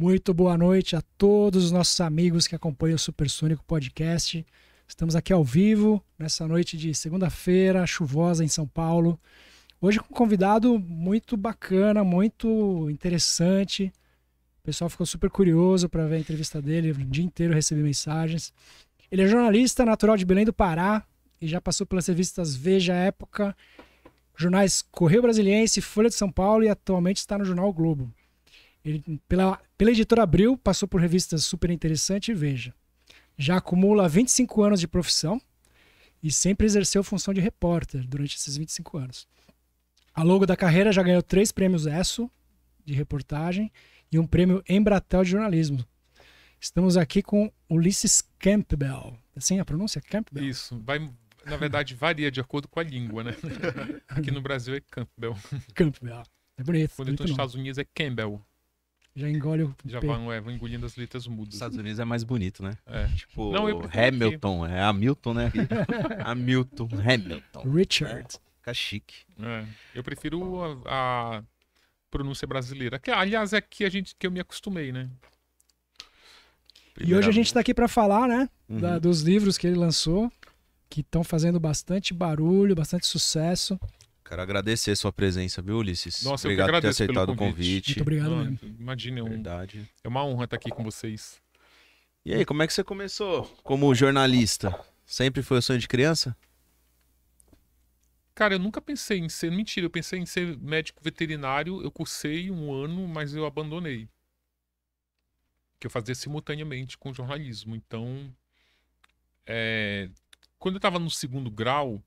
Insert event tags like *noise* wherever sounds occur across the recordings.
Muito boa noite a todos os nossos amigos que acompanham o Supersônico Podcast. Estamos aqui ao vivo nessa noite de segunda-feira, chuvosa em São Paulo. Hoje com um convidado muito bacana, muito interessante. O pessoal ficou super curioso para ver a entrevista dele, o dia inteiro recebi mensagens. Ele é jornalista natural de Belém do Pará e já passou pelas revistas Veja Época, jornais Correio Brasiliense, Folha de São Paulo e atualmente está no jornal o Globo. Ele, pela, pela editora Abril, passou por revistas super interessante e veja. Já acumula 25 anos de profissão e sempre exerceu função de repórter durante esses 25 anos. Ao longo da carreira já ganhou três prêmios ESSO de reportagem e um prêmio Embratel de jornalismo. Estamos aqui com Ulisses Campbell. É assim a pronúncia? Campbell? Isso. Vai, na verdade, varia de acordo com a língua, né? *laughs* Aqui no Brasil é Campbell. Campbell. É bonito. Quando eu estou nos Estados Unidos é Campbell. Já engole o. Já vão, é, vão engolindo as letras mudas. Estados Unidos é mais bonito, né? É. Tipo, Não, eu... Hamilton, é Hamilton, né? *laughs* Hamilton, Hamilton. Richard. É, fica chique. É. Eu prefiro a, a, pronúncia brasileira. Que, aliás, é que a gente que eu me acostumei, né? E hoje a gente está aqui para falar, né? Uhum. Da, dos livros que ele lançou, que estão fazendo bastante barulho, bastante sucesso. Quero agradecer sua presença, viu, Ulisses? Nossa, obrigado eu que por ter aceitado convite. o convite. Muito obrigado Não, mesmo. Imagina, é, um, é uma honra estar aqui com vocês. E aí, como é que você começou como jornalista? Sempre foi o sonho de criança? Cara, eu nunca pensei em ser. Mentira, eu pensei em ser médico veterinário. Eu cursei um ano, mas eu abandonei. Que eu fazia simultaneamente com jornalismo. Então, é... quando eu estava no segundo grau,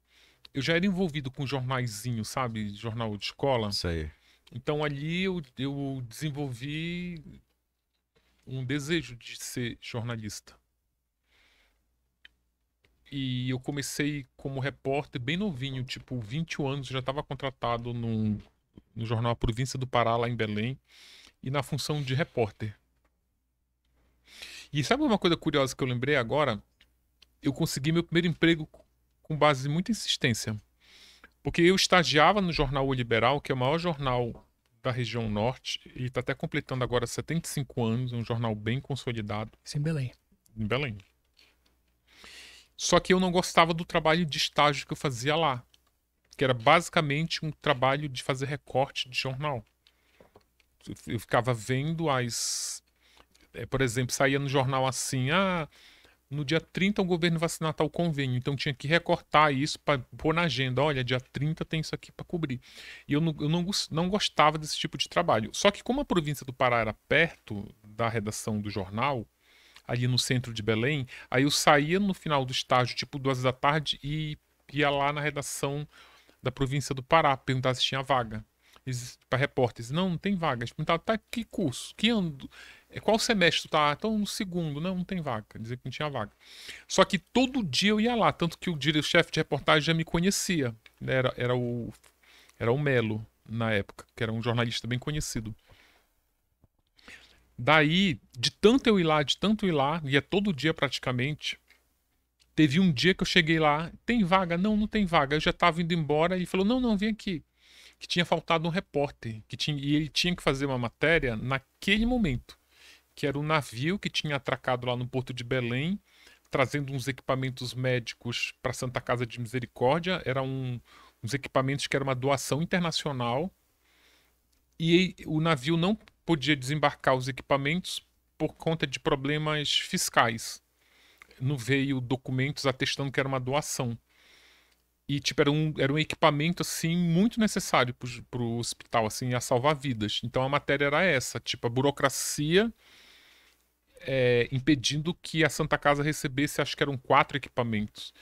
eu já era envolvido com jornaizinho, sabe? Jornal de escola. aí. Então ali eu, eu desenvolvi um desejo de ser jornalista. E eu comecei como repórter bem novinho, tipo 21 anos, já estava contratado num, no jornal Província do Pará, lá em Belém, e na função de repórter. E sabe uma coisa curiosa que eu lembrei agora? Eu consegui meu primeiro emprego com base em muita insistência. Porque eu estagiava no jornal O Liberal, que é o maior jornal da região norte, e está até completando agora 75 anos, um jornal bem consolidado. Isso em Belém. Em Belém. Só que eu não gostava do trabalho de estágio que eu fazia lá, que era basicamente um trabalho de fazer recorte de jornal. Eu ficava vendo as. Eh, por exemplo, saía no jornal assim, ah, no dia 30 o governo vai assinar tal convênio, então tinha que recortar isso para pôr na agenda, olha, dia 30 tem isso aqui para cobrir. E eu, não, eu não, não gostava desse tipo de trabalho. Só que como a província do Pará era perto da redação do jornal, ali no centro de Belém, aí eu saía no final do estágio, tipo duas da tarde, e ia lá na redação da província do Pará, perguntar se tinha vaga para repórteres. Não, não tem vagas. Perguntava, tá, que curso? Que ano? É qual semestre tu tá? Ah, então, no segundo. Não, não tem vaga. Dizer que não tinha vaga. Só que todo dia eu ia lá, tanto que o, chefe de reportagem já me conhecia. Né? Era, era, o, era o Melo, na época, que era um jornalista bem conhecido. Daí, de tanto eu ir lá, de tanto eu ir lá, ia todo dia praticamente. Teve um dia que eu cheguei lá, tem vaga? Não, não tem vaga. Eu já estava indo embora e falou: não, não, vem aqui. Que tinha faltado um repórter, que tinha, e ele tinha que fazer uma matéria naquele momento que era um navio que tinha atracado lá no porto de Belém, trazendo uns equipamentos médicos para Santa Casa de Misericórdia. Era um, uns equipamentos que era uma doação internacional. E o navio não podia desembarcar os equipamentos por conta de problemas fiscais. Não veio documentos atestando que era uma doação. E, tipo, era um, era um equipamento, assim, muito necessário para o hospital, assim, a salvar vidas. Então, a matéria era essa, tipo, a burocracia é, impedindo que a Santa Casa recebesse, acho que eram quatro equipamentos.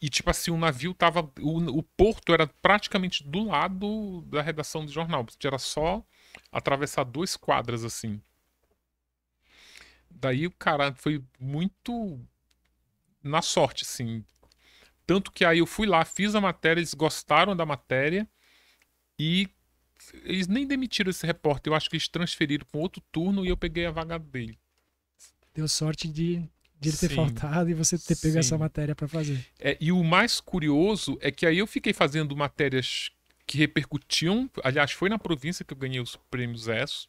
E, tipo assim, o navio tava. O, o porto era praticamente do lado da redação do jornal. Era só atravessar duas quadras, assim. Daí, o cara, foi muito na sorte, assim. Tanto que aí eu fui lá, fiz a matéria, eles gostaram da matéria e eles nem demitiram esse repórter. Eu acho que eles transferiram para outro turno e eu peguei a vaga dele deu sorte de, de ele ter Sim. faltado e você ter pego Sim. essa matéria para fazer. É, e o mais curioso é que aí eu fiquei fazendo matérias que repercutiam. Aliás, foi na província que eu ganhei os prêmios ESSO.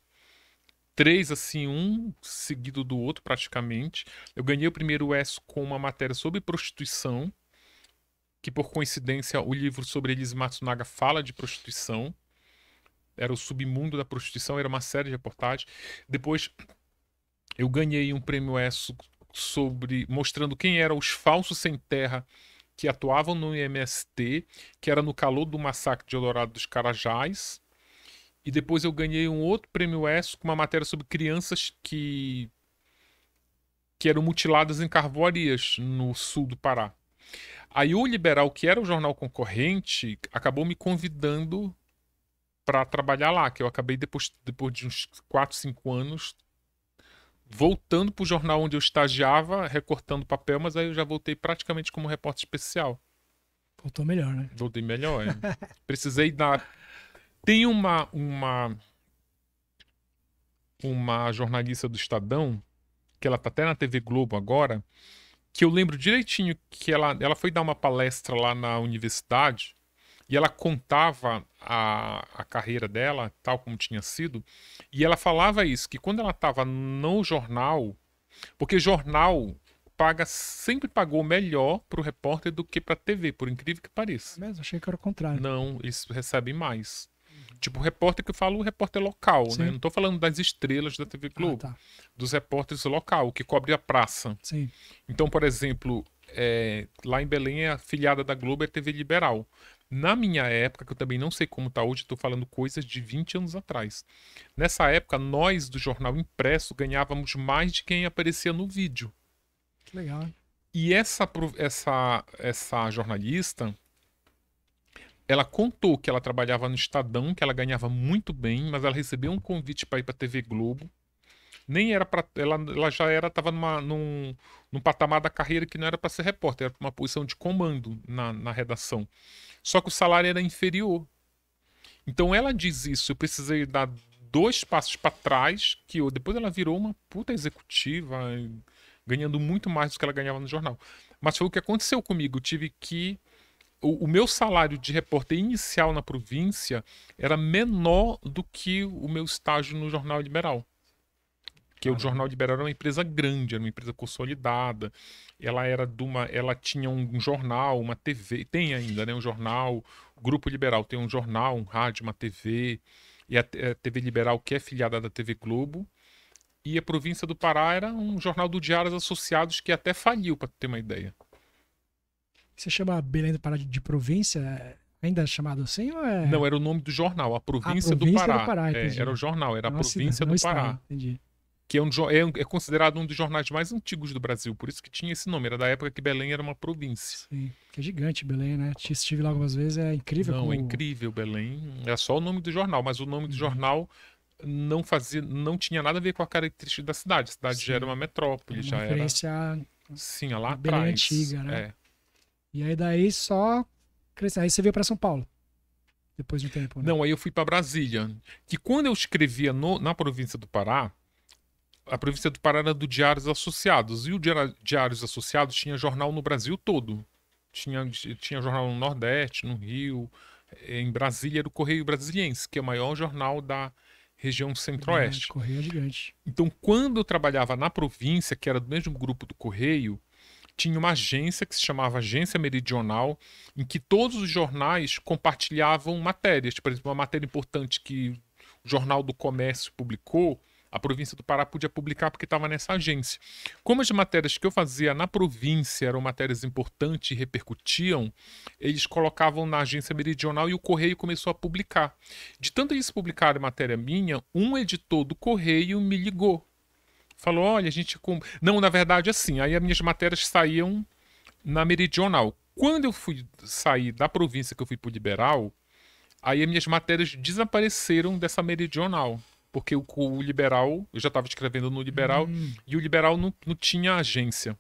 Três, assim, um seguido do outro, praticamente. Eu ganhei o primeiro ESSO com uma matéria sobre prostituição, que por coincidência o livro sobre Elise Matsunaga fala de prostituição. Era o submundo da prostituição, era uma série de reportagens. Depois eu ganhei um prêmio ESSO sobre mostrando quem eram os falsos sem terra que atuavam no MST, que era no calor do massacre de Eldorado dos Carajás. E depois eu ganhei um outro prêmio ESSO com uma matéria sobre crianças que que eram mutiladas em carvoarias no sul do Pará. Aí o Liberal, que era o jornal concorrente, acabou me convidando para trabalhar lá, que eu acabei depois, depois de uns 4, 5 anos voltando para o jornal onde eu estagiava, recortando papel, mas aí eu já voltei praticamente como repórter especial. Voltou melhor, né? Voltei melhor. Hein? É. Precisei dar. Tem uma, uma. Uma jornalista do Estadão, que ela tá até na TV Globo agora, que eu lembro direitinho que ela, ela foi dar uma palestra lá na universidade e ela contava a, a carreira dela, tal como tinha sido, e ela falava isso, que quando ela estava no jornal, porque jornal paga sempre pagou melhor para o repórter do que para a TV, por incrível que pareça. É mesmo, achei que era o contrário. Não, eles recebem mais. Uhum. Tipo, repórter que eu falo, repórter local, né? Sim. né? Não estou falando das estrelas da TV ah, Globo. Ah, tá. Dos repórteres local, que cobre a praça. Sim. Então, por exemplo, é, lá em Belém a filiada da Globo é TV Liberal. Na minha época, que eu também não sei como está hoje, estou falando coisas de 20 anos atrás. Nessa época, nós do jornal impresso ganhávamos mais de quem aparecia no vídeo. Que legal. E essa, essa, essa jornalista, ela contou que ela trabalhava no Estadão, que ela ganhava muito bem, mas ela recebeu um convite para ir para a TV Globo nem era para ela, ela já era estava numa num, num patamar da carreira que não era para ser repórter, era para uma posição de comando na, na redação. Só que o salário era inferior. Então ela diz isso, eu precisei dar dois passos para trás, que eu, depois ela virou uma puta executiva, ganhando muito mais do que ela ganhava no jornal. Mas foi o que aconteceu comigo, eu tive que o, meu salário de repórter inicial na província era menor do que o meu estágio no Jornal Liberal. Porque o Jornal Liberal era uma empresa grande, era uma empresa consolidada. Ela era de uma, ela tinha um jornal, uma TV, tem ainda, né, um jornal. O Grupo Liberal tem um jornal, um rádio, uma TV. E a, TV eh, Liberal que é filiada da TV Globo. E a província do Pará era um jornal do Diários Associados que até faliu, para ter uma ideia. Você chama Belém do Pará de, província? É ainda chamado assim? É... Não, era o nome do jornal, a província, a província do Pará. Do Pará é, era o jornal, era a é província do é Pará. Estado, entendi que é, um, é, é, considerado um dos jornais mais antigos do Brasil, por isso que tinha esse nome, era da época que Belém era uma província. Sim, que é gigante Belém, né? Estive lá algumas vezes, é incrível. Não, é como... é incrível Belém, é só o nome do jornal, mas o nome do uhum. jornal não fazia, não tinha nada a ver com a característica da cidade, a cidade Sim. já era uma metrópole, uma já referência era... Sim, lá Belém atrás. antiga, né? É. E aí daí só cresceu, aí você veio para São Paulo depois de um tempo. Né? Não, aí eu fui para Brasília, que quando eu escrevia no, na província do Pará, a província do Paraná era do Diários Associados. E o Diários Associados tinha jornal no Brasil todo. Tinha, tinha jornal no Nordeste, no Rio, eh, em Brasília era o Correio Brasiliense, que é o maior jornal da região centro-oeste. Correio é gigante. Então, quando eu trabalhava na província, que era do mesmo grupo do Correio, tinha uma agência que se chamava Agência Meridional, em que todos os jornais compartilhavam matérias. Por exemplo, uma matéria importante que o Jornal do Comércio publicou a província do Pará podia publicar porque estava nessa agência. Como as matérias que eu fazia na província eram matérias importantes e repercutiam, eles colocavam na agência meridional e o Correio começou a publicar. De tanto eles publicarem matéria minha, um editor do Correio me ligou. Falou: olha, a gente. Com... Não, na verdade, assim. Aí as minhas matérias saíam na meridional. Quando eu fui sair da província que eu fui para o liberal, aí as minhas matérias desapareceram dessa meridional porque o, o liberal, eu já estava escrevendo no liberal, hum. e o liberal não, não tinha agência.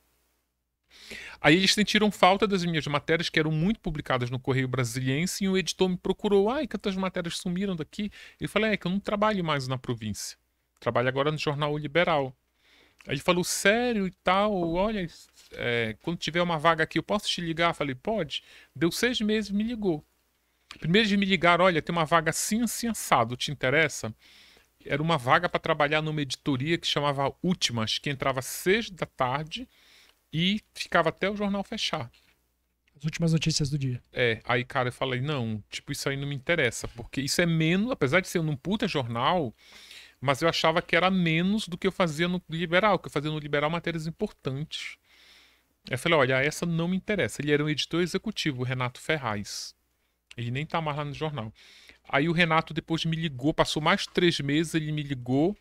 Aí eles sentiram falta das minhas matérias, que eram muito publicadas no Correio Brasiliense, e o editor me procurou. Ai, que matérias sumiram daqui. Eu falei, é que eu não trabalho mais na província. Trabalho agora no jornal Liberal. Aí ele falou, sério e tal, olha, é, quando tiver uma vaga aqui, eu posso te ligar? Eu falei, pode. Deu seis meses me ligou. Primeiro de me ligar, olha, tem uma vaga assim, assim, assado, te interessa? era uma vaga para trabalhar numa editoria que chamava Últimas, que entrava seis da tarde e ficava até o jornal fechar. As últimas notícias do dia. É, aí, cara, eu falei, não, tipo, isso aí não me interessa, porque isso é menos, apesar de ser um puta jornal, mas eu achava que era menos do que eu fazia no liberal, que eu fazia no liberal matérias importantes. Eu falei, olha, essa não me interessa. Ele era um editor executivo, o Renato Ferraz. Ele nem tá mais lá no jornal. Aí o Renato depois me ligou, passou mais três meses, ele me ligou.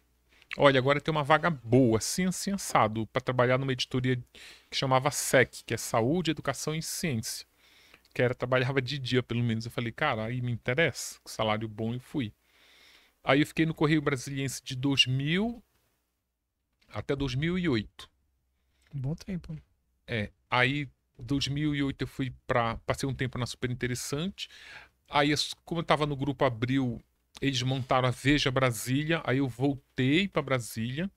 Olha, agora tem uma vaga boa, assim, assim, assado, para trabalhar numa editoria que chamava SEC, que é Saúde, Educação e Ciência. Que era, trabalhava de dia, pelo menos. Eu falei, cara, aí me interessa, salário bom, e fui. Aí eu fiquei no Correio Brasiliense de 2000 até 2008. Bom tempo. É, aí 2008 eu fui para passei um tempo na Super Interessante. Aí, como eu estava no grupo Abril, eles montaram a Veja Brasília. Aí eu voltei para Brasília.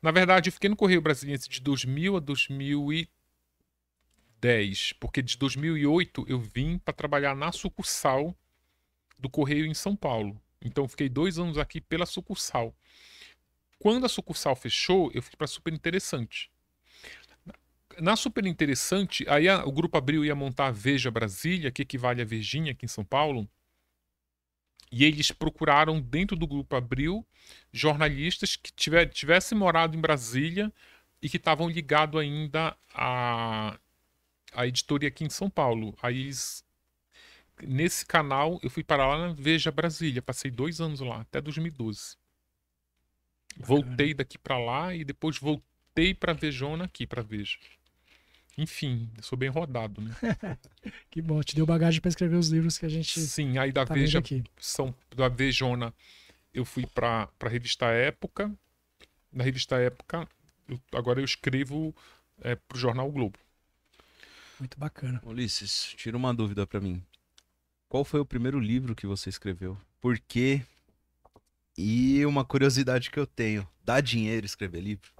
Na verdade, eu fiquei no Correio Brasiliense de 2000 a 2010, porque de 2008 eu vim para trabalhar na sucursal do Correio em São Paulo. Então, fiquei dois anos aqui pela sucursal. Quando a sucursal fechou, eu fui para Super Interessante na Super Interessante, aí a, o Grupo Abril ia montar a Veja Brasília, que equivale a Virgínia aqui em São Paulo. E eles procuraram, dentro do Grupo Abril, jornalistas que tiver, tivessem morado em Brasília e que estavam ligados ainda à, a editoria aqui em São Paulo. Aí eles, nesse canal, eu fui para lá na Veja Brasília, passei dois anos lá, até 2012. Voltei daqui para lá e depois voltei para Vejona aqui, para Veja enfim, sou bem rodado, né? *laughs* que bom, te deu bagagem para escrever os livros que a gente. Sim, aí da tá Veja, São, da Vejona, eu fui para a revista Época. Na revista Época, eu, agora eu escrevo é, para o jornal o Globo. Muito bacana. Ulisses, tira uma dúvida para mim. Qual foi o primeiro livro que você escreveu? Por quê? E uma curiosidade que eu tenho: dá dinheiro escrever livro?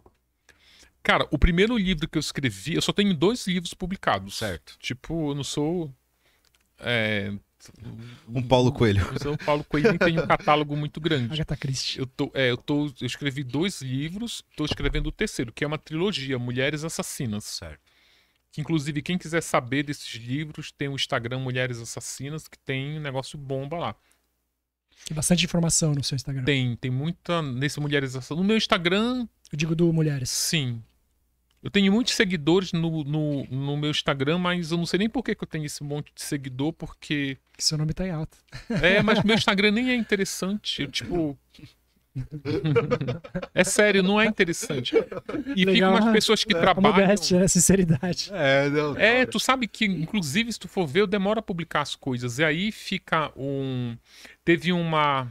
Cara, o primeiro livro que eu escrevi, eu só tenho dois livros publicados. Certo. Tipo, eu não sou. É, um Paulo Coelho. Um, um Paulo Coelho tem um catálogo muito grande. Agatha Christie. Eu tô, é, eu tô, eu escrevi dois livros, estou escrevendo o terceiro, que é uma trilogia, Mulheres Assassinas. Certo. Que inclusive quem quiser saber desses livros tem o Instagram Mulheres Assassinas que tem um negócio bomba lá. Tem bastante informação no seu Instagram. Tem, tem muita nesse Mulheres Assassinas. No meu Instagram. Eu digo do Mulheres. Sim, eu tenho muitos seguidores no, no, no, meu Instagram, mas eu não sei nem por que, que eu tenho esse monte de seguidor, porque. Que seu nome tá em alta. É, mas meu Instagram nem é interessante. Eu, tipo. *laughs* é sério, não é interessante. E Legal, ficam as pessoas que é, trabalham. Modéstia, né? Sinceridade. É, não, é, tu sabe que, inclusive, se tu for ver, eu demoro a publicar as coisas. E aí fica um. Teve uma.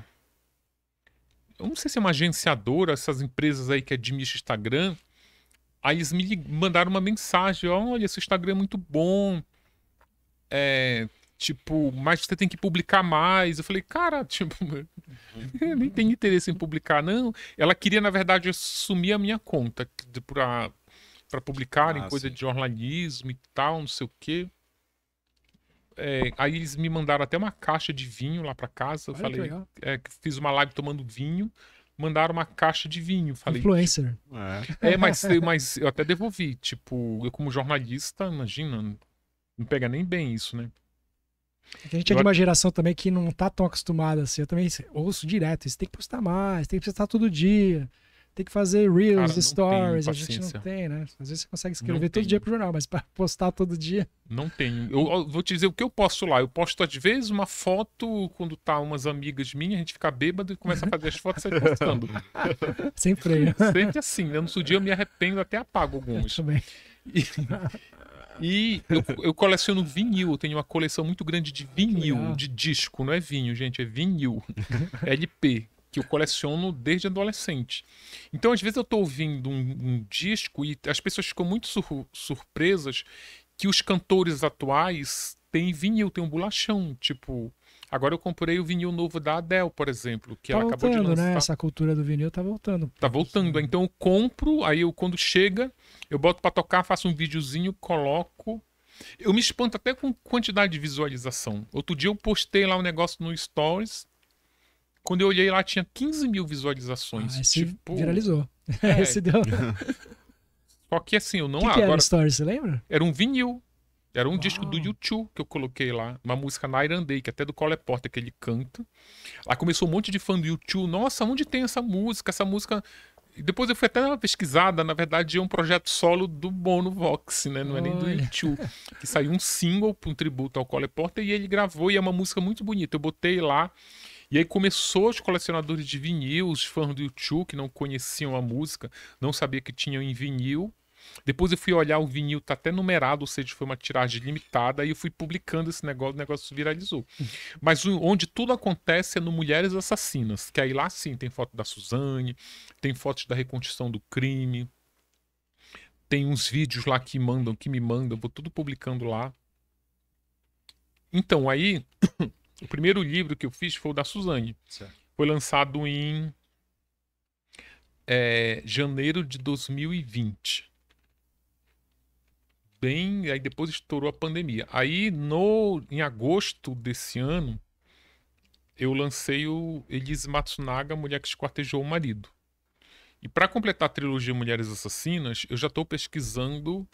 Eu não sei se é uma agenciadora, essas empresas aí que administram Instagram Aí eles me mandaram uma mensagem: olha, seu Instagram é muito bom. É, tipo, mas você tem que publicar mais. Eu falei, cara, *laughs* tipo, nem tenho interesse em publicar, não. Ela queria, na verdade, assumir a minha conta pra, pra publicar ah, em coisa sim. de jornalismo e tal, não sei o quê. É, aí eles me mandaram até uma caixa de vinho lá pra casa. Eu Olha falei, que é, fiz uma live tomando vinho mandaram uma caixa de vinho. Falei, Influencer. Tipo, é, é mas, *laughs* mas eu até devolvi. Tipo, eu como jornalista, imagina, não pega nem bem isso, né? É a gente eu... é de uma geração também que não tá tão acostumada assim. Eu também ouço direto, isso tem que postar mais, tem que postar todo dia tem que fazer reels, Cara, stories, a gente não tem, né? Às vezes você consegue escrever todo dia dia pro jornal, mas para postar todo dia. Não tenho. Eu, eu, vou te dizer o que eu posto lá. Eu posto, às vezes, uma foto quando tá umas amigas minhas, a gente fica bêbado e começa a fazer as fotos e sai postando. *laughs* Sempre. Sempre assim, né? No seu dia eu me arrependo, até apago alguns. Eu também. E, e eu, eu, coleciono vinil, eu tenho uma coleção muito grande de vinil, de disco, não é vinho, gente, é vinil. LP. *laughs* É que eu coleciono desde adolescente. Então, às vezes, eu estou ouvindo um, um, disco e as pessoas ficam muito sur surpresas que os cantores atuais têm vinil, têm um bolachão. Tipo, agora eu comprei o vinil novo da Adele, por exemplo, que tá ela voltando, acabou de né? lançar. Né? Essa cultura do vinil tá voltando. Tá voltando. Então, eu compro, aí eu, quando chega, eu boto para tocar, faço um videozinho, coloco. Eu me espanto até com quantidade de visualização. Outro dia eu postei lá um negócio no Stories quando eu olhei lá, tinha 15 mil visualizações. Ah, esse tipo... viralizou. *laughs* É. *laughs* esse deu. Só que assim, eu não... Que que agora... era story, você lembra? Era um vinil. Era um Uau. disco do YouTube que eu coloquei lá, uma música na Day, que até do Cole Porter que ele canta. Lá começou um monte de fã do YouTube. Nossa, onde tem essa música? Essa música. depois eu fui até dar uma pesquisada, na verdade é um projeto solo do Bono Vox, né? Não é nem do YouTube. Que saiu um single, um tributo ao Cole Porter, e ele gravou e é uma música muito bonita. Eu botei lá e aí começou os colecionadores de vinil, os fãs do YouTube que não conheciam a música, não sabia que tinham em vinil. Depois eu fui olhar, o vinil tá até numerado, ou seja, foi uma tiragem limitada, e eu fui publicando esse negócio, o negócio viralizou. Hum. Mas onde tudo acontece é no Mulheres Assassinas, que aí lá sim tem foto da Suzane, tem fotos da reconstrução do crime, tem uns vídeos lá que mandam, que me mandam, vou tudo publicando lá. Então, aí o primeiro livro que eu fiz foi o da Suzane. Certo. Foi lançado em é, janeiro de 2020. Bem, aí depois estourou a pandemia. Aí no em agosto desse ano eu lancei o Elise Matsunaga, Mulher que Esquartejou o Marido. E para completar a trilogia Mulheres Assassinas, eu já estou pesquisando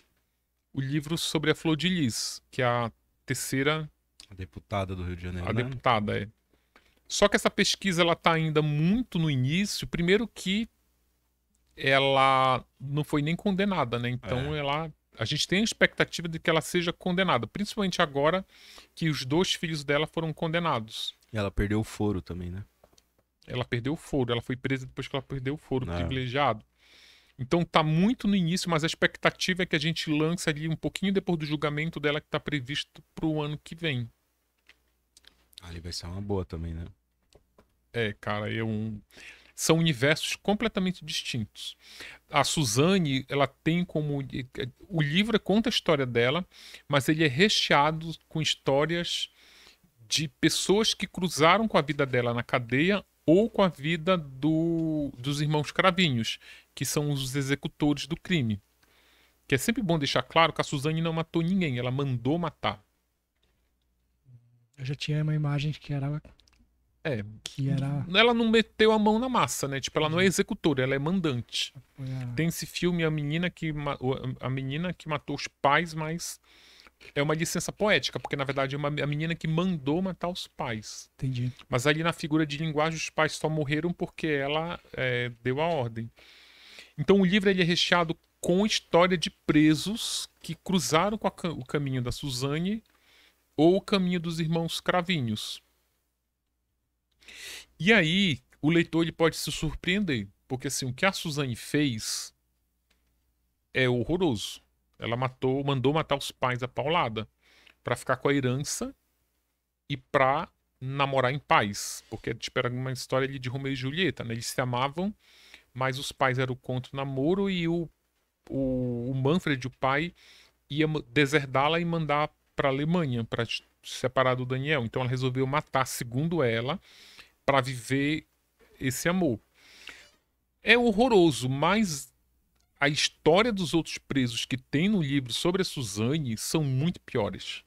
o livro sobre a Flor de Lis, que é a terceira a deputada do Rio de Janeiro. A né? deputada, é. Só que essa pesquisa ela está ainda muito no início. Primeiro que ela não foi nem condenada, né? Então é. ela a gente tem a expectativa de que ela seja condenada, principalmente agora que os dois filhos dela foram condenados. E ela perdeu o foro também, né? Ela perdeu o foro, ela foi presa depois que ela perdeu o foro é. privilegiado. Então está muito no início, mas a expectativa é que a gente lance ali um pouquinho depois do julgamento dela que está previsto para o ano que vem. Ali ah, vai ser uma boa também, né? É, cara, é um são universos completamente distintos. A Suzane, ela tem como o livro é conta a história dela, mas ele é recheado com histórias de pessoas que cruzaram com a vida dela na cadeia ou com a vida do, dos irmãos Cravinhos, que são os executores do crime. Que é sempre bom deixar claro que a Suzane não matou ninguém, ela mandou matar. Eu já tinha uma imagem que era. É. Que era. Ela não meteu a mão na massa, né? Tipo, ela não é uhum. executora, ela é mandante. A... Tem esse filme A Menina que, a menina que matou os pais, mas é uma licença poética, porque na verdade é uma, a menina que mandou matar os pais. Entendi. Mas ali na figura de linguagem, os pais só morreram porque ela é, deu a ordem. Então o livro ele é recheado com história de presos que cruzaram a, o caminho da Suzane ou o caminho dos irmãos Cravinhos. E aí o leitor ele pode se surpreender, porque assim, o que a Suzane fez é horroroso. Ela matou, mandou matar os pais da Paulada para ficar com a herança e pra namorar em paz, porque tipo, era uma história ali de Romeu e Julieta, né? Eles se amavam, mas os pais eram contra o namoro e o, o, o Manfred, o pai, ia deserdá-la e mandar para Alemanha para se separar do Daniel. Então ela resolveu matar, segundo ela, para viver esse amor. É horroroso, mas a história dos outros presos que tem no livro sobre a Suzane são muito piores.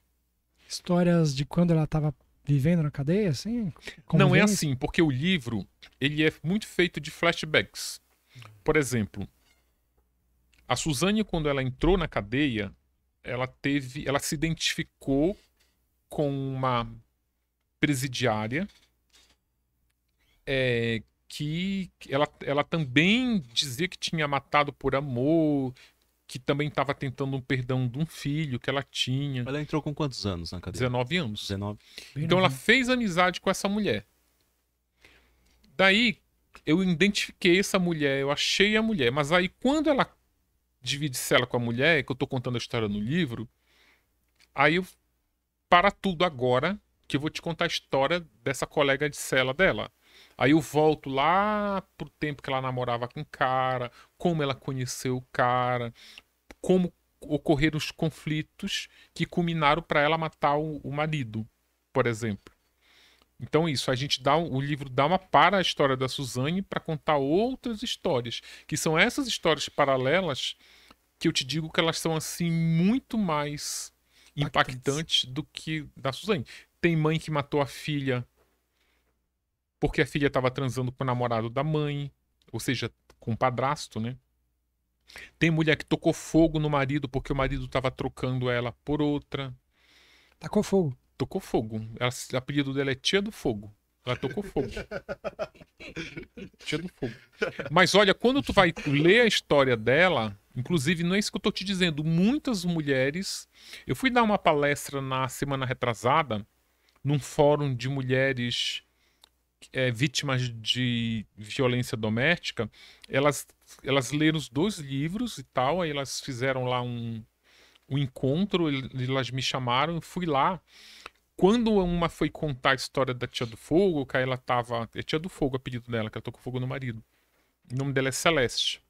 Histórias de quando ela estava vivendo na cadeia, assim? Não é assim, porque o livro ele é muito feito de flashbacks. Por exemplo, a Suzane, quando ela entrou na cadeia, ela teve, ela se identificou com uma presidiária é, que ela, ela também dizia que tinha matado por amor, que também estava tentando um perdão de um filho que ela tinha. Ela entrou com quantos anos na cadeia? 19 anos. 19. Então ela uhum. fez amizade com essa mulher. Daí eu identifiquei essa mulher, eu achei a mulher, mas aí quando ela divide cela com a mulher, que eu tô contando a história no livro, aí eu para tudo agora que eu vou te contar a história dessa colega de cela dela. Aí eu volto lá pro tempo que ela namorava com o cara, como ela conheceu o cara, como ocorreram os conflitos que culminaram para ela matar o, o, marido, por exemplo. Então isso, a gente dá o livro dá uma para a história da Suzane para contar outras histórias, que são essas histórias paralelas que eu te digo que elas são assim muito mais impactantes do que da Suzane. Tem mãe que matou a filha porque a filha estava transando com o namorado da mãe, ou seja, com o padrasto, né? Tem mulher que tocou fogo no marido porque o marido estava trocando ela por outra. Tocou fogo. Tocou fogo. Ela, o apelido dela é Tia do Fogo. Ela tocou fogo. *laughs* Tia do fogo. Mas olha, quando tu vai ler a história dela, inclusive não é isso que eu tô te dizendo, muitas mulheres. Eu fui dar uma palestra na semana retrasada num fórum de mulheres é, vítimas de violência doméstica, elas, elas leram os dois livros e tal, aí elas fizeram lá um, um encontro, elas me chamaram, e fui lá. Quando uma foi contar a história da Tia do Fogo, que ela tava. É Tia do Fogo, apelido dela, que ela tocou fogo no marido. O nome dela é Celeste.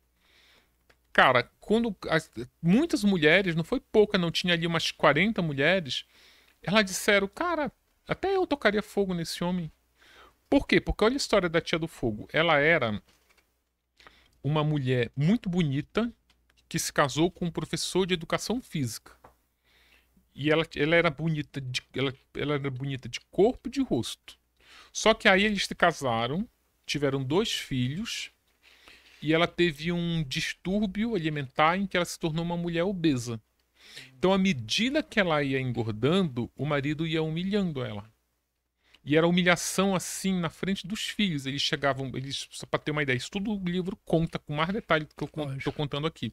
Cara, quando. As, muitas mulheres, não foi pouca, não, tinha ali umas 40 mulheres, elas disseram, cara, até eu tocaria fogo nesse homem. Por quê? Porque olha a história da Tia do Fogo. Ela era uma mulher muito bonita que se casou com um professor de educação física. E ela, ela era bonita de, ela, ela era bonita de corpo e de rosto. Só que aí eles se casaram, tiveram dois filhos, e ela teve um distúrbio alimentar em que ela se tornou uma mulher obesa. Então, à medida que ela ia engordando, o marido ia humilhando ela. E era humilhação assim na frente dos filhos. Eles chegavam, eles, só para ter uma ideia, isso tudo o livro conta com mais detalhe do que eu estou contando aqui.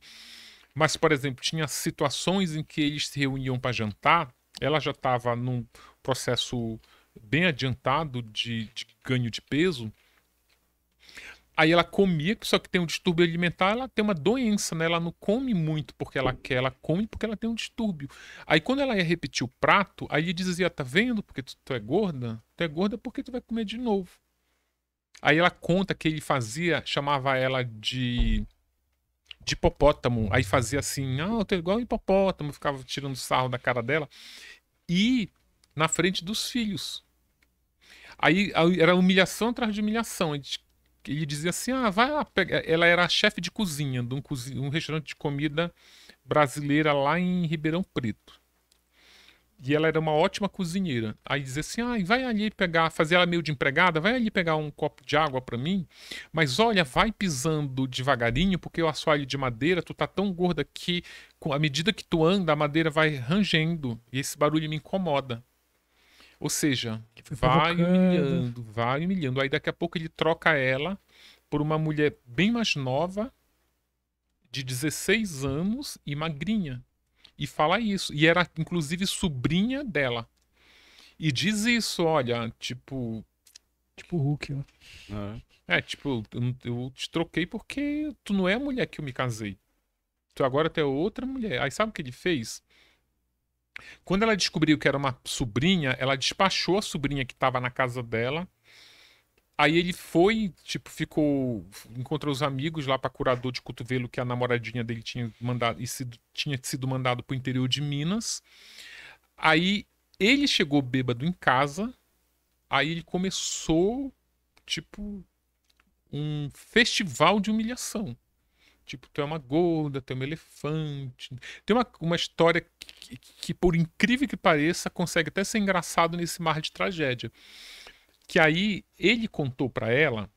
Mas, por exemplo, tinha situações em que eles se reuniam para jantar, ela já estava num processo bem adiantado de, de ganho de peso, Aí ela comia, só que tem um distúrbio alimentar, ela tem uma doença, né? Ela não come muito porque ela quer, ela come porque ela tem um distúrbio. Aí quando ela ia repetir o prato, aí dizia, ah, tá vendo? Porque tu, tu é gorda? Tu é gorda porque tu vai comer de novo. Aí ela conta que ele fazia, chamava ela de de hipopótamo. Aí fazia assim, ah, eu tô igual hipopótamo, ficava tirando sarro da cara dela. E na frente dos filhos. Aí era humilhação atrás de humilhação. A gente e dizia assim: ah, vai lá. Pega. Ela era chefe de cozinha de um, cozinha, um restaurante de comida brasileira lá em Ribeirão Preto. E ela era uma ótima cozinheira. Aí dizia assim: ah, vai ali pegar, fazer ela meio de empregada, vai ali pegar um copo de água para mim, mas olha, vai pisando devagarinho, porque o assoalho de madeira, tu tá tão gorda que, à medida que tu anda, a madeira vai rangendo. E esse barulho me incomoda. Ou seja, vai humilhando, vai humilhando. Aí daqui a pouco ele troca ela por uma mulher bem mais nova, de 16 anos e magrinha. E fala isso. E era, inclusive, sobrinha dela. E diz isso, olha, tipo. Tipo Hulk, ó. Né? É. é, tipo, eu, eu te troquei porque tu não é a mulher que eu me casei. Tu agora tu é outra mulher. Aí sabe o que ele fez? Quando ela descobriu que era uma sobrinha, ela despachou a sobrinha que estava na casa dela. Aí ele foi, tipo, ficou. Encontrou os amigos lá para curador de cotovelo que a namoradinha dele tinha mandado e sido, tinha sido mandado pro interior de Minas. Aí ele chegou bêbado em casa. Aí ele começou, tipo, um festival de humilhação. Tipo, tu é uma gorda, tu é um elefante. Tem uma, uma história que, que, por incrível que pareça, consegue até ser engraçado nesse mar de tragédia. Que aí ele contou para ela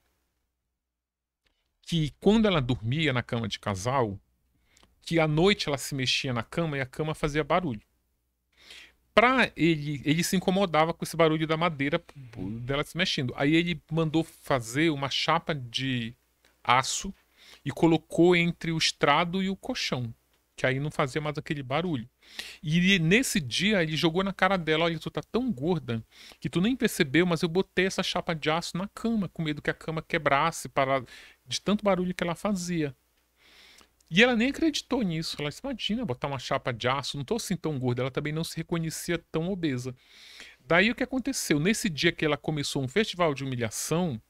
que quando ela dormia na cama de casal, que à noite ela se mexia na cama e a cama fazia barulho. Pra ele, ele se incomodava com esse barulho da madeira uhum. dela se mexendo. Aí ele mandou fazer uma chapa de aço e colocou entre o estrado e o colchão, que aí não fazia mais aquele barulho. E nesse dia ele jogou na cara dela: Olha, tu tá tão gorda que tu nem percebeu, mas eu botei essa chapa de aço na cama, com medo que a cama quebrasse para... de tanto barulho que ela fazia. E ela nem acreditou nisso. Ela disse: Imagina botar uma chapa de aço, não tô assim tão gorda. Ela também não se reconhecia tão obesa. Daí o que aconteceu? Nesse dia que ela começou um festival de humilhação,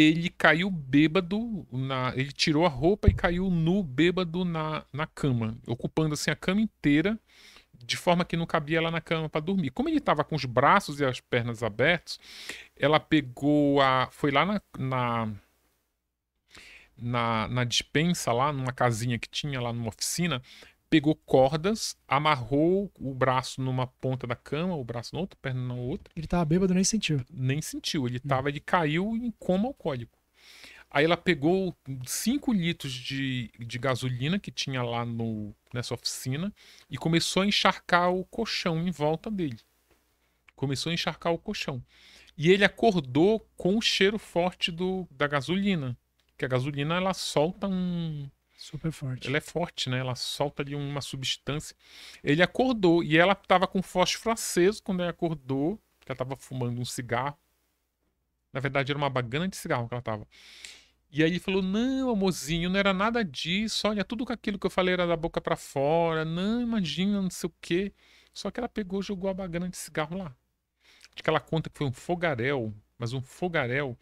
ele caiu bêbado na. Ele tirou a roupa e caiu nu, bêbado na, na cama, ocupando assim a cama inteira, de forma que não cabia ela na cama para dormir. Como ele estava com os braços e as pernas abertos, ela pegou a. Foi lá na, na na, na dispensa lá, numa casinha que tinha lá numa oficina, pegou cordas, amarrou o braço numa ponta da cama, o braço na outra, perna na outra. Ele tava bêbado, nem sentiu. Nem sentiu. Ele hum. tava, ele caiu em coma alcoólico. Aí ela pegou 5 litros de, de gasolina que tinha lá no, nessa oficina e começou a encharcar o colchão em volta dele. Começou a encharcar o colchão. E ele acordou com o cheiro forte do, da gasolina. Que a gasolina ela solta um, Super forte. Ela é forte, né? Ela solta de uma substância. Ele acordou e ela estava com fósforo aceso quando ele acordou, que ela estava fumando um cigarro. Na verdade, era uma bagana de cigarro que ela estava. E aí ele falou: Não, amorzinho, não era nada disso. Olha, tudo aquilo que eu falei era da boca para fora. Não, imagina, não sei o quê. Só que ela pegou e jogou a bagana de cigarro lá. Acho que ela conta que foi um fogaréu, mas um fogaréu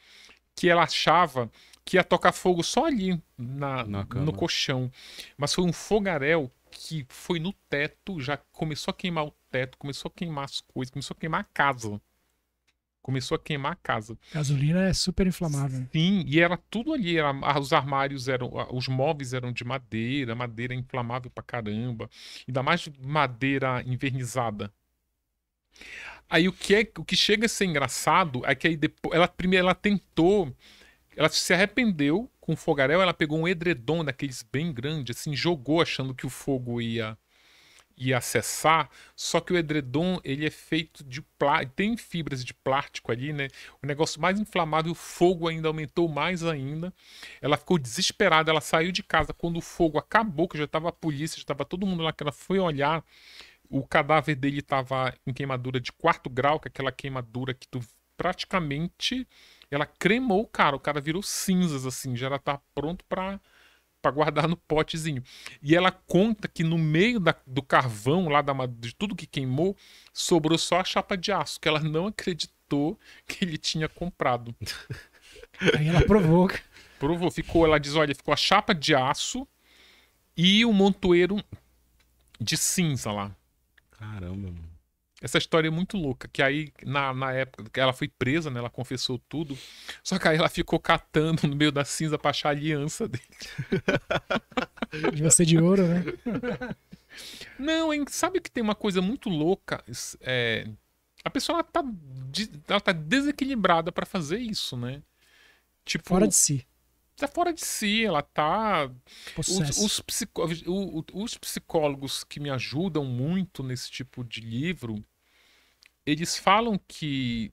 que ela achava que ia tocar fogo só ali na, na no colchão. Mas foi um fogaréu que foi no teto, já começou a queimar o teto, começou a queimar as coisas, começou a queimar a casa. Começou a queimar a casa. Gasolina é super inflamável. Sim, e era tudo ali. Era, os armários eram. Os móveis eram de madeira, madeira inflamável pra caramba. Ainda mais madeira invernizada. Aí o que, é, o que chega a ser engraçado é que aí depois. Ela primeiro ela tentou ela se arrependeu com o fogaréu, ela pegou um edredom daqueles bem grande, assim, jogou achando que o fogo ia ia acessar, só que o edredom ele é feito de plástico, tem fibras de plástico ali, né? O negócio mais inflamável, o fogo ainda aumentou mais ainda. Ela ficou desesperada, ela saiu de casa quando o fogo acabou, que já estava a polícia, já estava todo mundo lá, que ela foi olhar, o cadáver dele estava em queimadura de quarto grau, que é aquela queimadura que tu praticamente ela cremou o cara, o cara virou cinzas, assim, já tá pronto pra, para guardar no potezinho. E ela conta que no meio da, do carvão lá, da, de tudo que queimou, sobrou só a chapa de aço, que ela não acreditou que ele tinha comprado. *laughs* Aí ela provou. Provou, ficou, ela diz, olha, ficou a chapa de aço e o montoeiro de cinza lá. Caramba, mano. Essa história é muito louca, que aí, na, na época que ela foi presa, né, ela confessou tudo, só que aí ela ficou catando no meio da cinza pra achar a aliança dele. Devia *laughs* ser de ouro, né? Não, hein, sabe que tem uma coisa muito louca? É, a pessoa ela tá, ela tá desequilibrada para fazer isso, né? Tipo, fora de si. Tá fora de si, ela tá. Os, os, psicó... os, os psicólogos que me ajudam muito nesse tipo de livro eles falam que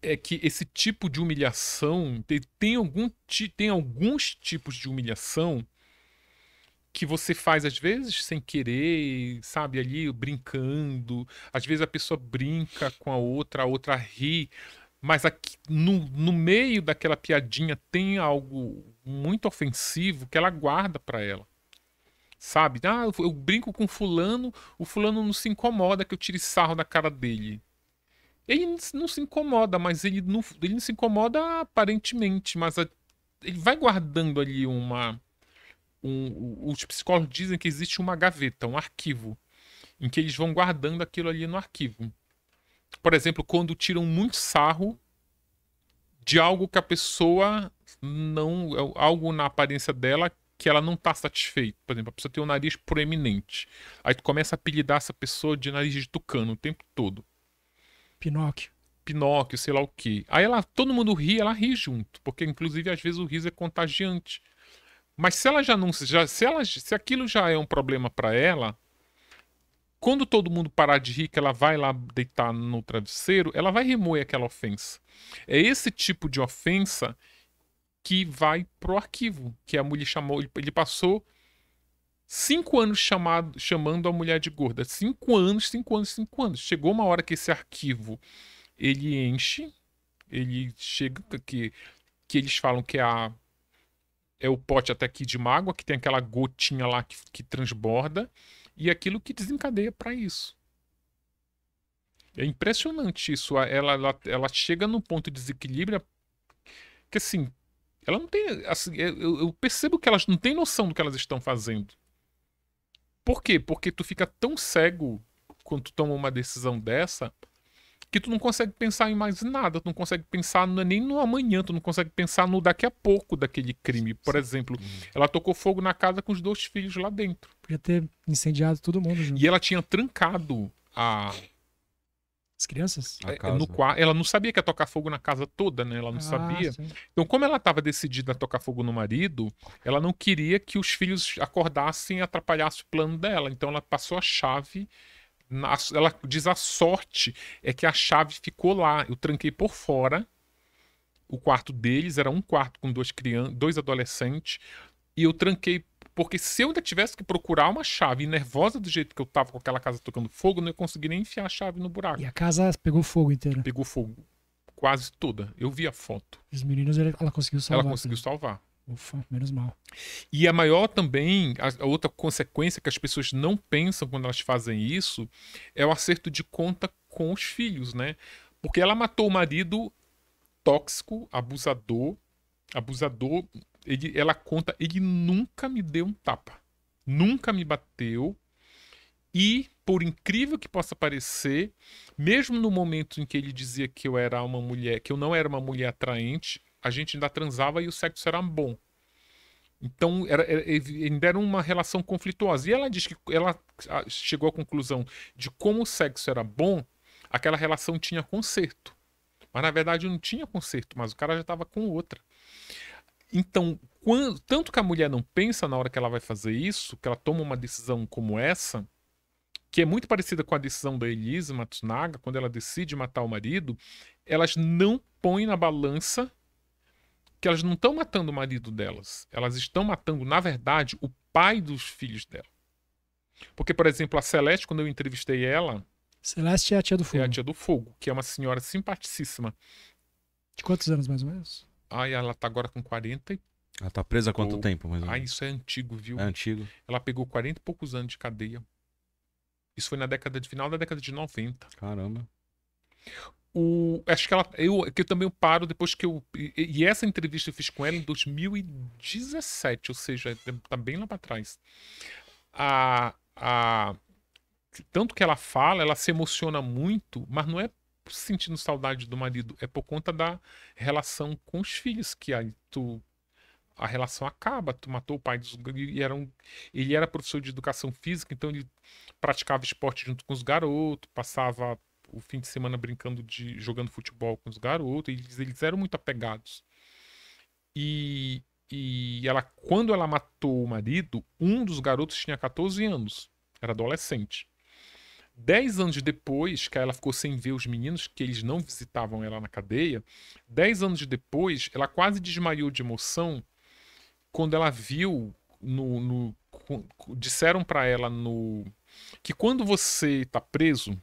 é que esse tipo de humilhação tem, tem, algum, tem alguns tipos de humilhação que você faz às vezes sem querer, sabe, ali brincando. Às vezes a pessoa brinca com a outra, a outra ri, mas aqui, no, no meio daquela piadinha tem algo muito ofensivo que ela guarda para ela. Sabe? Ah, eu brinco com fulano, o fulano não se incomoda que eu tire sarro da cara dele. Ele não se incomoda, mas ele não, ele não se incomoda aparentemente, mas a, ele vai guardando ali uma. Um, os psicólogos dizem que existe uma gaveta, um arquivo, em que eles vão guardando aquilo ali no arquivo. Por exemplo, quando tiram muito sarro de algo que a pessoa não. É, algo na aparência dela que ela não tá satisfeita. Por exemplo, a pessoa tem um nariz proeminente. Aí tu começa a apelidar essa pessoa de nariz de tucano o tempo todo. Pinóquio. Pinóquio, sei lá o quê. Aí ela, todo mundo ri, ela ri junto, porque inclusive às vezes o riso é contagiante. Mas se ela já não, já, se ela, se aquilo já é um problema para ela, quando todo mundo parar de rir, que ela vai lá deitar no travesseiro, ela vai remoer aquela ofensa. É esse tipo de ofensa que vai pro arquivo, que a mulher chamou, ele passou cinco anos chamado, chamando a mulher de gorda, cinco anos, cinco anos, cinco anos. Chegou uma hora que esse arquivo ele enche, ele chega que que eles falam que é a é o pote até aqui de mágoa, que tem aquela gotinha lá que, que transborda e aquilo que desencadeia para isso. É impressionante isso. Ela, ela, ela chega num ponto de desequilíbrio que assim ela não tem. Assim, eu, eu percebo que elas não têm noção do que elas estão fazendo. Por quê? Porque tu fica tão cego quando tu toma uma decisão dessa que tu não consegue pensar em mais nada, tu não consegue pensar é nem no amanhã, tu não consegue pensar no daqui a pouco daquele crime. Por exemplo, ela tocou fogo na casa com os dois filhos lá dentro. Podia ter incendiado todo mundo. Junto. E ela tinha trancado a, as crianças? É, é no quarto. Ela não sabia que ia tocar fogo na casa toda, né? Ela não ah, sabia. Sim. Então, como ela estava decidida a tocar fogo no marido, ela não queria que os filhos acordassem e atrapalhassem o plano dela. Então, ela passou a chave. Na... Ela diz a sorte é que a chave ficou lá. Eu tranquei por fora. O quarto deles era um quarto com duas crianças, dois adolescentes. E eu tranquei porque se eu ainda tivesse que procurar uma chave nervosa do jeito que eu tava com aquela casa tocando fogo, não ia conseguir nem enfiar a chave no buraco. E a casa pegou fogo inteira. Pegou fogo. Quase toda. Eu vi a foto. Os meninos, ela conseguiu salvar. Ela né? conseguiu salvar. Ufa, menos mal. E a maior também, a outra consequência que as pessoas não pensam quando elas fazem isso é o acerto de conta com os filhos, né? Porque ela matou o marido tóxico, abusador, abusador ele, ela conta, ele nunca me deu um tapa. Nunca me bateu. E, por incrível que possa parecer, mesmo no momento em que ele dizia que eu era uma mulher, que eu não era uma mulher atraente, a gente ainda transava e o sexo era bom. Então, era, era, ainda era uma relação conflituosa. E ela diz que ela chegou à conclusão de como o sexo era bom, aquela relação tinha conserto. Mas na verdade não tinha conserto, mas o cara já estava com outra. Então, quando, tanto que a mulher não pensa na hora que ela vai fazer isso, que ela toma uma decisão como essa, que é muito parecida com a decisão da Elise Matsunaga, quando ela decide matar o marido, elas não põem na balança que elas não estão matando o marido delas. Elas estão matando, na verdade, o pai dos filhos dela. Porque, por exemplo, a Celeste, quando eu entrevistei ela. Celeste é a tia do fogo. É a tia do fogo, que é uma senhora simpaticíssima. De quantos anos mais ou menos? Aí ela tá agora com 40 ela tá presa há quanto tempo? Mas ah, isso é antigo, viu? É antigo. Ela pegou 40 e poucos anos de cadeia. Isso foi na década de final da década de 90. Caramba. O, acho que ela. Eu, que eu também paro depois que eu. E, essa entrevista eu fiz com ela em 2017, ou seja, é, tá bem lá para trás. A, a, tanto que ela fala, ela se emociona muito, mas não é sentindo saudade do marido, é por conta da relação com os filhos, que aí tu a relação acaba, tu matou o pai dos e era um, ele era professor de educação física, então ele praticava esporte junto com os garotos, passava o fim de semana brincando de jogando futebol com os garotos, eles, eles eram muito apegados. E, e ela quando ela matou o marido, um dos garotos tinha 14 anos, era adolescente. Dez anos depois, que ela ficou sem ver os meninos, que eles não visitavam ela na cadeia, dez anos depois, ela quase desmaiou de emoção quando ela viu no, no disseram para ela no que quando você está preso,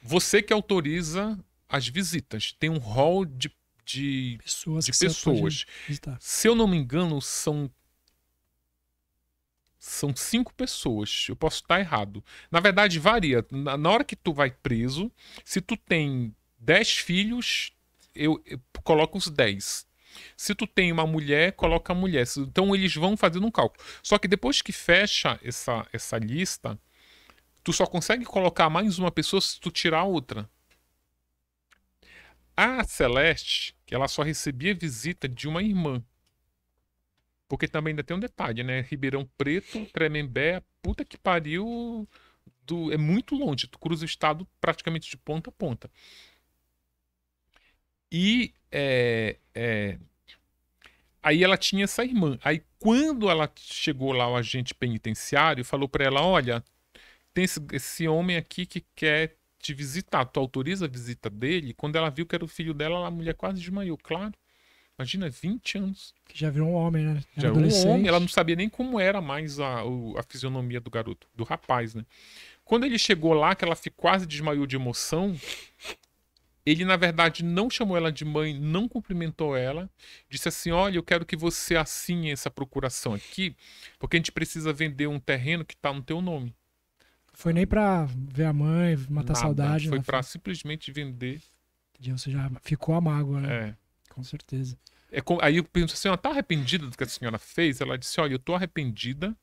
você que autoriza as visitas. Tem um hall de, de pessoas. De pessoas. Tá. Se eu não me engano, são são cinco pessoas. Eu posso estar errado. Na verdade, varia. Na hora que tu vai preso, se tu tem dez filhos, eu, eu coloco os dez. Se tu tem uma mulher, coloca a mulher. Então eles vão fazendo um cálculo. Só que depois que fecha essa, essa lista, tu só consegue colocar mais uma pessoa se tu tirar outra. A Celeste, ela só recebia visita de uma irmã. Porque também ainda tem um detalhe, né? Ribeirão Preto, Tremembé, puta que pariu, do... é muito longe. Tu cruza o estado praticamente de ponta a ponta. E é, é... aí ela tinha essa irmã. Aí quando ela chegou lá, o agente penitenciário falou para ela: Olha, tem esse, esse homem aqui que quer te visitar. Tu autoriza a visita dele? Quando ela viu que era o filho dela, a mulher quase desmaiou. Claro. Imagina, 20 anos. Que já virou um homem, né? Era já um homem, ela não sabia nem como era mais a, a fisionomia do garoto, do rapaz, né? Quando ele chegou lá, que ela quase desmaiou de emoção, ele, na verdade, não chamou ela de mãe, não cumprimentou ela, disse assim: Olha, eu quero que você assine essa procuração aqui, porque a gente precisa vender um terreno que está no teu nome. Foi nem para ver a mãe, matar Nada, saudade. Foi para simplesmente vender. você já ficou a mágoa, né? É com certeza. É com... Aí eu pergunto, a assim, senhora tá arrependida do que a senhora fez? Ela disse, olha, eu tô arrependida,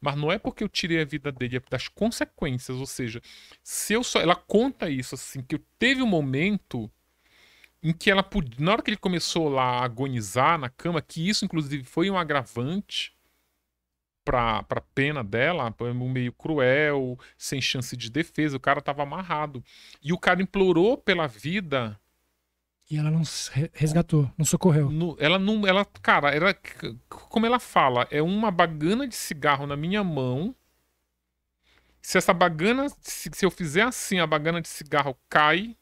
mas não é porque eu tirei a vida dele, é das consequências. Ou seja, se eu só. Ela conta isso, assim, que eu teve um momento em que ela podia. Na hora que ele começou lá a agonizar na cama, que isso, inclusive, foi um agravante pra, pra pena dela, um meio cruel, sem chance de defesa. O cara tava amarrado. E o cara implorou pela vida e ela não resgatou, não socorreu. No, ela não. Ela, cara, era. Como ela fala, é uma bagana de cigarro na minha mão. Se essa bagana. Se, se eu fizer assim, a bagana de cigarro cai.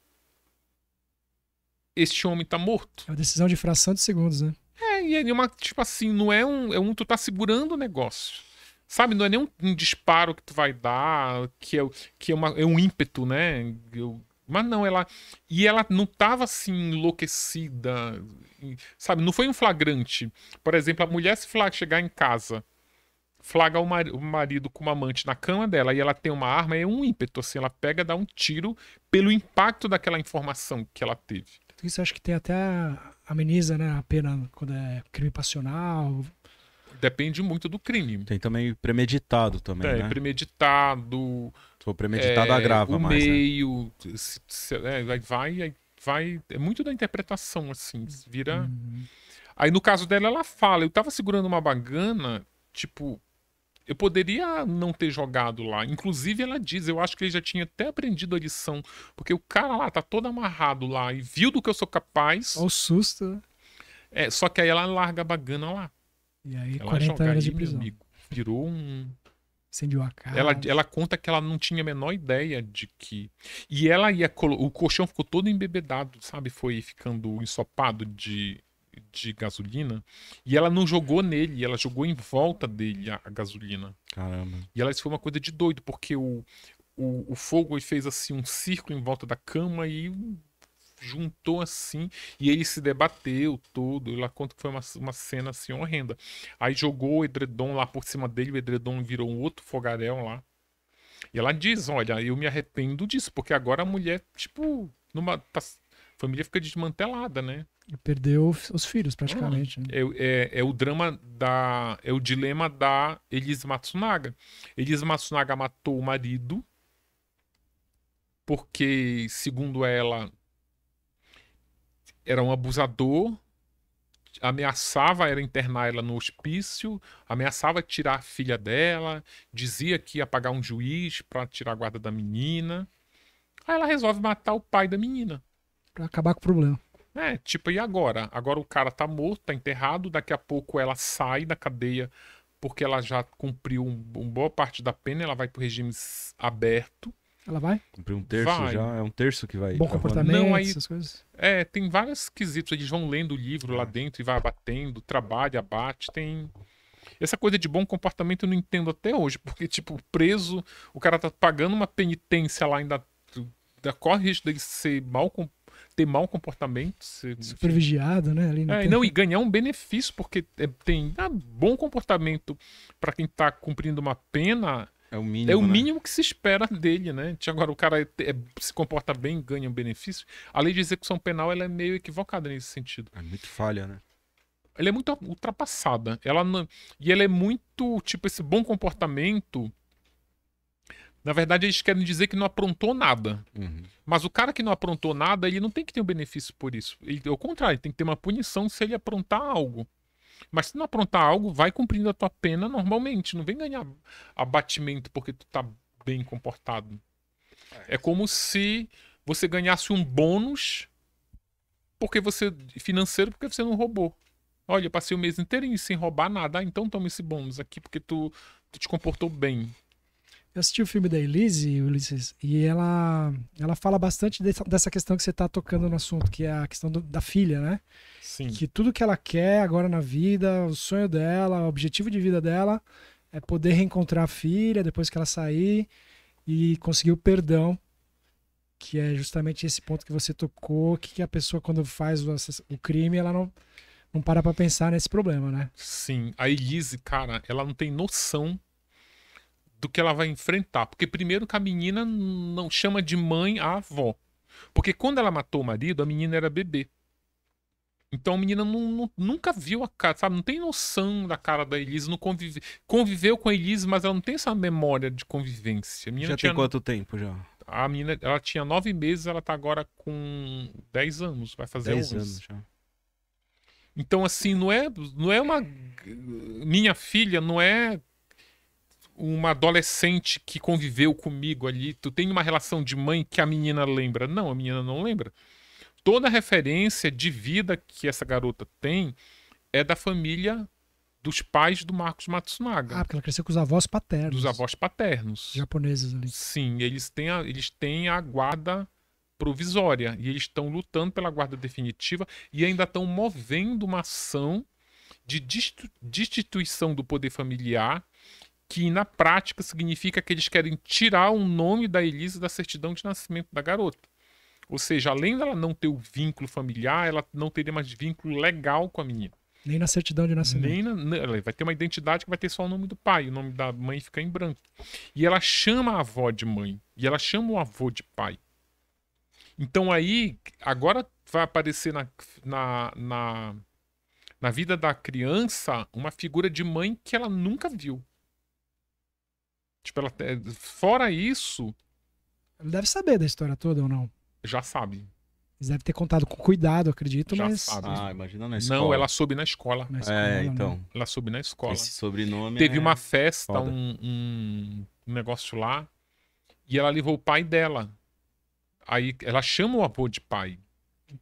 Este homem tá morto. É uma decisão de fração de segundos, né? É, e é uma. Tipo assim, não é um. É um tu tá segurando o negócio. Sabe, não é nem um, um disparo que tu vai dar, que é, que é, uma, é um ímpeto, né? Eu, mas não, ela. E ela não estava assim, enlouquecida. Sabe, não foi um flagrante. Por exemplo, a mulher se flag... chegar em casa, flaga o, mar... o marido com uma amante na cama dela e ela tem uma arma, é um ímpeto, assim, ela pega, dá um tiro pelo impacto daquela informação que ela teve. Isso acho que tem até ameniza, né, a pena quando é crime passional, depende muito do crime. Tem também premeditado também, é, né? premeditado. Se for premeditado, é, agrava o mais, né? meio, né? se, se, é, vai, vai... É muito da interpretação, assim, vira... Uhum. Aí, no caso dela, ela fala, eu tava segurando uma bagana, tipo, eu poderia não ter jogado lá. Inclusive, ela diz, eu acho que ele já tinha até aprendido a lição. Porque o cara lá tá todo amarrado lá e viu do que eu sou capaz. Olha o susto. Né? É, só que aí ela larga a bagana lá. E aí, ela 40 anos de prisão. Virou um. Incendiou a casa. Ela, ela conta que ela não tinha a menor ideia de que. E ela ia. O colchão ficou todo embebedado, sabe? Foi ficando ensopado de, de gasolina. E ela não jogou nele, ela jogou em volta dele a, a gasolina. Caramba. E ela, isso foi uma coisa de doido, porque o, o, o fogo fez assim um círculo em volta da cama e juntou assim e ele se debateu todo. Ela conta que foi uma, uma cena assim horrenda. Aí jogou o edredom lá por cima dele, o edredom virou um outro fogaréu lá. E ela diz: Olha, eu me arrependo disso, porque agora a mulher, tipo, numa, tá, a família fica desmantelada, né? E perdeu os filhos, praticamente. Né? é, é, é, o drama da. É o dilema da Elis Matsunaga. Elis Matsunaga matou o marido, porque, segundo ela, era um abusador, ameaçava era internar ela no hospício, ameaçava tirar a filha dela, dizia que ia pagar um juiz para tirar a guarda da menina. Aí ela resolve matar o pai da menina. Pra acabar com o problema. É, tipo, e agora? Agora o cara tá morto, tá enterrado, daqui a pouco ela sai da cadeia porque ela já cumpriu uma um boa parte da pena, ela vai pro regime aberto. Ela vai? Comprei um terço vai. já, é um terço que vai. Bom comportamento, não, aí, essas coisas. É, tem vários quesitos, eles vão lendo o livro lá é. dentro e vai abatendo, trabalha, abate, tem. Essa coisa de bom comportamento eu não entendo até hoje, porque, tipo, preso, o cara tá pagando uma penitência lá, ainda, ainda corre risco dele ser mal ter mau comportamento. Ser, Supervigiado, né? Ali é, não, e ganhar um benefício, porque é, tem ah, bom comportamento para quem está cumprindo uma pena é o mínimo, é o né? mínimo né? que se espera dele, né? Agora, o cara é, se comporta bem, ganha um benefício. A lei de execução penal ela é meio equivocada nesse sentido. É muito falha, né? Ela é muito ultrapassada. Ela não... E ela é muito, tipo, esse bom comportamento. Na verdade, eles querem dizer que não aprontou nada. Uhum. Mas o cara que não aprontou nada, ele não tem que ter um benefício por isso. Ele, ao contrário, ele tem que ter uma punição se ele aprontar algo. Mas se não aprontar algo, vai cumprindo a tua pena normalmente. Não vem ganhar abatimento porque tu tá bem comportado. É, é como se você ganhasse um bônus porque você financeiro porque você não roubou. Olha, passei o mês inteiro sem roubar nada. Ah, então toma esse bônus aqui porque tu, tu te comportou bem. Eu assisti o filme da Elise, Ulisses, e ela, ela fala bastante dessa, questão que você está tocando no assunto, que é a questão do, da filha, né? Sim. Que tudo que ela quer agora na vida, o sonho dela, o objetivo de vida dela, é poder reencontrar a filha depois que ela sair e conseguir o perdão, que é justamente esse ponto que você tocou, que a pessoa quando faz o, o crime, ela não, não para para pensar nesse problema, né? Sim, a Elise, cara, ela não tem noção do que ela vai enfrentar. Porque primeiro que a menina não chama de mãe a avó. Porque quando ela matou o marido, a menina era bebê. Então a menina não, não, nunca viu a cara, sabe? Não tem noção da cara da Elise, não convive, conviveu com a Elise, mas ela não tem essa memória de convivência. já tinha, tem quanto tempo já? A menina, ela tinha nove meses, ela tá agora com dez anos, vai fazer dez 11. anos já. Então assim, não é, não é uma minha filha, não é uma adolescente que conviveu comigo ali, tu tem uma relação de mãe que a menina lembra. Não, a menina não lembra. Toda referência de vida que essa garota tem é da família dos pais do Marcos Matsunaga. Ah, porque ela cresceu com os avós paternos. Dos avós paternos. Japoneses ali. Sim, eles têm a, eles têm a guarda provisória e eles estão lutando pela guarda definitiva e ainda estão movendo uma ação de destituição do poder familiar que na prática significa que eles querem tirar o nome da Elisa da certidão de nascimento da garota. Ou seja, além dela não ter o vínculo familiar, ela não teria mais vínculo legal com a menina. Nem na certidão de nascimento. Nem na, né, vai ter uma identidade que vai ter só o nome do pai, o nome da mãe fica em branco. E ela chama a avó de mãe, e ela chama o avô de pai. Então aí, agora vai aparecer na, na, na, na vida da criança uma figura de mãe que ela nunca viu. Tipo, ela. Fora isso. Ele deve saber da história toda ou não? Já sabe. Eles devem ter contado com cuidado, acredito, Já mas. Sabe. Ah, imagina na escola. Não, ela soube na escola. Na é, escola é, então. Ela soube na escola. Esse sobrenome. Teve é... uma festa, um, um, um negócio lá, e ela levou o pai dela. Aí ela chama o avô de pai.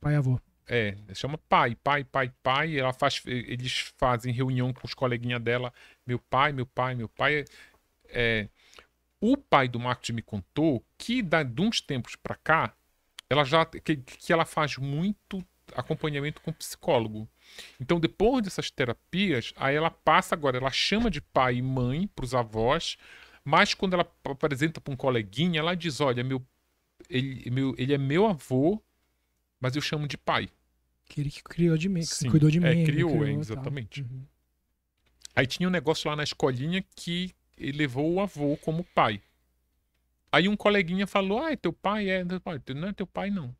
Pai e avô. É, chama pai, pai, pai, pai. Ela faz, eles fazem reunião com os coleguinhas dela. Meu pai, meu pai, meu pai. É, o pai do Marcos me contou que da, de uns tempos para cá, ela já que, que ela faz muito acompanhamento com psicólogo. Então, depois dessas terapias, aí ela passa agora, ela chama de pai e mãe para os avós, mas quando ela apresenta para um coleguinha, ela diz: Olha, meu ele, meu, ele é meu avô, mas eu chamo de pai. Que ele que criou de mim, que Sim, cuidou de é, mim. Criou, criou, é, exatamente. Uhum. Aí tinha um negócio lá na escolinha que ele levou o avô como pai. Aí um coleguinha falou: Ah, é teu pai é. Não é teu pai, não.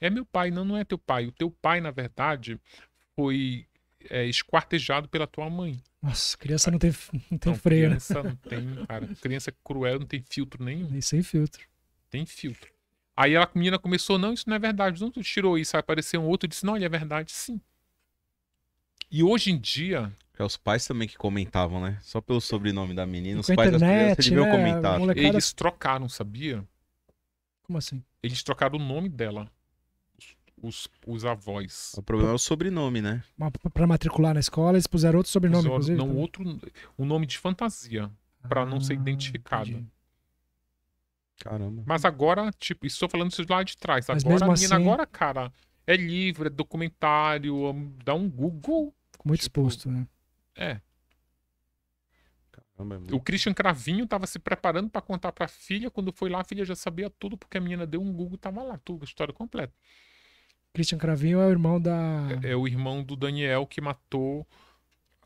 É meu pai, não, não é teu pai. O teu pai, na verdade, foi é, esquartejado pela tua mãe. Nossa, criança não tem, não tem não, freio, né? criança né? não tem, cara. Criança cruel não tem filtro nenhum. Nem sem filtro. Tem filtro. Aí a menina começou, não, isso não é verdade. Não, tu tirou isso. Aí apareceu um outro e disse, não, ele é verdade, sim. E hoje em dia, é os pais também que comentavam, né? Só pelo sobrenome da menina, os pais internet, das crianças deviam né? comentar. Molecada... Eles trocaram, sabia? Como assim? Eles trocaram o nome dela. Os, os avós. O problema é o sobrenome, né? Para matricular na escola, eles puseram outro sobrenome, Puseram, inclusive. Não, também. outro. Um nome de fantasia. para ah, não ser ah, identificado. Entendi. Caramba. Mas agora, tipo, estou falando isso lá de trás. Mas agora, a menina, assim... agora, cara, é livre, é documentário, é dá um Google. Ficou muito tipo, exposto, né? É. Caramba, é o Christian Cravinho tava se preparando para contar para a filha. Quando foi lá, a filha já sabia tudo, porque a menina deu um Google tava lá, tudo, a história completa. Christian Cravinho é o irmão da. É, é o irmão do Daniel que matou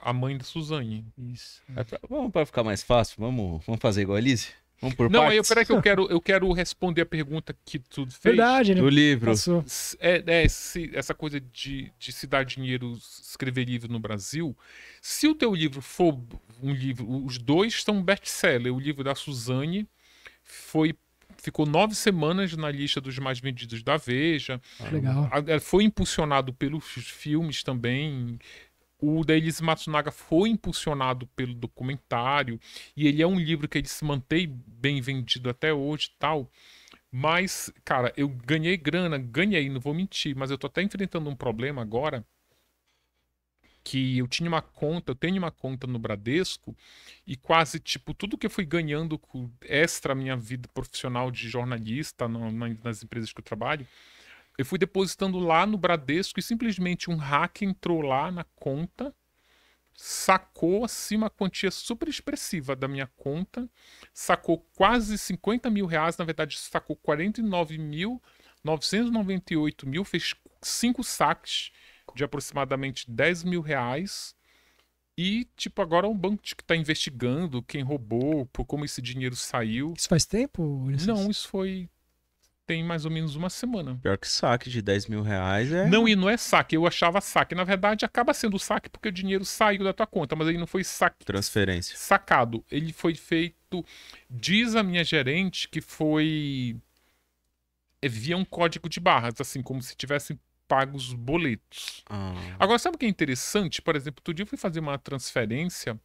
a mãe da Suzane. Isso. É pra... Vamos para ficar mais fácil, vamos, vamos fazer igual a Elise? Vamos por Não, partes. aí, peraí que eu quero, eu quero responder a pergunta que tu fez. Verdade, né? Do livro. Passou. É, é se, essa coisa de, de se dar dinheiro, escrever livro no Brasil. Se o teu livro for um livro... Os dois são best-seller. O livro da Suzane foi ficou nove semanas na lista dos mais vendidos da Veja. legal. É, foi impulsionado pelos filmes também. O Dailies Matsunaga foi impulsionado pelo documentário e ele é um livro que ele se mantém bem vendido até hoje e tal. Mas, cara, eu ganhei grana, ganhei, não vou mentir, mas eu tô até enfrentando um problema agora que eu tinha uma conta, eu tenho uma conta no Bradesco e quase tipo tudo que eu fui ganhando extra minha vida profissional de jornalista no, nas empresas que eu trabalho, eu fui depositando lá no Bradesco e simplesmente um hack entrou lá na conta, sacou assim uma quantia super expressiva da minha conta, sacou quase 50 mil reais, na verdade sacou 49 mil, 998 mil, fez cinco saques de aproximadamente 10 mil reais. E, tipo, agora é um banco que está investigando quem roubou, por como esse dinheiro saiu. Isso faz tempo? Ulisses? Não, isso foi tem mais ou menos uma semana. Pior que saque de 10 mil reais é. Não, e não é saque. Eu achava saque. Na verdade, acaba sendo saque porque o dinheiro saiu da tua conta, mas ele não foi saque. Transferência. Sacado. Ele foi feito. Diz a minha gerente que foi. É via um código de barras, assim, como se tivessem pago os boletos. Ah. Agora, sabe o que é interessante? Por exemplo, outro dia eu fui fazer uma transferência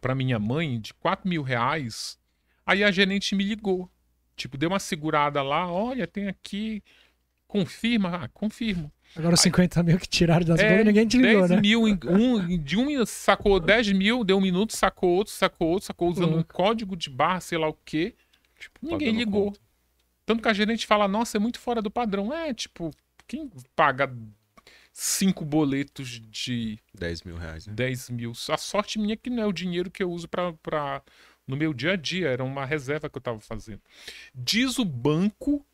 para minha mãe de 4 mil reais. Aí a gerente me ligou. Tipo, deu uma segurada lá, olha, tem aqui, confirma, ah, confirmo. Agora os 50 aí, mil que tiraram das é, ninguém te ligou, 10 né? mil, um, de um sacou 10 mil, deu um minuto, sacou outro, sacou outro, sacou usando uhum. um código de barra, sei lá o quê. Tipo, ninguém ligou. Conta. Tanto que a gerente fala, nossa, é muito fora do padrão. É, tipo, quem paga cinco boletos de... 10 mil reais, né? 10 mil. A sorte minha é que não é o dinheiro que eu uso para no meu dia a dia, era uma reserva que eu estava fazendo. Diz o banco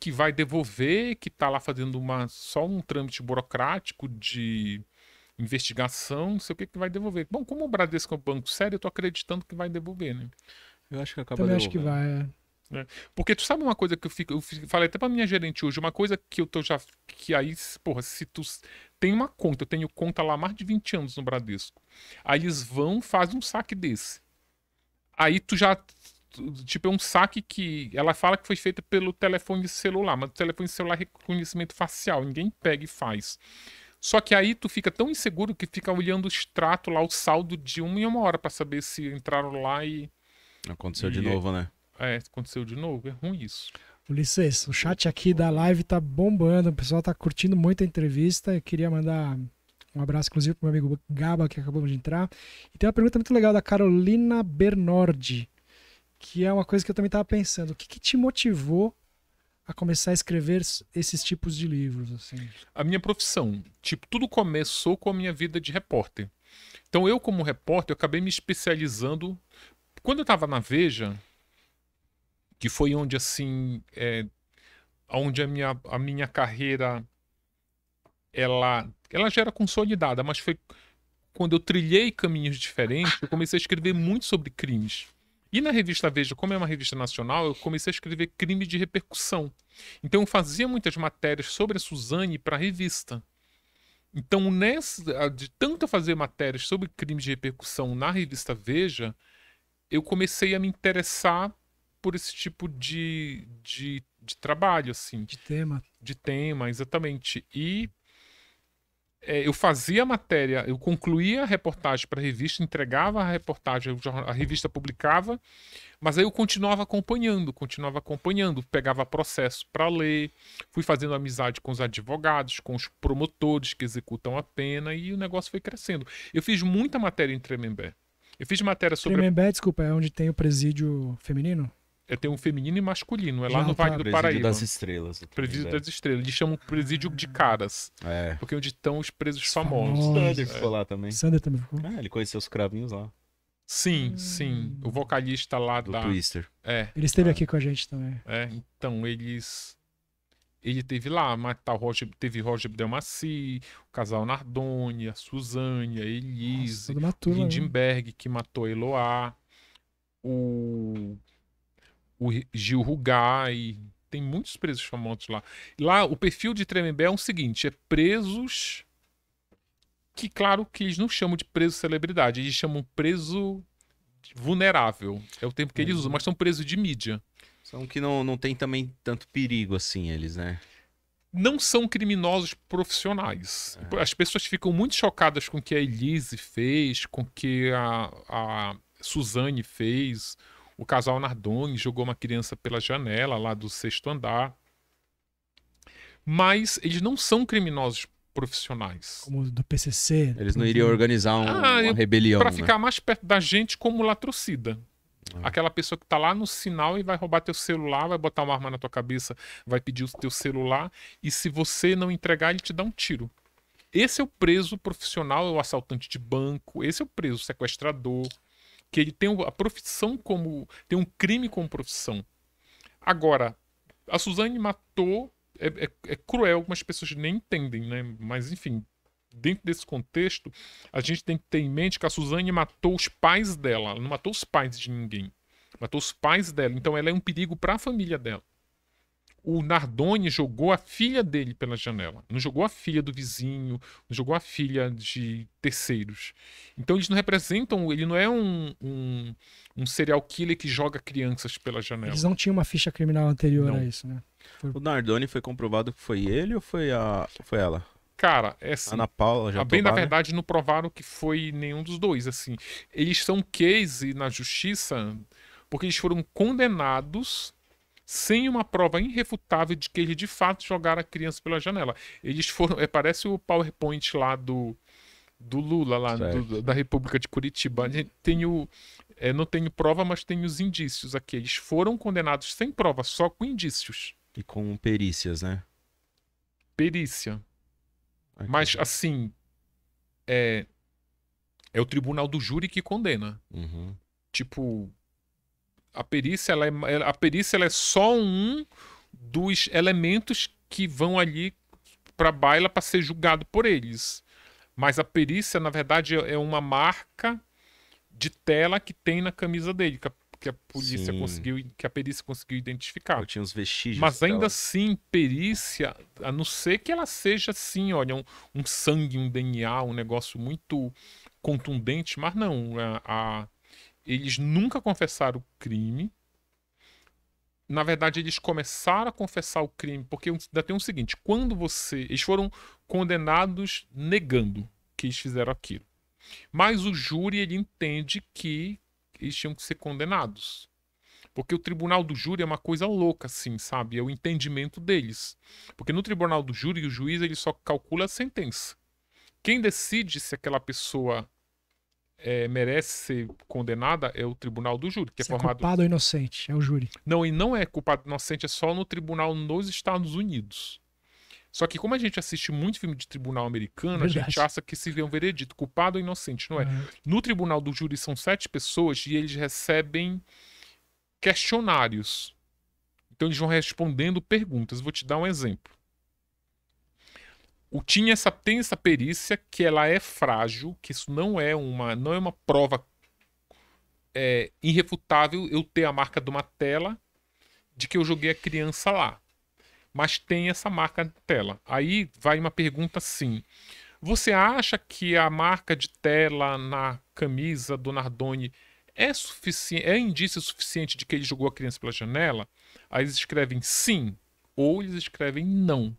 que vai devolver, que está lá fazendo uma, só um trâmite burocrático de investigação, não sei o que, que vai devolver. Bom, como o Bradesco é um banco sério, eu estou acreditando que vai devolver, né? Eu acho que acaba Também acho que vai, é. é. Porque tu sabe uma coisa que eu fico, eu falei até pra minha gerente hoje, uma coisa que eu tô já que aí, porra, se tu tem uma conta, eu tenho conta lá há mais de 20 anos no Bradesco. Aí eles vão, fazem um saque desse aí tu já. Tipo, é um saque que. Ela fala que foi feita pelo telefone celular, mas o telefone celular é reconhecimento facial, ninguém pega e faz. Só que aí tu fica tão inseguro que fica olhando o extrato lá, o saldo de uma em uma hora para saber se entraram lá e. Aconteceu e... de novo, né? É, aconteceu de novo, é ruim isso. Ulisses, o chat aqui da live tá bombando, o pessoal tá curtindo muito a entrevista. Eu queria mandar um abraço, inclusive, para o meu amigo Gaba, que acabamos de entrar. E tem uma pergunta muito legal da Carolina Bernardi, que é uma coisa que eu também estava pensando. O que, que, te motivou a começar a escrever esses tipos de livros? Assim? A minha profissão. Tipo, tudo começou com a minha vida de repórter. Então, eu, como repórter, eu acabei me especializando. Quando eu estava na Veja, que foi onde, assim, é, onde a minha, a minha carreira ela ela já era consolidada, mas foi quando eu trilhei caminhos diferentes, eu comecei a escrever muito sobre crimes. E na revista Veja, como é uma revista nacional, eu comecei a escrever crime de repercussão. Então eu fazia muitas matérias sobre a Suzane para a revista. Então, nessa, de tanto fazer matérias sobre crime de repercussão na revista Veja, eu comecei a me interessar por esse tipo de, de, de trabalho, assim. De tema. De tema, exatamente. E é, eu fazia a matéria, eu concluía a reportagem para a revista, entregava a reportagem, a revista publicava, mas aí eu continuava acompanhando, continuava acompanhando, pegava processo para ler, fui fazendo amizade com os advogados, com os promotores que executam a pena e o negócio foi crescendo. Eu fiz muita matéria em Tremembé. Eu fiz matéria sobre. Tremembé, desculpa, é onde tem o presídio feminino? Eu tenho um feminino e masculino. É lá Já no tá, Vale tá, do Paraíba. Presídio das Estrelas. Presídio é. das Estrelas. Eles chamam Presídio de Caras. É. Porque é onde estão os presos famosos. O Sander é. ficou lá também. Sander também ficou. Ah, ele conheceu os cravinhos lá. Sim, hum. sim. O vocalista lá do da... Twister. É. Ele esteve é. aqui com a gente também. É, então eles... Ele teve lá, mas tá, Roger, teve Roger Delmaci, o casal Nardoni, a Suzane, a Elise, Nossa, né? Lindenberg, né? que matou a Eloá, o o Gil Rugai tem muitos presos famosos lá. Lá o perfil de Tremembé é o seguinte, é presos que claro que eles não chamam de preso celebridade, eles chamam preso vulnerável. É o tempo que eles é. usam, mas são presos de mídia. São que não, não tem também tanto perigo assim eles, né? não são criminosos profissionais. É. Tipo, as pessoas ficam muito chocadas com o que a Elise fez, com o que a, a Suzane fez, o casal Nardoni jogou uma criança pela janela lá do sexto andar. Mas eles não são criminosos profissionais. Como do PCC. Eles não iriam organizar um, ah, uma rebelião. Para né? ficar mais perto da gente como latrocida. Ah. Aquela pessoa que tá lá no sinal e vai roubar teu celular, vai botar uma arma na tua cabeça, vai pedir o teu celular e se você não entregar, ele te dá um tiro. Esse é o preso profissional, é o assaltante de banco, esse é o preso sequestrador que ele tem a profissão como. tem um crime como profissão. Agora, a Suzane matou. É, é, é cruel, algumas pessoas nem entendem, né? Mas enfim, dentro desse contexto, a gente tem que ter em mente que a Suzane matou os pais dela, ela não matou os pais de ninguém. Matou os pais dela, então ela é um perigo para a família dela o Nardoni jogou a filha dele pela janela. Não jogou a filha do vizinho, não jogou a filha de terceiros. Então eles não representam. Ele não é um, um, um serial killer que joga crianças pela janela. Eles não tinham uma ficha criminal anterior não. a isso, né? Foi... O Nardoni foi comprovado que foi ele ou foi, a, foi ela? Cara, essa. É Ana assim, Paula já bem na né? verdade não provaram que foi nenhum dos dois, assim. Eles são case na justiça porque eles foram condenados sem uma prova irrefutável de que ele de fato jogara a criança pela janela. Eles foram, é, parece o PowerPoint lá do, do Lula, lá do, da República de Curitiba. Tem o, é, não tenho prova, mas tenho os indícios aqui. Eles foram condenados sem prova, só com indícios. E com perícias, né? Perícia. Aqui. Mas, assim, é, é o tribunal do júri que condena. Uhum. Tipo, a perícia ela é, a perícia ela é só um dos elementos que vão ali para baila para ser julgado por eles. Mas a perícia, na verdade, é, é uma marca de tela que tem na camisa dele, que a, que a polícia Sim. conseguiu, que a perícia conseguiu identificar. Eu tinha uns vestígios. Mas ainda dela. assim, perícia, a não ser que ela seja assim, olha, um, um sangue, um DNA, um negócio muito contundente, mas não. a, a eles nunca confessaram o crime. Na verdade, eles começaram a confessar o crime, porque ainda tem o seguinte: quando você. Eles foram condenados negando que eles fizeram aquilo. Mas o júri ele entende que eles tinham que ser condenados. Porque o tribunal do júri é uma coisa louca, assim, sabe? É o entendimento deles. Porque no tribunal do júri, o juiz ele só calcula a sentença. Quem decide se aquela pessoa é, merece ser condenada é o tribunal do júri, que Se é, é formado. É culpado ou inocente, é o júri. Não, e não é culpado inocente, é só no tribunal nos Estados Unidos. Só que como a gente assiste muito filme de tribunal americano, Verdade. a gente acha que se vê um veredito, culpado ou inocente, não é? No tribunal do júri são sete pessoas e eles recebem questionários. Então eles vão respondendo perguntas. Vou te dar um exemplo o TIM é essa, tem essa perícia que ela é frágil, que isso não é uma, não é uma prova é, irrefutável eu ter a marca de uma tela de que eu joguei a criança lá. Mas tem essa marca de tela. Aí vai uma pergunta assim. Você acha que a marca de tela na camisa do Nardoni é, é indício suficiente de que ele jogou a criança pela janela? Aí eles escrevem sim ou eles escrevem não.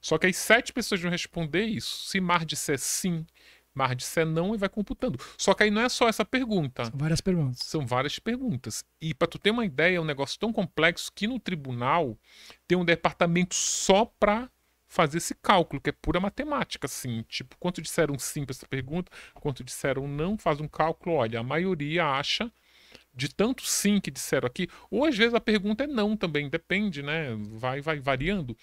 Só que aí sete pessoas vão responder isso. Se Mar disser sim, Mar disser não e vai computando. Só que aí não é só essa pergunta. São várias perguntas. São várias perguntas. E para tu ter uma ideia, é um negócio tão complexo que no tribunal tem um departamento só para fazer esse cálculo, que é pura matemática, assim. Tipo, quanto disseram sim para essa pergunta, quanto disseram não, faz um cálculo. Olha, a maioria acha de tanto sim que disseram aqui, ou às vezes a pergunta é não também, depende, né? Vai, vai variando.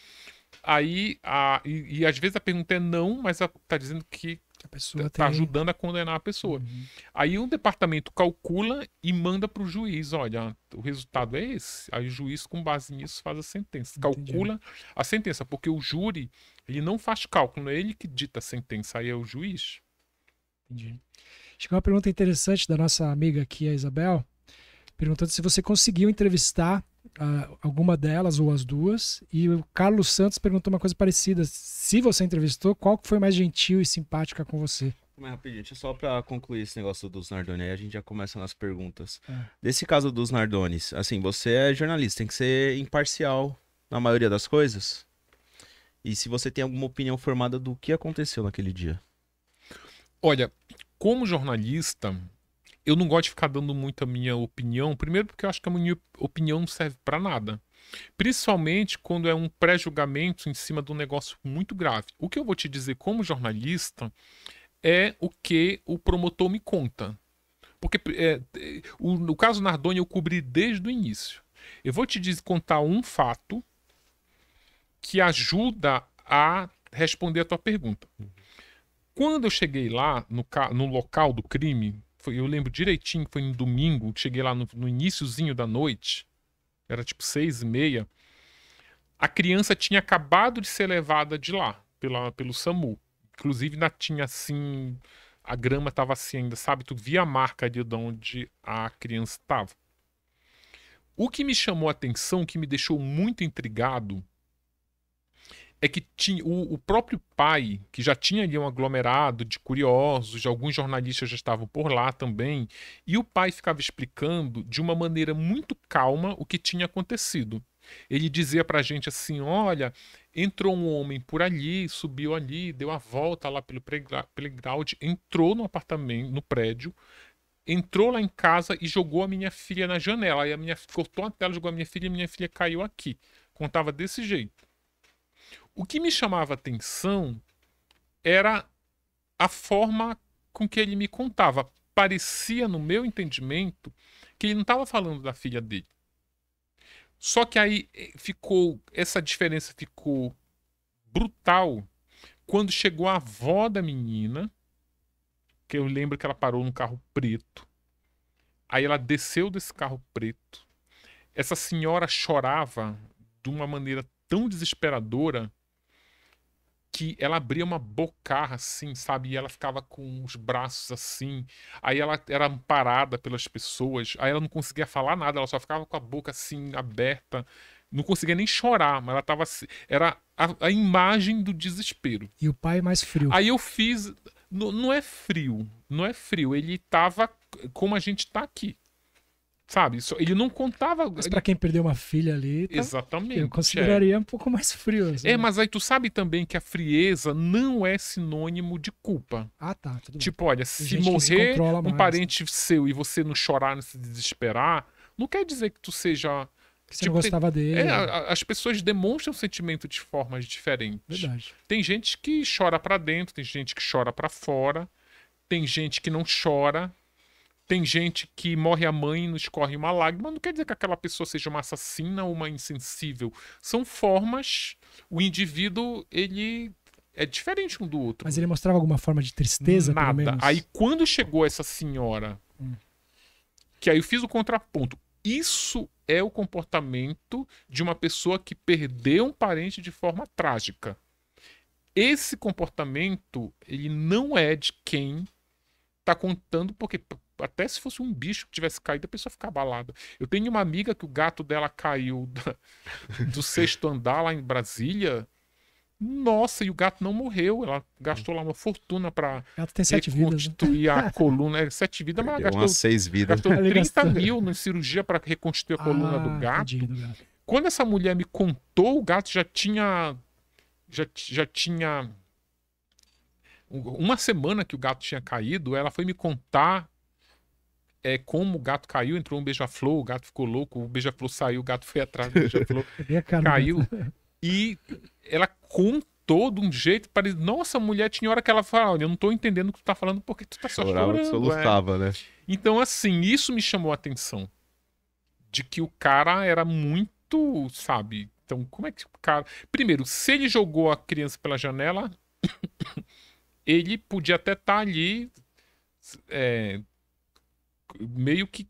Aí, a, e, e, às vezes a pergunta é não, mas a, tá dizendo que a pessoa tá, tem... tá ajudando a condenar a pessoa. Uhum. Aí o departamento calcula e manda para o juiz, olha, o resultado é esse. Aí o juiz, com base nisso, faz a sentença. Entendi. Calcula a sentença, porque o júri, ele não faz cálculo, é ele que dita a sentença, aí é o juiz. Entendi. Chegou uma pergunta interessante da nossa amiga aqui, a Isabel, perguntando se você conseguiu entrevistar ah, alguma delas ou as duas. E o Carlos Santos perguntou uma coisa parecida. Se você entrevistou, qual que foi mais gentil e simpática com você? Mais rapidinho, só para concluir esse negócio dos Nardoni, aí a gente já começa nas perguntas. É. Desse caso dos Nardones, assim, você é jornalista, tem que ser imparcial na maioria das coisas. E se você tem alguma opinião formada do que aconteceu naquele dia? Olha, como jornalista, eu não gosto de ficar dando muita minha opinião, primeiro porque eu acho que a minha opinião não serve para nada. Principalmente quando é um pré-julgamento em cima de um negócio muito grave. O que eu vou te dizer como jornalista é o que o promotor me conta. Porque é, o, caso Nardoni eu cobri desde o início. Eu vou te contar um fato que ajuda a responder a tua pergunta. Uhum. Quando eu cheguei lá, no, no local do crime, foi, eu lembro direitinho que foi no domingo, cheguei lá no, no iníciozinho da noite, era tipo seis e meia, a criança tinha acabado de ser levada de lá, pela, pelo SAMU. Inclusive, ainda tinha assim, a grama estava assim ainda, sabe? Tu via a marca de onde a criança estava. O que me chamou a atenção, o que me deixou muito intrigado, é que tinha, o, o, próprio pai, que já tinha ali um aglomerado de curiosos, alguns jornalistas já estavam por lá também, e o pai ficava explicando de uma maneira muito calma o que tinha acontecido. Ele dizia pra gente assim: olha, entrou um homem por ali, subiu ali, deu a volta lá pelo playground, entrou no apartamento, no prédio, entrou lá em casa e jogou a minha filha na janela. Aí a minha cortou a tela, jogou a minha filha e a minha filha caiu aqui. Contava desse jeito. O que me chamava atenção era a forma com que ele me contava. Parecia, no meu entendimento, que ele não estava falando da filha dele. Só que aí eh, ficou, essa diferença ficou brutal quando chegou a avó da menina, que eu lembro que ela parou no carro preto. Aí ela desceu desse carro preto. Essa senhora chorava de uma maneira tão desesperadora que ela abria uma bocarra assim, sabe? E ela ficava com os braços assim. Aí ela era amparada pelas pessoas. Aí ela não conseguia falar nada, ela só ficava com a boca assim aberta. Não conseguia nem chorar, mas ela tava era a, a imagem do desespero. E o pai mais frio. Aí eu fiz não, não é frio, não é frio, ele tava como a gente tá aqui. Sabe, isso, ele não contava. Mas ele... pra quem perdeu uma filha ali. Tá... Exatamente. Eu consideraria é. um pouco mais frio É, né? mas aí tu sabe também que a frieza não é sinônimo de culpa. Ah, tá. tipo, bem. olha, se morrer se um mais, parente né? seu e você não chorar, não se desesperar, não quer dizer que tu seja. Que você tipo, não gostava dele. É, as pessoas demonstram sentimento de formas diferentes. Verdade. Tem gente que chora para dentro, tem gente que chora para fora, tem gente que não chora, tem gente que morre a mãe e não escorre uma lágrima. Não quer dizer que aquela pessoa seja uma assassina ou uma insensível. São formas. O indivíduo, ele é diferente um do outro. Mas ele mostrava alguma forma de tristeza, Nada. Aí quando chegou essa senhora, hum. que aí eu fiz o contraponto. Isso é o comportamento de uma pessoa que perdeu um parente de forma trágica. Esse comportamento, ele não é de quem está contando, porque até se fosse um bicho que tivesse caído, a pessoa ficava abalada. Eu tenho uma amiga que o gato dela caiu da, *laughs* do sexto andar lá em Brasília. Nossa, e o gato não morreu. Ela gastou lá uma fortuna para reconstruir vidas, né? a *laughs* coluna. É, sete vidas, mas ela gastou, umas seis vidas. gastou 30 é mil em cirurgia para reconstruir a coluna ah, do, gato. do gato. Quando essa mulher me contou, o gato já tinha. Já, já tinha. Uma semana que o gato tinha caído, ela foi me contar é, como o gato caiu, entrou um beija-flor, o gato ficou louco, o beija-flor saiu, o gato foi atrás do *laughs* beija-flor, caiu. E ela contou de um jeito para nossa, a mulher tinha hora que ela fala, olha, eu não estou entendendo o que tu tá falando porque tu tá só Chorava, chorando. É. Soluçava, né? Então, assim, isso me chamou a atenção. De que o cara era muito, sabe? Então, como é que o cara. Primeiro, se ele jogou a criança pela janela, *coughs* ele podia até estar tá ali. É, meio que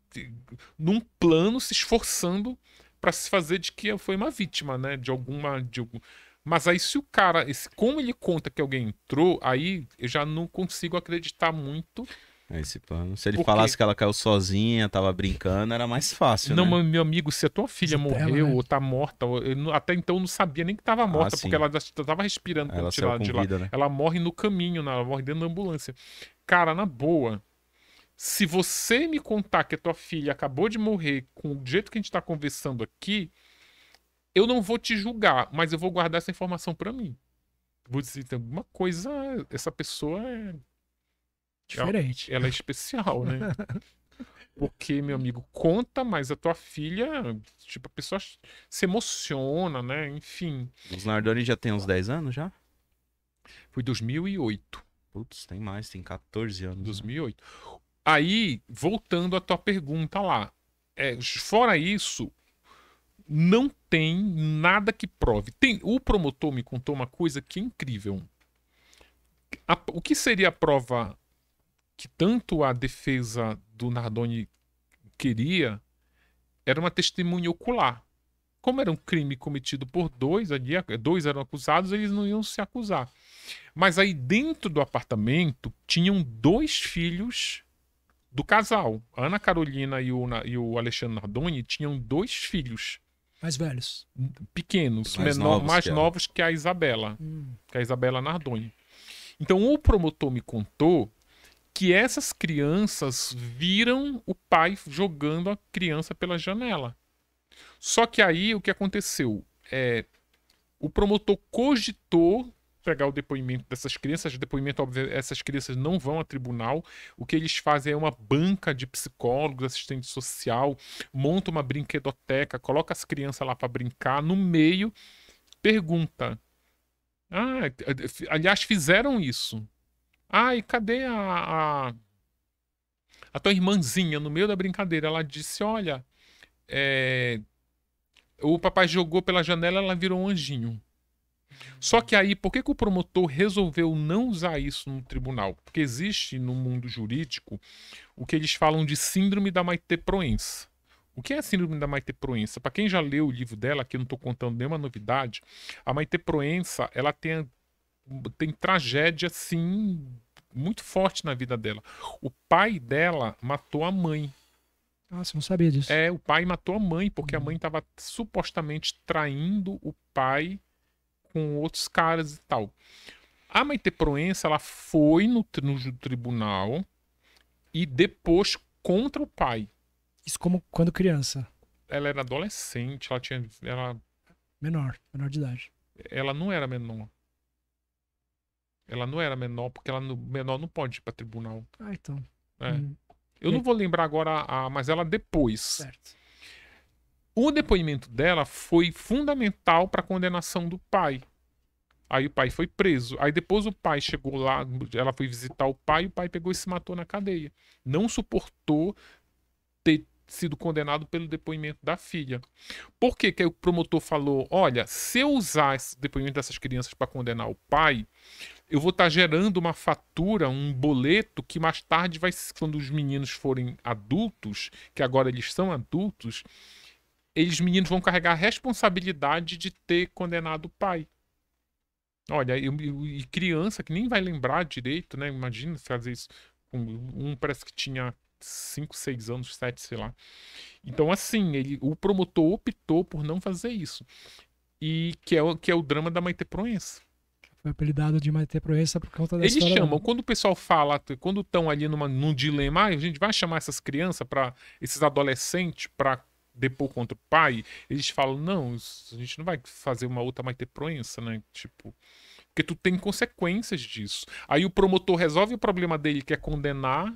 num plano se esforçando para se fazer de que foi uma vítima, né? De alguma. De algum... Mas aí, se o cara. Esse, como ele conta que alguém entrou, aí eu já não consigo acreditar muito. É esse plano. Se ele Porque... falasse que ela caiu sozinha, tava brincando, era mais fácil. Não, né? meu amigo, se a tua filha tá morreu dela, né? ou tá morta, não, até então não sabia nem que tava ah, morta, ah, porque ela tava respirando quando ela tirar de vida, lá. Né? Ela morre no caminho, ela morre dentro da ambulância. Cara, na boa, se você me contar que a tua filha acabou de morrer com o jeito que a gente está conversando aqui, eu não vou te julgar, mas eu vou guardar essa informação para mim. Vou dizer, tem alguma coisa, essa pessoa é diferente. Ela, ela é especial, né? *laughs* Porque, meu amigo, conta, mas a tua filha, tipo, a pessoa se emociona, né? Enfim. Os Nardoni já tem uns 10 anos já? Foi 2008. Putz, tem mais, tem 14 anos. 2008. Né? Aí, voltando à tua pergunta lá, é, fora isso, não tem nada que prove. Tem, o promotor me contou uma coisa que é incrível. A, o que seria a prova que tanto a defesa do Nardoni queria era uma testemunha ocular. Como era um crime cometido por dois, ali, é, dois eram acusados, eles não iam se acusar. Mas aí dentro do apartamento tinham dois filhos do casal. Ana Carolina e o, e o Alexandre Nardoni tinham dois filhos. Mais velhos. Pequenos, mais, menor, novos, mais que novos que a Isabela. Hum. Que a Isabela Nardoni. Então o promotor me contou que essas crianças viram o pai jogando a criança pela janela. Só que aí o que aconteceu? É, o promotor cogitou pegar o depoimento dessas crianças, depoimento, é, essas crianças não vão a tribunal, o que eles fazem é uma banca de psicólogos, assistente social, monta uma brinquedoteca, coloca as crianças lá para brincar, no meio, pergunta. Ah, aliás, fizeram isso. Ah, e cadê a, a, a tua irmãzinha no meio da brincadeira? Ela disse: Olha, é, o papai jogou pela janela, ela virou um anjinho. Só que aí, por que, que o promotor resolveu não usar isso no tribunal? Porque existe no mundo jurídico o que eles falam de síndrome da Maite Proença. O que é a síndrome da Maite Proença? Para quem já leu o livro dela, que eu não estou contando nenhuma novidade, a Maite Proença ela tem, tem tragédia, sim, muito forte na vida dela. O pai dela matou a mãe. Ah, você não sabia disso. É, o pai matou a mãe, porque hum. a uhum. mãe estava supostamente traindo o pai com outros caras e tal. A Maite Proença, ela foi no, no tribunal e depois contra o pai. Isso como quando criança? Ela era adolescente, ela tinha. Ela... Menor, menor de idade. Ela não era menor. Ela não era menor, porque ela menor não pode ir pra tribunal. Ah, então. É. Hum. Eu e... não é. vou lembrar agora, a, mas ela depois. Certo. O depoimento dela foi fundamental para a condenação do pai. Aí o pai foi preso. Aí depois o pai chegou lá, ela foi visitar o pai, o pai pegou e se matou na cadeia. Não suportou ter sido condenado pelo depoimento da filha. Por que, que o promotor falou: olha, se eu usar esse depoimento dessas crianças para condenar o pai, eu vou estar tá gerando uma fatura, um boleto que mais tarde vai, quando os meninos forem adultos, que agora eles são adultos, eles meninos vão carregar a responsabilidade de ter condenado o pai. Olha, eu, eu, e criança que nem vai lembrar direito, né? Imagina se às vezes Um, um parece que tinha 5, 6 anos, 7, sei lá. Então, assim, ele, o promotor optou por não fazer isso. E que é, que é o drama da Maite Proença. Foi apelidado de Maite Proença por conta da Eles chamam, da... quando o pessoal fala, quando estão ali numa, num dilema, a gente vai chamar essas crianças, para esses adolescentes, para depor contra o pai, eles falam: não, a gente não vai fazer uma outra Maite Proença, né? Tipo. Porque tu tem consequências disso. Aí o promotor resolve o problema dele, que é condenar,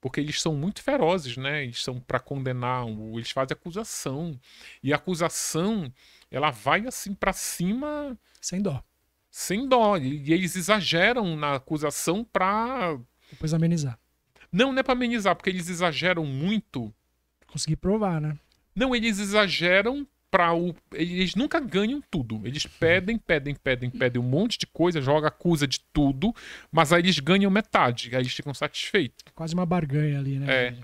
porque eles são muito ferozes, né? Eles são para condenar, eles fazem acusação. E a acusação, ela vai assim para cima. Sem dó. Sem dó. E eles exageram na acusação pra. Depois amenizar. Não, não é pra amenizar, porque eles exageram muito. Conseguir provar, né? Não, eles exageram para o. Eles nunca ganham tudo. Eles uhum. pedem, pedem, pedem, pedem um monte de coisa, joga, acusa de tudo, mas aí eles ganham metade, aí eles ficam satisfeitos. É quase uma barganha ali, né? É.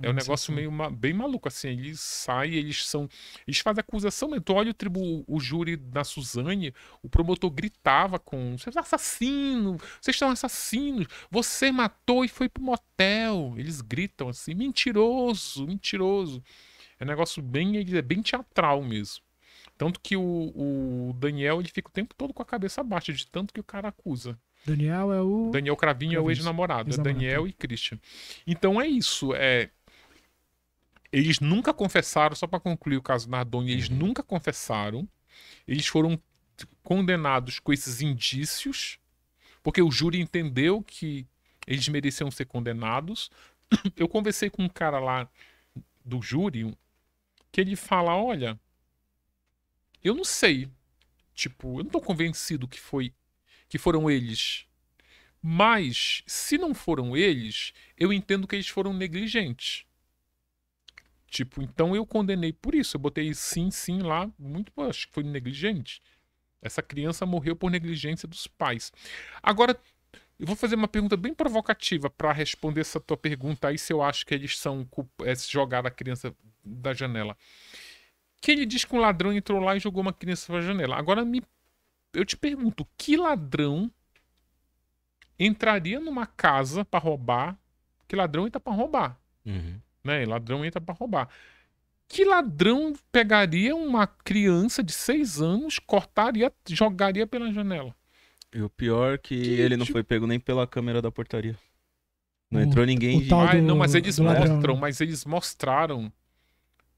É, é um negócio meio bem maluco, assim. Eles saem, eles são. Eles fazem acusação mesmo. Tu olha o, o júri da Suzane, o promotor gritava com. Vocês são assassinos, vocês são assassinos, você matou e foi pro motel. Eles gritam assim, mentiroso, mentiroso. É um negócio bem, é bem teatral mesmo. Tanto que o, o, Daniel ele fica o tempo todo com a cabeça baixa, de tanto que o cara acusa. Daniel é o. Daniel Cravinho, Cravinho. é o ex-namorado. É Daniel e Christian. Então é isso. É... Eles nunca confessaram, só para concluir o caso Nardoni, eles uhum. nunca confessaram. Eles foram condenados com esses indícios, porque o júri entendeu que eles mereciam ser condenados. *clears throat* Eu conversei com um cara lá do júri, que ele fala: olha, eu não sei. Tipo, eu não tô convencido que foi que foram eles. Mas se não foram eles, eu entendo que eles foram negligentes. Tipo, então eu condenei por isso. Eu botei sim, sim lá, muito, acho que foi negligente. Essa criança morreu por negligência dos pais. Agora eu vou fazer uma pergunta bem provocativa para responder essa tua pergunta aí se eu acho que eles são é, jogar a criança da janela. Que ele diz que um ladrão entrou lá e jogou uma criança da janela. Agora me eu te pergunto, que ladrão entraria numa casa para roubar? Que ladrão entra para roubar? Uhum. Né? Ladrão entra para roubar. Que ladrão pegaria uma criança de seis anos, cortaria, jogaria pela janela? E o pior é que, que ele tipo... não foi pego nem pela câmera da portaria. Não o, hum. entrou ninguém. De... Ah, não, mas eles mostram, né? mas eles mostraram.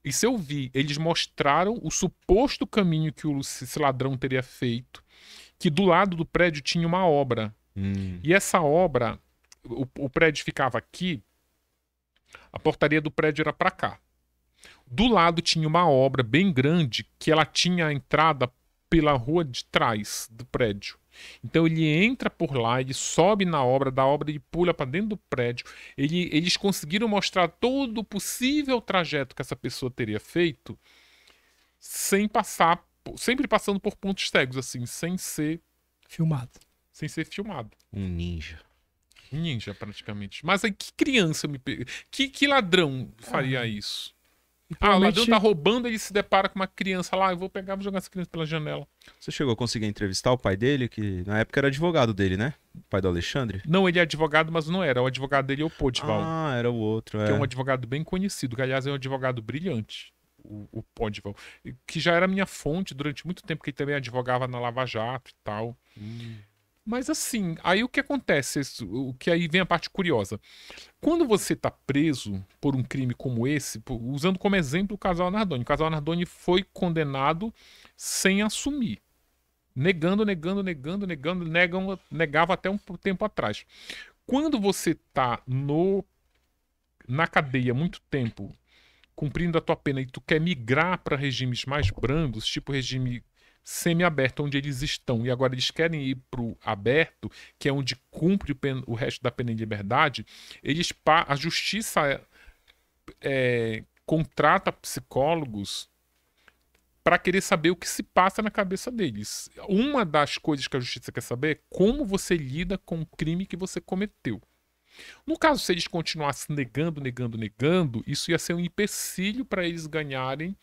Isso eu vi. Eles mostraram o suposto caminho que o, esse ladrão teria feito. Que do lado do prédio tinha uma obra. Hum. E essa obra, o, o prédio ficava aqui, a portaria do prédio era para cá. Do lado tinha uma obra bem grande que ela tinha a entrada pela rua de trás do prédio. Então ele entra por lá, ele sobe na obra, da obra ele pula para dentro do prédio. Ele, eles conseguiram mostrar todo o possível trajeto que essa pessoa teria feito sem passar, sempre passando por pontos cegos, assim, sem ser filmado. Sem ser filmado. Um ninja ninja praticamente. Mas aí que criança me que que ladrão faria ah. isso? Ah, o ladrão tá roubando, ele se depara com uma criança lá, eu vou pegar, vou jogar essa criança pela janela. Você chegou a conseguir entrevistar o pai dele, que na época era advogado dele, né? O pai do Alexandre? Não, ele é advogado, mas não era. O advogado dele é o Podval. Ah, era o outro, é. Que é um advogado bem conhecido, que aliás é um advogado brilhante, o, o Que já era minha fonte durante muito tempo, que ele também advogava na Lava Jato e tal. Hum. Mas assim, aí o que acontece? O que aí vem a parte curiosa. Quando você está preso por um crime como esse, por, usando como exemplo o casal Nardoni, o casal Nardoni foi condenado sem assumir. Negando, negando, negando, negando, negam, negava até um tempo atrás. Quando você está no na cadeia muito tempo, cumprindo a tua pena e tu quer migrar para regimes mais brancos, tipo regime semi-aberto onde eles estão. E agora eles querem ir para o aberto, que é onde cumpre o, pen, o resto da pena de liberdade. Eles a justiça é, contrata psicólogos para querer saber o que se passa na cabeça deles. Uma das coisas que a justiça quer saber é como você lida com o crime que você cometeu. No caso, se eles continuassem negando, negando, negando, isso ia ser um empecilho para eles ganharem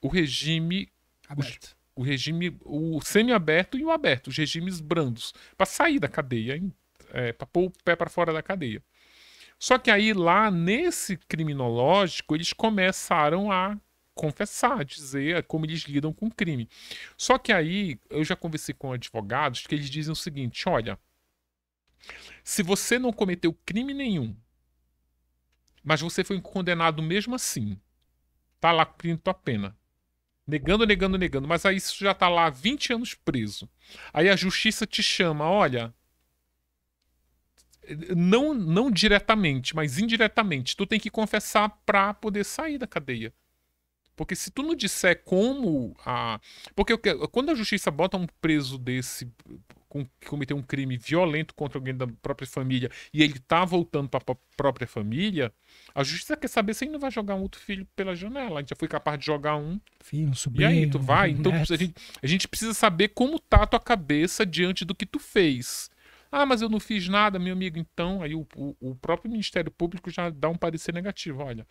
o regime aberto o regime, o semi-aberto e o aberto, os regimes brandos, para sair da cadeia, é, para pôr o pé para fora da cadeia. Só que aí lá nesse criminológico eles começaram a confessar, dizer como eles lidam com o crime. Só que aí eu já conversei com advogados que eles dizem o seguinte: olha, se você não cometeu crime nenhum, mas você foi condenado mesmo assim, tá lá cumprindo a pena negando, negando, negando. Mas aí isso já tá lá há 20 anos preso. Aí a justiça te chama, olha. Não, não diretamente, mas indiretamente. Tu tem que confessar para poder sair da cadeia. Porque se tu não disser como a. Porque quando a justiça bota um preso desse com, que cometeu um crime violento contra alguém da própria família e ele tá voltando para a própria família, a justiça quer saber se ele não vai jogar um outro filho pela janela. A gente já foi capaz de jogar um. Filho, subiu. E aí, tu vai. Um então a gente, a gente precisa saber como tá a tua cabeça diante do que tu fez. Ah, mas eu não fiz nada, meu amigo. Então, aí o, o, o próprio Ministério Público já dá um parecer negativo. Olha,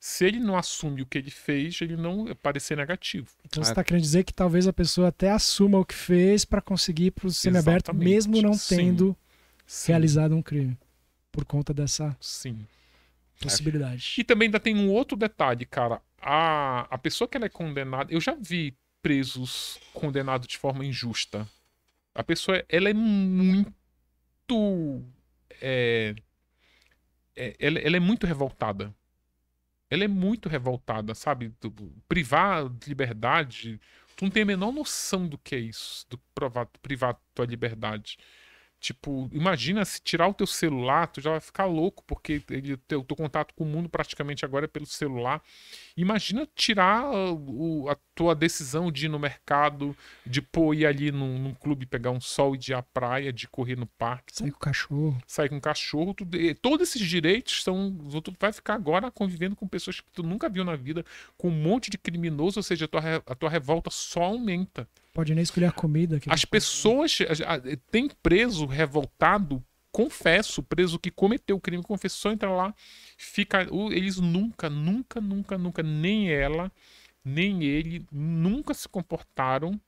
se ele não assume o que ele fez, ele não parecer negativo. Então você está é. querendo dizer que talvez a pessoa até assuma o que fez para conseguir ir para o semiaberto, mesmo não tendo Sim. realizado um crime. Por conta dessa Sim. possibilidade. É. E também ainda tem um outro detalhe, cara. A, a pessoa que ela é condenada. Eu já vi presos condenados de forma injusta. A pessoa ela é muito. É, é, ela, ela é muito revoltada ela é muito revoltada, sabe? privar liberdade. Tu não tem a menor noção do que é isso, do provar, privar tua liberdade. Tipo, imagina se tirar o teu celular, tu já vai ficar louco, porque ele, teu, teu contato com o mundo praticamente agora é pelo celular. Imagina tirar ah, o, a tua decisão de ir no mercado, de pô, ir ali num, num clube pegar um sol e de ir à praia, de correr no parque. Sai com o cachorro. Sai com o cachorro. Tu, todos esses direitos são. Tu vai ficar agora convivendo com pessoas que tu nunca viu na vida, com um monte de criminoso, ou seja, a tua, a tua revolta só aumenta. Pode nem escolher a comida. As né? pessoas. Tem preso revoltado confessa, o preso que cometeu o crime confessou, entra lá, fica. Eles nunca, nunca, nunca, nunca, nem ela, nem ele, nunca se comportaram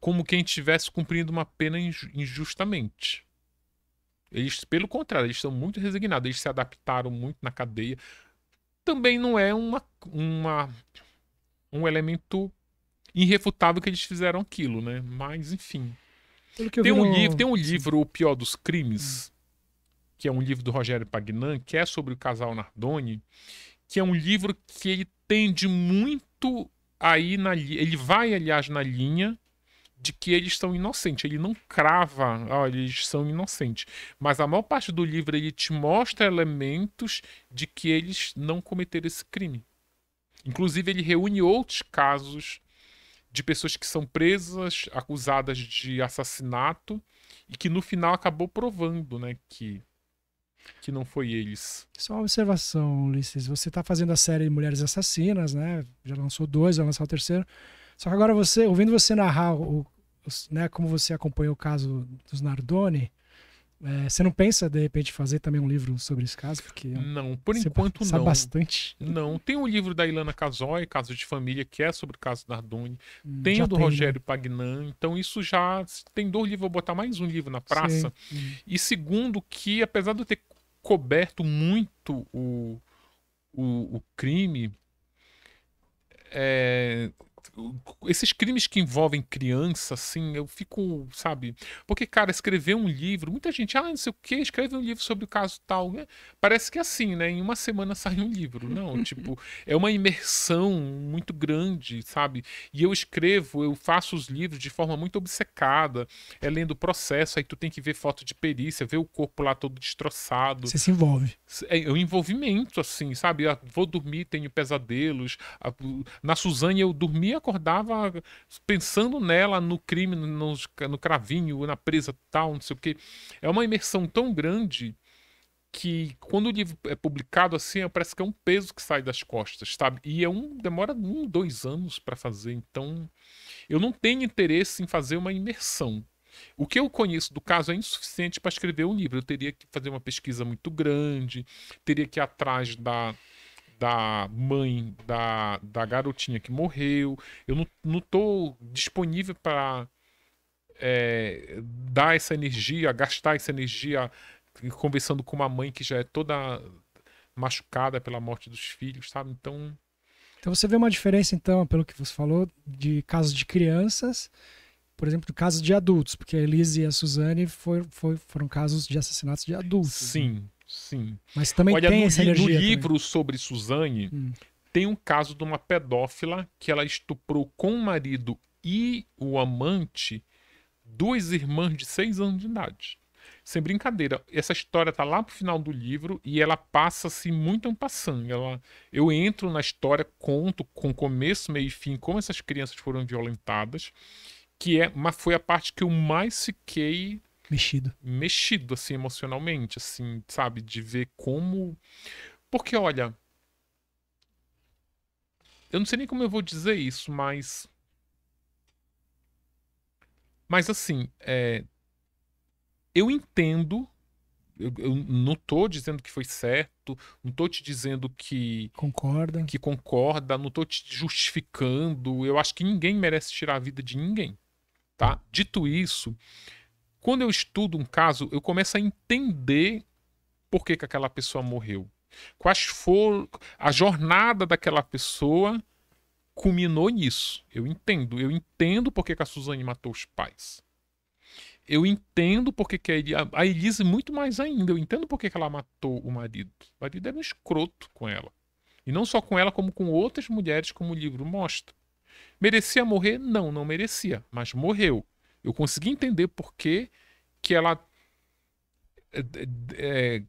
como quem estivesse cumprindo uma pena injustamente. Eles, pelo contrário, eles estão muito resignados, eles se adaptaram muito na cadeia. Também não é uma, uma um elemento irrefutável que eles fizeram aquilo, né? Mas enfim. Tem um, livro, tem um livro, O Pior dos Crimes, hum. que é um livro do Rogério Pagnan, que é sobre o casal Nardoni, que é um livro que ele tende muito aí na ele vai aliás na linha de que eles são inocentes. Ele não crava, ó, oh, eles são inocentes. Mas a maior parte do livro ele te mostra elementos de que eles não cometeram esse crime. Inclusive ele reúne outros casos de pessoas que são presas, acusadas de assassinato e que no final acabou provando, né, que que não foi eles. Só uma observação, Ulisses. Você está fazendo a série Mulheres Assassinas, né? Já lançou dois, vai lançar o terceiro. Só que agora você, ouvindo você narrar o, né, como você acompanhou o caso dos Nardoni, é, você não pensa, de repente, fazer também um livro sobre esse caso? Porque é não, por enquanto não. bastante. Não. Tem um livro da Ilana Casoy, Caso de Família, que é sobre o caso Nardoni. Hum, tem o do tem, né? Rogério né? Pagnan. Então, isso já. Tem dois livros, vou botar mais um livro na praça. Sim. E segundo, que apesar de eu ter coberto muito o, o, o crime. É, esses crimes que envolvem criança, assim, eu fico, sabe? Porque, cara, escrever um livro, muita gente, ah, não sei o que, escreve um livro sobre o caso tal. Né? Parece que é assim, né? Em uma semana *laughs* sai um livro. Não, *laughs* tipo, é uma imersão muito grande, sabe? E eu escrevo, eu faço os livros de forma muito obcecada, é lendo o processo, aí tu tem que ver foto de perícia, ver o corpo lá todo destroçado. Você se envolve. É, é um envolvimento, assim, sabe? Eu ah, vou dormir, tenho pesadelos. Na Suzane eu dormia dormia, acordava pensando nela, no crime, no, no cravinho, na presa tal, não sei o quê. É uma imersão tão grande que quando o livro é publicado assim, parece que é um peso que sai das costas, sabe? E é um demora um, dois anos para fazer, então eu não tenho interesse em fazer uma imersão. O que eu conheço do caso é insuficiente para escrever um livro. Eu teria que fazer uma pesquisa muito grande, teria que ir atrás da da mãe da, da garotinha que morreu. Eu não, não tô disponível para é, dar essa energia, gastar essa energia conversando com uma mãe que já é toda machucada pela morte dos filhos, sabe? Então. Então você vê uma diferença, então, pelo que você falou, de casos de crianças, por exemplo, de casos de adultos, porque a Elise e a Suzane foi, foi, foram casos de assassinatos de adultos. Sim. Né? Sim. Mas também Olha, tem no, essa energia. No livro também. sobre Suzane, hum. tem um caso de uma pedófila que ela estuprou com o marido e o amante duas irmãs de seis anos de idade. Sem brincadeira, essa história tá lá pro final do livro e ela passa-se assim, muito em passando. Ela, eu entro na história, conto com começo, meio e fim como essas crianças foram violentadas, que é, mas foi a parte que eu mais fiquei Mexido. Mexido, assim, emocionalmente, assim, sabe? De ver como. Porque, olha. Eu não sei nem como eu vou dizer isso, mas. Mas, assim, é... eu entendo. Eu, eu não tô dizendo que foi certo, não tô te dizendo que. Concorda. Que concorda, não tô te justificando. Eu acho que ninguém merece tirar a vida de ninguém. Tá? Dito isso, quando eu estudo um caso, eu começo a entender por que, que aquela pessoa morreu. Quais for a jornada daquela pessoa culminou nisso. Eu entendo, eu entendo por que, que a Suzane matou os pais. Eu entendo porque que a Elise, muito mais ainda, eu entendo porque que ela matou o marido. O marido era um escroto com ela. E não só com ela, como com outras mulheres, como o livro mostra. Merecia morrer? Não, não merecia, mas morreu eu consegui entender por que, que ela é, é, é,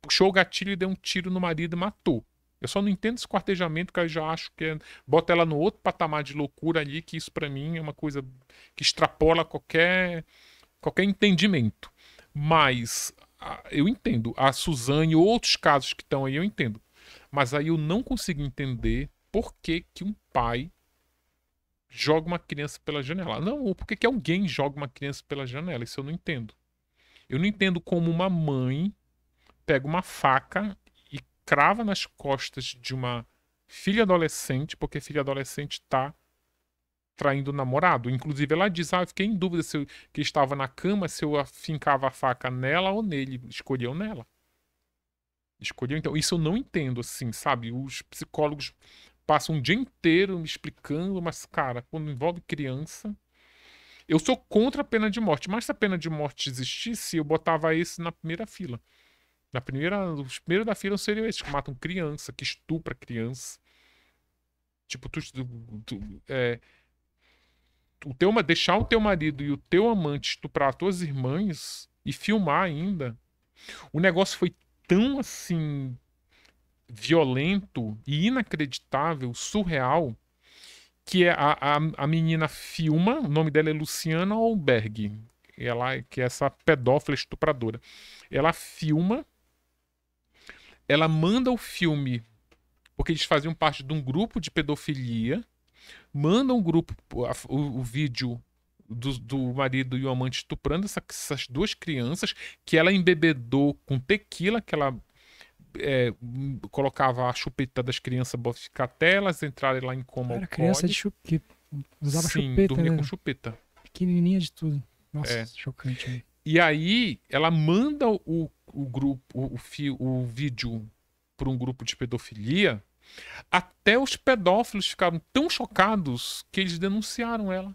puxou o gatilho e deu um tiro no marido e matou. Eu só não entendo esse quartejamento, que eu já acho que é, bota ela no outro patamar de loucura ali, que isso para mim é uma coisa que extrapola qualquer, qualquer entendimento. Mas a, eu entendo. A Suzane e outros casos que estão aí, eu entendo. Mas aí eu não consigo entender por que, que um pai joga uma criança pela janela. Não, por que, que alguém joga uma criança pela janela? Isso eu não entendo. Eu não entendo como uma mãe pega uma faca e crava nas costas de uma filha adolescente, porque filha adolescente tá traindo o namorado. Inclusive, ela diz: Ah, eu fiquei em dúvida se eu, que estava na cama, se eu afincava a faca nela ou nele. Escolheu nela. Escolheu, então. Isso eu não entendo, assim, sabe? Os psicólogos passa um dia inteiro me explicando, mas, cara, quando envolve criança. Eu sou contra a pena de morte, mas se a pena de morte existisse, eu botava esse na primeira fila. Na primeira, os primeiros da fila seriam esses que matam criança, que estupra criança. Tipo, tu, tu, tu é, o teu, deixar o teu marido e o teu amante estuprar as tuas irmãs e filmar ainda. O negócio foi tão assim violento e inacreditável, surreal, que é a, a, a menina filma, o nome dela é Luciana Olberg, ela é, que é essa pedófila estupradora. Ela filma, ela manda o filme, porque eles faziam parte de um grupo de pedofilia, manda um grupo, o, o vídeo do, do, marido e o amante estuprando essa, essas duas crianças, que ela embebedou com tequila, que ela é, colocava a chupeta das crianças pra ficar até elas entrarem lá em coma. Era criança de chupeta. Usava Sim, chupeta. Dormia né? com chupeta. Pequenininha de tudo. Nossa, é. chocante. Né? E aí ela manda o, o grupo, o, o, o vídeo para um grupo de pedofilia. Até os pedófilos ficaram tão chocados que eles denunciaram ela.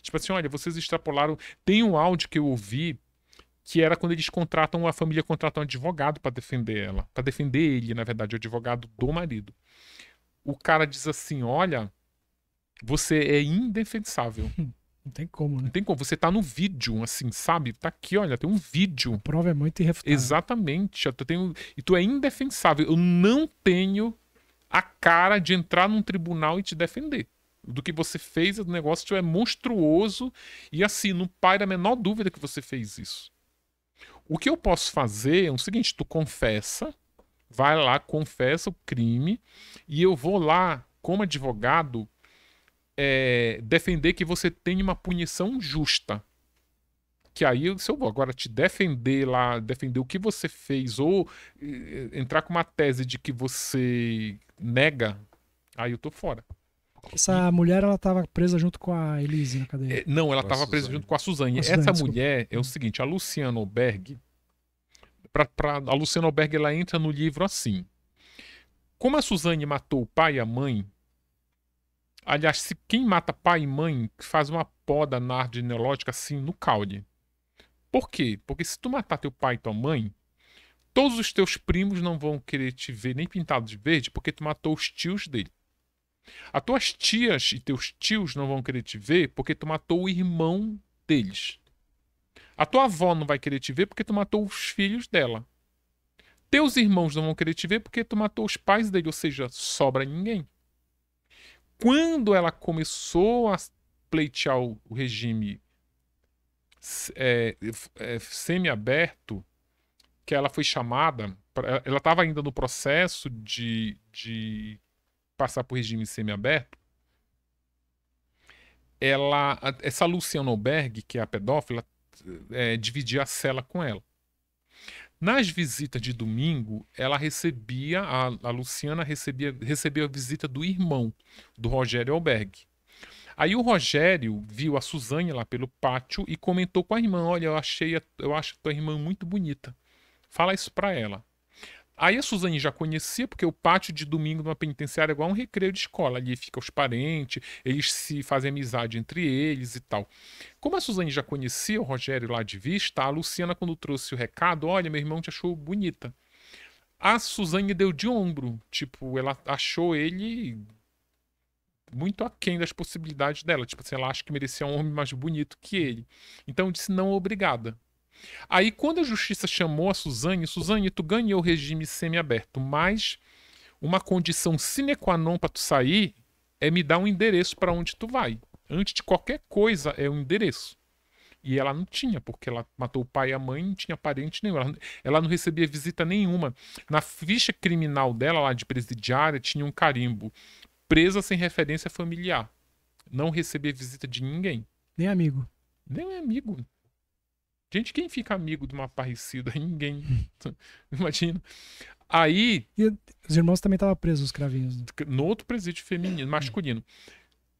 Tipo assim, olha, vocês extrapolaram. Tem um áudio que eu ouvi que era quando eles contratam, a família contrata um advogado para defender ela, para defender ele, na verdade, o advogado do marido. O cara diz assim: Olha, você é indefensável. Hum, não tem como, né? Não tem como. Você tá no vídeo, assim, sabe? Tá aqui, olha, tem um vídeo. A prova é muito irrefutável. Exatamente. Eu tenho... E tu é indefensável. Eu não tenho a cara de entrar num tribunal e te defender do que você fez, o negócio é monstruoso e assim, não paira a menor dúvida que você fez isso. O que eu posso fazer é o seguinte: tu confessa, vai lá, confessa o crime, e eu vou lá, como advogado, é, defender que você tem uma punição justa. Que aí, se eu vou agora te defender lá, defender o que você fez, ou eh, entrar com uma tese de que você nega, aí eu tô fora essa mulher ela tava presa junto com a Elise na cadeia. É, não, ela estava presa junto com a Suzane. Essa Suzane, mulher desculpa. é o hum. seguinte, a Luciana Oberg, pra, pra, a Luciana Oberg ela entra no livro assim. Como a Suzane matou o pai e a mãe, aliás, se quem mata pai e mãe faz uma poda na arte neológica, assim no caule. Por quê? Porque se tu matar teu pai e tua mãe, todos os teus primos não vão querer te ver nem pintado de verde porque tu matou os tios dele. As tuas tias e teus tios não vão querer te ver porque tu matou o irmão deles. A tua avó não vai querer te ver porque tu matou os filhos dela. Teus irmãos não vão querer te ver porque tu matou os pais dele, ou seja, sobra ninguém. Quando ela começou a pleitear o regime é, é, semi-aberto, que ela foi chamada, ela estava ainda no processo de, de passar para o regime semiaberto, ela, essa Luciana Alberg, que é a pedófila, é, dividia a cela com ela. Nas visitas de domingo, ela recebia, a, a Luciana recebia, recebia a visita do irmão, do Rogério Alberg. Aí o Rogério viu a Suzane lá pelo pátio e comentou com a irmã: Olha, eu achei, eu acho a tua irmã muito bonita. Fala isso pra ela. Aí a Suzane já conhecia, porque o pátio de domingo numa penitenciária é igual um recreio de escola. Ali fica os parentes, eles se fazem amizade entre eles e tal. Como a Suzane já conhecia o Rogério lá de vista, a Luciana, quando trouxe o recado, olha, meu irmão te achou bonita. A Suzane deu de ombro. Tipo, ela achou ele muito aquém das possibilidades dela. Tipo assim, ela acha que merecia um homem mais bonito que ele. Então disse não, obrigada. Aí, quando a justiça chamou a Suzane, Suzane, tu ganhou o regime semiaberto, mas uma condição sine qua non para tu sair é me dar um endereço para onde tu vai. Antes de qualquer coisa, é o um endereço. E ela não tinha, porque ela matou o pai e a mãe, não tinha parente nenhum. Ela, ela não recebia visita nenhuma. Na ficha criminal dela, lá de presidiária, tinha um carimbo. Presa sem referência familiar. Não recebia visita de ninguém. Nem amigo. Nem amigo. Gente, quem fica amigo de uma parecida? *laughs* Ninguém. *laughs* Imagina. Aí. E os irmãos também estavam presos, os cravinhos. Né? No outro presídio feminino, masculino.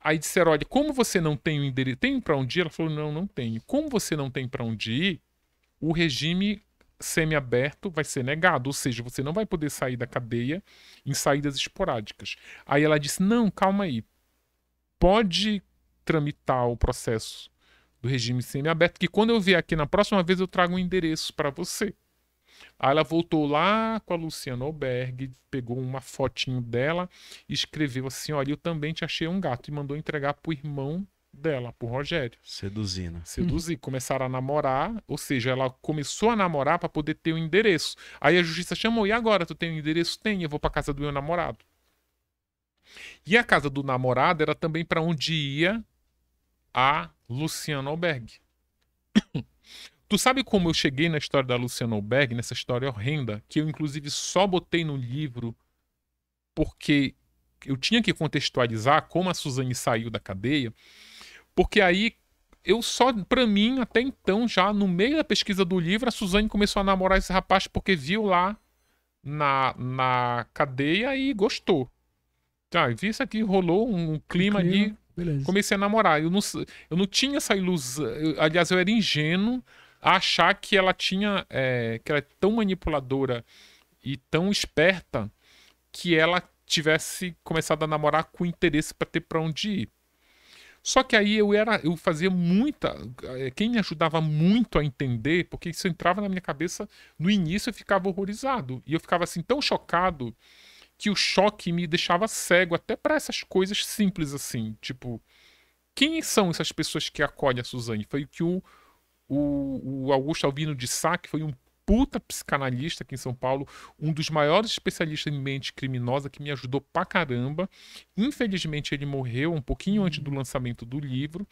Aí disseram: olha, como você não tem o endereço. Tem para onde ir? Ela falou: não, não tenho. Como você não tem para onde ir, o regime semiaberto vai ser negado, ou seja, você não vai poder sair da cadeia em saídas esporádicas. Aí ela disse: não, calma aí. Pode tramitar o processo do regime semiaberto, que quando eu vier aqui na próxima vez eu trago um endereço para você. Aí ela voltou lá com a Luciana Albergue pegou uma fotinho dela e escreveu assim: Olha, eu também te achei um gato. E mandou entregar pro irmão dela, pro Rogério. Seduzindo. Seduzir. Hum. *laughs* Começaram a namorar, ou seja, ela começou a namorar para poder ter o um endereço. Aí a justiça chamou: E agora? Tu tem o um endereço? Tem, eu vou pra casa do meu namorado. E a casa do namorado era também para onde ia a Luciana Alberg. *coughs* tu sabe como eu cheguei na história da Luciana Alberg, nessa história horrenda, que eu inclusive só botei no livro porque eu tinha que contextualizar como a Suzane saiu da cadeia, porque aí eu só, para mim, até então, já no meio da pesquisa do livro, a Suzane começou a namorar esse rapaz porque viu lá na, na cadeia e gostou. Tá, ah, vi isso aqui, rolou um clima, um clima. ali Beleza. Comecei a namorar. Eu não, eu não tinha essa ilusão. Eu, aliás, eu era ingênuo a achar que ela tinha. É, que ela é tão manipuladora e tão esperta que ela tivesse começado a namorar com interesse para ter para onde ir. Só que aí eu era, eu fazia muita, é, quem me ajudava muito a entender, porque isso entrava na minha cabeça no início eu ficava horrorizado e eu ficava assim tão chocado que o choque me deixava cego até para essas coisas simples assim, tipo, quem são essas pessoas que acolhem a Suzane? Foi que o, o, o Augusto Alvino de Sá, que foi um puta psicanalista aqui em São Paulo, um dos maiores especialistas em mente criminosa que me ajudou pra caramba. Infelizmente ele morreu um pouquinho antes do uhum. lançamento do livro.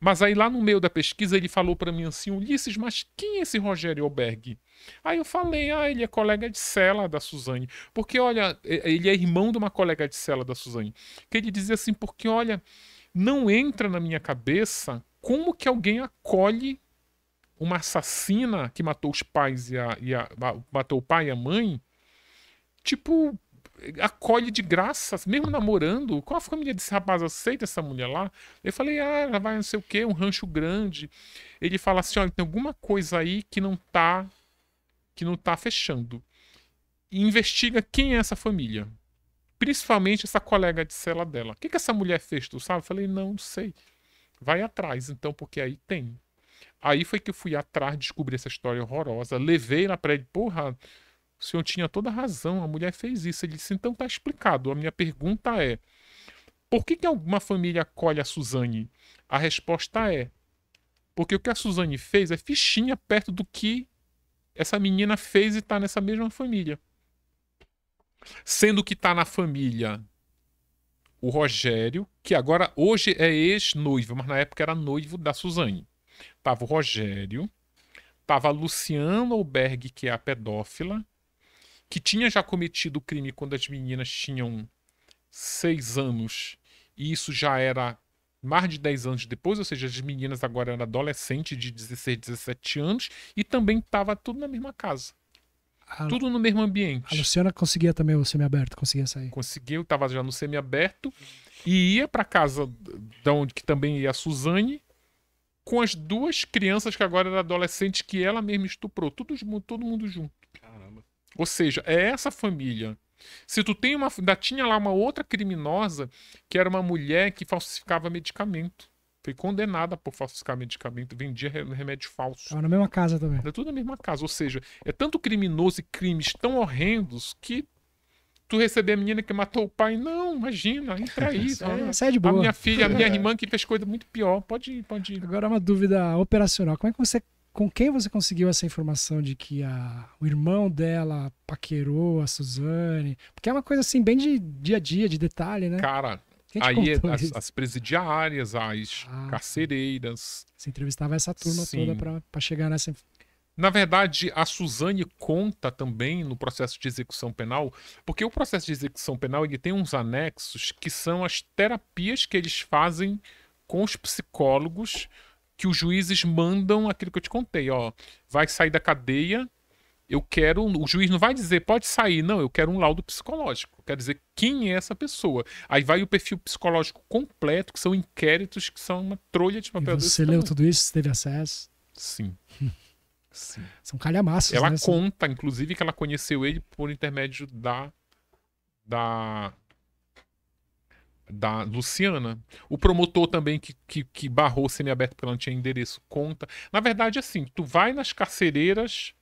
Mas aí lá no meio da pesquisa ele falou para mim assim, Ulisses, mas quem é esse Rogério Alberg? Aí eu falei, ah, ele é colega de cela da Suzane. Porque, olha, ele é irmão de uma colega de cela da Suzane. Que ele dizia assim, porque, olha, não entra na minha cabeça como que alguém acolhe uma assassina que matou os pais e a, e a matou o pai e a mãe, tipo, acolhe de graça, mesmo namorando. Qual a família desse rapaz aceita essa mulher lá? Eu falei, ah, ela vai não sei o quê, um rancho grande. Ele fala assim, olha, tem alguma coisa aí que não tá, que não tá fechando. E investiga quem é essa família. Principalmente essa colega de cela dela. O que, que essa mulher fez, tu sabe? Eu falei, não, não sei. Vai atrás, então, porque aí tem. Aí foi que eu fui atrás, descobri essa história horrorosa. Levei na prédio, porra o senhor tinha toda a razão, a mulher fez isso. Ele disse: então tá explicado. A minha pergunta é: por que, que alguma família acolhe a Suzane? A resposta é: porque o que a Suzane fez é fichinha perto do que essa menina fez e tá nessa mesma família. Sendo que tá na família o Rogério, que agora hoje é ex-noivo, mas na época era noivo da Suzane. Tava o Rogério, tava a Luciana Alberg, que é a pedófila, que tinha já cometido o crime quando as meninas tinham seis anos, e isso já era mais de dez anos depois, ou seja, as meninas agora eram adolescentes de 16, 17 anos, e também estava tudo na mesma casa. A, tudo no mesmo ambiente. A Luciana conseguia também o semiaberto, conseguia sair. Conseguiu, estava já no semiaberto, e ia para casa da onde que também ia a Suzane, com as duas crianças que agora eram adolescentes, que ela mesma estuprou, tudo, todo mundo junto. Ou seja, é essa família. Se tu tem uma. Ainda tinha lá uma outra criminosa que era uma mulher que falsificava medicamento. Foi condenada por falsificar medicamento, vendia remédio falso. Estava na mesma casa também. Era tudo na mesma casa. Ou seja, é tanto criminoso e crimes tão horrendos que tu receber a menina que matou o pai. Não, imagina, entra aí. *laughs* Né? É, sai de boa. A minha filha, a minha *laughs* é. irmã que fez coisa muito pior. Pode ir, pode ir. Agora uma dúvida operacional. Como é que você com quem você conseguiu essa informação de que a, o irmão dela paquerou a Suzane? Porque é uma coisa assim, bem de dia a dia, de detalhe, né? Cara, aí as, as, presidiárias, as ah, carcereiras. Você entrevistava essa turma sim. toda para chegar nessa. Na verdade, a Suzane conta também no processo de execução penal, porque o processo de execução penal ele tem uns anexos que são as terapias que eles fazem com os psicólogos que os juízes mandam aquilo que eu te contei, ó, vai sair da cadeia, eu quero, o juiz não vai dizer pode sair, não, eu quero um laudo psicológico, quer dizer quem é essa pessoa. Aí vai o perfil psicológico completo, que são inquéritos, que são uma trolha de papel. E você leu tudo isso, você teve acesso? Sim. *laughs* Sim. São calhamaços. Ela né? conta, inclusive, que ela conheceu ele por intermédio da da da Luciana. O promotor também que, que, que barrou o semiaberto porque ela não tinha endereço, conta. Na verdade, assim, tu vai nas carcereiras,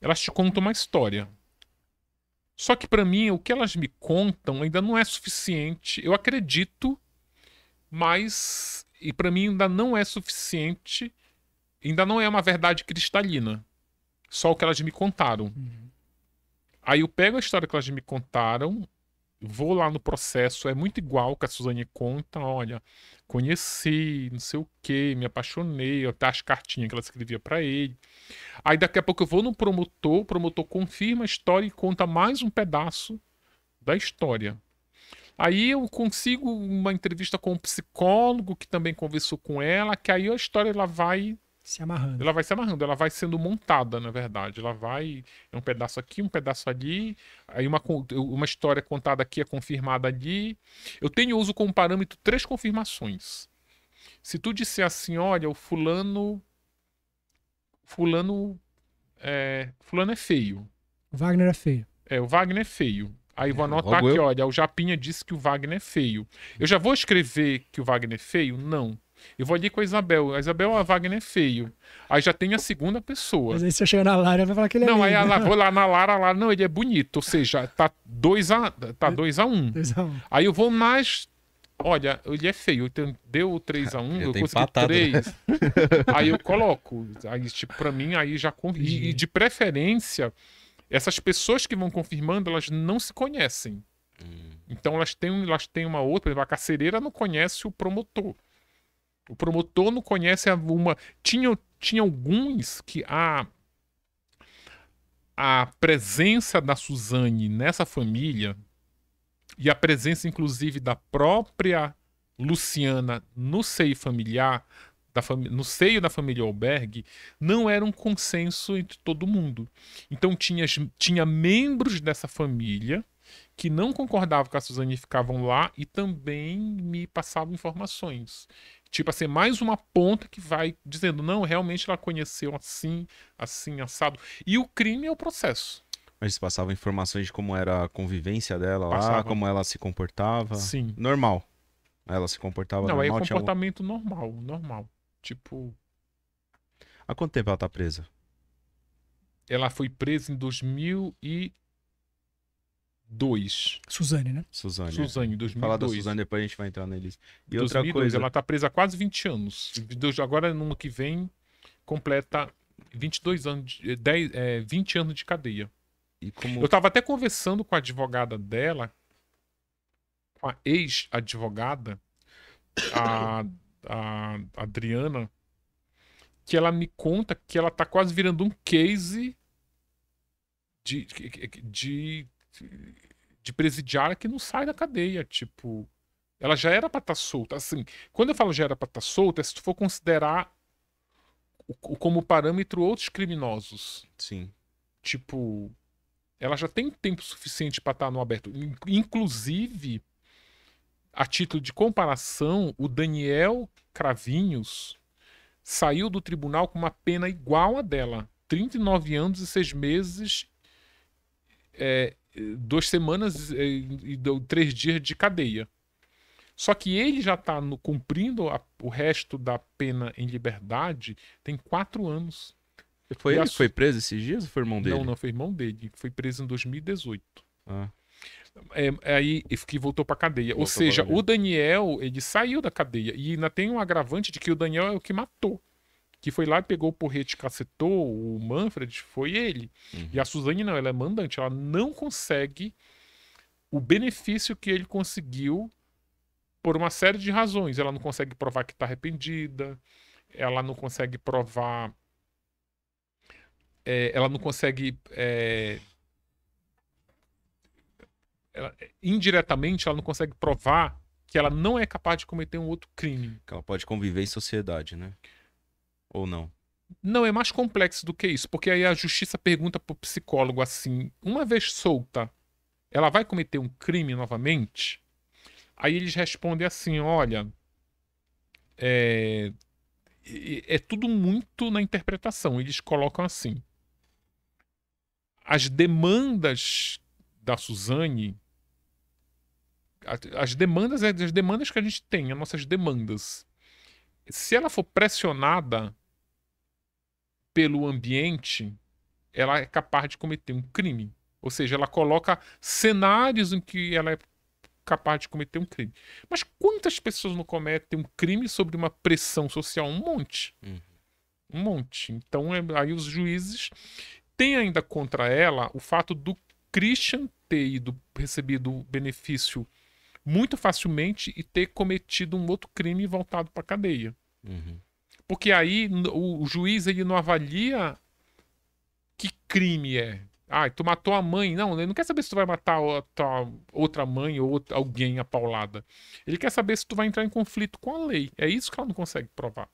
elas te contam uma história. Só que para mim, o que elas me contam ainda não é suficiente. Eu acredito, mas e para mim ainda não é suficiente, ainda não é uma verdade cristalina. Só o que elas me contaram. Uhum. Aí eu pego a história que elas me contaram vou lá no processo, é muito igual que a Suzane conta, olha, conheci, não sei o que, me apaixonei, eu as cartinhas que ela escrevia para ele. Aí daqui a pouco eu vou no promotor, o promotor confirma a história e conta mais um pedaço da história. Aí eu consigo uma entrevista com um psicólogo que também conversou com ela, que aí a história ela vai se amarrando. Ela vai se amarrando, ela vai sendo montada, na verdade. Ela vai. É um pedaço aqui, um pedaço ali. Aí uma, uma história contada aqui é confirmada ali. Eu tenho uso como parâmetro três confirmações. Se tu disser assim, olha, o fulano. Fulano. É, fulano é feio. O Wagner é feio. É, o Wagner é feio. Aí vou é, anotar aqui, olha, o Japinha disse que o Wagner é feio. Eu já vou escrever que o Wagner é feio? Não. Eu vou ali com a Isabel. A Isabel, a Wagner é feio. Aí já tem a segunda pessoa. Mas aí você chega na Lara vai falar que ele não, é Não, aí ela, vou lá *laughs* na Lara, lá, não, ele é bonito. Ou seja, tá 2 a 1 tá dois a um. um. Aí eu vou mais olha, ele é feio, então deu 3 a 1 eu, eu consegui empatado, 3. Né? *laughs* aí eu coloco. Aí, tipo, pra mim, aí já. Con... E, e, de preferência, essas pessoas que vão confirmando, elas não se conhecem. Hum. Então elas têm, elas têm uma outra, a carcereira não conhece o promotor. O promotor não conhece uma. Tinha, tinha alguns que a. A presença da Suzane nessa família e a presença, inclusive, da própria Luciana no seio familiar, Fami... no seio da família Alberg, não era um consenso entre todo mundo. Então tinha, tinha membros dessa família que não concordavam com a Suzane e ficavam lá e também me passavam informações. Tipo assim, mais uma ponta que vai dizendo, não, realmente ela conheceu assim, assim, assado. E o crime é o processo. Mas eles passavam informações de como era a convivência dela Passava. lá, como ela se comportava. Sim. Normal. Ela se comportava não, é normal. Não, é comportamento algum... normal, normal. Tipo. Há quanto tempo ela tá presa? Ela foi presa em 2000 e 2002. Suzane, né? Suzane. É. Suzane, 2002. Falar da Suzane, depois a gente vai entrar na lista. E 2002, outra coisa... Ela tá presa há quase 20 anos. Agora, no ano que vem, completa 22 anos, de, 10, é, 20 anos de cadeia. Como... Eu tava até conversando com a advogada dela, com a ex-advogada, a, a, Adriana, que ela me conta que ela tá quase virando um case de, de de presidiária que não sai da cadeia. Tipo, ela já era pra estar tá solta. Assim, quando eu falo já era pra estar tá solta, é se tu for considerar o, como parâmetro outros criminosos. Sim. Tipo, ela já tem tempo suficiente para estar tá no aberto. Inclusive, a título de comparação, o Daniel Cravinhos saiu do tribunal com uma pena igual a dela. 39 anos e 6 meses é, duas semanas é, e deu três dias de cadeia. Só que ele já está cumprindo a, o resto da pena em liberdade tem quatro anos. Foi e ele a... foi preso esses dias ou foi irmão dele? Não, não, foi irmão dele. Foi preso em 2018. Ah. É, é aí que voltou para cadeia. Voltou ou seja, o Daniel, ele saiu da cadeia. E ainda tem um agravante de que o Daniel é o que matou que foi lá, e pegou o porrete, cacetou o Manfred, foi ele. Uhum. E a uhum. Suzane não, ela é mandante, ela não consegue o benefício que ele conseguiu por uma série de razões. Ela não consegue provar que está arrependida, ela não consegue provar. É, ela não consegue. É, ela, eh, indiretamente, ela não consegue provar que ela não é capaz de cometer um outro crime. Que ela pode conviver em sociedade, né? Ou não? Não, é mais complexo do que isso, porque aí a justiça pergunta pro psicólogo assim: uma vez solta, ela vai cometer um crime novamente? Aí eles respondem assim: olha, é, é tudo muito na interpretação. Eles colocam assim: as demandas da Suzane, as demandas, é, as demandas que a gente tem, as nossas demandas, se ela for pressionada pelo ambiente, ela é capaz de cometer um crime. Ou seja, ela coloca cenários em que ela é capaz de cometer um crime. Mas quantas pessoas não cometem um crime sobre uma pressão social? Um monte. Uhum. Um monte. Então, é, aí os juízes têm ainda contra ela o fato do Christian ter ido, recebido benefício muito facilmente e ter cometido um outro crime e voltado para a cadeia. Uhum. Porque aí o, o juiz ele não avalia que crime é. Ah, tu matou a mãe. Não, ele não quer saber se tu vai matar outra, outra mãe ou outra, alguém apaulada. Ele quer saber se tu vai entrar em conflito com a lei. É isso que ela não consegue provar.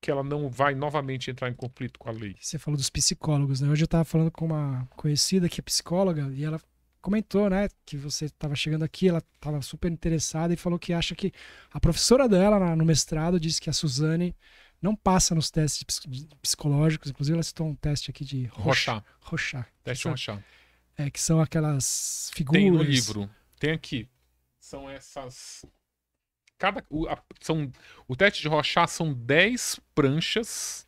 Que ela não vai novamente entrar em conflito com a lei. Você falou dos psicólogos, né? Hoje eu estava falando com uma conhecida que é psicóloga e ela comentou, né, que você estava chegando aqui, ela estava super interessada e falou que acha que a professora dela no mestrado disse que a Suzane não passa nos testes psicológicos, inclusive ela citou um teste aqui de Rochá. Rochá. Teste Rochá. É, que são aquelas figuras. Tem no livro, tem aqui. São essas. Cada, o, a, são, o teste de Rochá são 10 pranchas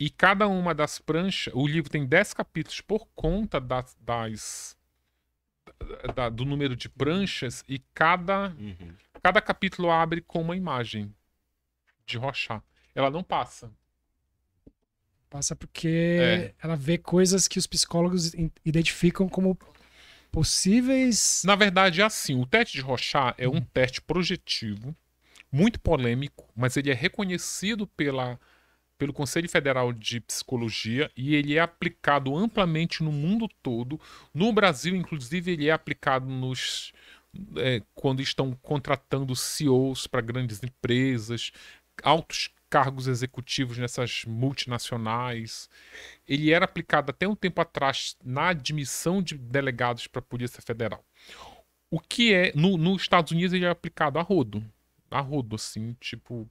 e cada uma das pranchas. O livro tem 10 capítulos por conta das. das da, do número de pranchas e cada, uhum. cada capítulo abre com uma imagem de Rocha Ela não passa. Passa porque é. ela vê coisas que os psicólogos identificam como possíveis. Na verdade, é assim: o teste de Rocha é um uhum. teste projetivo, muito polêmico, mas ele é reconhecido pela pelo Conselho Federal de Psicologia e ele é aplicado amplamente no mundo todo. No Brasil, inclusive, ele é aplicado nos é, quando estão contratando CEOs para grandes empresas, altos cargos executivos nessas multinacionais. Ele era aplicado até um tempo atrás na admissão de delegados para a Polícia Federal. O que é. No, nos Estados Unidos ele é aplicado a rodo. A rodo, assim, tipo,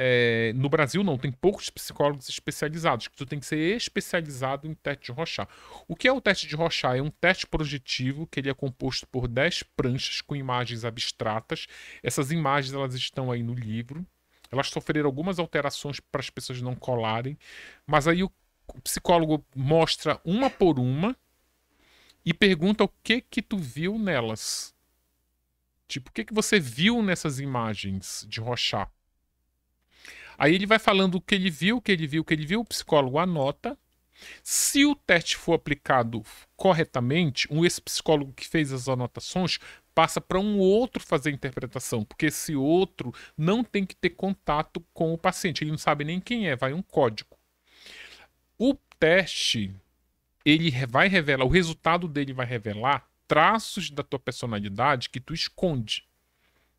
é, no Brasil não, tem poucos psicólogos especializados, que tu tem que ser especializado em teste de Rorschach. O que é o teste de Rorschach? É um teste projetivo que ele é composto por 10 pranchas com imagens abstratas. Essas imagens elas estão aí no livro. Elas sofreram algumas alterações para as pessoas não colarem, mas aí o psicólogo mostra uma por uma e pergunta o que que tu viu nelas. Tipo, o que que você viu nessas imagens de Rorschach? Aí ele vai falando o que ele viu, o que ele viu, o que ele viu, o psicólogo anota. Se o teste for aplicado corretamente, um esse psicólogo que fez as anotações passa para um outro fazer a interpretação, porque esse outro não tem que ter contato com o paciente, ele não sabe nem quem é, vai um código. O teste ele vai revelar, o resultado dele vai revelar traços da tua personalidade que tu esconde.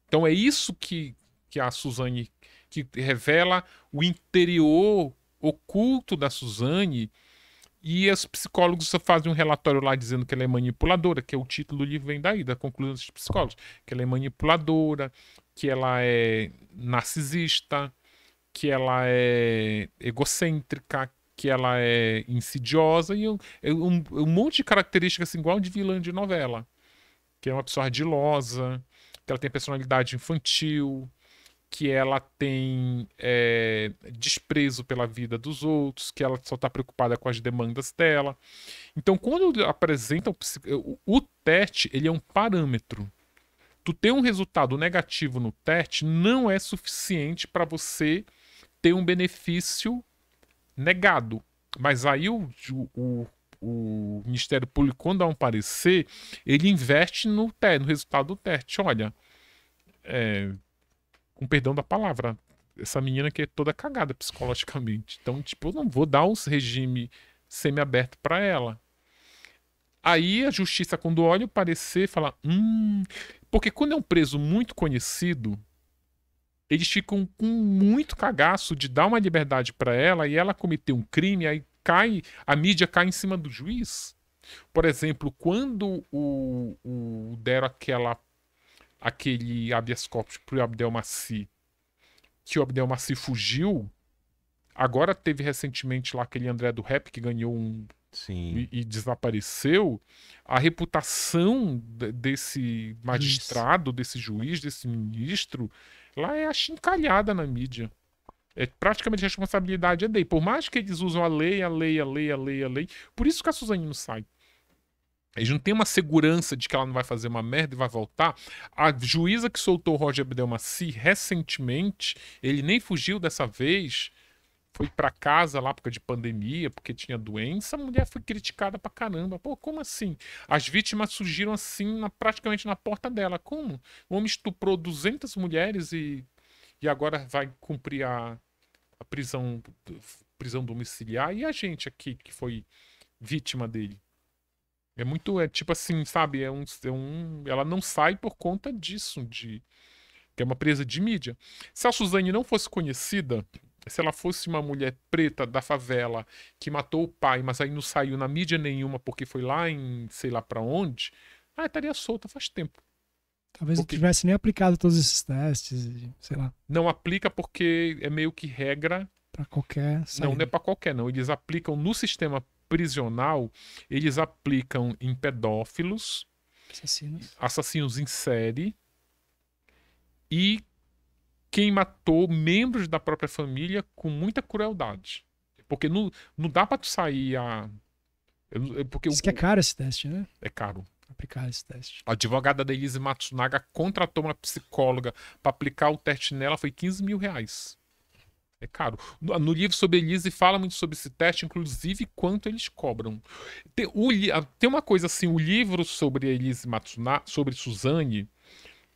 Então é isso que, que a Suzane que revela o interior oculto da Suzane. E os psicólogos fazem um relatório lá dizendo que ela é manipuladora, que é o título do livro vem daí, da conclusão dos psicólogos, que ela é manipuladora, que ela é narcisista, que ela é egocêntrica, que ela é insidiosa e um, é um, um monte de características assim, igual de vilã de novela. Que é uma pessoa ardilosa, que ela tem personalidade infantil, que ela tem é, desprezo pela vida dos outros, que ela só está preocupada com as demandas dela. Então, quando apresenta o, o TET, ele é um parâmetro. Tu ter um resultado negativo no TET não é suficiente para você ter um benefício negado. Mas aí o, o, o Ministério Público, quando dá um parecer, ele investe no, no resultado do TET. Olha, é, com perdão da palavra, essa menina que é toda cagada psicologicamente. Então, tipo, eu não vou dar um regime semi-aberto para ela. Aí a justiça, quando olha o parecer, fala: hum. Porque quando é um preso muito conhecido, eles ficam com muito cagaço de dar uma liberdade para ela e ela cometer um crime, aí cai, a mídia cai em cima do juiz. Por exemplo, quando o, o deram aquela aquele habeas corpus pro Abdelmaci, que o Abdelmaci fugiu. Agora teve recentemente lá aquele André do Rap que ganhou um Sim. E, e, desapareceu, a reputação desse magistrado, Isso. desse juiz, desse ministro, lá é achincalhada na mídia. É praticamente a responsabilidade é dele. Por mais que eles usam a lei, a lei, a lei, a lei, a lei. Por isso que a Suzane não sai. A gente não tem uma segurança de que ela não vai fazer uma merda e vai voltar. A juíza que soltou o Roger Abdelmaci recentemente, ele nem fugiu dessa vez, foi para casa lá por causa de pandemia, porque tinha doença, a mulher foi criticada pra caramba. Pô, como assim? As vítimas surgiram assim, na, praticamente na porta dela. Como? O homem estuprou 200 mulheres e, e agora vai cumprir a, a prisão, prisão domiciliar. E a gente aqui que foi vítima dele? É muito, é tipo assim, sabe? É um, é um, ela não sai por conta disso, de que é uma presa de mídia. Se a Suzane não fosse conhecida, se ela fosse uma mulher preta da favela que matou o pai, mas aí não saiu na mídia nenhuma porque foi lá em sei lá para onde, ah, estaria solta faz tempo. Talvez porque... não tivesse nem aplicado todos esses testes, sei lá. Não aplica porque é meio que regra. Para qualquer. Saída. Não, não é para qualquer, não. Eles aplicam no sistema prisional, eles aplicam em pedófilos, assassinos, assassinos em série e quem matou membros da própria família com muita crueldade. Porque não, não dá para tu sair a. Porque Diz o... que é caro esse teste, né? É caro. Aplicar esse teste. A advogada da Elise Matsunaga contratou uma psicóloga para aplicar o teste nela, foi 15 mil reais. É caro. No livro sobre Elise fala muito sobre esse teste, inclusive quanto eles cobram. Tem, o, ah, tem uma coisa assim, o livro sobre Elise Matsunaga, sobre Suzane,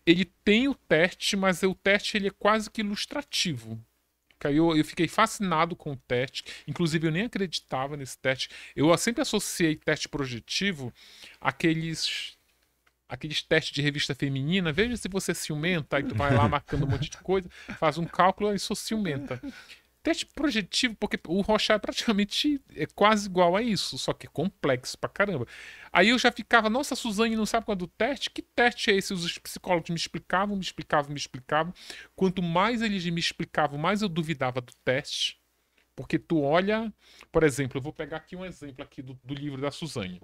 ele tem o teste, mas o teste ele é quase que ilustrativo. Eu, eu fiquei fascinado com o teste. Inclusive, eu nem acreditava nesse teste. Eu sempre associei teste projetivo àqueles aqueles testes de revista feminina, veja se você é ciumenta, aí tu vai lá marcando um monte de coisa, faz um cálculo ah, e sou ciumenta. Teste projetivo, porque o Rochard é praticamente é quase igual a isso, só que é complexo pra caramba. Aí eu já ficava, nossa, Suzane não sabe quando é o teste? Que teste é esse? Os psicólogos me explicavam, me explicavam, me explicavam. Quanto mais eles me explicavam, mais eu duvidava do teste. Porque tu olha, por exemplo, eu vou pegar aqui um exemplo aqui do, do livro da Suzane.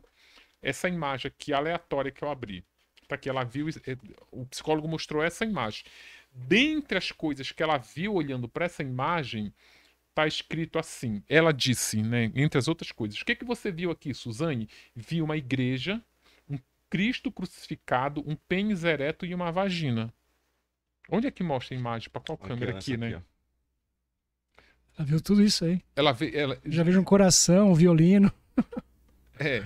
Essa imagem aqui aleatória que eu abri. Tá aqui, ela viu. O psicólogo mostrou essa imagem. Dentre as coisas que ela viu olhando para essa imagem, tá escrito assim. Ela disse, né, entre as outras coisas, o que, que você viu aqui, Suzane? Vi uma igreja, um Cristo crucificado, um pênis ereto e uma vagina. Onde é que mostra a imagem? Para qual aqui, câmera aqui, né? Aqui, ela viu tudo isso aí. Ela, vê, ela... Já vejo um coração, um violino. *laughs* É,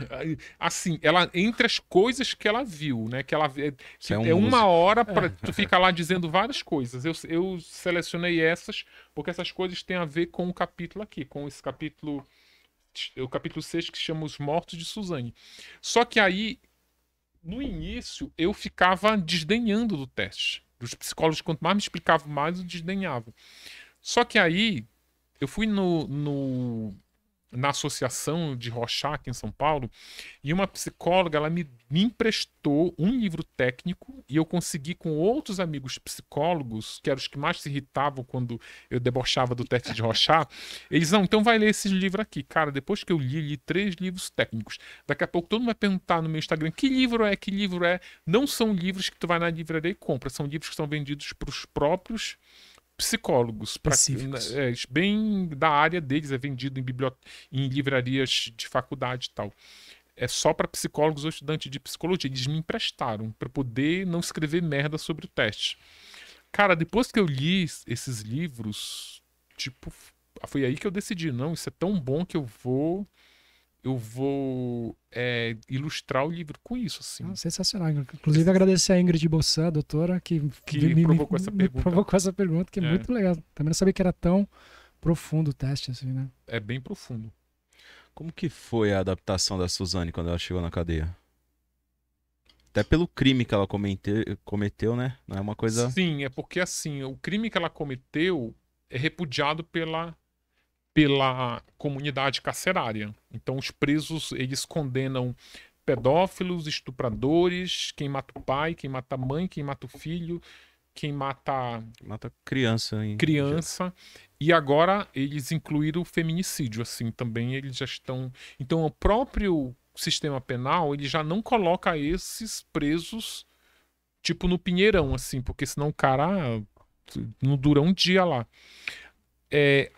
assim, ela entre as coisas que ela viu, né? Que ela que é, tipo, um é, uma hora para é. tu ficar lá dizendo várias coisas. Eu, eu selecionei essas porque essas coisas têm a ver com o capítulo aqui, com esse capítulo o capítulo 6 que chama Os Mortos de Suzane. Só que aí no início eu ficava desdenhando do teste. Os psicólogos quanto mais me explicavam mais, eu desdenhava. Só que aí eu fui no, no na associação de Rochá aqui em São Paulo e uma psicóloga ela me, me emprestou um livro técnico e eu consegui com outros amigos psicólogos que eram os que mais se irritavam quando eu debochava do teste de Rochá eles não então vai ler esses livros aqui cara depois que eu li li três livros técnicos daqui a pouco todo mundo vai perguntar no meu Instagram que livro é que livro é não são livros que tu vai na livraria e compra são livros que são vendidos para os próprios psicólogos. Pra, né, é, bem da área deles, é vendido em, em livrarias de faculdade e tal. É só para psicólogos ou estudantes de psicologia. Eles me emprestaram para poder não escrever merda sobre o teste. Cara, depois que eu li esses livros, tipo, foi aí que eu decidi, não, isso é tão bom que eu vou eu vou é, ilustrar o livro com isso. Assim. Ah, sensacional. Inclusive, agradecer a Ingrid Bossan, doutora, que, que me, provocou, me, essa me provocou, essa pergunta, que é, é, muito legal. Também não sabia que era tão profundo o teste, assim, né? É bem profundo. Como que foi a adaptação da Suzane quando ela chegou na cadeia? Até pelo crime que ela cometeu, cometeu né? Não é uma coisa. Sim, é porque assim, o crime que ela cometeu é repudiado pela pela comunidade carcerária. Então os presos, eles condenam pedófilos, estupradores, quem mata o pai, quem mata a mãe, quem mata o filho, quem mata mata criança, hein? criança. E agora eles incluíram o feminicídio assim também, eles já estão. Então o próprio sistema penal, ele já não coloca esses presos tipo no pinheirão assim, porque senão o cara ah, não dura um dia lá. É,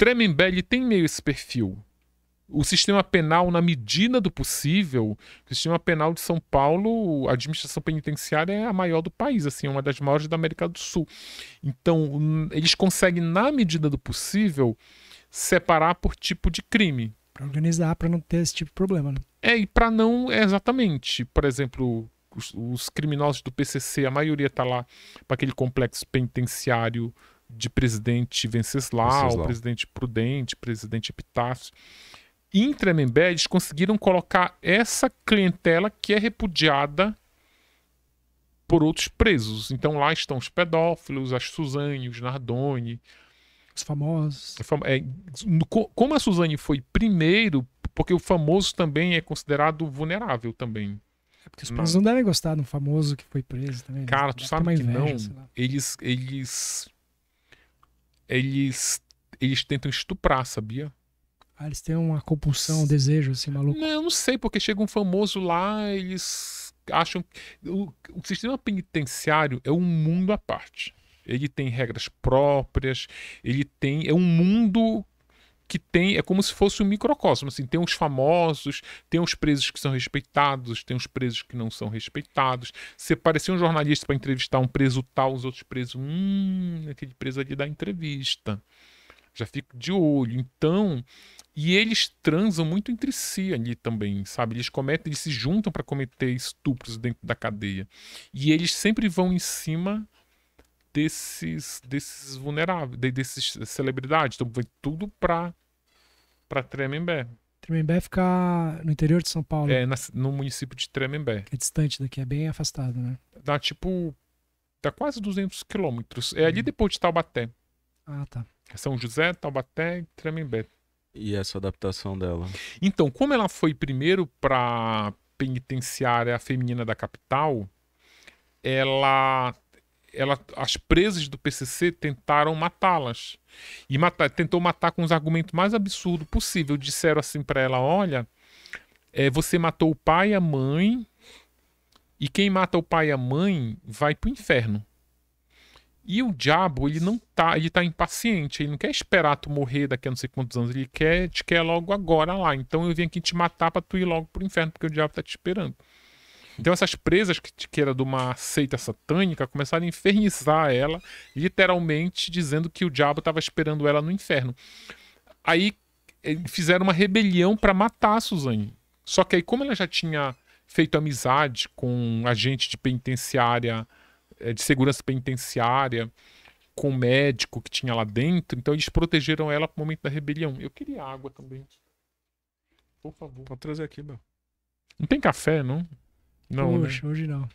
Tremembé ele tem meio esse perfil. O sistema penal, na medida do possível, o sistema penal de São Paulo, a administração penitenciária é a maior do país, assim, é uma das maiores da América do Sul. Então, eles conseguem, na medida do possível, separar por tipo de crime. Para organizar, para não ter esse tipo de problema. Né? É, e para não, é exatamente. Por exemplo, os, os, criminosos do PCC, a maioria está lá para aquele complexo penitenciário de presidente Venceslau, Venceslau, presidente Prudente, presidente Epitácio. eles conseguiram colocar essa clientela que é repudiada por outros presos. Então lá estão os pedófilos, as Suzane, os Nardoni. Os famosos. É, é como a Suzane foi primeiro, porque o famoso também é considerado vulnerável também. É porque os presos não, devem gostar de um famoso que foi preso também. Né? Cara, tu sabe que não. Eles, eles eles, eles tentam estuprar, sabia? Ah, eles têm uma compulsão, um desejo, assim, maluco. Não, eu não sei, porque chega um famoso lá, eles acham. O, o sistema penitenciário é um mundo à parte. Ele tem regras próprias, ele tem. É um mundo que tem, é como se fosse um microcosmo, assim, tem os famosos, tem os presos que são respeitados, tem os presos que não são respeitados. Se aparecer um jornalista para entrevistar um preso tal, os outros presos, hum, aquele preso ali dá entrevista. Já fico de olho. Então, e eles transam muito entre si ali também, sabe? Eles cometem, eles se juntam para cometer estupros dentro da cadeia. E eles sempre vão em cima desses desses vulneráveis, desses celebridades, então vai tudo para para Tremembé. Tremembé fica no interior de São Paulo. É, na, no município de Tremembé. É distante daqui, é bem afastado, né? Dá tipo. Dá quase 200 quilômetros. É hum. ali uhum. depois de Taubaté. Ah, tá. É São José, Taubaté e Tremembé. E essa adaptação dela? Então, como ela foi primeiro para penitenciária feminina da capital, ela ela, as presas do PCC tentaram matá-las. E matar, tentou matar com os argumentos mais absurdos possível. Disseram assim para ela: olha, é, você matou o pai e a mãe, e quem mata o pai e a mãe vai pro inferno. E o diabo, ele não tá, ele tá impaciente, ele não quer esperar tu morrer daqui a não sei quantos anos, ele quer, te quer logo agora lá. Então eu vim aqui te matar para tu ir logo pro inferno, porque o diabo tá te esperando. Então essas presas que, que era de uma seita satânica começaram a infernizar ela, literalmente dizendo que o diabo estava esperando ela no inferno. Aí eh, fizeram uma rebelião para matar a Suzane. Só que aí, como ela já tinha feito amizade com agente de penitenciária, eh, de segurança penitenciária, com o médico que tinha lá dentro, então eles protegeram ela pro momento da rebelião. Eu queria água também. Por favor. Pode trazer aqui, meu. Não tem café, não? Né? Não, Poxa, né? hoje não.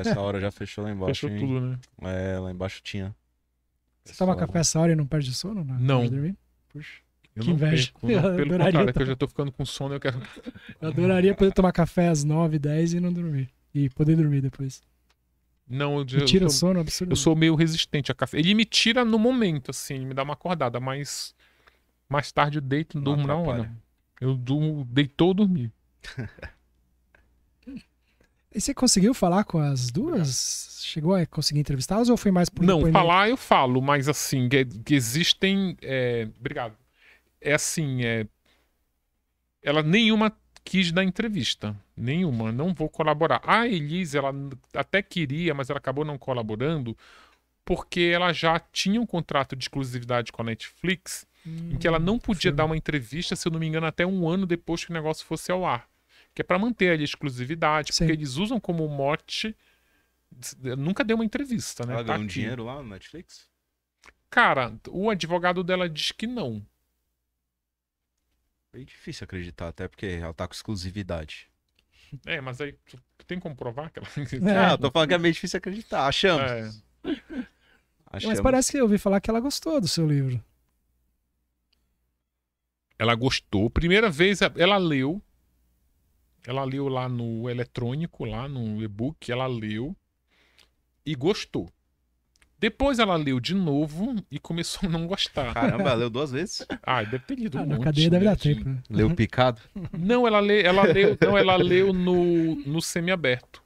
Essa hora já fechou lá embaixo. Fechou hein? tudo, né? É, lá embaixo tinha. Você toma café com essa hora e não perde sono? Né? Não. não. Puxa. Eu que inveja. Perco, *laughs* eu pelo contrário, tá... que eu já tô ficando com sono eu quero. Eu adoraria poder tomar café às 9, 10 e não dormir. E poder dormir depois. Não, eu, tira eu sou, sono absurdo. Eu sou meio resistente a café. Ele me tira no momento, assim, me dá uma acordada, mas mais tarde eu deito e durmo na hora. Eu durmo, deitou dormi. *laughs* E você conseguiu falar com as duas? Chegou a conseguir entrevistá-las ou foi mais por Não, falar eu falo, mas assim, que, que existem. É, obrigado. É assim, é, ela nenhuma quis dar entrevista. Nenhuma. Não vou colaborar. A Elise, ela até queria, mas ela acabou não colaborando porque ela já tinha um contrato de exclusividade com a Netflix hum, em que ela hum, não podia sim. dar uma entrevista, se eu não me engano, até um ano depois que o negócio fosse ao ar que é para manter ali a exclusividade, Sim. porque eles usam como mote. Eh, nunca deu uma entrevista, né? Ela tá ganhou aqui. um dinheiro lá no Netflix? Cara, o advogado dela diz que não. É difícil acreditar, até porque ela tá com exclusividade. É, mas aí tu tem como provar que ela. É, *laughs* eu tô falando que é meio difícil acreditar. Achamos. É. *laughs* Achamos. Mas parece que eu ouvi falar que ela gostou do seu livro. Ela gostou. Primeira vez ela leu, ela leu lá no eletrônico, lá no e-book, ela leu e gostou. Depois ela leu de novo e começou a não gostar. Caramba, leu duas vezes? Ah, deve ter lido ah, um na monte. cadeia deve dar tempo. Né? Leu picado? Não, ela, lê, ela leu, não, ela leu no, no semiaberto.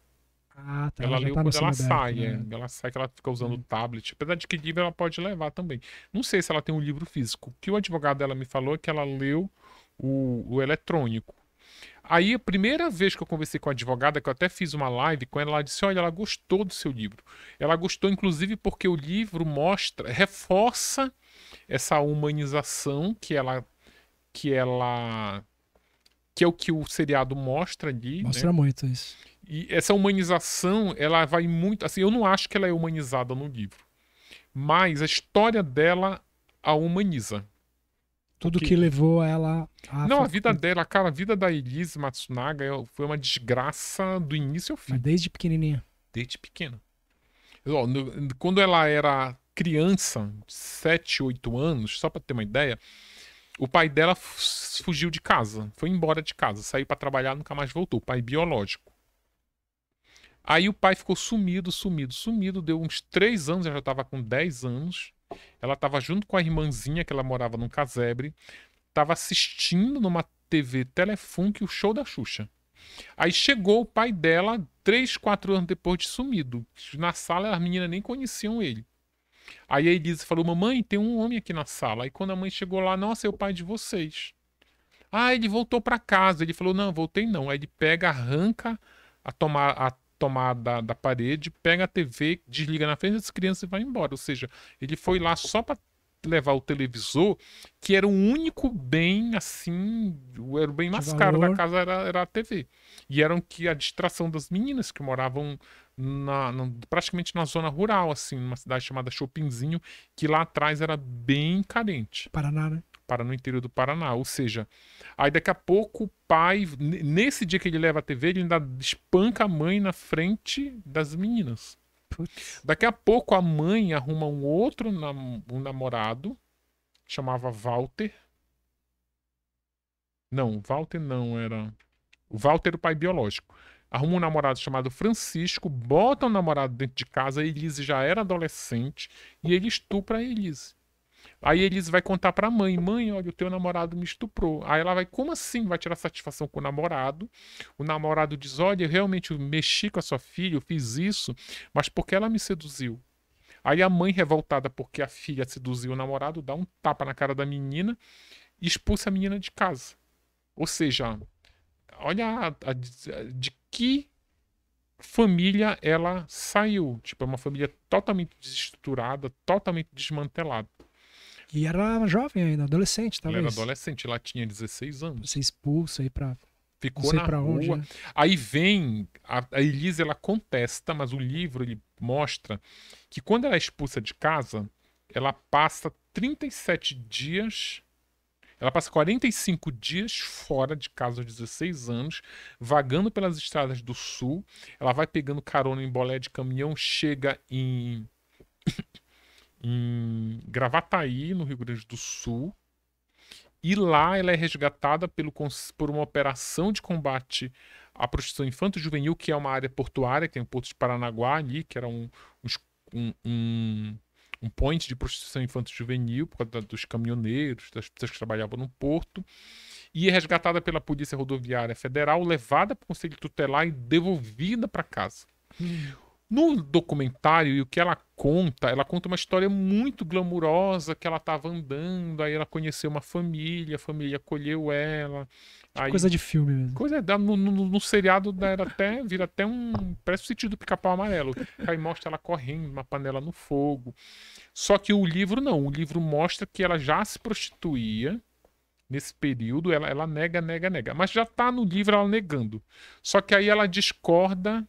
Ah, tá. Ela, ela leu tá quando ela sai, né? é. Ela sai que ela fica usando o hum. tablet. Apesar de que livro ela pode levar também. Não sei se ela tem um livro físico. O que o advogado dela me falou é que ela leu o, o eletrônico. Aí a primeira vez que eu conversei com a advogada, que eu até fiz uma live com ela, ela disse: Olha, ela gostou do seu livro. Ela gostou, inclusive, porque o livro mostra, reforça essa humanização que ela. que ela. que é o que o seriado mostra ali. Né? Mostra né? muito isso. E essa humanização, ela vai muito. Assim, eu não acho que ela é humanizada no livro. Mas a história dela a humaniza. Tudo que, que levou ela a. Não, a vida dela, cara, a vida da Elise Matsunaga foi uma desgraça do início ao fim. Mas desde pequenininha. Desde pequena. Quando ela era criança, 7, 8 anos, só pra ter uma ideia, o pai dela fugiu de casa, foi embora de casa, saiu para trabalhar, nunca mais voltou. O pai biológico. Aí o pai ficou sumido, sumido, sumido. Deu uns 3 anos, ela já tava com 10 anos. Ela estava junto com a irmãzinha, que ela morava num casebre, estava assistindo numa TV Telefunk o show da Xuxa. Aí chegou o pai dela, três, quatro anos depois de sumido. Na sala, as meninas nem conheciam ele. Aí a Elisa falou: Mamãe, tem um homem aqui na sala. Aí quando a mãe chegou lá, nossa, é o pai de vocês. Ah, ele voltou para casa. Ele falou: Não, voltei não. Aí ele pega, arranca a, toma, a tomar da, da parede, pega a TV, desliga na frente das crianças e vai embora. Ou seja, ele foi lá só para levar o televisor, que era o único bem, assim, era o bem mais caro da casa, era, era a TV. E eram que a distração das meninas que moravam na, na, praticamente na zona rural, assim, numa cidade chamada Chopinzinho, que lá atrás era bem carente. Paraná, né? para no interior do Paraná. Ou seja, aí daqui a pouco o pai, nesse dia que ele leva a TV, ele ainda espanca a mãe na frente das meninas. Putz. Daqui a pouco a mãe arruma um outro nam um namorado, chamava Walter. Não, Walter não era. O Walter, o pai biológico. Arruma um namorado chamado Francisco, bota o um namorado dentro de casa. A Elise já era adolescente e ele estupra a Elise. Aí eles vai contar pra mãe, mãe, olha, o teu namorado me estuprou. Aí ela vai, como assim? Vai tirar satisfação com o namorado. O namorado diz, olha, eu realmente mexi com a sua filha, eu fiz isso, mas porque ela me seduziu. Aí a mãe, revoltada porque a filha seduziu o namorado, dá um tapa na cara da menina e expulsa a menina de casa. Ou seja, olha a, a, de que família ela saiu. Tipo, é uma família totalmente desestruturada, totalmente desmantelada. E era jovem ainda, adolescente, talvez. Ele era adolescente, lá tinha 16 anos. Você expulso aí pra. Ficou na pra rua. Onde. Né? Aí vem, a, a Elisa ela contesta, mas o livro ele mostra que quando ela é expulsa de casa, ela passa 37 dias ela passa 45 dias fora de casa aos 16 anos, vagando pelas estradas do sul. Ela vai pegando carona em bolé de caminhão, chega em em Gravataí, no Rio Grande do Sul. E lá ela é resgatada pelo, por uma operação de combate à prostituição infanto-juvenil, que é uma área portuária, que tem o Porto de Paranaguá ali, que era um, um, um, um de prostituição infanto-juvenil, por causa dos caminhoneiros, das pessoas que trabalhavam no porto. E é resgatada pela Polícia Rodoviária Federal, levada para o Conselho Tutelar e devolvida para casa. Hum. No documentário, e o que ela conta, ela conta uma história muito glamurosa, que ela estava andando, aí ela conheceu uma família, a família acolheu ela. Tipo aí... Coisa de filme mesmo. Coisa no, no, no seriado era até, vira até um. Parece o sentido do pica-pau amarelo. Aí mostra ela correndo, uma panela no fogo. Só que o livro não, o livro mostra que ela já se prostituía nesse período, ela, ela nega, nega, nega. Mas já está no livro ela negando. Só que aí ela discorda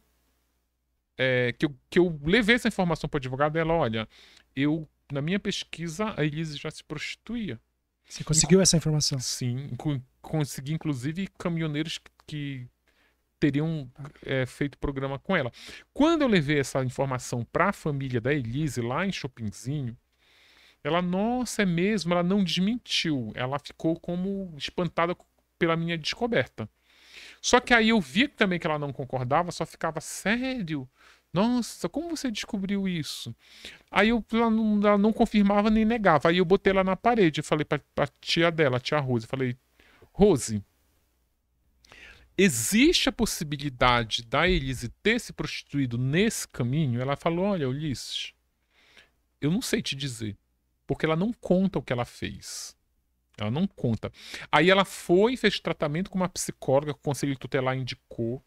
é, que, eu, que eu levei essa informação para o advogado, ela, olha, eu, na minha pesquisa, a Elise já se prostituía. Você conseguiu essa informação? Sim, consegui inclusive caminhoneiros que teriam é, feito programa com ela. Quando eu levei essa informação para a família da Elise lá em Shoppingzinho, ela, nossa, é mesmo, ela não desmentiu, ela ficou como espantada pela minha descoberta. Só que aí eu via também que ela não concordava, só ficava sério. Nossa, como você descobriu isso? Aí eu, ela, não, ela não confirmava nem negava. Aí eu botei ela na parede. Eu falei para a tia dela, a tia Rose. falei, Rose, existe a possibilidade da Elise ter se prostituído nesse caminho? Ela falou: Olha, Ulisses, eu não sei te dizer. Porque ela não conta o que ela fez. Ela não conta. Aí ela foi, fez tratamento com uma psicóloga, que o conselho tutelar indicou.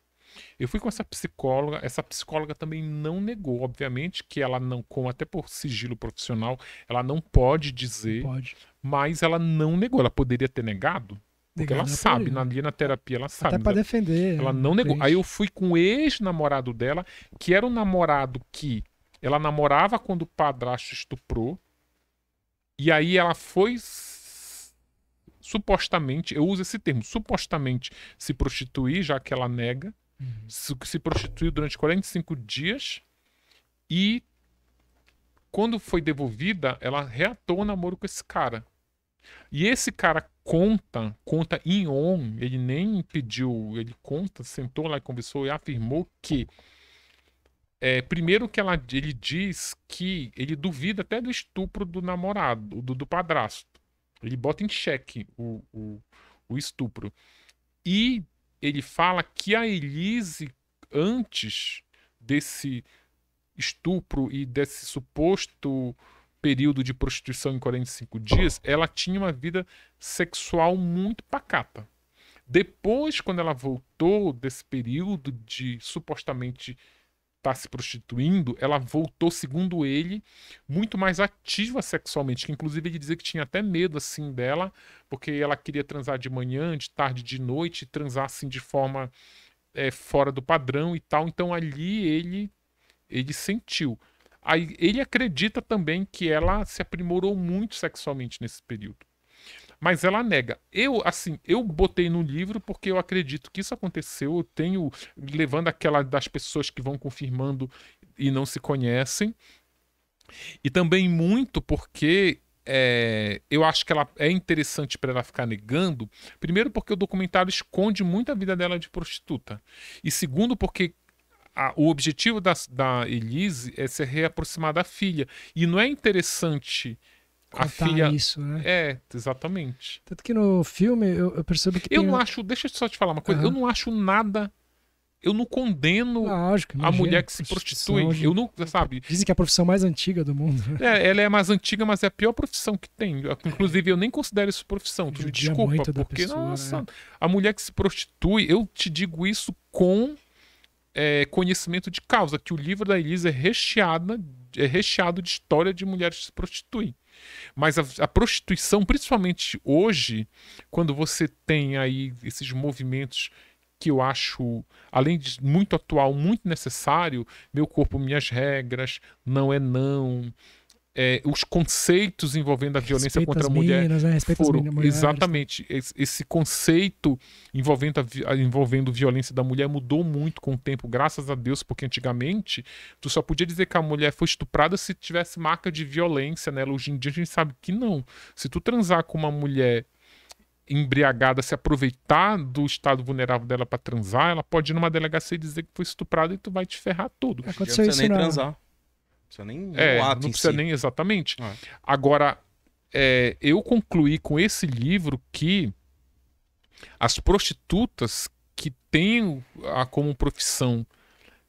Eu fui com essa psicóloga, essa psicóloga também não negou, obviamente, que ela não, como até por sigilo profissional, ela não pode dizer, não pode. mas ela não negou. Ela poderia ter negado, porque ela sabe, na, ali na terapia ela sabe. Até pra defender. Ela né, não negou. Aí eu fui com o ex-namorado dela, que era o namorado que ela namorava quando o padrasto estuprou. E aí ela foi supostamente, eu uso esse termo, supostamente se prostituir, já que ela nega, uhum. se, se prostituiu durante 45 dias e quando foi devolvida, ela reatou o namoro com esse cara. E esse cara conta, conta em on, ele nem pediu, ele conta, sentou lá e conversou e afirmou que é, primeiro que ela, ele diz que ele duvida até do estupro do namorado, do, do padrasto. Ele bota em xeque o, o, o estupro. E ele fala que a Elise, antes desse estupro e desse suposto período de prostituição em 45 dias, ela tinha uma vida sexual muito pacata. Depois, quando ela voltou desse período de supostamente está se prostituindo, ela voltou, segundo ele, muito mais ativa sexualmente. Que inclusive ele dizia que tinha até medo assim dela, porque ela queria transar de manhã, de tarde, de noite, transar assim de forma é, fora do padrão e tal. Então ali ele ele sentiu. Aí, ele acredita também que ela se aprimorou muito sexualmente nesse período mas ela nega. Eu, assim, eu botei no livro porque eu acredito que isso aconteceu, eu tenho, levando aquela das pessoas que vão confirmando e não se conhecem, e também muito porque é, eu acho que ela é interessante para ela ficar negando. Primeiro, porque o documentário esconde muito a vida dela de prostituta. E segundo, porque o objetivo da, da Elise é se reaproximar da filha. E não é interessante a filha isso, né? É, exatamente. Tanto que no filme eu, eu percebo que. Eu não acho. Deixa eu só te falar uma coisa. Uhum. Eu não acho nada. Eu não condeno Lógico, a mulher que se prostitui. Eu não, sabe? Dizem que é a profissão mais antiga do mundo. Né? É, ela é mais antiga, mas é a pior profissão que tem. Inclusive, eu nem considero isso profissão. Tu me desculpa, porque, pessoa, né? nossa, é. a mulher que se prostitui, eu te digo isso com é, conhecimento de causa, que o livro da Elisa é recheada, é recheado de história de mulheres que se prostituem. Mas a, a prostituição, principalmente hoje, quando você tem aí esses movimentos que eu acho, além de muito atual, muito necessário, meu corpo, minhas regras, não é não, é, os conceitos envolvendo a violência contra a mulher né? foram exatamente né? esse conceito envolvendo a, envolvendo violência da mulher mudou muito com o tempo, graças a Deus, porque antigamente tu só podia dizer que a mulher foi estuprada se tivesse marca de violência nela. Hoje em dia a gente sabe que não. Se tu transar com uma mulher embriagada se aproveitar do estado vulnerável dela para transar, ela pode ir numa delegacia e dizer que foi estuprada e tu vai te ferrar todo. Aconteceu isso nem não. transar. Precisa nem é, não precisa si. nem exatamente. É. Agora, é, eu concluí com esse livro que as prostitutas que têm a, como profissão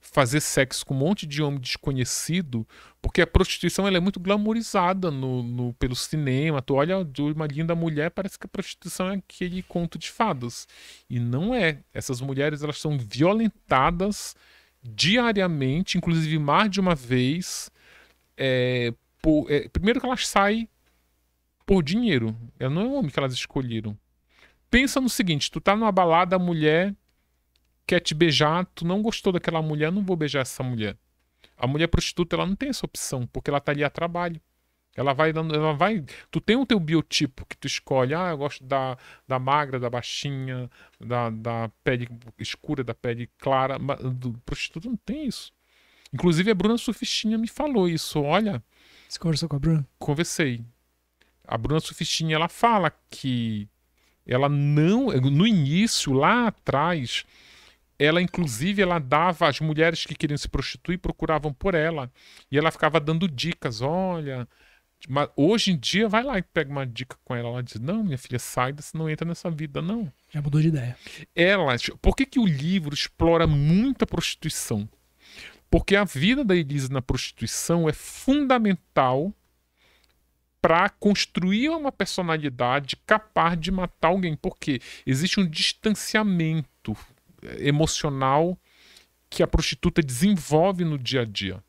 fazer sexo com um monte de homem desconhecido, porque a prostituição ela é muito glamorizada no, no, pelo cinema. Tu olha uma linda mulher, parece que a prostituição é aquele conto de fadas. E não é. Essas mulheres elas são violentadas diariamente, inclusive mais de uma vez. É, por, é, primeiro que elas saem por dinheiro. Ela é, não é o homem que elas escolheram. Pensa no seguinte: tu tá numa balada, a mulher quer te beijar, tu não gostou daquela mulher, não vou beijar essa mulher. A mulher prostituta, ela não tem essa opção, porque ela tá ali a trabalho. Ela vai dando, ela vai. Tu tem o teu biotipo que tu escolhe. Ah, eu gosto da, da magra, da baixinha, da, da pele escura, da pele clara. Mas, do prostituto não tem isso. Inclusive a Bruna sufistinha me falou isso. Olha. Você conversou com a Bruna? Conversei. A Bruna sufistinha ela fala que ela não, no início lá atrás, ela inclusive ela dava as mulheres que queriam se prostituir procuravam por ela e ela ficava dando dicas, olha, mas hoje em dia, vai lá e pega uma dica com ela. Ela diz: Não, minha filha, sai dessa, não entra nessa vida, não. Já mudou de ideia. Ela, por que, que o livro explora muito a prostituição? Porque a vida da Elisa na prostituição é fundamental para construir uma personalidade capaz de matar alguém. Porque existe um distanciamento emocional que a prostituta desenvolve no dia a dia.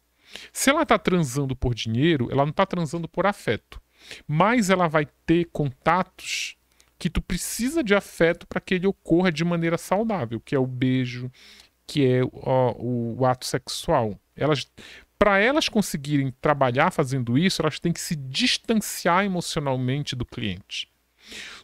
Se ela está transando por dinheiro, ela não está transando por afeto. Mas ela vai ter contatos que tu precisa de afeto para que ele ocorra de maneira saudável, que é o beijo, que é ó, o, ato sexual. Elas, para elas conseguirem trabalhar fazendo isso, elas têm que se distanciar emocionalmente do cliente.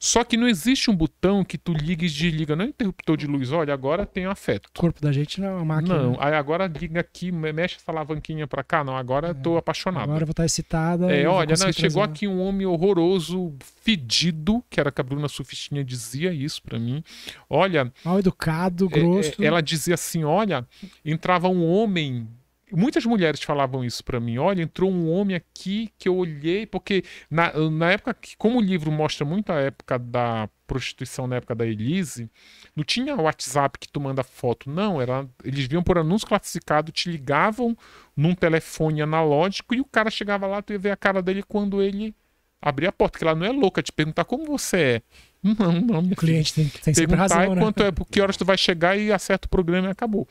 Só que não existe um botão que tu liga e desliga. Não é interruptor de luz, olha, agora tem afeto. O corpo da gente não é uma máquina. Não, né? aí agora liga aqui, mexe essa alavanquinha pra cá. Não, agora é. tô apaixonado. Agora eu vou estar tá excitada. É, olha, não, chegou aqui um homem horroroso, fedido, que era que a Bruna Sufistinha dizia isso pra mim. Olha. Mal educado, grosso. É, é, ela dizia assim: olha, entrava um homem muitas mulheres falavam isso para mim. Olha, entrou um homem aqui que eu olhei, porque na, na época, que, como o livro mostra muito a época da prostituição, na época da Elise, não tinha WhatsApp que tu manda foto, não. Era, eles vinham por anúncio classificado, te ligavam num telefone analógico e o cara chegava lá, tu ia ver a cara dele quando ele abria a porta, que ela não é louca te perguntar como você é. *laughs* Não, não, O cliente tem, tem sempre razão, é né? quanto é, por que horas tu vai chegar e acerta o programa e acabou.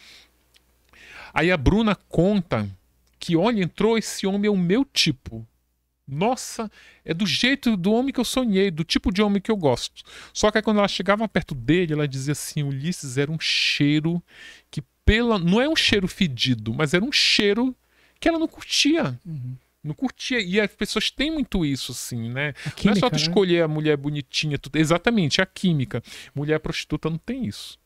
Aí a Bruna conta que, olha, entrou esse homem, é o meu tipo. Nossa, é do jeito do homem que eu sonhei, do tipo de homem que eu gosto. Só que aí, quando ela chegava perto dele, ela dizia assim: Ulisses era um cheiro que, pela. Não é um cheiro fedido, mas era um cheiro que ela não curtia. Uhum. Não curtia. E as pessoas têm muito isso, assim, né? Química, não é só tu né? escolher né? a mulher bonitinha. Tu... Exatamente, a química. Mulher prostituta não tem isso.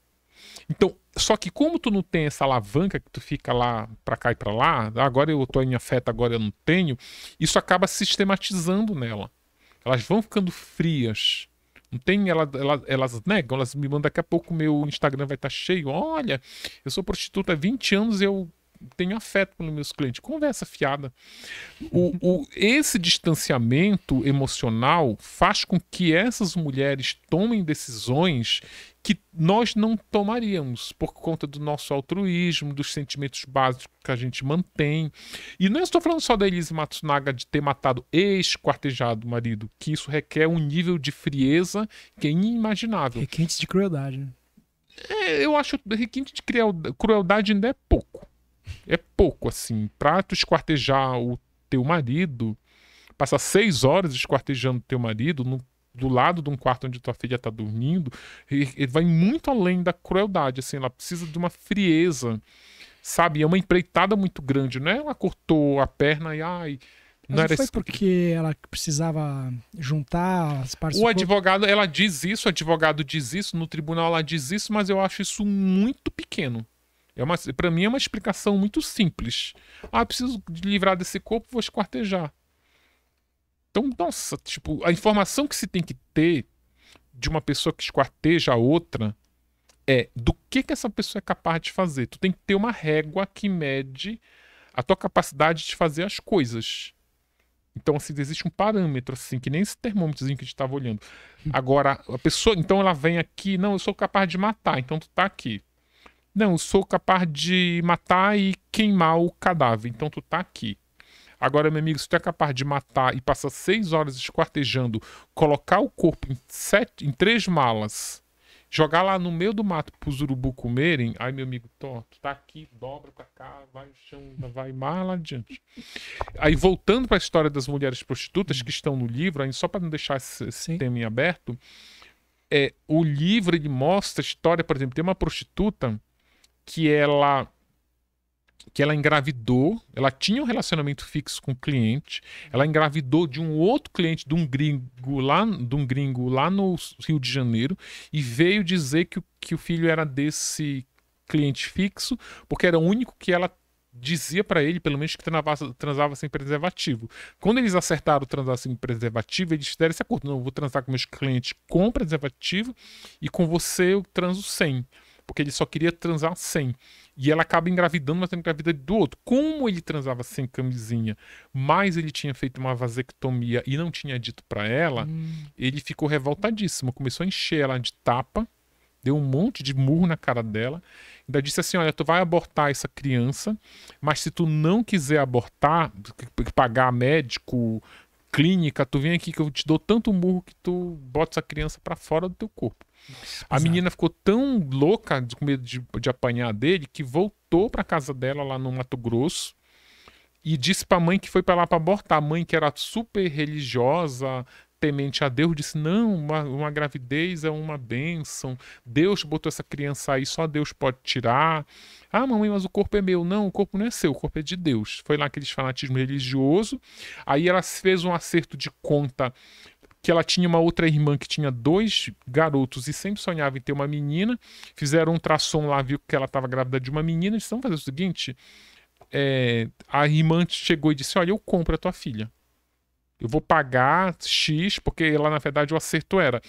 Então, só que como tu não tem essa alavanca que tu fica lá para cá e para lá, agora eu tô em afeto, agora eu não tenho, isso acaba sistematizando nela. Elas vão ficando frias. Não tem, ela, ela, elas negam, elas me mandam daqui a pouco meu Instagram vai estar tá cheio. Olha, eu sou prostituta há 20 anos e eu tenho afeto pelos meus clientes. Conversa fiada. O, o, esse distanciamento emocional faz com que essas mulheres tomem decisões que nós não tomaríamos por conta do nosso altruísmo, dos sentimentos básicos que a gente mantém. E não estou falando só da Elise Matsunaga de ter matado ex-quartejado marido, que isso requer um nível de frieza que é inimaginável. Requintes de crueldade. Né? É, eu acho requinte de crueldade ainda é pouco. É pouco, assim. Para tu esquartejar o teu marido, passar seis horas esquartejando teu marido, não do lado de um quarto onde tua filha tá dormindo, ele vai muito além da crueldade, assim, ela precisa de uma frieza, sabe? É uma empreitada muito grande, não é? Ela cortou a perna e ai. Não, não era foi tipo porque ela precisava juntar as partes. O advogado, ela diz isso, o advogado diz isso, no tribunal ela diz isso, mas eu acho isso muito pequeno. É uma, para mim é uma explicação muito simples. Ah, preciso livrar desse corpo, vou esquartejar. Então, nossa, tipo, a informação que se tem que ter de uma pessoa que esquarteja a outra é do que, que essa pessoa é capaz de fazer. Tu tem que ter uma régua que mede a tua capacidade de fazer as coisas. Então, assim, existe um parâmetro, assim, que nem esse termômetrozinho que a gente estava olhando. Hum. Agora, a pessoa, então, ela vem aqui, não, eu sou capaz de matar, então tu tá aqui. Não, eu sou capaz de matar e queimar o cadáver, então tu tá aqui. Agora, meu amigo, se tu é capaz de matar e passar seis horas esquartejando, colocar o corpo em, sete, em três malas, jogar lá no meio do mato pros urubu comerem, ai, meu amigo, tô, tu tá aqui, dobra pra cá, vai chão, vai mais lá adiante. Aí, voltando para a história das mulheres prostitutas que estão no livro, aí, só para não deixar esse, esse tema em aberto, é, o livro ele mostra a história, por exemplo, tem uma prostituta que ela que ela engravidou, ela tinha um relacionamento fixo com o cliente, ela engravidou de um outro cliente, de um gringo lá, de um gringo lá no Rio de Janeiro, e veio dizer que, que o filho era desse cliente fixo, porque era o único que ela dizia para ele, pelo menos, que transava, transava, sem preservativo. Quando eles acertaram transar sem preservativo, eles fizeram esse acordo: não, eu vou transar com meus clientes com preservativo e com você eu transo sem porque ele só queria transar sem. E ela acaba engravidando, mas engravida do outro. Como ele transava sem camisinha, mas ele tinha feito uma vasectomia e não tinha dito para ela, hum. ele ficou revoltadíssimo. Começou a encher ela de tapa, deu um monte de murro na cara dela. Ainda disse assim: Olha, tu vai abortar essa criança, mas se tu não quiser abortar, pagar médico, clínica, tu vem aqui que eu te dou tanto murro que tu bota essa criança para fora do teu corpo a menina ficou tão louca de, com medo de, de apanhar dele que voltou para casa dela lá no Mato Grosso e disse para a mãe que foi para lá para abortar. A mãe, que era super religiosa, temente a Deus, disse: Não, uma, uma, gravidez é uma bênção. Deus botou essa criança aí, só Deus pode tirar. Ah, mamãe, mas o corpo é meu. Não, o corpo não é seu, o corpo é de Deus. Foi lá aquele fanatismo religioso. Aí ela fez um acerto de conta que ela tinha uma outra irmã que tinha dois garotos e sempre sonhava em ter uma menina. Fizeram um traçom lá, viu que ela estava grávida de uma menina. Eles vão fazer o seguinte: é, a irmã chegou e disse: Olha, eu compro a tua filha. Eu vou pagar X, porque lá na verdade o acerto era: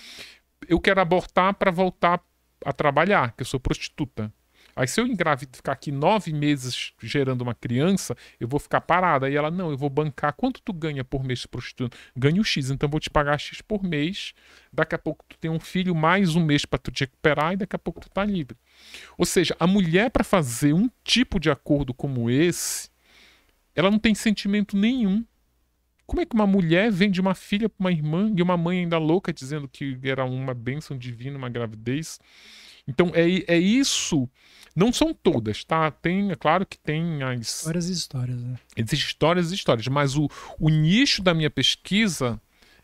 eu quero abortar para voltar a trabalhar, que eu sou prostituta. Aí se eu engravido ficar aqui nove meses gerando uma criança, eu vou ficar parada. Aí ela, não, eu vou bancar. Quanto tu ganha por mês prostituindo? Ganho X, então vou te pagar X por mês. Daqui a pouco tu tem um filho, mais um mês para tu te recuperar e daqui a pouco tu tá livre. Ou seja, a mulher para fazer um tipo de acordo como esse, ela não tem sentimento nenhum. Como é que uma mulher vende uma filha para uma irmã e uma mãe ainda louca dizendo que era uma bênção divina, uma gravidez? Então é, é isso. Não são todas, tá? Tem, é claro que tem as. Histórias e histórias, né? Existem histórias e histórias, mas o, o nicho da minha pesquisa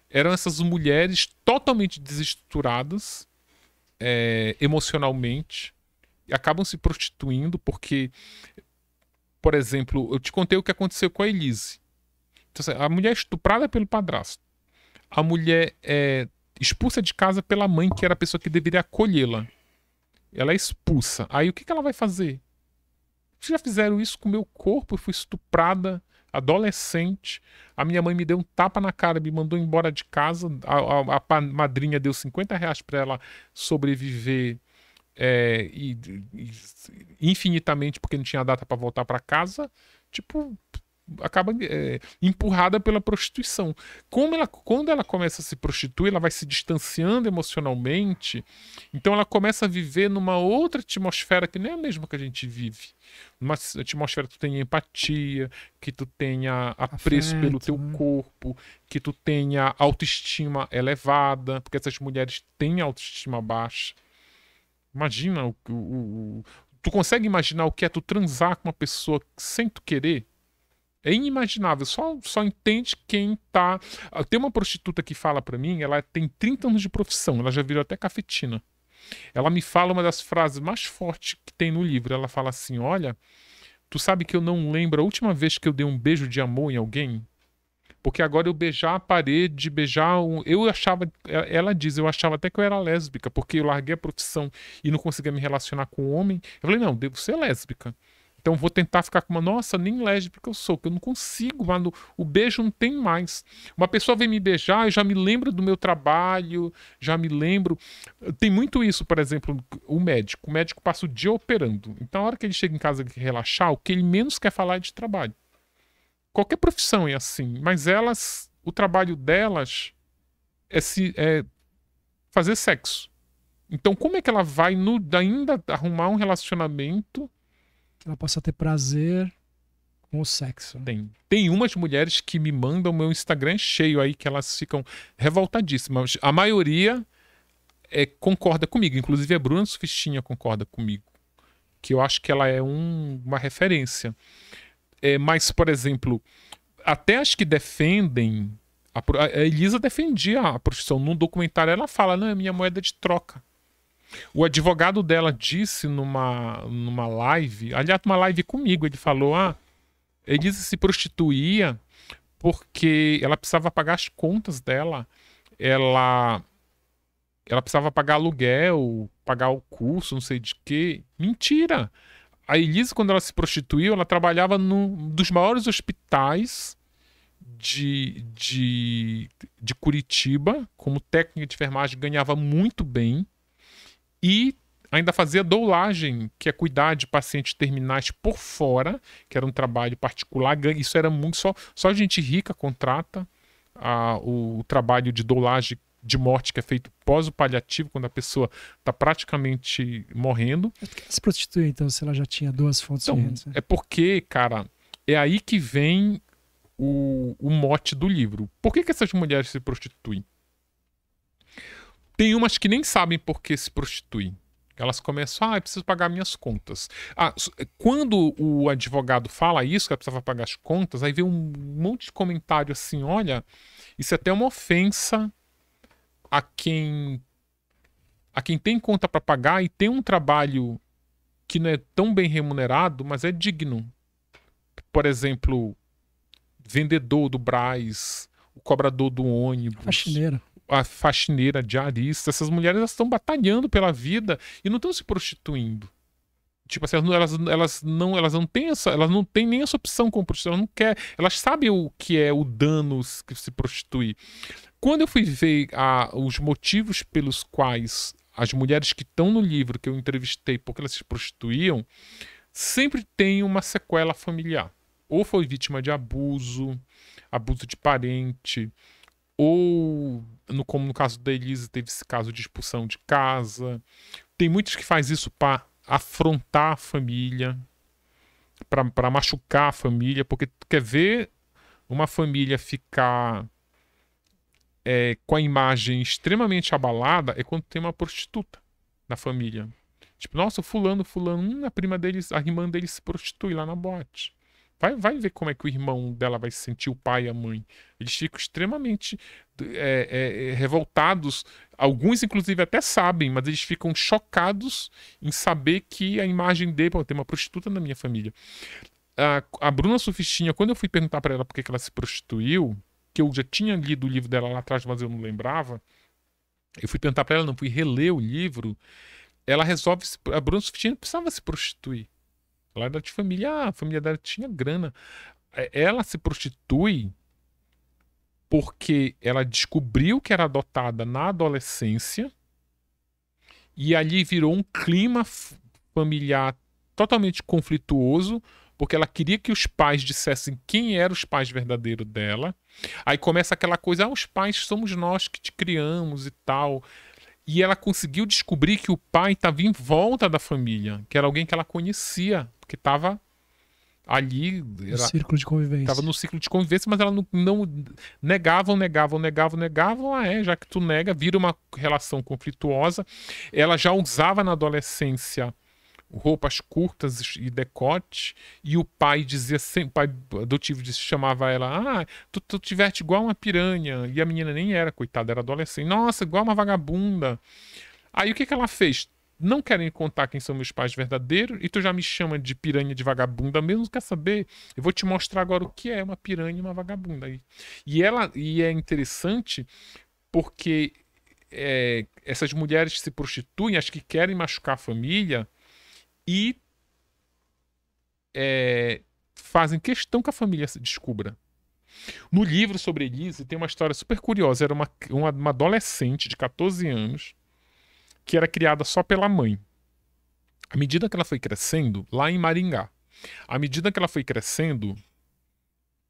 eram essas mulheres totalmente desestruturadas é, emocionalmente e acabam se prostituindo porque, por exemplo, eu te contei o que aconteceu com a Elise. Então, assim, a mulher é estuprada pelo padrasto. A mulher é expulsa de casa pela mãe, que era a pessoa que deveria acolhê-la. Ela é expulsa. Aí o que, que ela vai fazer? Vocês já fizeram isso com o meu corpo? Eu fui estuprada, adolescente. A minha mãe me deu um tapa na cara, me mandou embora de casa. A, a, a madrinha deu 50 reais para ela sobreviver é, e, e, infinitamente porque não tinha data para voltar para casa. Tipo, acaba é, empurrada pela prostituição. Como ela, quando ela começa a se prostituir, ela vai se distanciando emocionalmente, então ela começa a viver numa outra atmosfera que não é a mesma que a gente vive. Uma atmosfera que tu tenha empatia, que tu tenha apreço Afeto, pelo teu né? corpo, que tu tenha autoestima elevada, porque essas mulheres têm autoestima baixa. Imagina o, o, o tu consegue imaginar o que é tu transar com uma pessoa sem tu querer? É inimaginável. Só, só entende quem tá. Ah, tem uma prostituta que fala para mim, ela tem 30 anos de profissão, ela já virou até cafetina. Ela me fala uma das frases mais fortes que tem no livro. Ela fala assim: Olha, tu sabe que eu não lembro a última vez que eu dei um beijo de amor em alguém? Porque agora eu beijar a parede, beijar. Um... Eu achava. Ela diz, eu achava até que eu era lésbica, porque eu larguei a profissão e não conseguia me relacionar com o homem. Eu falei: Não, devo ser lésbica. Então vou tentar ficar com uma, nossa, nem lésbica que eu sou, que eu não consigo, mano, o beijo não tem mais. Uma pessoa vem me beijar, eu já me lembro do meu trabalho, já me lembro. Tem muito isso, por exemplo, o médico. O médico passa o dia operando. Então a hora que ele chega em casa e relaxar, o que ele menos quer falar é de trabalho. Qualquer profissão é assim, mas elas, o trabalho delas é, se, é fazer sexo. Então, como é que ela vai no, ainda arrumar um relacionamento ela possa ter prazer com o sexo. Né? Tem. Tem umas mulheres que me mandam meu Instagram cheio aí, que elas ficam revoltadíssimas. A maioria é, concorda comigo. Inclusive a Bruna Sufistinha concorda comigo. Que eu acho que ela é um, uma referência. É, mas, por exemplo, até as que defendem. A, a Elisa defendia a profissão. Num documentário ela fala: não, é minha moeda de troca. O advogado dela disse numa, numa live, aliás, uma live comigo, ele falou: ah, Elisa se prostituía porque ela precisava pagar as contas dela, ela, ela precisava pagar aluguel, pagar o curso, não sei de quê. Mentira! A Elisa, quando ela se prostituiu, ela trabalhava num dos maiores hospitais de, de, de Curitiba, como técnica de enfermagem, ganhava muito bem e ainda fazia doulagem, que é cuidar de pacientes terminais por fora, que era um trabalho particular. Isso era muito só, só gente rica contrata a, o, o trabalho de doulagem de morte que é feito pós o paliativo, quando a pessoa está praticamente morrendo. Se prostituir, então, se ela já tinha duas fontes então, de né? É porque, cara, é aí que vem o, o mote do livro. Por que, que essas mulheres se prostituem? Tem umas que nem sabem por que se prostituem. Elas começam, ah, eu preciso pagar minhas contas. Ah, quando o advogado fala isso, que ela precisava pagar as contas, aí vem um monte de comentário assim: olha, isso é até uma ofensa a quem a quem tem conta para pagar e tem um trabalho que não é tão bem remunerado, mas é digno. Por exemplo, vendedor do Braz, o cobrador do ônibus. faxineira a faxineira, diarista, essas mulheres estão batalhando pela vida e não estão se prostituindo. Tipo assim, elas, elas, não, elas não têm essa, elas não têm nem essa opção como prostituição. elas não quer, elas sabem o que é o dano que se prostituir. Quando eu fui ver os motivos pelos quais as mulheres que estão no livro que eu entrevistei porque elas se prostituíam, sempre tem uma sequela familiar. Ou foi vítima de abuso, abuso de parente, ou no, como no caso da Elise, teve esse caso de expulsão de casa. Tem muitos que faz isso para afrontar a família, para machucar a família, porque tu quer ver uma família ficar é, com a imagem extremamente abalada é quando tem uma prostituta na família. Tipo, nossa, fulano, fulano, hum, a prima deles, a irmã deles se prostitui lá na bote Vai, vai ver como é que o irmão dela vai se sentir, o pai e a mãe. Eles ficam extremamente é, é, é, revoltados. Alguns, inclusive, até sabem, mas eles ficam chocados em saber que a imagem dele. Pô, tem uma prostituta na minha família. A, a Bruna Sufistinha, quando eu fui perguntar para ela por que, que ela se prostituiu, que eu já tinha lido o livro dela lá atrás, mas eu não lembrava. Eu fui perguntar para ela, não fui reler o livro. Ela resolve. Se, a Bruna Sufistinha não precisava se prostituir ela era de família, a família dela tinha grana. É, ela se prostitui porque ela descobriu que era adotada na adolescência e ali virou um clima familiar totalmente conflituoso, porque ela queria que os pais dissessem quem eram os pais verdadeiros dela. Aí começa aquela coisa: ah, os pais somos nós que te criamos e tal. E ela conseguiu descobrir que o pai estava em volta da família, que era alguém que ela conhecia porque estava ali. No círculo de convivência. Estava no ciclo de convivência, mas ela não, não. Negavam, negavam, negavam, negavam. Ah, é, já que tu nega, vira uma relação conflituosa. Ela já usava na adolescência roupas curtas e decote, e o pai dizia sempre, o pai adotivo disse, chamava ela, ah, tu, tu tiveste igual uma piranha, e a menina nem era, coitada, era adolescente, nossa, igual uma vagabunda. Aí o que, que ela fez? não querem contar quem são meus pais verdadeiros e tu já me chama de piranha de vagabunda mesmo, quer saber? Eu vou te mostrar agora o que é uma piranha e uma vagabunda. E, e, ela, e é interessante porque é, essas mulheres se prostituem, as que querem machucar a família e é, fazem questão que a família se descubra. No livro sobre Elise tem uma história super curiosa. Era uma, uma, uma adolescente de 14 anos que era criada só pela mãe. À medida que ela foi crescendo, lá em Maringá, à medida que ela foi crescendo,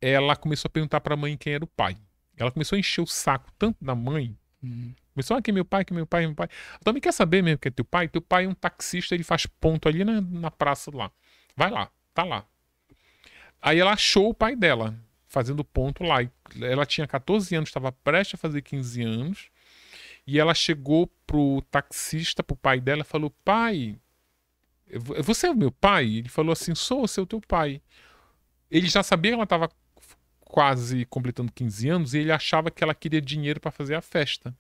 ela começou a perguntar para a mãe quem era o pai. Ela começou a encher o saco tanto da mãe. Uhum. Começou, ah, que é meu pai, que é meu pai, é meu pai. Então também quer saber mesmo que é teu pai? Teu pai é um taxista, ele faz ponto ali na, na praça lá. Vai lá, tá lá. Aí ela achou o pai dela, fazendo ponto lá. Ela tinha 14 anos, estava prestes a fazer 15 anos. E ela chegou pro taxista, pro pai dela, falou: Pai, você é o meu pai? Ele falou assim: Sou, é o teu pai. Ele já sabia que ela estava quase completando 15 anos e ele achava que ela queria dinheiro para fazer a festa.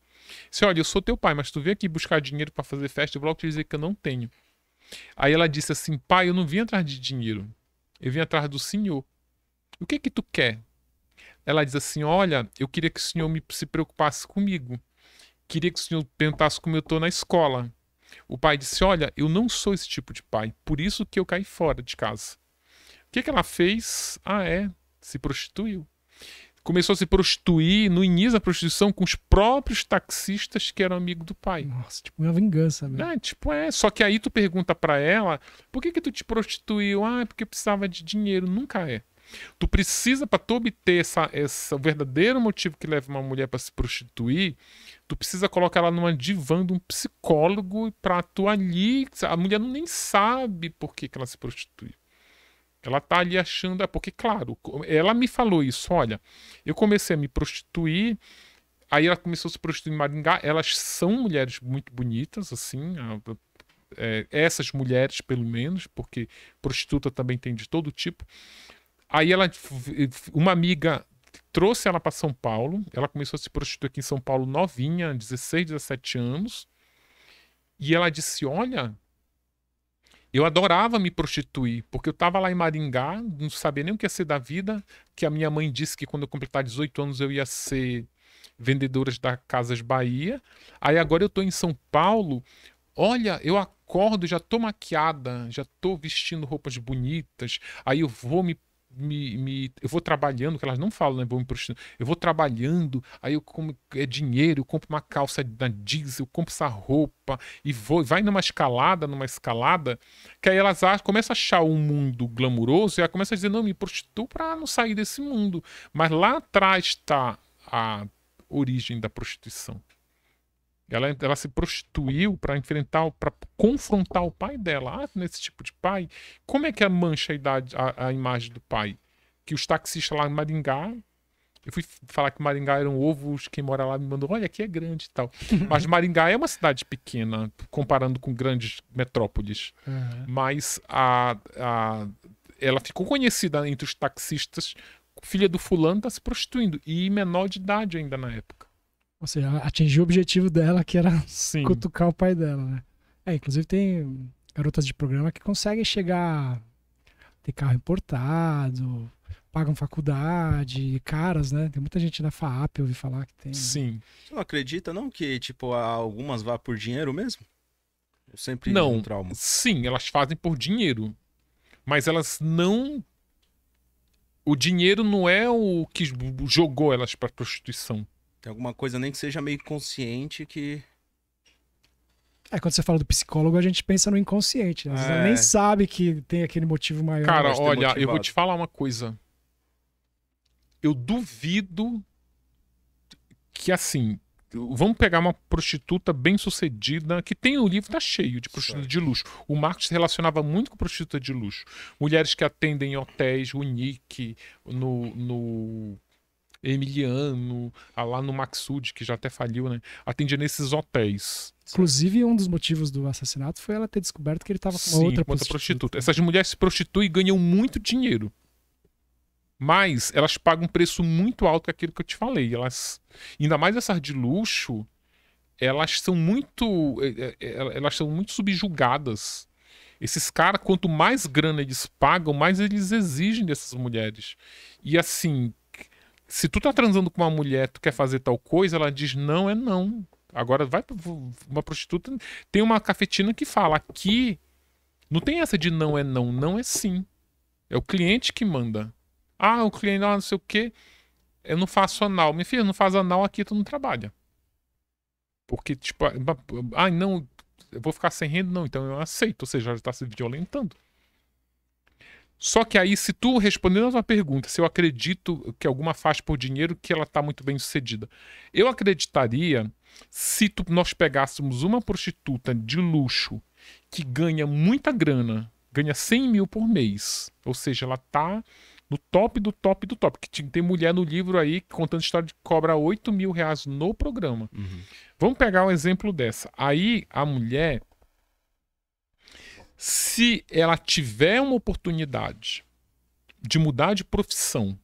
Disse: olha, eu sou teu pai, mas tu vem aqui buscar dinheiro para fazer festa, eu vou logo te dizer que eu não tenho. Aí ela disse assim: Pai, eu não vim atrás de dinheiro, eu vim atrás do senhor. O que é que tu quer? Ela diz assim: Olha, eu queria que o senhor me, se preocupasse comigo queria que o senhor perguntasse como eu estou na escola. O pai disse: Olha, eu não sou esse tipo de pai, por isso que eu caí fora de casa. O que, que ela fez? Ah, é, se prostituiu. Começou a se prostituir no início da prostituição com os próprios taxistas que eram amigo do pai. Nossa, tipo uma vingança, né? É, tipo, é. Só que aí tu pergunta para ela: por que que tu te prostituiu? Ah, é porque eu precisava de dinheiro. Nunca é. Tu precisa, para tu obter essa, essa, o verdadeiro motivo que leva uma mulher para se prostituir, tu precisa colocar ela numa divã de um psicólogo para tu ali. A mulher não nem sabe por que, que ela se prostitui. Ela tá ali achando, é porque, claro, ela me falou isso. Olha, eu comecei a me prostituir. Aí ela começou a se prostituir em Maringá. Elas são mulheres muito bonitas, assim, é, essas mulheres, pelo menos, porque prostituta também tem de todo tipo. Aí ela, uma amiga trouxe ela para São Paulo. Ela começou a se prostituir aqui em São Paulo novinha, 16, 17 anos. E ela disse: Olha, eu adorava me prostituir, porque eu estava lá em Maringá, não sabia nem o que ia ser da vida. Que a minha mãe disse que quando eu completar 18 anos eu ia ser vendedora da Casas Bahia. Aí agora eu estou em São Paulo. Olha, eu acordo, já estou maquiada, já estou vestindo roupas bonitas. Aí eu vou me me, me, eu vou trabalhando, que elas não falam, né? Vou me prostituindo. Eu vou trabalhando, aí eu como é dinheiro, eu compro uma calça da Diesel, eu compro essa roupa e vou, vai numa escalada, numa escalada, que aí elas começam a achar um mundo glamuroso e aí começam a dizer, não, me prostituo para não sair desse mundo. Mas lá atrás está a origem da prostituição. Ela, ela se prostituiu para enfrentar, para confrontar o pai dela. Ah, nesse tipo de pai, como é que é mancha a, idade, a, a imagem do pai? Que os taxistas lá em Maringá eu fui falar que Maringá era um ovo, quem mora lá me mandou, olha, aqui é grande e tal. *laughs* Mas Maringá é uma cidade pequena, comparando com grandes metrópoles. Uhum. Mas a, a, ela ficou conhecida entre os taxistas, filha do fulano está se prostituindo, e menor de idade ainda na época. Ou seja, atingiu o objetivo dela, que era Sim. cutucar o pai dela, né? É, inclusive tem garotas de programa que conseguem chegar, ter carro importado, pagam faculdade, caras, né? Tem muita gente da FAAP, eu ouvi falar que tem. Né? Sim. Você não acredita, não, que, tipo, algumas vá por dinheiro mesmo? Eu sempre não. Um trauma. Sim, elas fazem por dinheiro. Mas elas não. O dinheiro não é o que jogou elas para prostituição. Tem alguma coisa nem que seja meio consciente que. É, quando você fala do psicólogo a gente pensa no inconsciente. Né? Você nem é. sabe que tem aquele motivo maior. Cara, olha, motivado. eu vou te falar uma coisa. Eu duvido que, assim, vamos pegar uma prostituta bem sucedida, que tem o livro, tá cheio de prostituta de luxo. O Marx se relacionava muito com prostituta de luxo. Mulheres que atendem em hotéis, o Nick, no, no Emiliano, lá no Maxud, que já até faliu, né? Atendia nesses hotéis. Inclusive, um dos motivos do assassinato foi ela ter descoberto que ele estava com uma Sim, outra prostituta. prostituta. Essas mulheres se prostituem e ganham muito dinheiro. Mas elas pagam um preço muito alto que aquilo que eu te falei. Elas, ainda mais essas de luxo, elas são muito, é, é, é, elas são muito subjugadas. Esses caras, quanto mais grana eles pagam, mais eles exigem dessas mulheres. E assim, se tu tá transando com uma mulher, tu quer fazer tal coisa, ela diz não é não. Agora vai uma prostituta, tem uma cafetina que fala aqui não tem essa de não é não, não é sim. É o cliente que manda. Ah, o cliente ah, não sei o quê. Eu não faço anal. Minha filha, não faz anal aqui, tu não trabalha. Porque tipo, ah, não, eu vou ficar sem renda não, então eu aceito, ou seja, já tá se violentando. Só que aí, se tu respondendo a tua pergunta, se eu acredito que alguma faz por dinheiro, que ela está muito bem sucedida. Eu acreditaria se tu, nós pegássemos uma prostituta de luxo que ganha muita grana, ganha 100 mil por mês, ou seja, ela tá no top do top do top. Que tem mulher no livro aí contando história de cobra 8 mil reais no programa. Uhum. Vamos pegar um exemplo dessa. Aí a mulher se ela tiver uma oportunidade de mudar de profissão,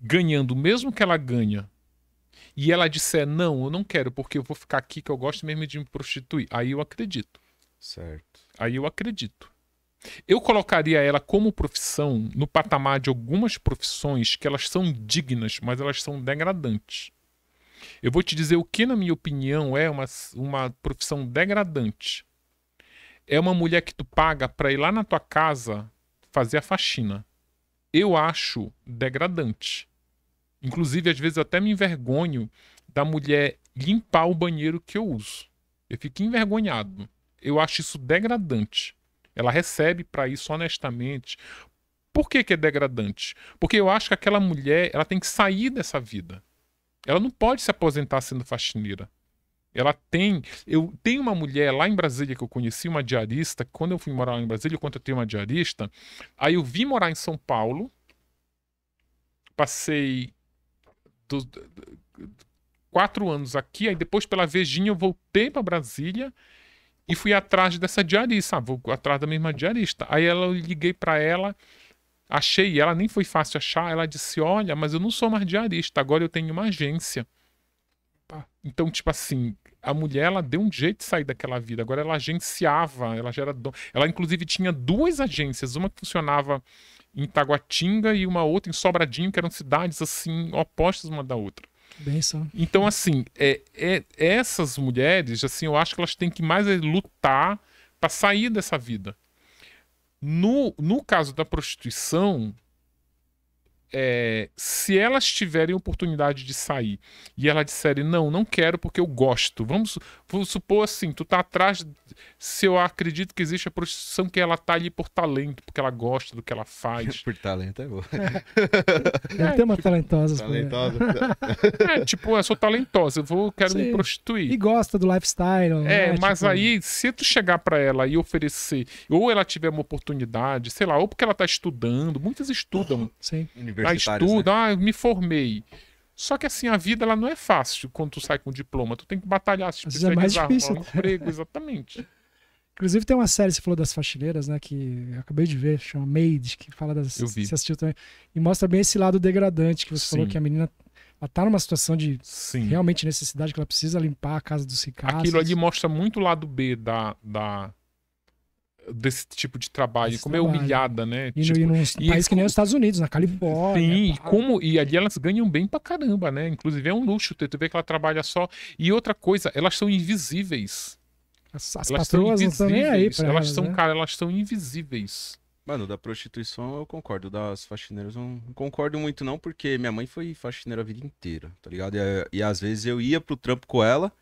ganhando o mesmo que ela ganha, e ela disser, não, eu não quero, porque eu vou ficar aqui que eu gosto mesmo de me prostituir, aí eu acredito. Certo. Aí eu acredito. Eu colocaria ela como profissão no patamar de algumas profissões que elas são dignas, mas elas são degradantes. Eu vou te dizer o que, na minha opinião, é uma, uma profissão degradante é uma mulher que tu paga pra ir lá na tua casa fazer a faxina. Eu acho degradante. Inclusive, às vezes eu até me envergonho da mulher limpar o banheiro que eu uso. Eu fico envergonhado. Eu acho isso degradante. Ela recebe para isso honestamente. Por que, que é degradante? Porque eu acho que aquela mulher ela tem que sair dessa vida. Ela não pode se aposentar sendo faxineira. Ela tem. Eu tenho uma mulher lá em Brasília que eu conheci, uma diarista. Quando eu fui morar lá em Brasília, eu contratei uma diarista. Aí eu vim morar em São Paulo. Passei quatro anos aqui. Aí depois, pela Vejinha, eu voltei para Brasília e fui atrás dessa diarista. Ah, vou atrás da mesma diarista. Aí ela, eu liguei para ela. Achei ela, nem foi fácil achar. Ela disse: Olha, mas eu não sou mais diarista, agora eu tenho uma agência. Então, tipo assim, a mulher ela deu um jeito de sair daquela vida. Agora ela agenciava, ela já era Ela inclusive tinha duas agências, uma que funcionava em Taguatinga e uma outra em Sobradinho, que eram cidades assim opostas uma da outra. Benção. Então, assim, é, é, essas mulheres, assim, eu acho que elas têm que mais é lutar para sair dessa vida. No, no caso da prostituição, é, se elas tiverem oportunidade de sair e ela disserem não, não quero porque eu gosto, vamos, vamos supor assim, tu tá atrás, se eu acredito que existe a prostituição que ela tá ali por talento, porque ela gosta do que ela faz. *laughs* por talento é bom. É, é, tem uma tipo, talentosa. Assim, né? Talentosa. é, tipo, eu sou talentosa, eu vou, quero Sim. me prostituir. E gosta do lifestyle. É, né? mas tipo... aí, se tu chegar para ela e oferecer, ou ela tiver uma oportunidade, sei lá, ou porque ela tá estudando, muitas estudam. Sim né? ah, estudo, né? ah, me formei. Só que assim, a vida ela não é fácil quando tu sai com diploma. Tu tem que batalhar, se precisa é mais difícil. um né? emprego, exatamente. *laughs* Inclusive tem uma série, você falou das faxineiras, né? Que eu acabei de ver, chama Made, que fala das. Eu vi. Você assistiu também. E mostra bem esse lado degradante que você Sim. falou que a menina ela tá numa situação de Sim. realmente necessidade que ela precisa limpar a casa dos ricaços. Aquilo ali mostra muito o lado B da, da, desse tipo de trabalho, Esse como é trabalho. é humilhada, né? E, tipo, e num e país que nem os Estados Unidos, na Califórnia. Sim, e, como, e ali elas ganham bem pra caramba, né? Inclusive é um luxo, tu vê que ela trabalha só. E outra coisa, elas são invisíveis. As, as elas patroas não estão nem aí pra elas. elas são, né? cara, elas são invisíveis. Mano, da prostituição eu concordo, das faxineiras eu não concordo muito não, porque minha mãe foi faxineira a vida inteira, tá ligado? E, e às vezes eu ia pro trampo com ela...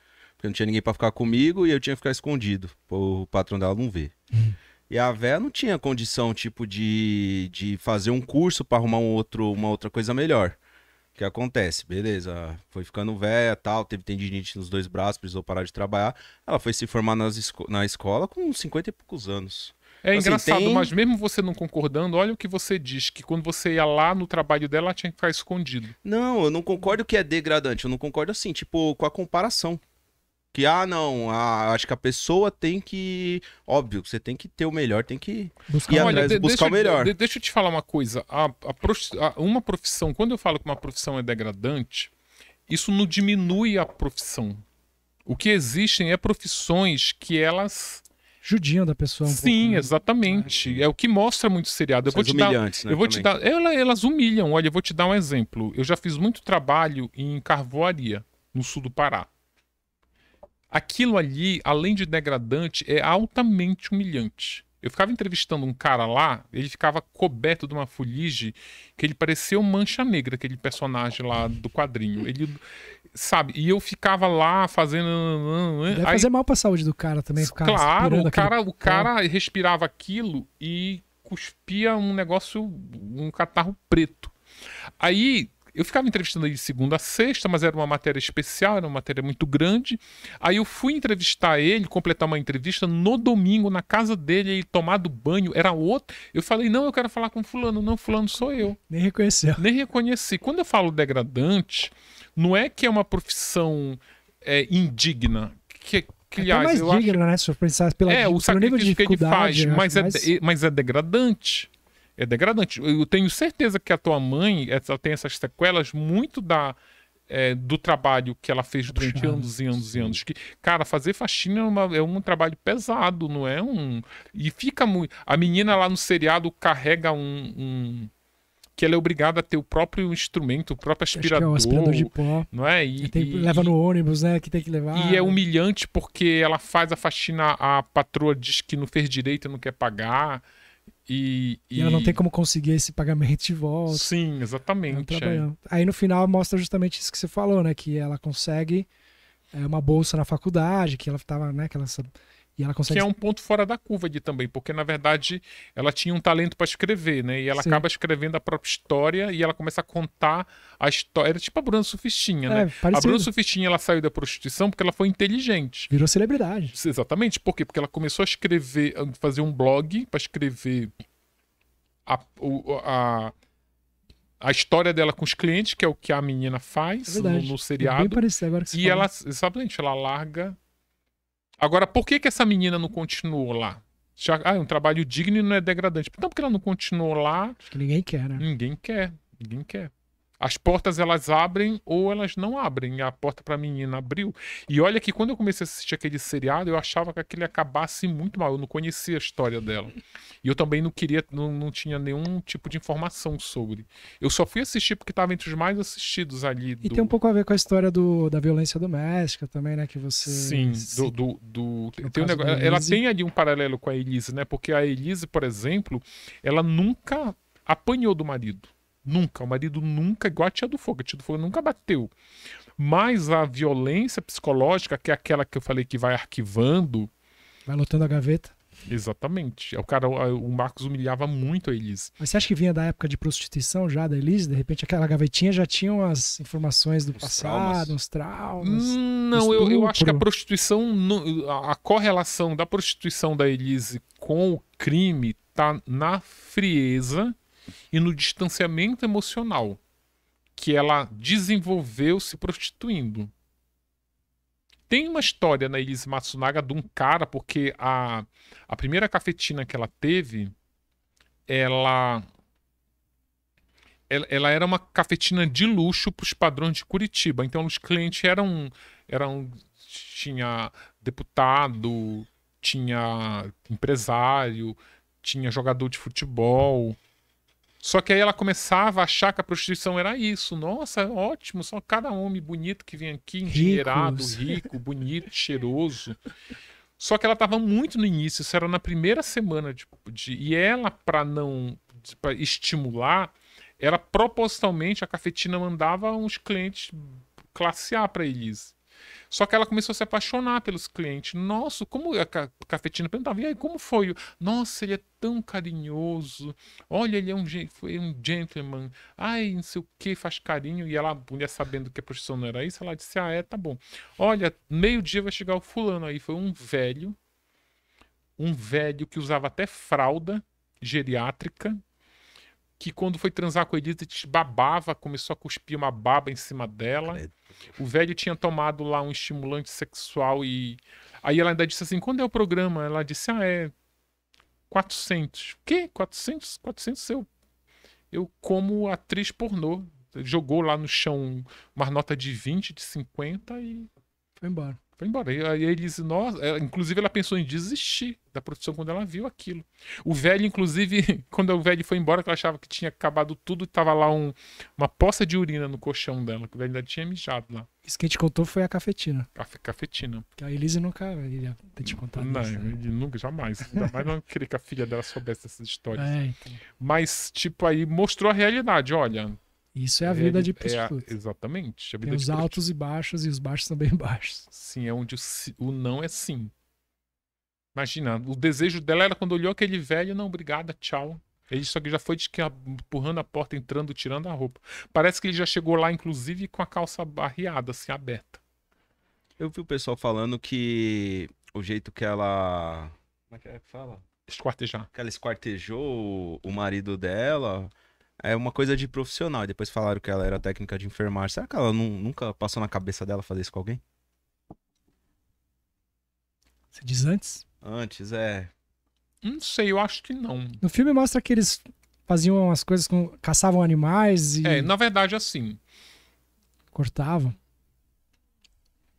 Porque não tinha ninguém para ficar comigo e eu tinha que ficar escondido, o patrão dela não ver. *laughs* E a véia não tinha condição, tipo, de, de fazer um curso para arrumar um outro, uma outra coisa melhor. O que acontece? Beleza, foi ficando velha tal, teve tendinite nos dois braços, precisou parar de trabalhar. Ela foi se formar nas esco na escola com 50 e poucos anos. É então, assim, engraçado, assim, tem... mas mesmo você não concordando, olha o que você diz, que quando você ia lá no trabalho dela, ela tinha que ficar escondido. Não, eu não concordo que é degradante, eu não concordo assim, tipo, com a comparação que ah não a, acho que a pessoa tem que óbvio você tem que ter o melhor tem que buscar, atrás, de, buscar deixa, o melhor de, deixa eu te falar uma coisa a, a a, uma profissão quando eu falo que uma profissão é degradante isso não diminui a profissão o que existem é profissões que elas judiam da pessoa um sim pouco, né? exatamente é o que mostra muito seriado eu vou te dar né, eu vou te dar elas, elas humilham olha eu vou te dar um exemplo eu já fiz muito trabalho em carvoaria no sul do Pará Aquilo ali, além de degradante, é altamente humilhante. Eu ficava entrevistando um cara lá, ele ficava coberto de uma fuligem que ele parecia o Mancha Negra, aquele personagem lá do quadrinho. Ele, sabe, e eu ficava lá fazendo. Deve aí, fazer mal a saúde do cara também, ficar Claro, o cara, aquele... o cara respirava aquilo e cuspia um negócio, um catarro preto. Aí eu ficava entrevistando aí de segunda a sexta, mas era uma matéria especial, era uma matéria muito grande. Aí eu fui entrevistar ele, completar uma entrevista no domingo, na casa dele, ele tomado banho, era outro. Eu falei, não, eu quero falar com fulano. Não, fulano sou eu. Nem reconheceu. Nem reconheci. Quando eu falo degradante, não é que é uma profissão é, indigna, que, que, é aliás, mais digno, acho... né? Se pela, é, o sacrifício que ele faz, mas, é, mas é degradante é degradante. Eu tenho certeza que a tua mãe ela tem essas sequelas muito da é, do trabalho que ela fez durante Puxa, anos e anos sim. e anos. Que, cara, fazer faxina é, uma, é, um trabalho pesado, não é um. E fica muito. A menina lá no seriado carrega um. um... Que ela é obrigada a ter o próprio instrumento, o próprio aspirador. é um aspirador de pó. Não é? E, tem, e, leva no ônibus, né? Que tem que levar. E é humilhante porque ela faz a faxina, a patroa diz que não fez direito, e não quer pagar. E, e, e, ela não tem como conseguir esse pagamento de volta. Sim, exatamente. Tá é. Aí no final mostra justamente isso que você falou, né? Que ela consegue é, uma bolsa na faculdade, que ela estava, né? Que ela e ela consegue... Que é um ponto fora da curva de também, porque na verdade ela tinha um talento para escrever, né? E ela Sim. acaba escrevendo a própria história e ela começa a contar a história. Era tipo a Bruna Sufistinha, né? é, né? Parecido. A Bruna Sufistinha ela saiu da prostituição porque ela foi inteligente. Virou celebridade. Exatamente. Por quê? Porque ela começou a escrever, a fazer um blog para escrever a, a, a história dela com os clientes, que é o que a menina faz é no, no, seriado. É bem parecido, é agora que você e fala. ela, exatamente, ela larga Agora, por que, que essa menina não continuou lá? Já, ah, é um trabalho digno e não é degradante. Então, porque ela não continuou lá. Acho que ninguém quer, né? Ninguém quer. Ninguém quer. As portas elas abrem ou elas não abrem. A porta para menina abriu. E olha que quando eu comecei a assistir aquele seriado, eu achava que aquele acabasse muito mal. Eu não conhecia a história dela. E eu também não queria, não, não tinha nenhum tipo de informação sobre. Eu só fui assistir porque estava entre os mais assistidos ali. Do... E tem um pouco a ver com a história do, da violência doméstica também, né? Que você. Sim, do. do, do... Tem um negócio... Ela tem ali um paralelo com a Elise, né? Porque a Elise, por exemplo, ela nunca apanhou do marido Nunca. O marido nunca, igual a tia do fogo, a tia do fogo nunca bateu. Mas a violência psicológica, que é aquela que eu falei que vai arquivando. Vai lotando a gaveta. Exatamente. O cara, o Marcos humilhava muito a Elise. Mas você acha que vinha da época de prostituição já da Elise? De repente aquela gavetinha já tinha umas informações do passado, traumas. uns traumas. Hum, não, eu, eu, acho que a prostituição, a correlação da prostituição da Elise com o crime tá na frieza e no distanciamento emocional que ela desenvolveu se prostituindo. Tem uma história na Elise Matsunaga de um cara, porque a, a primeira cafetina que ela teve, ela, ela, ela era uma cafetina de luxo para os padrões de Curitiba. Então os clientes eram, eram tinha deputado, tinha empresário, tinha jogador de futebol, só que aí ela começava a achar que a prostituição era isso. Nossa, é ótimo, só cada homem bonito que vem aqui, engenheirado, rico, bonito, cheiroso. Só que ela estava muito no início, isso era na primeira semana de. de e ela, para não pra estimular, ela propositalmente, a cafetina mandava uns clientes classe A para Elise. Só que ela começou a se apaixonar pelos clientes. Nossa, como a cafetina perguntava, e aí, como foi? Nossa, ele é tão carinhoso. Olha, ele é um, foi um gentleman. Ai, não sei o que, faz carinho. E ela, mulher sabendo que a profissão não era isso, ela disse, ah, é, tá bom. Olha, meio-dia vai chegar o fulano aí. Foi um velho, um velho que usava até fralda geriátrica, que quando foi transar com a Elizabeth babava, começou a cuspir uma baba em cima dela. O velho tinha tomado lá um estimulante sexual e aí ela ainda disse assim: "Quando é o programa?" Ela disse: "Ah, é 400". O quê? 400? 400 eu eu como atriz pornô. Jogou lá no chão uma nota de 20, de 50 e foi embora. Foi embora. E aí eles, nós, inclusive, ela pensou em desistir da profissão quando ela viu aquilo. O velho, inclusive, *laughs* quando o velho foi embora, que ela achava que tinha acabado tudo, e tava lá um, uma poça de urina no colchão dela, que o velho ainda tinha mijado lá. Isso que a gente contou foi a cafetina. A cafetina. Porque a Elise nunca ia ter te contado Não, isso, né? nunca, jamais. Ainda mais não queria que a filha dela soubesse essas histórias. É, então. Mas, tipo, aí mostrou a realidade. Olha, é é é isso é a vida é, de prostituta. É a, exatamente. A Tem os altos e baixos, e os baixos também *laughs* baixos. Sim, é onde o, o, não é sim. Imagina, o desejo dela era quando olhou aquele velho, não, obrigada, tchau. Ele só que já foi de que, empurrando a porta, entrando, tirando a roupa. Parece que ele já chegou lá, inclusive, com a calça barreada, assim, aberta. Eu vi o pessoal falando que o jeito que ela. Como é que é que fala? Esquartejar. Que ela esquartejou o marido dela é uma coisa de profissional. E depois falaram que ela era técnica de enfermagem. Será que ela não, nunca passou na cabeça dela fazer isso com alguém? Você diz antes? Antes, é. Não sei, eu acho que não. No filme mostra que eles faziam as coisas com. caçavam animais e. É, na verdade, assim. Cortavam.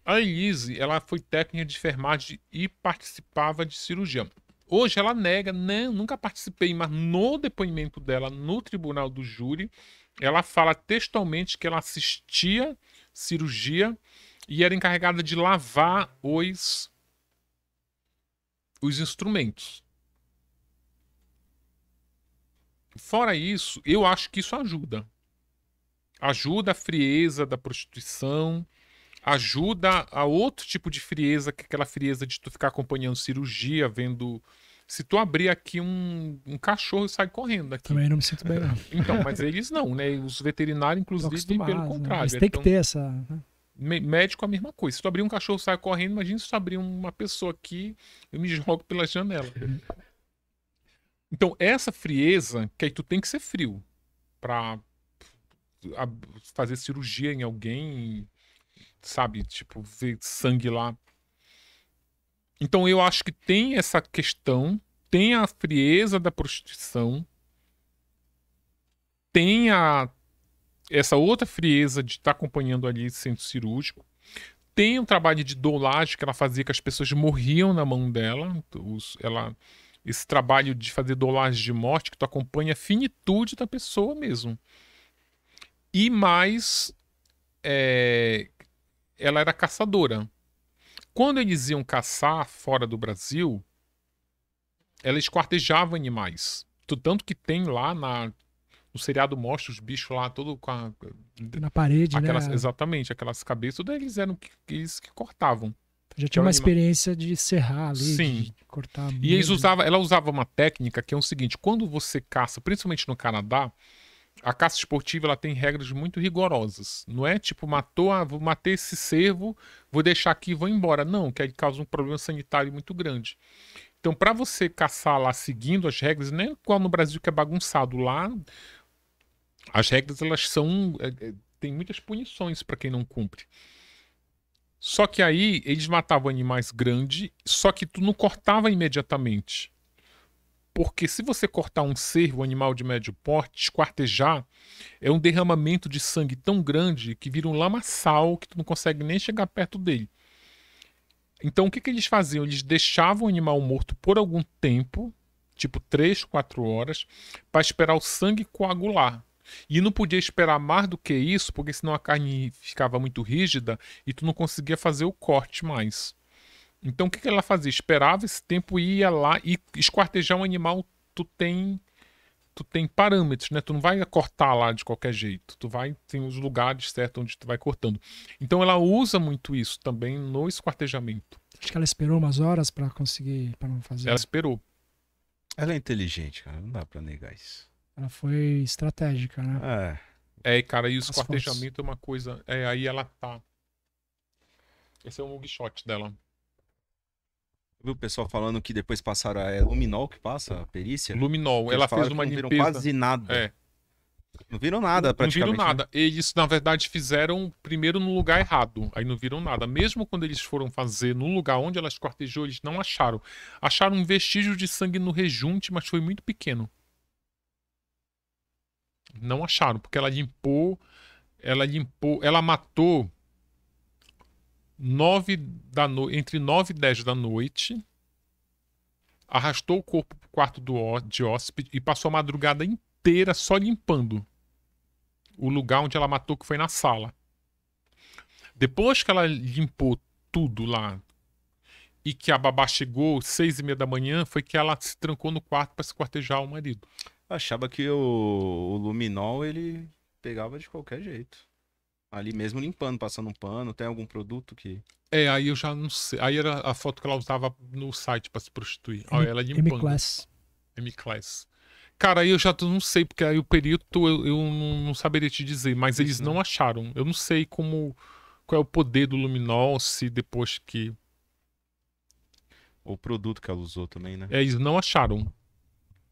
A Elise, ela foi técnica de enfermagem e participava de cirurgião. Hoje ela nega, não, né? nunca participei, mas no depoimento dela no tribunal do júri, ela fala textualmente que ela assistia cirurgia e era encarregada de lavar os os instrumentos. Fora isso, eu acho que isso ajuda. Ajuda a frieza da prostituição, ajuda a outro tipo de frieza, que é aquela frieza de tu ficar acompanhando cirurgia, vendo. Se tu abrir aqui um, um cachorro sai correndo aqui. Também não me sinto bem, não. *laughs* Então, mas eles não, né? Os veterinários, inclusive, pelo né? contrário. Mas tem então, que ter essa. Né? Médico é a mesma coisa. Se tu abrir um cachorro sai correndo, imagina se tu abrir uma pessoa aqui, eu me jogo pela janela. *laughs* Então, essa frieza, que aí tu tem que ser frio para fazer cirurgia em alguém sabe? Tipo, ver sangue lá. Então eu acho que tem essa questão, tem a frieza da prostituição, tem a essa outra frieza de estar tá acompanhando ali esse centro cirúrgico. Tem um trabalho de dolagem que ela fazia que as pessoas morriam na mão dela. Os, ela esse trabalho de fazer dolagem de morte que tu acompanha a finitude da pessoa mesmo. E mais é, ela era caçadora. Quando eles iam caçar fora do Brasil, ela esquartejava animais. Tanto que tem lá na, no seriado mostra os bichos lá todo com a, na parede, né? aquelas, né? Exatamente, aquelas cabeças, daí eles eram que, eles que cortavam. Já tinha uma experiência de serrar ali, Sim. de cortar. E eles usava, ela usava uma técnica que é o seguinte: quando você caça, principalmente no Canadá, a caça esportiva ela tem regras muito rigorosas. Não é tipo, matou, ah, vou matar esse cervo, vou deixar aqui e vou embora. Não, que aí causa um problema sanitário muito grande. Então, para você caçar lá seguindo as regras, nem qual é no Brasil que é bagunçado lá, as regras elas são. É, é, tem muitas punições para quem não cumpre. Só que aí eles matavam animais grandes, só que tu não cortava imediatamente porque se você cortar um cervo, um animal de médio porte, esquartejar, é um derramamento de sangue tão grande que vira um lamaçal que tu não consegue nem chegar perto dele. Então o que, que eles faziam? Eles deixavam o animal morto por algum tempo, tipo 3, 4 horas, para esperar o sangue coagular. E não podia esperar mais do que isso, porque senão a carne ficava muito rígida e tu não conseguia fazer o corte mais. Então o que, que ela fazia? Esperava esse tempo ia lá e esquartejar um animal, tu tem tu tem parâmetros, né? Tu não vai cortar lá de qualquer jeito. Tu vai tem os lugares certos onde tu vai cortando. Então ela usa muito isso também no esquartejamento. Acho que ela esperou umas horas para conseguir para não fazer. Ela esperou. Ela é inteligente, cara, não dá para negar isso. Ela foi estratégica, né? É. É, cara, e o esquartejamento é uma coisa, é, aí ela tá. Esse é o mugshot dela viu o pessoal falando que depois passaram a é luminol que passa a perícia? Luminol, ela fez uma não limpeza. Não viram quase nada. É. Não viram nada praticamente. Não né? viram nada. Né? Eles, na verdade, fizeram primeiro no lugar errado. Aí não viram nada. Mesmo quando eles foram fazer no lugar onde elas cortejou, eles não acharam. Acharam um vestígio de sangue no rejunte, mas foi muito pequeno. Não acharam, porque ela limpou. Ela limpou. Ela matou 9 da no... entre 9 e 10 da noite, arrastou o corpo para o quarto do... de hóspede e passou a madrugada inteira só limpando o lugar onde ela matou, que foi na sala. Depois que ela limpou tudo lá e que a babá chegou seis e meia da manhã, foi que ela se trancou no quarto para se quartejar o marido. Achava que o, o Luminol ele pegava de qualquer jeito ali mesmo limpando, passando um pano, tem algum produto que. É, aí eu já não sei. Aí era a foto que ela usava no site para se prostituir. M Olha ela limpando. M-Class. M-Class. Cara, aí eu já não sei, porque aí o perito eu, eu não saberia te dizer, mas Isso, eles uhum. não acharam. Eu não sei como. Qual é o poder do Luminol se depois que. O produto que ela usou também, né? É, eles não acharam.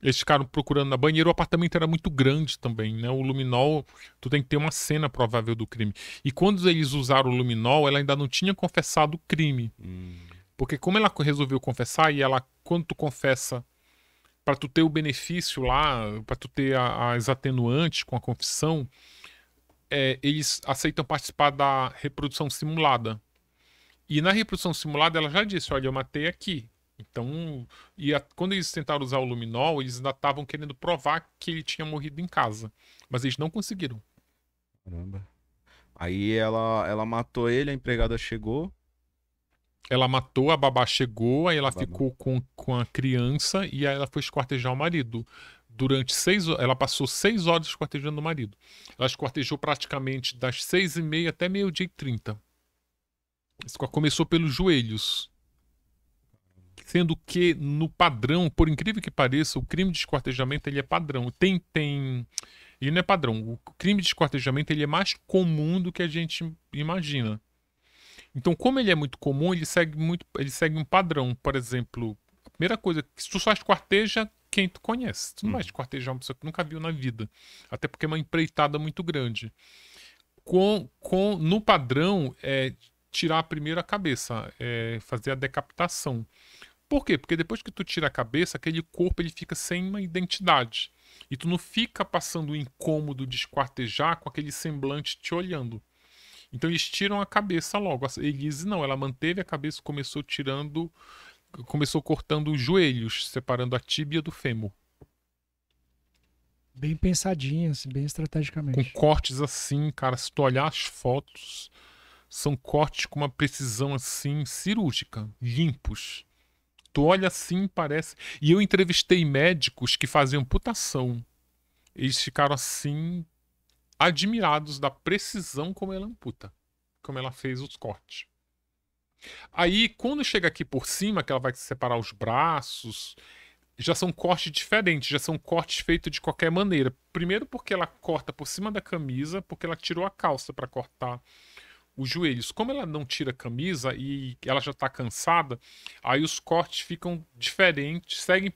Eles ficaram procurando na banheira. O apartamento era muito grande também, né? O luminol, tu tem que ter uma cena provável do crime. E quando eles usaram o luminol, ela ainda não tinha confessado o crime. Hum. Porque como ela resolveu confessar e ela, quando tu confessa, para tu ter o benefício lá, para tu ter a, as atenuantes com a confissão, é, eles aceitam participar da reprodução simulada. E na reprodução simulada ela já disse, olha, eu matei aqui. Então, e a, quando eles tentaram usar o luminol, eles ainda estavam querendo provar que ele tinha morrido em casa, mas eles não conseguiram. Caramba. Aí ela ela matou ele, a empregada chegou. Ela matou, a babá chegou, aí ela babá. ficou com, com a criança e aí ela foi esquartejar o marido durante seis ela passou seis horas esquartejando o marido. Ela esquartejou praticamente das seis e meia até meio-dia e trinta. Começou pelos joelhos sendo que no padrão, por incrível que pareça, o crime de esquartejamento ele é padrão. Tem tem ele não é padrão. O crime de esquartejamento ele é mais comum do que a gente imagina. Então, como ele é muito comum, ele segue muito, ele segue um padrão. Por exemplo, a primeira coisa, se tu só esquarteja quem tu conhece. Tu não hum. vai uhum. esquartejar uma pessoa que nunca viu na vida. Até porque é uma empreitada muito grande. Com, com, no padrão, é, tirar primeiro a cabeça, é, fazer a decapitação. Por quê? Porque depois que tu tira a cabeça, aquele corpo ele fica sem uma identidade. E tu não fica passando o incômodo de esquartejar com aquele semblante te olhando. Então eles tiram a cabeça logo. A Elise não, ela manteve a cabeça, começou tirando, começou cortando os joelhos, separando a tíbia do fêmur. Bem pensadinha, bem estrategicamente. Com cortes assim, cara, se tu olhar as fotos, são cortes com uma precisão assim cirúrgica, limpos. Tu olha assim, parece. E eu entrevistei médicos que faziam amputação. Eles ficaram assim admirados da precisão como ela amputa, é como ela fez os cortes. Aí, quando chega aqui por cima, que ela vai separar os braços, já são cortes diferentes, já são cortes feitos de qualquer maneira. Primeiro porque ela corta por cima da camisa, porque ela tirou a calça para cortar os joelhos. Como ela não tira a camisa e ela já está cansada, aí os cortes ficam diferentes, seguem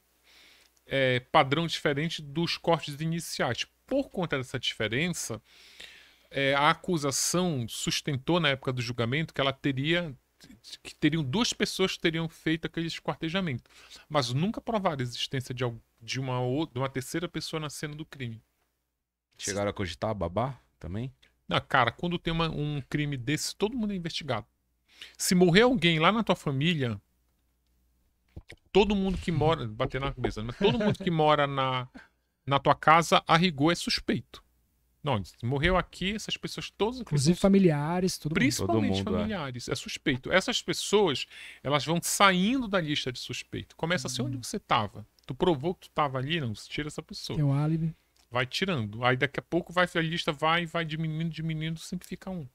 é, padrão diferente dos cortes iniciais. Por conta dessa diferença, é, a acusação sustentou na época do julgamento que ela teria que teriam duas pessoas que teriam feito aquele esquartejamento, mas nunca provaram a existência de, de uma, de uma terceira pessoa na cena do crime. Chegaram a cogitar a babá também? Ah, cara, quando tem uma, um crime desse, todo mundo é investigado. Se morrer alguém lá na tua família, todo mundo que mora. Bater na cabeça, mas todo mundo que mora na, na tua casa, a rigor, é suspeito. Não, morreu aqui, essas pessoas todas. Inclusive familiares, tudo Principalmente mundo, é. familiares, é. é. suspeito. Essas pessoas, elas vão saindo da lista de suspeito. Começa hum. assim onde você estava. Tu provou que tu estava ali, não, tira essa pessoa. Tem um álibi. Vai tirando. Aí daqui a pouco vai, a lista vai, vai diminuindo, diminuindo, sempre fica um.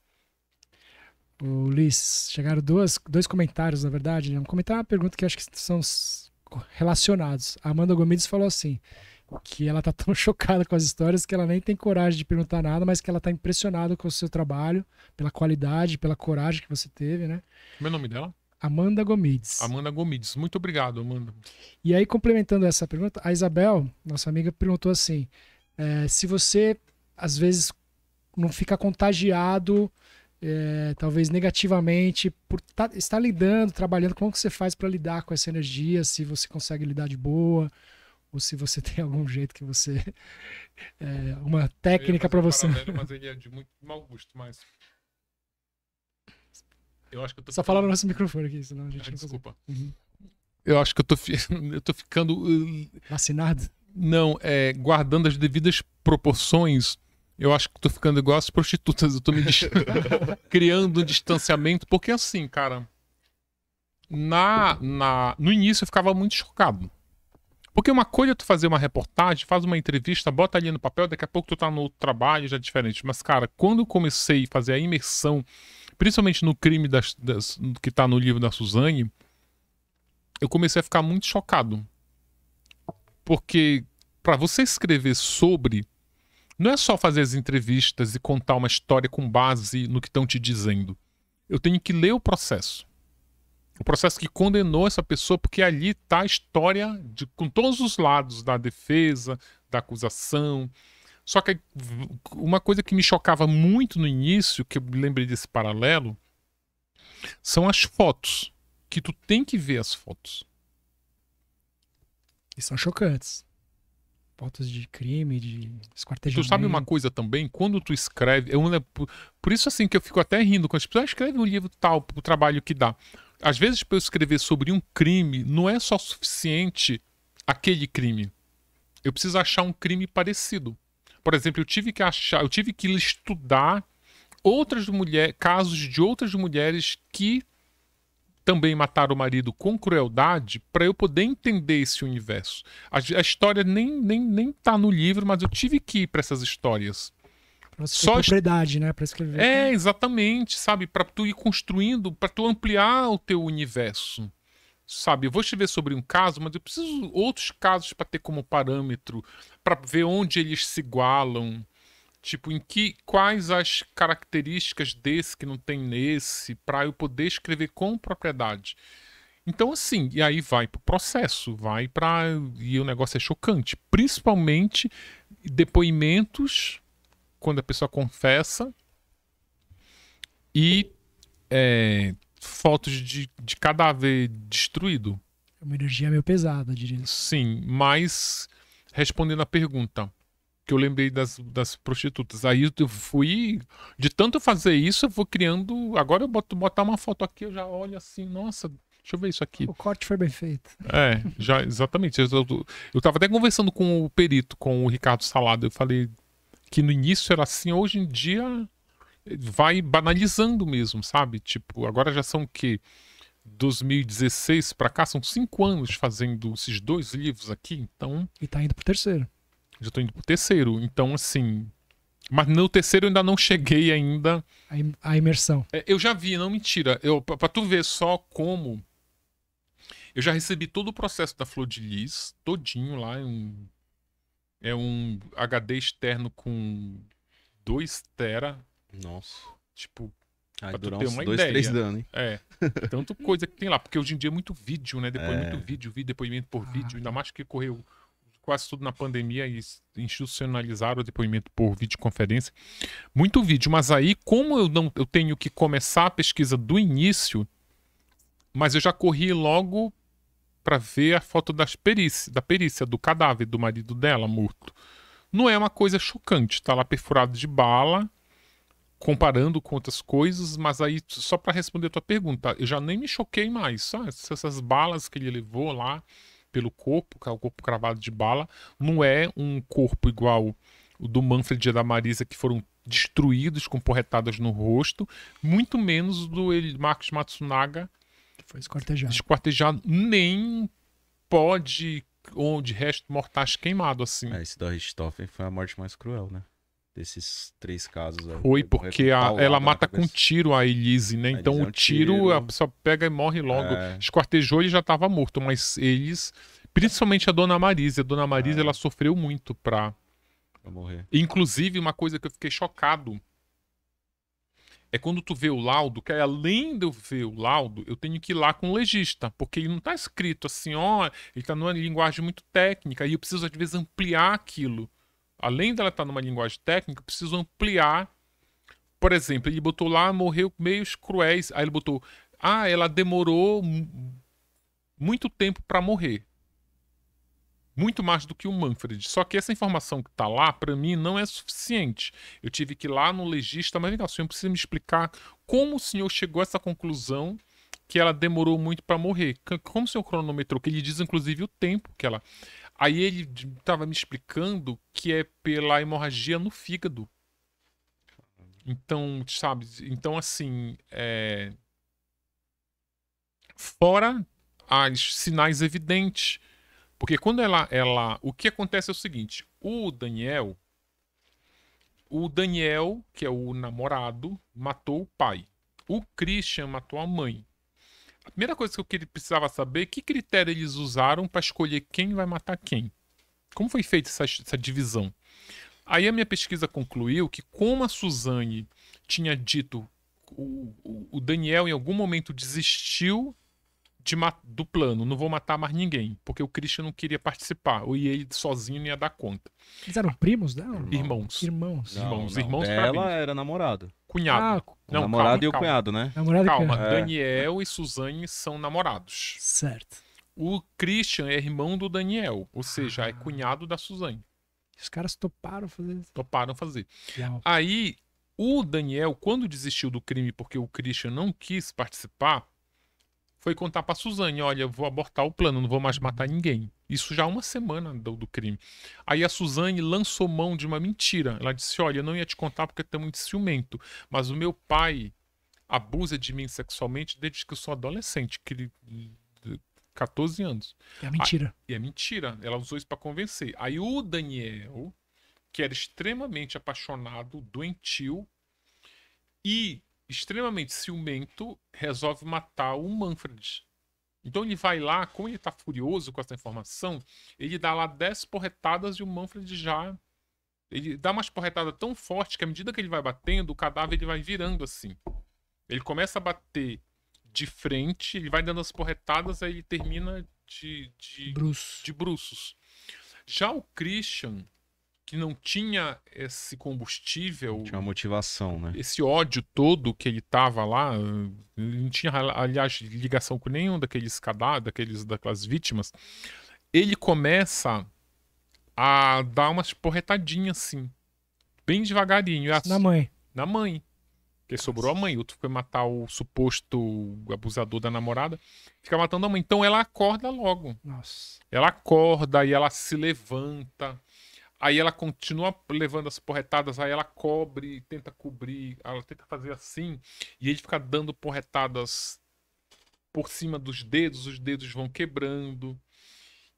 O Ulisses, chegaram duas, dois comentários, na verdade. Né? Um comentário uma pergunta que acho que são relacionados. A Amanda Gomes falou assim: que ela tá tão *laughs* chocada com as histórias que ela nem tem coragem de perguntar nada, mas que ela tá impressionada com o seu trabalho, pela qualidade, pela coragem que você teve, né? Como é o nome dela? Amanda Gomides. Amanda Gomides. Muito obrigado, Amanda. E aí, complementando essa pergunta, a Isabel, nossa amiga, perguntou assim: é, se você, às vezes, não fica contagiado, é, talvez negativamente, por tá, estar lidando, trabalhando, como que você faz para lidar com essa energia, se você consegue lidar de boa, ou se você *laughs* tem algum jeito que você. É, uma técnica para você. Mas ele é de muito mau gosto, mas. Eu acho que eu tô... Só fala no nosso microfone aqui, senão a gente ah, não Desculpa. Uhum. Eu acho que eu tô, fi... *laughs* eu tô ficando. Uh, Vacinado? Não, é, guardando as devidas proporções, eu acho que tô ficando igual as prostitutas, eu tô me dist... *laughs* criando um distanciamento, porque assim, cara, na, na no início eu ficava muito chocado. Porque uma coisa é tu fazer uma reportagem, faz uma entrevista, bota ali no papel, daqui a pouco tu tá no outro trabalho, já é diferente. Mas, cara, quando eu comecei a fazer a imersão, principalmente no crime das, das, que tá no livro da Suzane, eu comecei a ficar muito chocado. Porque para você escrever sobre, não é só fazer as entrevistas e contar uma história com base no que estão te dizendo. Eu tenho que ler o processo. O processo que condenou essa pessoa, porque ali está a história de, com todos os lados da defesa, da acusação. Só que uma coisa que me chocava muito no início, que eu me lembrei desse paralelo, são as fotos. Que tu tem que ver as fotos. E são chocantes. Fotos de crime, de esquartejamento. Tu sabe uma coisa também? Quando tu escreve... Eu, por isso, assim, que eu fico até rindo quando as pessoas ah, escrevem um livro tal, o trabalho que dá. Às vezes, para eu escrever sobre um crime, não é só suficiente aquele crime. Eu preciso achar um crime parecido. Por exemplo, eu tive que achar... Eu tive que estudar outras mulheres... Casos de outras mulheres que também matar o marido com crueldade para eu poder entender esse universo. A, a, história nem, nem, nem tá no livro, mas eu tive que ir para essas histórias. Pra a Só propriedade, né? para escrever. É, exatamente, sabe? Para tu ir construindo, para tu ampliar o teu universo. Sabe, eu vou escrever sobre um caso, mas eu preciso outros casos para ter como parâmetro, para ver onde eles se igualam, Tipo, em que quais as características desse que não tem nesse para eu poder escrever com propriedade. Então, assim, e aí vai para o processo, vai para e o negócio é chocante, principalmente depoimentos quando a pessoa confessa e é, fotos de, de cadáver destruído. É uma energia meio pesada, diria. Sim, mas respondendo a pergunta, que eu lembrei das, das prostitutas. Aí eu fui, de tanto fazer isso, eu vou criando. Agora eu boto botar uma foto aqui, eu já olho assim, nossa, deixa eu ver isso aqui. O corte foi bem feito. É, já, exatamente. Eu, eu, eu tava até conversando com o perito, com o Ricardo Salado. Eu falei que no início era assim, hoje em dia vai banalizando mesmo, sabe? Tipo, agora já são o quê? 2016 para cá, são cinco anos fazendo esses dois livros aqui, então. E tá indo pro terceiro. Já tô indo pro terceiro. Então, assim. Mas no terceiro eu ainda não cheguei ainda. A, im a imersão. É, eu já vi, não mentira. Eu, pra, pra, tu ver só como. Eu já recebi todo o processo da Flor de Lis, todinho lá. É um, é um HD externo com 2 tera. Nossa. Tipo, Aí pra durar ter uns uma dois, ideia. três anos, hein? É. Tanto coisa que tem lá, porque hoje em dia é muito vídeo, né? Depois é. muito vídeo, vídeo depoimento por ah. vídeo, ainda mais que correu quase tudo na pandemia e institucionalizaram o depoimento por videoconferência. Muito vídeo, mas aí como eu não eu tenho que começar a pesquisa do início, mas eu já corri logo para ver a foto das perícia, da perícia do cadáver do marido dela morto. Não é uma coisa chocante, tá lá perfurado de bala, comparando com outras coisas, mas aí só para responder a tua pergunta, eu já nem me choquei mais, ah, só essas balas que ele levou lá, pelo corpo, é o corpo cravado de bala, não é um corpo igual o do Manfred e da Marisa, que foram destruídos com porretadas no rosto, muito menos do Marcos Matsunaga, que foi esquartejado. esquartejado, nem pode ou de resto mortais queimado assim. É, esse da Richthofen foi a morte mais cruel, né? desses três casos aí. Foi, porque a, ela mata com tiro a Elise, né? A então é um o tiro, tiro. a pessoa pega e morre logo. É. Esquartejou e já tava morto, mas eles, principalmente a Dona Marisa, a Dona Marisa é. ela sofreu muito pra... pra morrer. Inclusive, uma coisa que eu fiquei chocado é quando tu vê o laudo, que além de eu ver o laudo, eu tenho que ir lá com o legista, porque ele não está escrito assim, ó, ele está numa linguagem muito técnica, e eu preciso às vezes ampliar aquilo além dela estar tá numa linguagem técnica, preciso ampliar. Por exemplo, ele botou lá, morreu meios cruéis. Aí ele botou, ah, ela demorou muito tempo para morrer. Muito mais do que o Manfred. Só que essa informação que está lá, para mim, não é suficiente. Eu tive que ir lá no legista, mas vem cá, o senhor precisa me explicar como o senhor chegou a essa conclusão que ela demorou muito para morrer. Como o senhor cronometrou? Que ele diz, inclusive, o tempo que ela Aí ele tava me explicando que é pela hemorragia no fígado. Então, sabe? Então, assim. É... Fora as sinais evidentes. Porque quando ela, ela. O que acontece é o seguinte: o Daniel. O Daniel, que é o namorado, matou o pai. O Christian matou a mãe. A primeira coisa que queria precisava saber, que critério eles usaram para escolher quem vai matar quem? Como foi feita essa, essa divisão? Aí a minha pesquisa concluiu que como a Suzane tinha dito o, o, Daniel em algum momento desistiu de do plano, não vou matar mais ninguém, porque o Christian não queria participar, e ele sozinho não ia dar conta. Eles eram primos dela? Irmão. Irmãos. Irmãos. Não, irmãos, não. irmãos Ela era namorada. Cunhado. Ah, não, namorado calma, e o calma. cunhado, né? Namorado calma, é. Daniel e Suzane são namorados. Certo. O Christian é irmão do Daniel, ou seja, é ah. é cunhado da Suzane. Os caras toparam fazer isso. Toparam fazer. Aí, o Daniel, quando desistiu do crime porque o Christian não quis participar, foi contar pra Suzane: olha, eu vou abortar o plano, não vou mais matar ninguém. Isso já uma semana do, do, crime. Aí a Suzane lançou mão de uma mentira. Ela disse: Olha, eu não ia te contar porque tem muito ciumento, mas o meu pai abusa de mim sexualmente desde que eu sou adolescente, que ele, 14 anos. É mentira. Aí, é mentira. Ela usou isso para convencer. Aí o Daniel, que era extremamente apaixonado, doentio, e extremamente ciumento, resolve matar o Manfred. Então ele vai lá, como ele tá furioso com essa informação, ele dá lá 10 porretadas e o Manfred já. Ele dá umas porretadas tão forte que à medida que ele vai batendo, o cadáver ele vai virando assim. Ele começa a bater de frente, ele vai dando as porretadas, aí ele termina de, de, Bruce. de bruços. Já o Christian, que não tinha esse combustível. Tinha uma motivação, né? Esse ódio todo que ele tava lá. não tinha, aliás, ligação com nenhum daqueles cadáveres, daqueles, daquelas vítimas. Ele começa a dar umas porretadinhas assim. Bem devagarinho. Assim, na mãe. Na mãe. Porque sobrou a mãe. Outro foi matar o suposto abusador da namorada. Fica matando a mãe. Então ela acorda logo. Nossa. Ela acorda e ela se levanta. Aí ela continua levando as porretadas, aí ela cobre, tenta cobrir, ela tenta fazer assim, e ele fica dando porretadas por cima dos dedos, os dedos vão quebrando.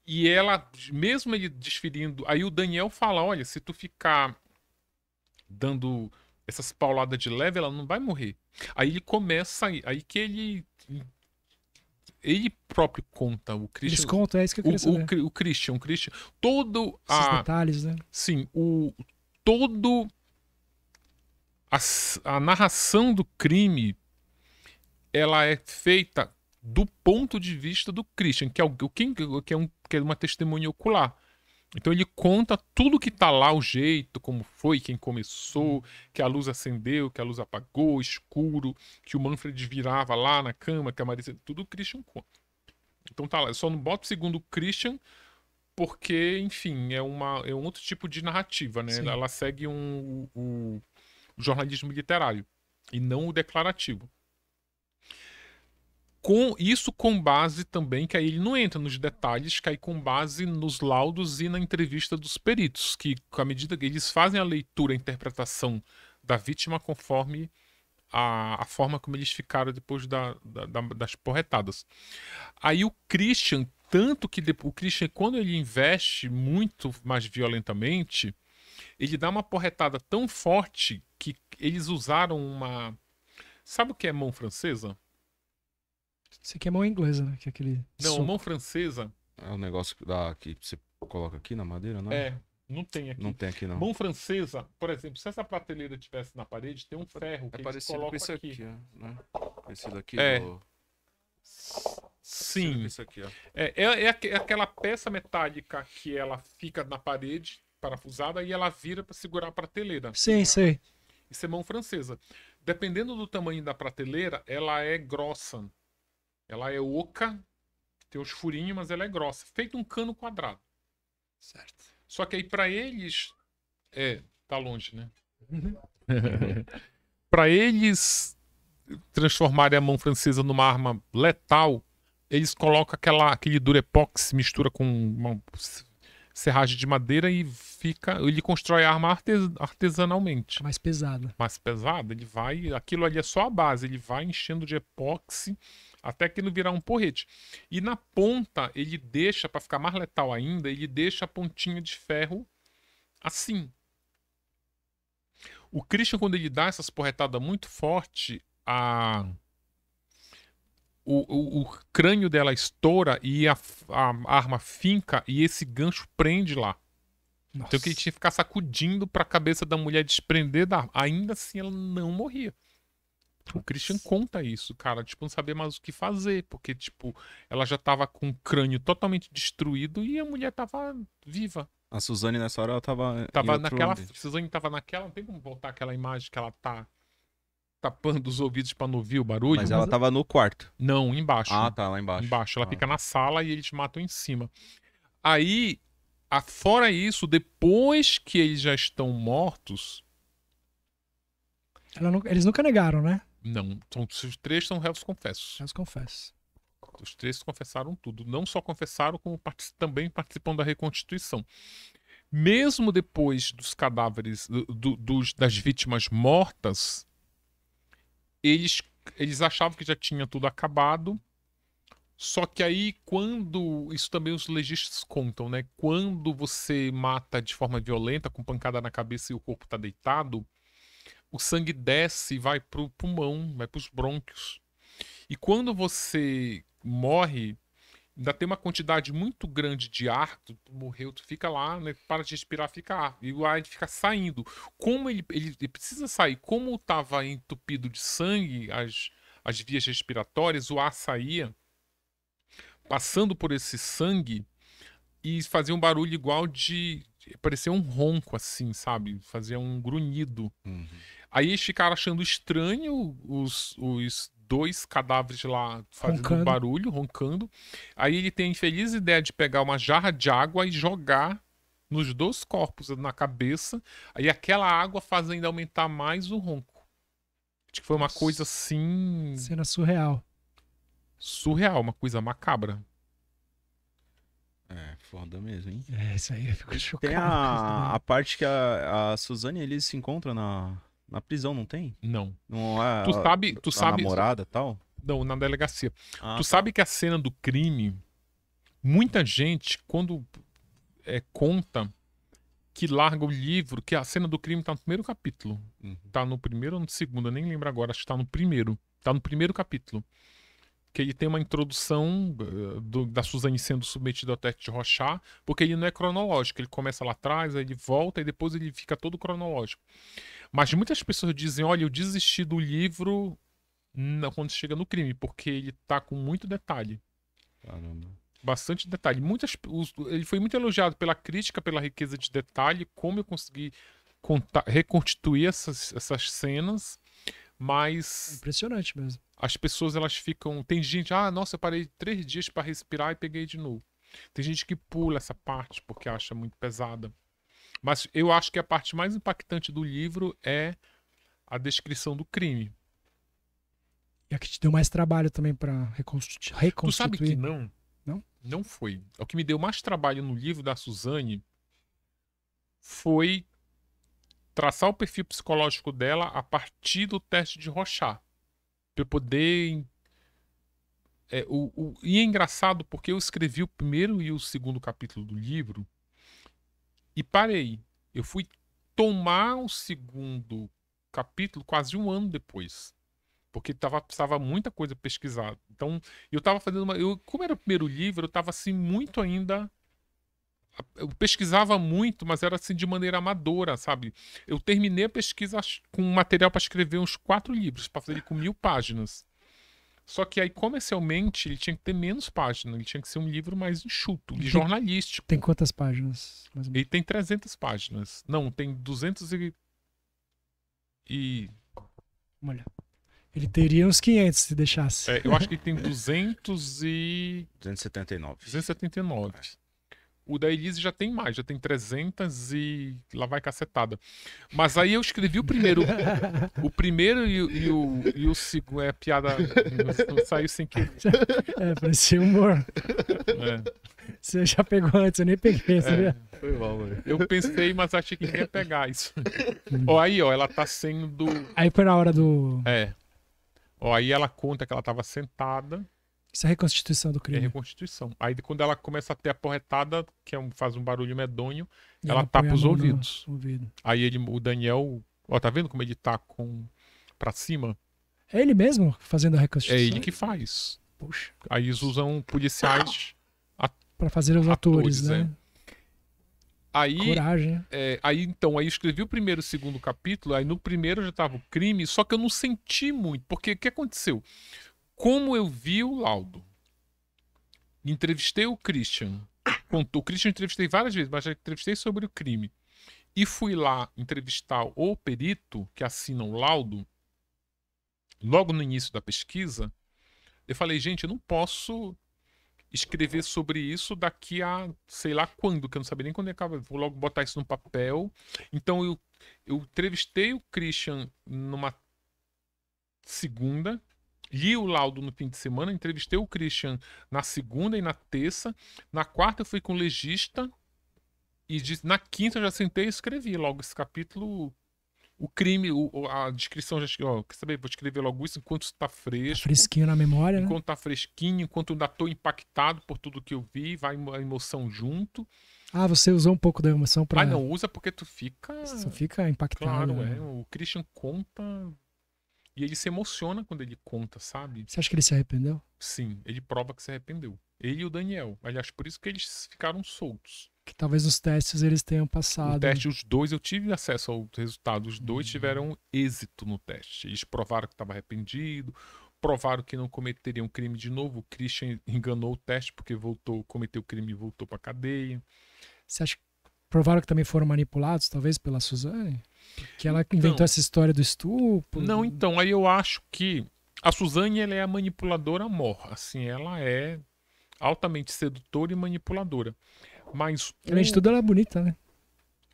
E ela, mesmo ele desferindo, aí o Daniel fala: olha, se tu ficar dando essas pauladas de leve, ela não vai morrer. Aí ele começa, aí que ele ele próprio conta o Christian. Eles contam, é isso que eu queria o, saber. O, o Christian, o Christian. Todo Esses a. detalhes, né? Sim, o. Todo. A, a narração do crime ela é feita do ponto de vista do Christian, que é, o, quem, que é, um, que é uma testemunha ocular. Então ele conta tudo que tá lá, o jeito, como foi, quem começou, que a luz acendeu, que a luz apagou, escuro, que o Manfred virava lá na cama, que a Marisa, tudo o Christian conta. Então tá lá, eu só não boto segundo o Christian porque, enfim, é, uma, é um outro tipo de narrativa, né? Ela segue um, o jornalismo literário e não o declarativo com isso com base também, que aí ele não entra nos detalhes, que aí com base nos laudos e na entrevista dos peritos, que à medida que eles fazem a leitura, a interpretação da vítima conforme a, a forma como eles ficaram depois da, da, da, das porretadas. Aí o Christian, tanto que depois, o Christian, quando ele investe muito mais violentamente, ele dá uma porretada tão forte que eles usaram uma. Sabe o que é mão francesa? Você aqui é mão inglesa, né? Que é aquele não, suco. mão francesa. É o negócio da, que você coloca aqui na madeira, não é? É, não tem aqui. Não tem aqui, não. Mão francesa, por exemplo, se essa prateleira tivesse na parede, tem um é, ferro que você é coloca com isso aqui. aqui é, né? Esse daqui é. Do... Sim. Esse aqui, ó. É, é, é, aquela peça metálica que ela fica na parede, parafusada, e ela vira para segurar a prateleira. Sim, sim. Isso é mão francesa. Dependendo do tamanho da prateleira, ela é grossa. Ela é oca, tem os furinhos, mas ela é grossa. Feito um cano quadrado. Certo. Só que aí para eles. É, tá longe, né? Uhum. *laughs* para eles transformarem a mão francesa numa arma letal, eles colocam aquela, aquele durepox, mistura com uma serragem de madeira e fica. Ele constrói a arma artes, artesanalmente. Mais pesada. Mais pesada, ele vai. Aquilo ali é só a base, ele vai enchendo de epóxi até que ele virar um porrete. E na ponta, ele deixa, para ficar mais letal ainda, ele deixa a pontinha de ferro assim. O Christian, quando ele dá essas porretadas muito forte, a... o, o, o crânio dela estoura e a, a, arma finca e esse gancho prende lá. Nossa. Então que ele tinha que ficar sacudindo para a cabeça da mulher desprender da. Ainda assim ela não morria. O Christian conta isso, cara, tipo, não saber mais o que fazer, porque, tipo, ela já tava com o crânio totalmente destruído e a mulher tava viva. A Suzane nessa hora ela tava. Tava naquela. Ambiente. Suzane tava naquela, não tem como voltar aquela imagem que ela tá tapando os ouvidos para não ouvir o barulho. Mas ela mas... tava no quarto. Não, embaixo. Ah, tá, lá embaixo. Embaixo. Ela ah. fica na sala e eles matam em cima. Aí, a... fora isso, depois que eles já estão mortos. Não... Eles nunca negaram, né? Não, são, os três são réus confessos. Réus confessos. Os três confessaram tudo. Não só confessaram, como particip... também participam da reconstituição. Mesmo depois dos cadáveres, do, do, dos, das vítimas mortas, eles, eles achavam que já tinha tudo acabado. Só que aí, quando. Isso também os legistas contam, né? Quando você mata de forma violenta, com pancada na cabeça e o corpo tá deitado, o sangue desce e vai para o pulmão, vai para os brônquios. E quando você morre, ainda tem uma quantidade muito grande de ar, tu morreu, tu fica lá, né, para de respirar, fica ar, e o ar fica saindo. Como ele, ele, ele precisa sair, como estava entupido de sangue as, as vias respiratórias, o ar saía, passando por esse sangue, e fazia um barulho igual de... parecia um ronco, assim, sabe? Fazia um grunhido. Uhum. Aí eles ficaram achando estranho os, os dois cadáveres lá fazendo roncando. barulho, roncando. Aí ele tem a infeliz ideia de pegar uma jarra de água e jogar nos dois corpos, na cabeça. Aí aquela água faz ainda aumentar mais o ronco. Acho que foi uma coisa assim. Cena surreal. Surreal, uma coisa macabra. É, foda mesmo, hein? É, isso aí ficou chocado. Tem a, a parte que a, a Suzane eles se encontram na, na prisão não tem? Não. Não é tu sabe, tu sabe, namorada tal? Não, na delegacia. Ah, tu tá. sabe que a cena do crime, muita gente, quando é, conta que larga o livro, que a cena do crime tá no primeiro capítulo. Uhum. Tá no primeiro ou no segundo, eu nem lembro agora, acho que tá no primeiro. Tá no primeiro capítulo que ele tem uma introdução eh, do, da Suzane sendo submetida ao teste de Rochat, porque ele não é cronológico, ele começa lá atrás, aí ele volta e depois ele fica todo cronológico. Mas muitas pessoas dizem, olha, eu desisti do livro na, quando chega no crime, porque ele tá com muito detalhe. Caramba. Bastante detalhe. Muitas, os, ele foi muito elogiado pela crítica, pela riqueza de detalhe, como eu consegui contar, reconstituir essas, essas cenas, mas... Impressionante mesmo as pessoas elas ficam. Tem gente, ah, nossa, eu parei três dias para respirar e peguei de novo. Tem gente que pula essa parte porque acha muito pesada. Mas eu acho que a parte mais impactante do livro é a descrição do crime. E a que te deu mais trabalho também para reconstru reconstruir Tu sabe que não? Não? Não foi. O que me deu mais trabalho no livro da Suzane foi traçar o perfil psicológico dela a partir do teste de Rochard para poder. É, o, o, e é engraçado porque eu escrevi o primeiro e o segundo capítulo do livro e parei. Eu fui tomar o segundo capítulo quase um ano depois. Porque tava, precisava muita coisa pesquisada. Então, eu estava fazendo uma. Eu, como era o primeiro livro, eu estava assim, muito ainda eu pesquisava muito, mas era assim de maneira amadora, sabe? Eu terminei a pesquisa com material para escrever uns quatro livros, para fazer ele com mil páginas. Só que aí, comercialmente, ele tinha que ter menos páginas. Ele tinha que ser um livro mais enxuto, ele jornalístico. Tem quantas páginas? Ele tem 300 páginas. Não, tem 200 e... e... Olha. Ele teria uns 500 se deixasse. É, eu acho que ele tem 200 e... 279. 279. É. O da Elise já tem mais, já tem 300 e lá vai cacetada. Mas aí eu escrevi o primeiro. o primeiro e, e o, e o segundo. É piada. Saiu sem querer. *laughs* É, parecia humor. É. Você já pegou antes, eu nem peguei. É, foi mal, Eu pensei, mas achei que ia pegar isso. Hum. ó, aí, ó, ela tá sendo. Aí foi na hora do. É. Ó, aí ela conta que ela tava sentada isso é reconstituição do crime. É reconstituição. Aí quando ela começa a ter a porretada, que é um, faz um barulho medonho, e ela, ela tapa os ouvidos. Ouvido. Aí ele, o Daniel, ó, tá vendo como ele tá com para cima? É ele mesmo fazendo a reconstituição. É ele que faz. puxa Aí eles usam policiais ah! para fazer os atores, atores né? né? Aí, Coragem. Né? É, aí então, aí eu escrevi o primeiro e o segundo capítulo, aí no primeiro já tava o crime, só que eu não senti muito, porque o que aconteceu? Como eu vi o laudo. Entrevistei o Christian. Contou. O Christian entrevistei várias vezes, mas já entrevistei sobre o crime. E fui lá entrevistar o perito que assina o laudo. Logo no início da pesquisa, eu falei, gente, eu não posso escrever sobre isso daqui a sei lá quando, que eu não sabia nem quando acaba. Vou logo botar isso no papel. Então eu, eu entrevistei o Christian numa segunda, Li o laudo no fim de semana, entrevistei o Christian na segunda e na terça. Na quarta eu fui com o legista e disse, na quinta eu já sentei e escrevi logo esse capítulo. O crime, o, a descrição, já, ó, quer saber? Vou escrever logo isso enquanto está fresco. Tá fresquinho na memória. Né? Enquanto está né? fresquinho, enquanto ainda estou impactado por tudo que eu vi, vai a emoção junto. Ah, você usou um pouco da emoção para. Ah, não, usa porque tu fica. Você fica impactado. Claro, né? é. O Christian conta e ele se emociona quando ele conta, sabe? Você acha que ele se arrependeu? Sim, ele prova que se arrependeu. Ele e o Daniel. Aliás, por isso que eles ficaram soltos. Que talvez os testes eles tenham passado. O teste, os dois, eu tive acesso ao resultado. Os dois uhum. tiveram êxito no teste. Eles provaram que estava arrependido, provaram que não cometeriam crime de novo. O Christian enganou o teste porque voltou, cometeu o crime e voltou para cadeia. Você acha que provaram que também foram manipulados, talvez, pela Suzane? Que ela então, inventou essa história do estupro. Não, então, aí eu acho que a Suzane ela é a manipuladora mor. Assim, ela é altamente sedutora e manipuladora. Mas. Além de tudo, ela é bonita, né?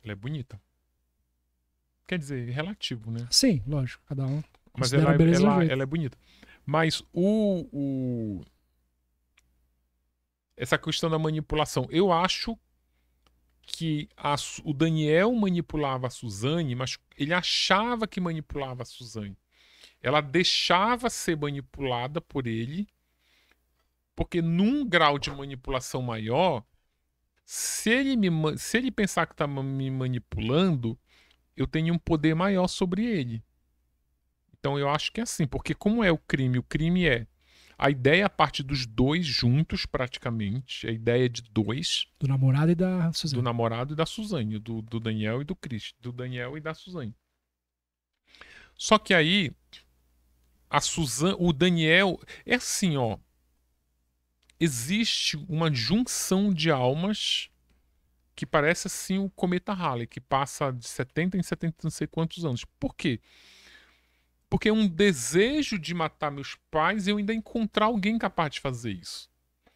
Ela é bonita. Quer dizer, relativo, né? Sim, lógico, cada um. Mas ela, é, ela, ela, é bonita. Mas o, o. Essa questão da manipulação, eu acho que a, o Daniel manipulava a Suzane, mas ele achava que manipulava a Suzane. Ela deixava ser manipulada por ele, porque num grau de manipulação maior, se ele, me, se ele pensar que está me manipulando, eu tenho um poder maior sobre ele. Então eu acho que é assim, porque como é o crime? O crime é a ideia parte dos dois juntos, praticamente. A ideia de dois. Do namorado e da Suzane. Do namorado e da Suzane. Do, do Daniel e do Chris. Do Daniel e da Suzane. Só que aí, a Suzane, o Daniel. É assim, ó. Existe uma junção de almas que parece assim o cometa Halley, que passa de 70 em 70 não sei quantos anos. Por quê? Porque porque um desejo de matar meus pais e eu ainda encontrar alguém capaz de fazer isso.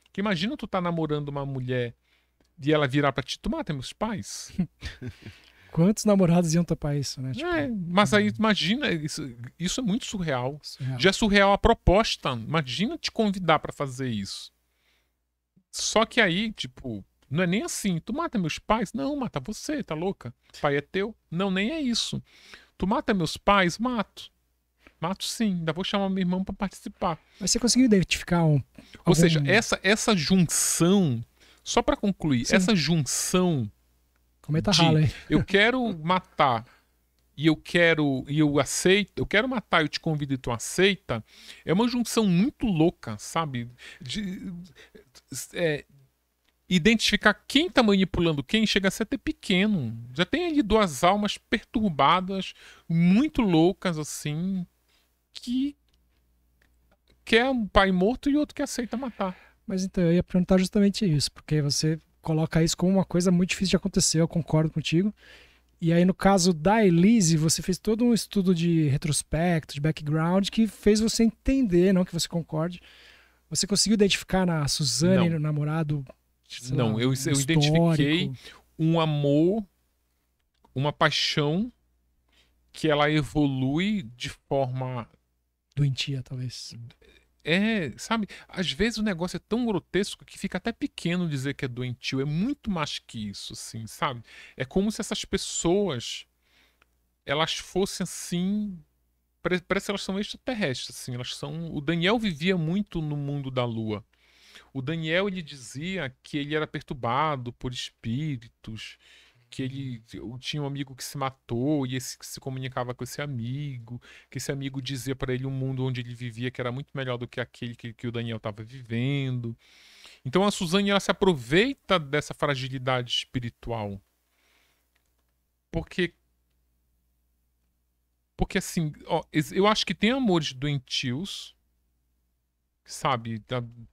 Porque imagina tu tá namorando uma mulher e ela virar pra ti, tu mata meus pais. *laughs* Quantos namorados iam tapar isso, né? Tipo... É, mas aí hum. imagina, isso, isso é muito surreal. surreal. Já é surreal a proposta. Imagina te convidar para fazer isso. Só que aí, tipo, não é nem assim. Tu mata meus pais? Não, mata você, tá louca? Pai é teu? Não, nem é isso. Tu mata meus pais? Mato mato sim, ainda vou chamar meu irmão para participar. Mas você conseguiu identificar um. Algum... Ou seja, essa, essa junção, só para concluir, sim. essa junção. Cometa de, *laughs* Eu quero matar e eu quero e eu aceito, eu quero matar, eu te convido e tu aceita, é uma junção muito louca, sabe? De, é, identificar quem está manipulando quem chega a ser até pequeno. Já tem ali duas almas perturbadas, muito loucas assim, que quer um pai morto e outro que aceita matar. Mas então, eu ia perguntar justamente isso, porque você coloca isso como uma coisa muito difícil de acontecer, eu concordo contigo. E aí, no caso da Elise, você fez todo um estudo de retrospecto, de background, que fez você entender, não que você concorde. Você conseguiu identificar na Suzane, não. no namorado? Não, lá, eu, eu identifiquei um amor, uma paixão que ela evolui de forma doentia, talvez. É, sabe, às vezes o negócio é tão grotesco que fica até pequeno dizer que é doentio. É muito mais que isso, assim, sabe? É como se essas pessoas elas fossem assim. Parece que elas são extraterrestres, assim. Elas são. O Daniel vivia muito no mundo da Lua. O Daniel ele dizia que ele era perturbado por espíritos que ele tinha um amigo que se matou e esse se comunicava com esse amigo, que esse amigo dizia para ele um mundo onde ele vivia que era muito melhor do que aquele que, que o Daniel estava vivendo. Então a Suzane ela se aproveita dessa fragilidade espiritual. Porque porque assim, ó, eu acho que tem amores doentios, sabe?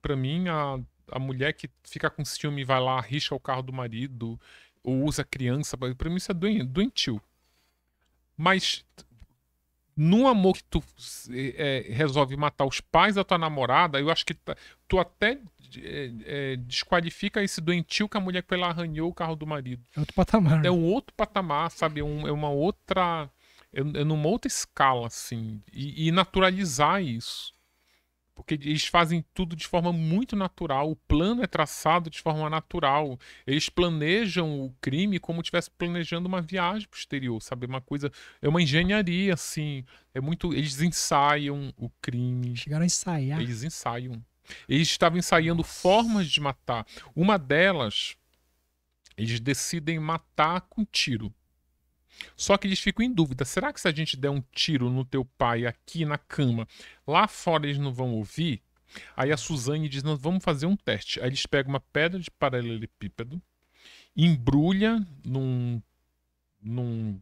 Para mim a a mulher que fica com ciúme e vai lá, rixa o carro do marido ou usa criança, para mim isso é doentio. Mas no amor que tu é, é, resolve matar os pais da tua namorada, eu acho que tá, tu até é, é, desqualifica esse doentio que a mulher que ela arranhou o carro do marido. É outro patamar. É um outro patamar, sabe? É, um, é uma outra. É, é numa outra escala, assim. E, e naturalizar isso. Porque eles fazem tudo de forma muito natural, o plano é traçado de forma natural. Eles planejam o crime como estivesse planejando uma viagem o exterior, sabe? É uma coisa. É uma engenharia, assim. É muito. Eles ensaiam o crime. Chegaram a ensaiar. Eles ensaiam. Eles estavam ensaiando formas de matar. Uma delas, eles decidem matar com tiro. Só que eles ficam em dúvida: será que se a gente der um tiro no teu pai aqui na cama, lá fora eles não vão ouvir? Aí a Suzane diz: nós vamos fazer um teste. Aí eles pegam uma pedra de paralelepípedo, embrulha num, num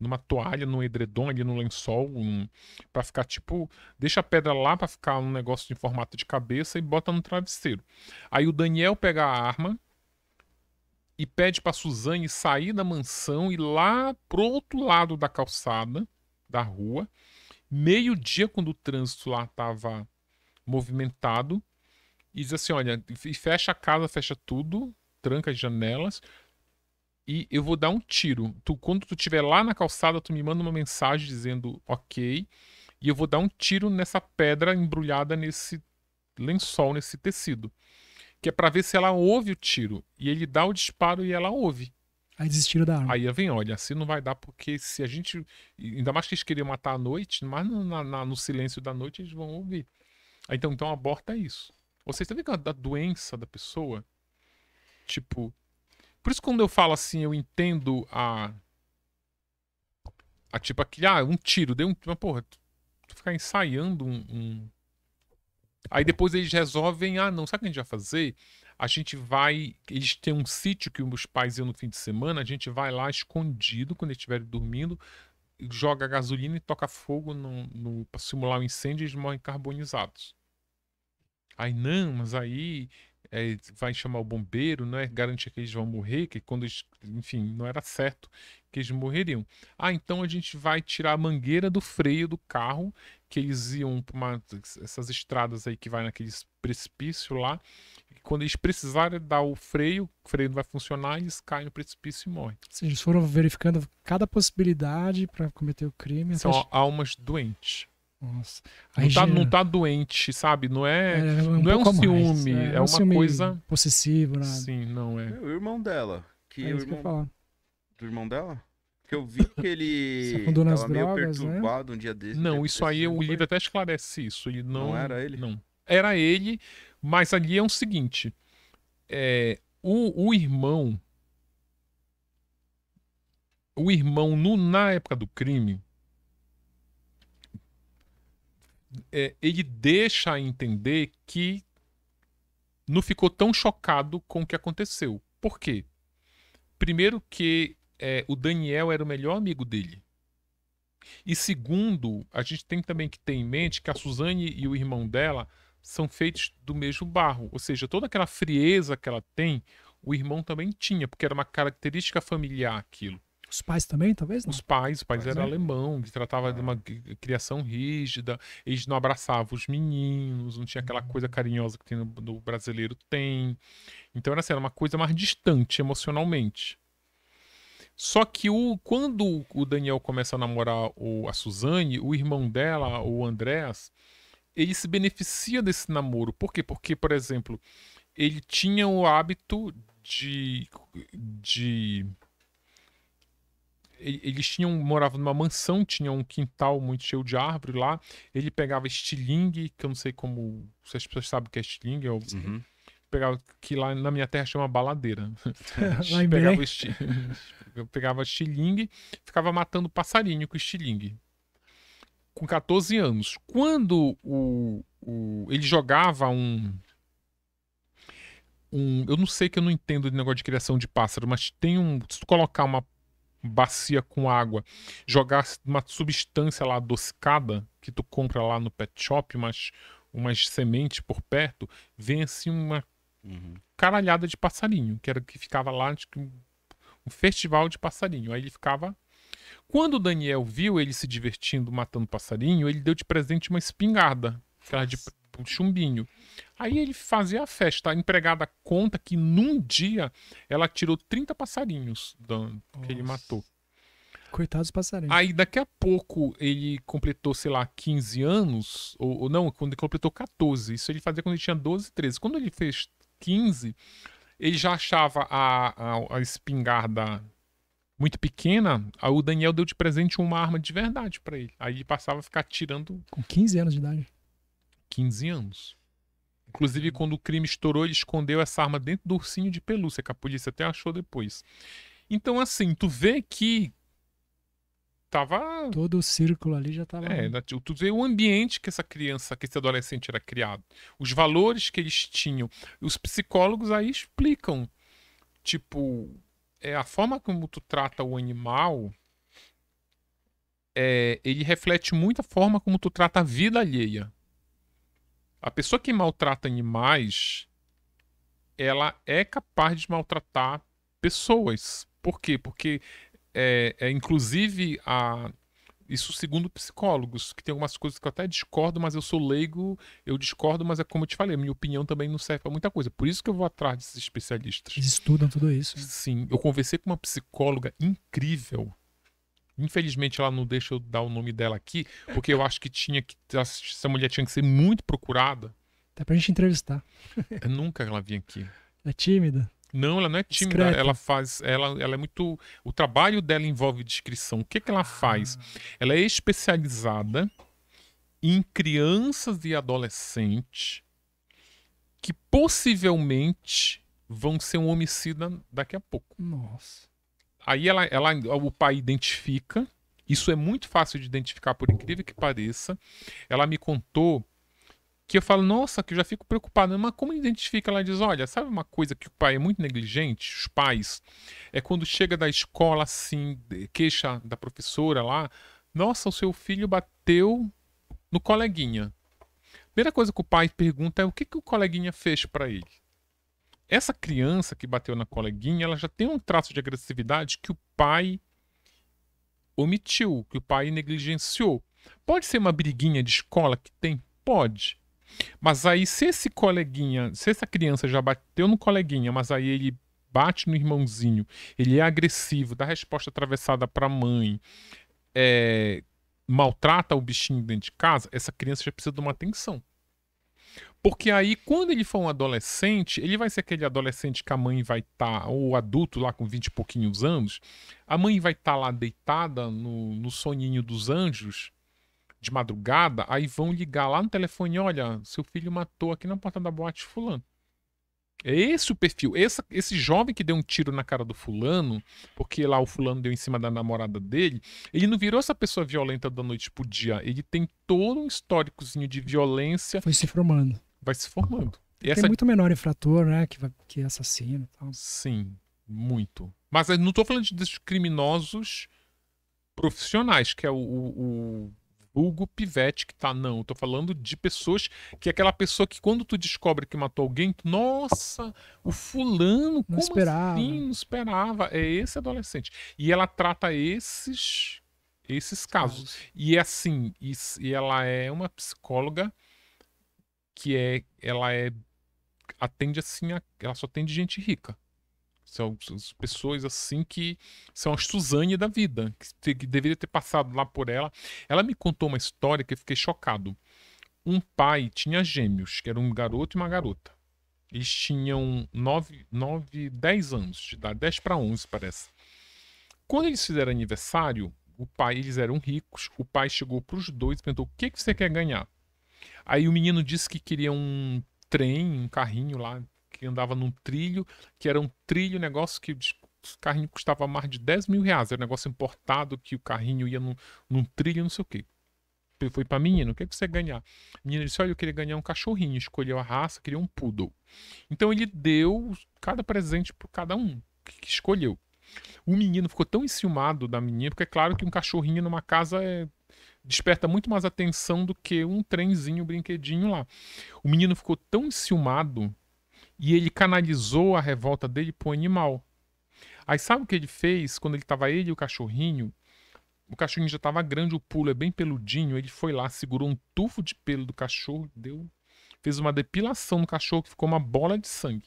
numa toalha, num edredom ali, num lençol, um, para ficar tipo, deixa a pedra lá para ficar um negócio em formato de cabeça e bota no travesseiro. Aí o Daniel pega a arma e pede para Suzane sair da mansão e lá pro outro lado da calçada da rua, meio-dia quando o trânsito lá tava movimentado, e diz assim, olha, fecha a casa, fecha tudo, tranca as janelas e eu vou dar um tiro. Tu quando tu estiver lá na calçada, tu me manda uma mensagem dizendo OK, e eu vou dar um tiro nessa pedra embrulhada nesse lençol, nesse tecido que é para ver se ela ouve o tiro. E ele dá o disparo e ela ouve. Aí desistiram da arma. Aí vem, olha, assim não vai dar, porque se a gente. Ainda mais que eles queriam matar à noite, mas no, na, no silêncio da noite eles vão ouvir. Aí, então, então aborta isso. Ou seja, tá a doença da pessoa? Tipo. Por isso, quando eu falo assim, eu entendo a. a tipo, aquele. Ah, um tiro, deu um. Mas, porra, tu, tu ficar ensaiando um, um Aí depois eles resolvem, ah, não, sabe o que a gente vai fazer? A gente vai. Eles têm um sítio que os pais iam no fim de semana, a gente vai lá escondido quando eles estiverem dormindo, joga gasolina e toca fogo no, no para simular o um incêndio e eles morrem carbonizados. Aí não, mas aí é, vai chamar o bombeiro, não é garantir que eles vão morrer, que quando, eles, enfim, não era certo que eles morreriam. Ah, então a gente vai tirar a mangueira do freio do carro, que eles iam para uma, essas estradas aí que vai naqueles precipício lá, quando eles precisarem dar o freio, o freio não vai funcionar, eles caem no precipício e morrem. Sim, eles foram verificando cada possibilidade para cometer o crime. São até... almas doentes. Nossa. Não tá, não, tá, doente, sabe? Não é, é, é um não é um ciúme, mais, né? É, é, um uma ciúme coisa. Possessivo, nada. Né? Sim, não é. O irmão dela. Que é isso irmão... que eu falar. Do irmão dela? Que eu vi que ele *laughs* tava meio drogas, né? perturbado né? um dia desse. Não, dia isso aí o livro até esclarece isso. Ele não, não era ele? Não. Era ele, mas ali é o seguinte: é, o, o irmão. O irmão, no, na época do crime, é, ele deixa a entender que não ficou tão chocado com o que aconteceu. Por quê? Primeiro que é, o Daniel era o melhor amigo dele. E segundo, a gente tem também que ter em mente que a Suzane e o irmão dela são feitos do mesmo barro. Ou seja, toda aquela frieza que ela tem, o irmão também tinha, porque era uma característica familiar aquilo. Os pais também, talvez? Não? Os pais, os pais, eram é. alemão, que tratava ah. de uma criação rígida, eles não abraçavam os meninos, não tinha aquela uhum. coisa carinhosa que tem no, no brasileiro tem. Então era, assim, era uma coisa mais distante emocionalmente. Só que o, quando o Daniel começa a namorar o, a Suzane, o irmão dela, o Andréas, ele se beneficia desse namoro. Por quê? Porque, por exemplo, ele tinha o hábito de, de eles tinham moravam numa mansão, tinha um quintal muito cheio de árvore lá. Ele pegava estilingue, que eu não sei como se as pessoas sabem o que é estilingue, eu uhum. pegava que lá na minha terra chama baladeira. *laughs* pegava esti... *laughs* eu pegava estilingue, ficava matando passarinho com estilingue. Com 14 anos, quando o, o ele jogava um um, eu não sei que eu não entendo de negócio de criação de pássaro, mas tem um. Se tu colocar uma bacia com água, jogar uma substância lá adocicada que tu compra lá no pet shop, umas, umas sementes por perto, vem assim uma uhum. caralhada de passarinho, que era que ficava lá, um festival de passarinho. Aí ele ficava quando o Daniel viu ele se divertindo matando passarinho, ele deu de presente uma espingarda. Aquela de, Tipo, um chumbinho. Aí ele fazia a festa. A empregada conta que num dia ela tirou 30 passarinhos do, que ele matou. Coitados passarinhos. Aí daqui a pouco ele completou, sei lá, 15 anos, ou, ou, não, quando ele completou 14. Isso ele fazia quando ele tinha 12, 13. Quando ele fez 15, ele já achava a, a, a espingarda muito pequena, o Daniel deu de presente uma arma de verdade para ele. Aí ele passava a ficar tirando. Com 15 anos de idade. 15 anos. Inclusive, uhum. quando o crime estourou, ele escondeu essa arma dentro do ursinho de pelúcia, que a polícia até achou depois. Então, assim, tu vê que tava. Todo o círculo ali já tava. É, tu vê o ambiente que essa criança, que esse adolescente era criado, os valores que eles tinham. Os psicólogos aí explicam. Tipo, é, a forma como tu trata o animal. É, ele reflete muito a forma como tu trata a vida alheia. A pessoa que maltrata animais, ela é capaz de maltratar pessoas. Por quê? Porque, é, é inclusive, a, isso segundo psicólogos, que tem algumas coisas que eu até discordo, mas eu sou leigo, eu discordo, mas é como eu te falei, minha opinião também não serve para muita coisa. Por isso que eu vou atrás desses especialistas. Eles estudam tudo isso. Né? Sim, eu conversei com uma psicóloga incrível Infelizmente ela não deixa eu dar o nome dela aqui, porque eu acho que tinha que essa mulher tinha que ser muito procurada. Dá pra gente entrevistar. nunca ela vinha aqui. É tímida. Não, ela não é tímida. Ela faz. Ela, ela é muito. O trabalho dela envolve descrição. O que, que ela ah. faz? Ela é especializada em crianças e adolescentes que possivelmente vão ser um homicida daqui a pouco. Nossa aí ela, ela, o pai identifica. Isso é muito fácil de identificar, por incrível que pareça. Ela me contou que eu falo, nossa, que eu já fico preocupada. Mas como identifica? Ela diz, olha, sabe uma coisa que o pai é muito negligente, os pais, é quando chega da escola assim, queixa da professora lá, nossa, o seu filho bateu no coleguinha. Primeira coisa que o pai pergunta é o que, que o coleguinha fez para ele essa criança que bateu na coleguinha, ela já tem um traço de agressividade que o pai omitiu, que o pai negligenciou. Pode ser uma briguinha de escola que tem? Pode. Mas aí, se esse coleguinha, se essa criança já bateu no coleguinha, mas aí ele bate no irmãozinho, ele é agressivo, dá resposta atravessada para a mãe, é, maltrata o bichinho dentro de casa, essa criança já precisa de uma atenção. Porque aí, quando ele for um adolescente, ele vai ser aquele adolescente que a mãe vai estar, tá, ou adulto lá com 20 e pouquinhos anos, a mãe vai estar tá lá deitada no, no soninho dos anjos, de madrugada, aí vão ligar lá no telefone, olha, seu filho matou aqui na porta da boate fulano. É esse o perfil. Esse, esse jovem que deu um tiro na cara do fulano, porque lá o fulano deu em cima da namorada dele, ele não virou essa pessoa violenta da noite pro dia. Ele tem todo um históricozinho de violência. Foi se formando vai se formando. E Tem muito menor infrator, né? Que, vai, que é assassino tal. Sim, muito. Mas não estou falando desses criminosos profissionais, que é o, o, o pivete que tá, não. estou falando de pessoas que é aquela pessoa que quando tu descobre que matou alguém, tu, nossa, o fulano, como não esperava. assim? Não esperava. É esse adolescente. E ela trata esses esses casos. casos. E é assim, e, e ela é uma psicóloga que é ela é atende assim a, ela só atende gente rica são, são pessoas assim que são as Suzane da vida que, que, deveria ter passado lá por ela ela me contou uma história que eu fiquei chocado um pai tinha gêmeos que era um garoto e uma garota eles tinham 9, 9 10 anos de idade 10 para 11 parece quando eles fizeram aniversário o pai eles eram ricos o pai chegou para os dois e perguntou o que que você quer ganhar Aí o menino disse que queria um trem, um carrinho lá, que andava num trilho, que era um trilho, negócio que o carrinho custava mais de 10 mil reais. Era um negócio importado que o carrinho ia num, num trilho, não sei o quê. Ele foi pra menina, o que, é que você ganhar? menina disse, olha, eu queria ganhar um cachorrinho. Escolheu a raça, queria um poodle. Então ele deu cada presente para cada um que escolheu. O menino ficou tão enciumado da menina, porque é claro que um cachorrinho numa casa é desperta muito mais atenção do que um trenzinho, um brinquedinho lá. O menino ficou tão enciumado e ele canalizou a revolta dele pro animal. Aí sabe o que ele fez quando ele tava ele e o cachorrinho? O cachorrinho já tava grande, o pulo é bem peludinho. Ele foi lá, segurou um tufo de pelo do cachorro, deu, fez uma depilação no cachorro que ficou uma bola de sangue.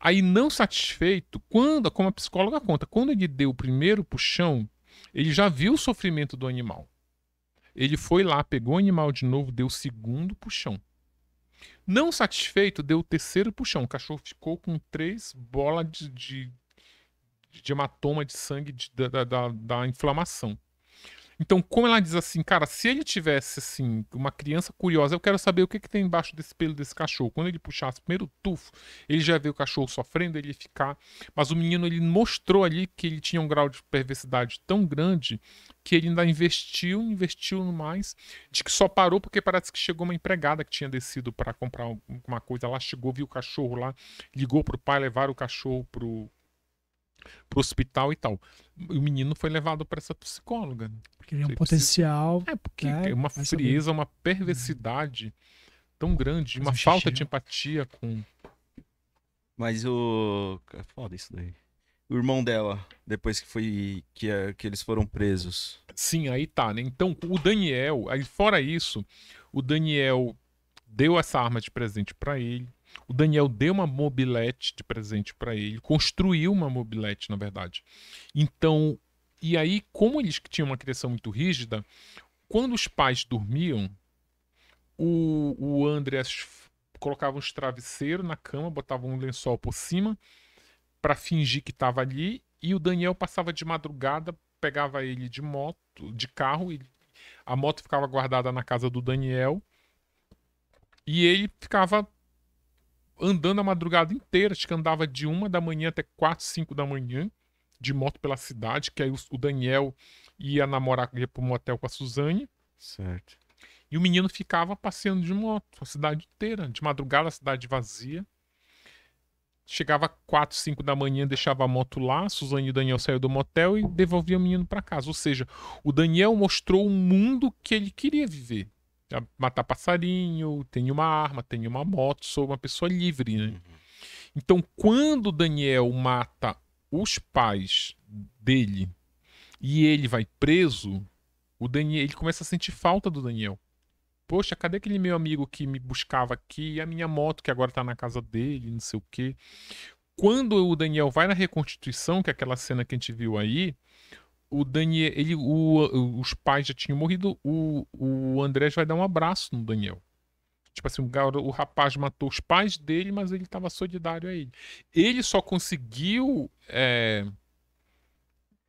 Aí, não satisfeito, quando, como a psicóloga conta, quando ele deu o primeiro puxão, ele já viu o sofrimento do animal. Ele foi lá, pegou o animal de novo, deu o segundo puxão. Não satisfeito, deu o terceiro puxão. O cachorro ficou com três bolas de, de, de hematoma de sangue de, da, da, da inflamação. Então, como ela diz assim, cara, se ele tivesse, assim, uma criança curiosa, eu quero saber o que, que tem embaixo desse pelo desse cachorro. Quando ele puxasse o primeiro tufo, ele já vê o cachorro sofrendo, ele ia ficar. Mas o menino, ele mostrou ali que ele tinha um grau de perversidade tão grande que ele ainda investiu, investiu no mais, de que só parou porque parece que chegou uma empregada que tinha descido para comprar uma coisa lá, chegou, viu o cachorro lá, ligou pro pai, levar o cachorro pro pro hospital e tal. E o menino foi levado para essa psicóloga. Porque ele é um potencial. Precisa... É, porque é uma frieza, uma perversidade é. tão grande, Faz uma um falta xixi. de né? empatia com. Mas o. É foda isso daí. O irmão dela, depois que foi. que, é, que eles foram presos. Sim, aí tá, né? Então, o Daniel, aí fora isso, o Daniel deu essa arma de presente para ele. O Daniel deu uma mobilete de presente para ele, construiu uma mobilete, na verdade. Então, e aí, como eles tinham uma criação muito rígida, quando os pais dormiam, o, o Andreas colocava uns travesseiros na cama, botava um lençol por cima para fingir que estava ali, e o Daniel passava de madrugada, pegava ele de moto, de carro, a moto ficava guardada na casa do Daniel, e ele ficava andando a madrugada inteira, acho que andava de uma da manhã até quatro, cinco da manhã, de moto pela cidade, que aí o, Daniel ia namorar, ia pro motel com a Suzane. Certo. E o menino ficava passeando de moto a cidade inteira, de madrugada a cidade vazia. Chegava quatro, cinco da manhã, deixava a moto lá, Suzane e Daniel saíram do motel e devolvia o menino para casa. Ou seja, o Daniel mostrou o mundo que ele queria viver matar passarinho, tenho uma arma, tenho uma moto, sou uma pessoa livre, né? Uhum. Então, quando Daniel mata os pais dele e ele vai preso, o Daniel, ele começa a sentir falta do Daniel. Poxa, cadê aquele meu amigo que me buscava aqui? E a minha moto que agora tá na casa dele, não sei o quê. Quando o Daniel vai na reconstituição, que é aquela cena que a gente viu aí, o Daniel, ele, o, os pais já tinham morrido, o, o Andrés vai dar um abraço no Daniel. Tipo assim, o, rapaz matou os pais dele, mas ele estava solidário a ele. Ele só conseguiu é,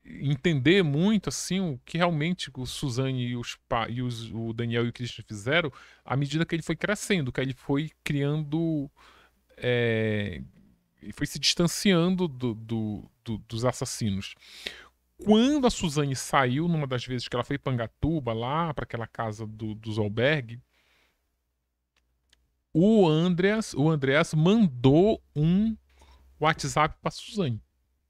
entender muito assim o que realmente o Suzane e, os, e os, o Daniel e o Christian fizeram à medida que ele foi crescendo, que ele foi criando. É, foi se distanciando do, do, do, dos assassinos quando a Suzane saiu, numa das vezes que ela foi Pangatuba, lá para aquela casa do, do Zolberg, o Andreas, o Andreas mandou um WhatsApp para Suzane.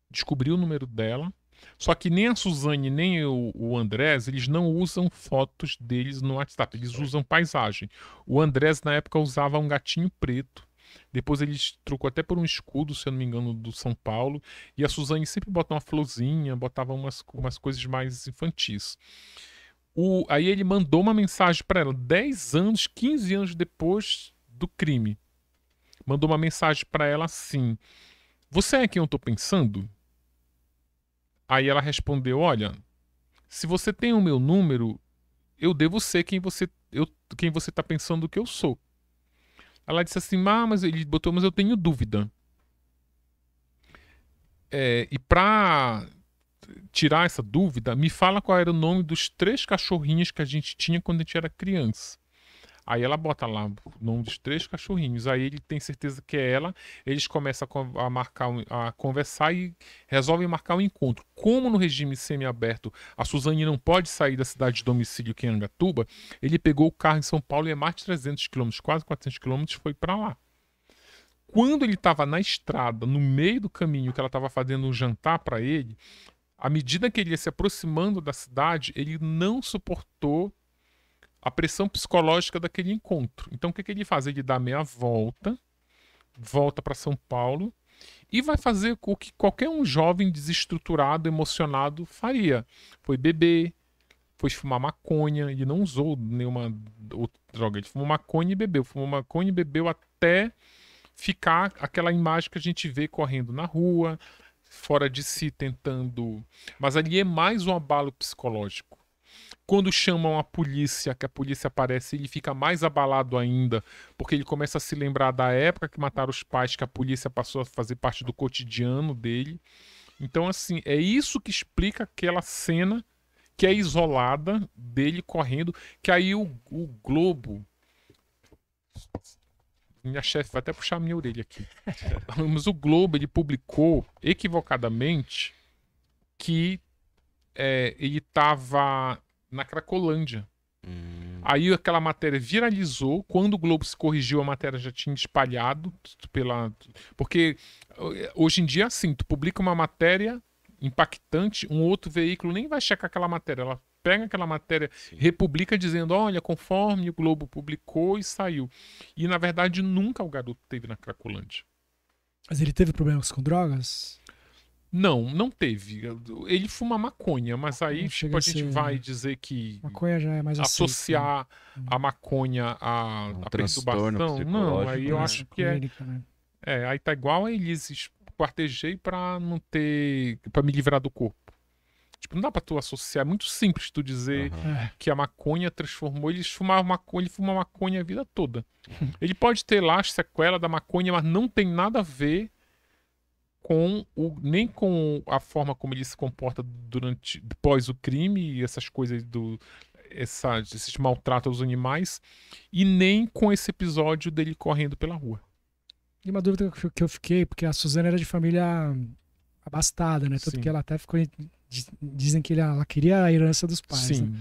Descobriu o número dela. Só que nem a Suzane nem o, o Andrés, eles não usam fotos deles no WhatsApp, eles usam paisagem. O Andrés na época usava um gatinho preto depois ele trocou até por um escudo, se eu não me engano, do São Paulo. E a Suzane sempre botava uma florzinha, botava umas, umas coisas mais infantis. O, aí ele mandou uma mensagem para ela 10 anos, 15 anos depois do crime. Mandou uma mensagem para ela assim: Você é quem eu tô pensando? Aí ela respondeu: Olha, se você tem o meu número, eu devo ser quem você eu, quem você tá pensando que eu sou. Ela disse assim, ah, mas ele botou, mas eu tenho dúvida. É, e para tirar essa dúvida, me fala qual era o nome dos três cachorrinhos que a gente tinha quando a gente era criança. Aí ela bota lá o nome dos três cachorrinhos. Aí ele tem certeza que é ela. Eles começam a, marcar, a conversar e resolvem marcar o um encontro. Como no regime semiaberto a Suzane não pode sair da cidade de domicílio que é Angatuba, ele pegou o carro em São Paulo e é mais de 300 quilômetros, quase 400 quilômetros, foi para lá. Quando ele estava na estrada, no meio do caminho que ela estava fazendo um jantar para ele, à medida que ele ia se aproximando da cidade, ele não suportou a pressão psicológica daquele encontro. Então, o que, que ele faz? Ele dá meia volta, volta para São Paulo e vai fazer o que qualquer um jovem desestruturado, emocionado faria. Foi beber, foi fumar maconha, ele não usou nenhuma outra droga, ele fumou maconha e bebeu, fumou maconha e bebeu até ficar aquela imagem que a gente vê correndo na rua, fora de si, tentando. Mas ali é mais um abalo psicológico. Quando chamam a polícia, que a polícia aparece, ele fica mais abalado ainda, porque ele começa a se lembrar da época que mataram os pais, que a polícia passou a fazer parte do cotidiano dele. Então, assim, é isso que explica aquela cena que é isolada dele correndo, que aí o, o Globo. Minha chefe vai até puxar a minha orelha aqui. *laughs* Mas o Globo ele publicou equivocadamente que é, ele estava na Cracolândia. Hum. Aí aquela matéria viralizou. Quando o Globo se corrigiu, a matéria já tinha espalhado pela. Porque eh, hoje em dia é assim, tu publica uma matéria impactante, um outro veículo nem vai checar aquela matéria. Ela pega aquela matéria, Sim. republica dizendo, olha, conforme o Globo publicou e saiu. E na verdade nunca o garoto teve na Cracolândia. Mas ele teve problemas com drogas? Não, não teve. Ele fuma maconha, mas aí tipo, a, a gente ser... vai dizer que. Maconha já é mais Associar aceito, né? Hum. a maconha a é um à perturbação. Não, aí eu né? acho que é. Né? É, aí tá igual a Elise. Quartejei pra não ter. para me livrar do corpo. Tipo, não dá pra tu associar. É muito simples tu dizer uhum. que a maconha transformou. Ele fumava maconha, ele fuma maconha a vida toda. *laughs* ele pode ter lá a sequela da maconha, mas não tem nada a ver com o, nem com a forma como ele se comporta durante pós o crime e essas coisas do essa, esses maltratos aos animais e nem com esse episódio dele correndo pela rua. E uma dúvida que eu fiquei, porque a Suzana era de família abastada, né? Tanto Sim. que ela até ficou. Dizem que ela queria a herança dos pais. Sim. Né?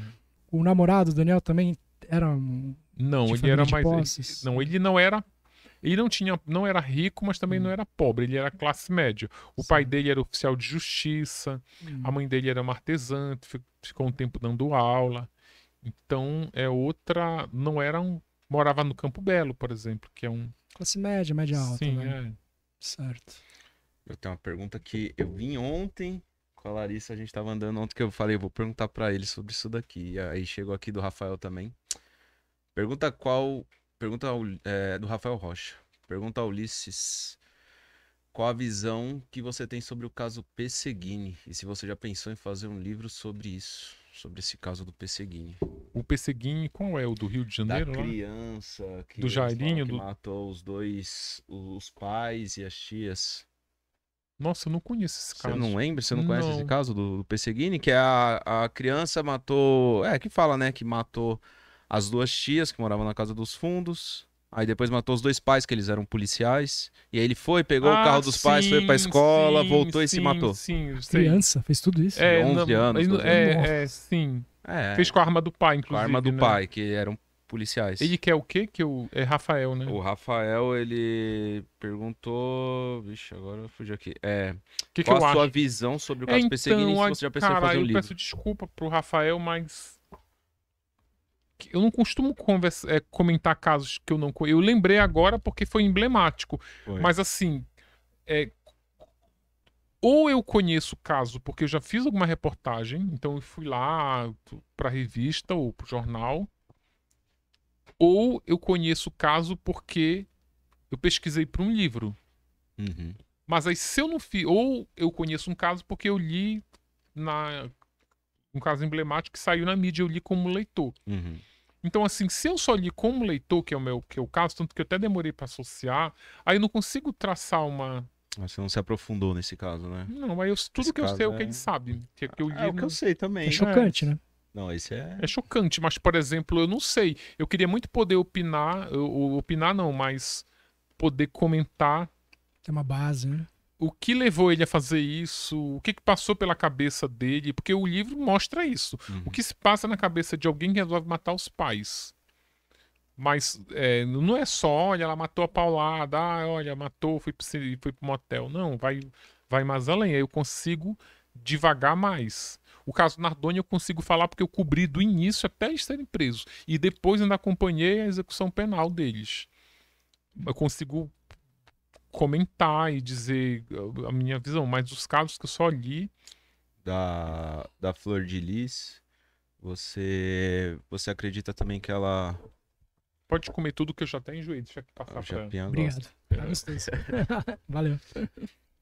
O namorado, Daniel, também era um. Não, ele era mais. Ele, não, ele não era ele não tinha, não era rico, mas também não hum. era pobre, ele era classe média. O Sim. pai dele era oficial de justiça, hum. a mãe dele era uma artesã, ficou um tempo dando aula. Então, é outra, não era um morava no Campo Belo, por exemplo, que é um classe média, média alta, Sim, né? é. Certo. Eu tenho uma pergunta que eu vim ontem com a Larissa, a gente estava andando ontem que eu falei, vou perguntar para ele sobre isso daqui. E aí chegou aqui do Rafael também. Pergunta qual Pergunta ao, é, do Rafael Rocha. Pergunta ao Ulisses. Qual a visão que você tem sobre o caso Pesseguini? E se você já pensou em fazer um livro sobre isso? Sobre esse caso do Pesseguini. O Pesseguini, qual é? O do Rio de Janeiro? Da é? criança. Que do Jairinho. Que do... matou os dois, os pais e as tias. Nossa, eu não conheço esse caso. Você não lembra? Você não, não. conhece esse caso do, do Pesseguini? Que é a, a criança matou... É, que fala, né? Que matou as duas tias que moravam na casa dos fundos. Aí depois matou os dois pais, que eles eram policiais. E aí ele foi, pegou ah, o carro dos sim, pais, foi pra escola, sim, voltou sim, e se matou. Sim, Criança, fez tudo isso. É, 11 não, anos. Não, é, é, sim. É, fez com a arma do pai, inclusive. Com a arma do né? pai, que eram policiais. Ele quer o quê? Que o... É Rafael, né? O Rafael, ele perguntou... Vixe, agora eu fugi aqui. É... Que qual que a sua visão sobre o caso é, então, perseguindo, se você já pensou em fazer um livro? eu peço desculpa pro Rafael, mas eu não costumo conversa, é, eh, comentar casos que eu não Eu lembrei agora porque foi emblemático. Foi. Mas assim, é, ou eu conheço o caso porque eu já fiz alguma reportagem, então eu fui lá para revista ou para jornal, ou eu conheço o caso porque eu pesquisei para um livro. Uhum. Mas aí se eu não fiz, ou eu conheço um caso porque eu li na um caso emblemático que saiu na mídia, eu li como leitor. Uhum. Então, assim, se eu só li como leitor, que é o meu que é o caso, tanto que eu até demorei para associar, aí eu não consigo traçar uma. Mas você não se aprofundou nesse caso, né? Não, aí eu, tudo que eu sei é o que é ele sabe. Que eu li, é o que eu é, é né? sei também. É né? chocante, é. né? Não, esse é. É chocante, mas, por exemplo, eu não sei. Eu queria muito poder opinar, eu, opinar não, mas poder comentar. Tem uma base, né? o que levou ele a fazer isso, o que, que passou pela cabeça dele, porque o livro mostra isso. Uhum. O que se passa na cabeça de alguém que resolve matar os pais. Mas é, não é só, olha, ela matou a paulada, ah, olha, matou, foi pro, foi pro motel. Não, vai, vai mais além. Aí eu consigo devagar mais. O caso Nardoni eu consigo falar porque eu cobri do início até eles serem presos. E depois ainda acompanhei a execução penal deles. Eu consigo comentar e dizer ah, a minha visão, mas os casos que eu só li. Da, da Flor de Lis, você, você acredita também que ela. Pode comer tudo que eu já até enjoei, deixa eu ah, passar. Ah, pra... Obrigado. É. *laughs* *laughs* Valeu.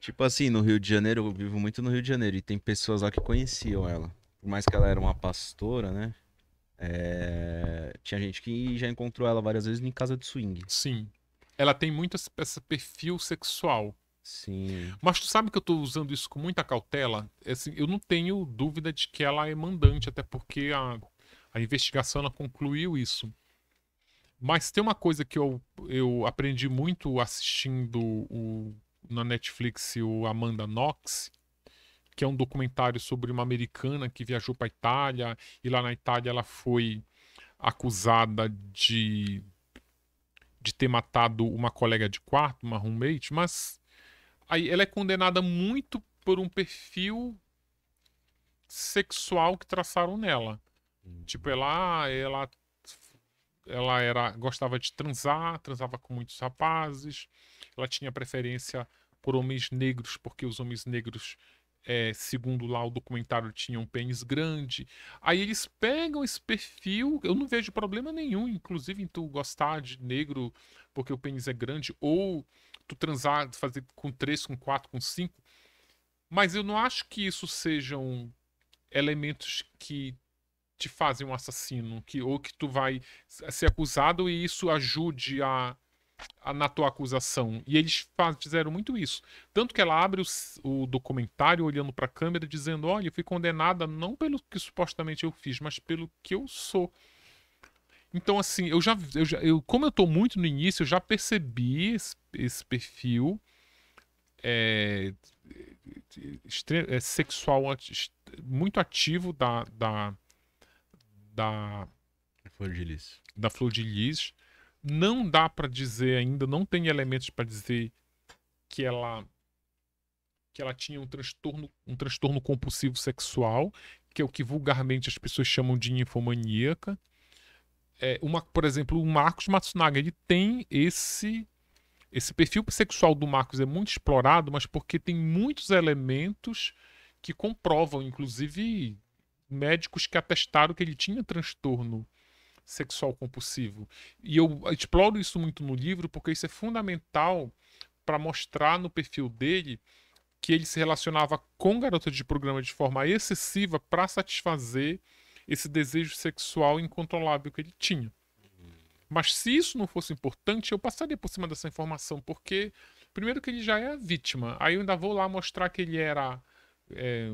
Tipo assim, no Rio de Janeiro, eu vivo muito no Rio de Janeiro e tem pessoas lá que conheciam ela. Por mais que ela era uma pastora, né? É... Tinha gente que já encontrou ela várias vezes em casa de swing. Sim ela tem muito esse, esse perfil sexual. Sim. Mas tu sabe que eu estou usando isso com muita cautela? Assim, eu não tenho dúvida de que ela é mandante, até porque a, a investigação ela concluiu isso. Mas tem uma coisa que eu, eu aprendi muito assistindo o, na Netflix o Amanda Knox, que é um documentário sobre uma americana que viajou para Itália e lá na Itália ela foi acusada de de ter matado uma colega de quarto, uma roommate, mas aí ela é condenada muito por um perfil sexual que traçaram nela. Uhum. Tipo, ela, ah, ela, ela era, gostava de transar, transava com muitos rapazes, ela tinha preferência por homens negros, porque os homens negros é, segundo lá o documentário, tinha um pênis grande. Aí eles pegam esse perfil, eu não vejo problema nenhum, inclusive, em tu gostar de negro porque o pênis é grande, ou tu transar, fazer com três, com quatro, com cinco. Mas eu não acho que isso sejam elementos que te fazem um assassino, que ou que tu vai ser acusado e isso ajude a na tua acusação. E eles fizeram muito isso. Tanto que ela abre o, o documentário olhando para a câmera dizendo: Olha, eu fui condenada não pelo que supostamente eu fiz, mas pelo que eu sou. Então, assim, eu já. Eu já eu, como eu estou muito no início, eu já percebi esse, esse perfil é, é, sexual muito ativo da. da, da Flor de Lis. Da Flor de Lis não dá para dizer ainda, não tem elementos para dizer que ela que ela tinha um transtorno, um transtorno compulsivo sexual, que é o que vulgarmente as pessoas chamam de ninfomaníaca. É, uma, por exemplo, o Marcos Matsunaga, ele tem esse esse perfil sexual do Marcos é muito explorado, mas porque tem muitos elementos que comprovam, inclusive médicos que atestaram que ele tinha transtorno sexual compulsivo. E eu exploro isso muito no livro porque isso é fundamental para mostrar no perfil dele que ele se relacionava com garotas de programa de forma excessiva para satisfazer esse desejo sexual incontrolável que ele tinha. Mas se isso não fosse importante, eu passaria por cima dessa informação, porque primeiro que ele já é a vítima, aí eu ainda vou lá mostrar que ele era é,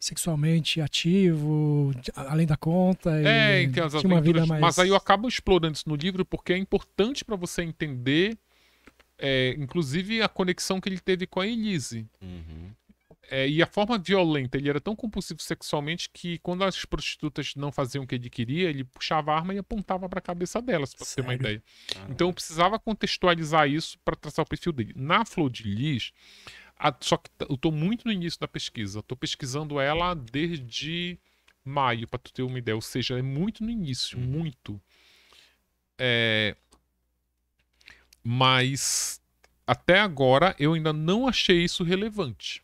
sexualmente ativo, além da conta. É, e então, tem as tinha uma vida mais... Mas aí eu acabo explorando isso no livro porque é importante para você entender, é, inclusive, a conexão que ele teve com a Elise. Uhum. É, e a forma violenta, ele era tão compulsivo sexualmente que quando as prostitutas não faziam o que ele queria, ele puxava a arma e apontava para a cabeça delas, para ter uma ideia. Ah. Então eu precisava contextualizar isso para traçar o perfil dele. Na Flor de Lis, só que eu estou muito no início da pesquisa. Estou pesquisando ela desde maio, para tu ter uma ideia. Ou seja, é muito no início, uhum. muito. É... Mas até agora eu ainda não achei isso relevante.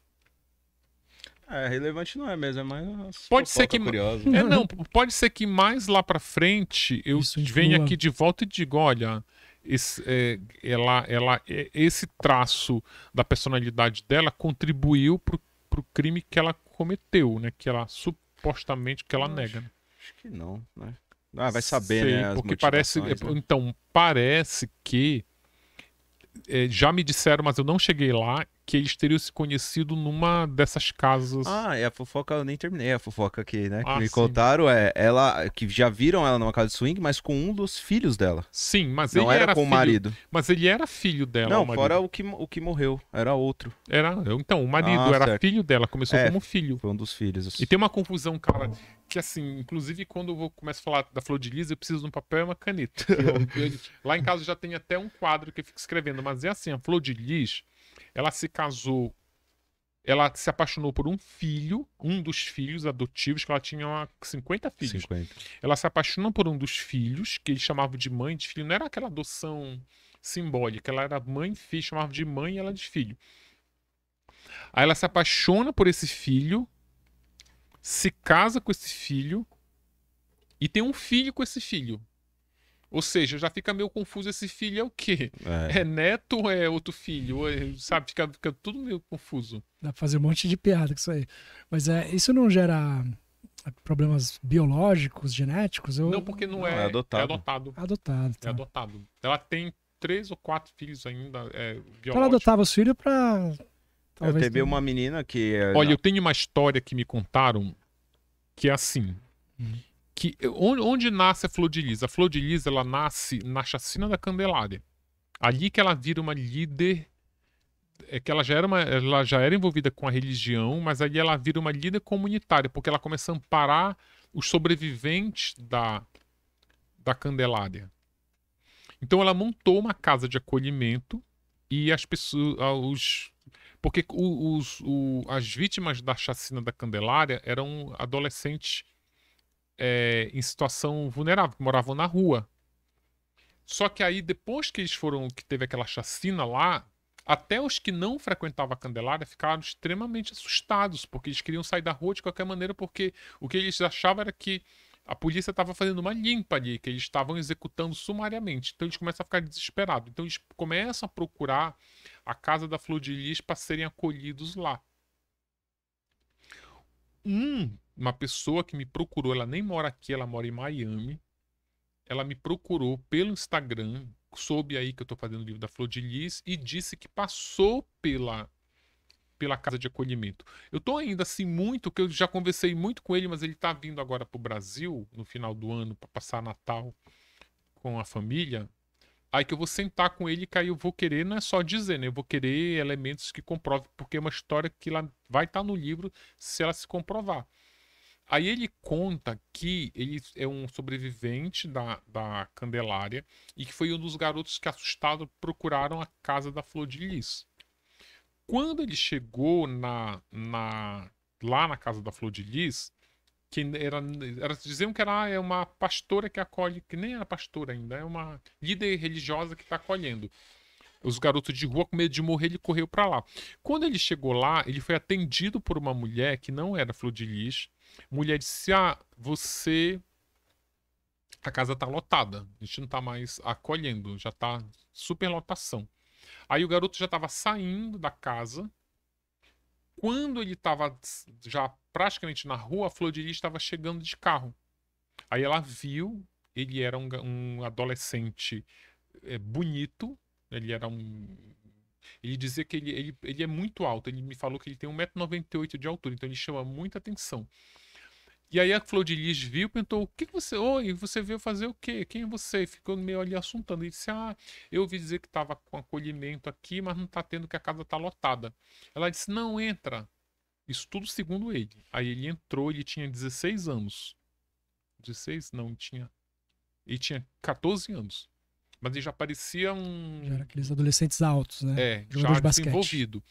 É, relevante não é mesmo, é mais pode ser que curiosa. É, não, *laughs* pode ser que mais lá para frente eu venha aqui de volta e diga, olha, esse, é, ela, ela, é, esse traço da personalidade dela contribuiu para o crime que ela cometeu, né? Que ela supostamente que ela nega. Né? Acho que não, né? Ah, vai saber, Sei, né? porque parece. Né? Então, parece que. É, já me disseram, mas eu não cheguei lá, que eles teriam se conhecido numa dessas casas. Ah, e é a fofoca, eu nem terminei a fofoca aqui, né? Que ah, me sim. contaram, é ela, que já viram ela numa casa de swing, mas com um dos filhos dela. Sim, mas Não ele era, era com filho, o marido. Mas ele era filho dela. Não, o fora o que, o que morreu, era outro. Era, então, o marido ah, era certo. filho dela, começou é, como filho. Foi um dos filhos. Assim. E tem uma confusão, cara, que assim, inclusive quando eu vou, começo a falar da Flor de Lis, eu preciso de um papel e uma caneta. *laughs* Eu, eu, lá em casa já tem até um quadro que eu fico escrevendo, mas é assim, a Flor de Lis ela se casou, ela se apaixonou por um filho, um dos filhos adotivos, que ela tinha uma, 50 filhos. 50. Ela se apaixonou por um dos filhos, que ele chamava de mãe de filho. Não era aquela adoção simbólica, ela era mãe e filho, chamava de mãe e ela de filho. Aí ela se apaixona por esse filho, se casa com esse filho e tem um filho com esse filho. Ou seja, já fica meio confuso esse filho é o quê? É, é neto ou é outro filho? É, sabe, fica, fica tudo meio confuso. Dá pra fazer um monte de piada com isso aí. Mas é, isso não gera é, problemas biológicos, genéticos? Eu... Não, porque não, não é, é, adotado. é adotado. É adotado. É tá. É adotado. Ela tem três ou quatro filhos ainda é, então ela adotava os filhos pra... Talvez eu teve uma menina que... Eh, Olha, eu tenho uma história que me contaram que é assim. Hum que onde, onde, nasce a flor de lis? A flor de lis ela nasce na chacina da Candelária. Ali que ela vira uma líder, é que ela já era uma, ela já era envolvida com a religião, mas ali ela vira uma líder comunitária, porque ela começa a amparar os sobreviventes da da Candelária. Então ela montou uma casa de acolhimento e as pessoas, os porque os, o, as vítimas da chacina da Candelária eram adolescentes é, em situação vulnerável, que moravam na rua. Só que aí, depois que eles foram, que teve aquela chacina lá, até os que não frequentavam a Candelária ficaram extremamente assustados, porque eles queriam sair da rua de qualquer maneira, porque o que eles achavam era que a polícia estava fazendo uma limpa ali, que eles estavam executando sumariamente. Então eles começam a ficar desesperados. Então eles começam a procurar a casa da Flor de Lis para serem acolhidos lá. Um uma pessoa que me procurou, ela nem mora aqui, ela mora em Miami. Ela me procurou pelo Instagram, soube aí que eu estou fazendo o livro da Flor de Lis e disse que passou pela pela casa de acolhimento. Eu estou ainda assim muito, que eu já conversei muito com ele, mas ele está vindo agora para o Brasil no final do ano para passar Natal com a família. Aí que eu vou sentar com ele, que aí eu vou querer, não é só dizer, né? Eu vou querer elementos que comprovem, porque é uma história que lá vai estar tá no livro se ela se comprovar. Aí ele conta que ele é um sobrevivente da, da Candelária e que foi um dos garotos que, assustado, procuraram a casa da Flor de Lis. Quando ele chegou na, na, lá na casa da Flor de Lis, que era, era diziam que era ah, é uma pastora que acolhe, que nem era pastora ainda, é uma líder religiosa que está acolhendo os garotos de rua com medo de morrer, ele correu para lá. Quando ele chegou lá, ele foi atendido por uma mulher que não era Flor de Lis, mulher disse: assim, Ah, você. A casa tá lotada, a gente não tá mais acolhendo, já tá super lotação. Aí o garoto já tava saindo da casa. Quando ele tava já praticamente na rua, a Flor de estava chegando de carro. Aí ela viu, ele era um, um adolescente é, bonito, ele era um ele dizia que ele, ele, ele é muito alto. Ele me falou que ele tem 1,98m de altura, então ele chama muita atenção. E aí a Flor de Lis viu, perguntou: o que, você. Oi, você veio fazer o quê? Quem é você? Ficou meio ali assuntando. E disse: Ah, eu ouvi dizer que estava com acolhimento aqui, mas não está tendo, que a casa está lotada. Ela disse: Não, entra. Isso tudo segundo ele. Aí ele entrou, ele tinha 16 anos. 16? Não, ele tinha. Ele tinha 14 anos. Mas ele já parecia um. Já era aqueles adolescentes altos, né? É, Jogador já de desenvolvido.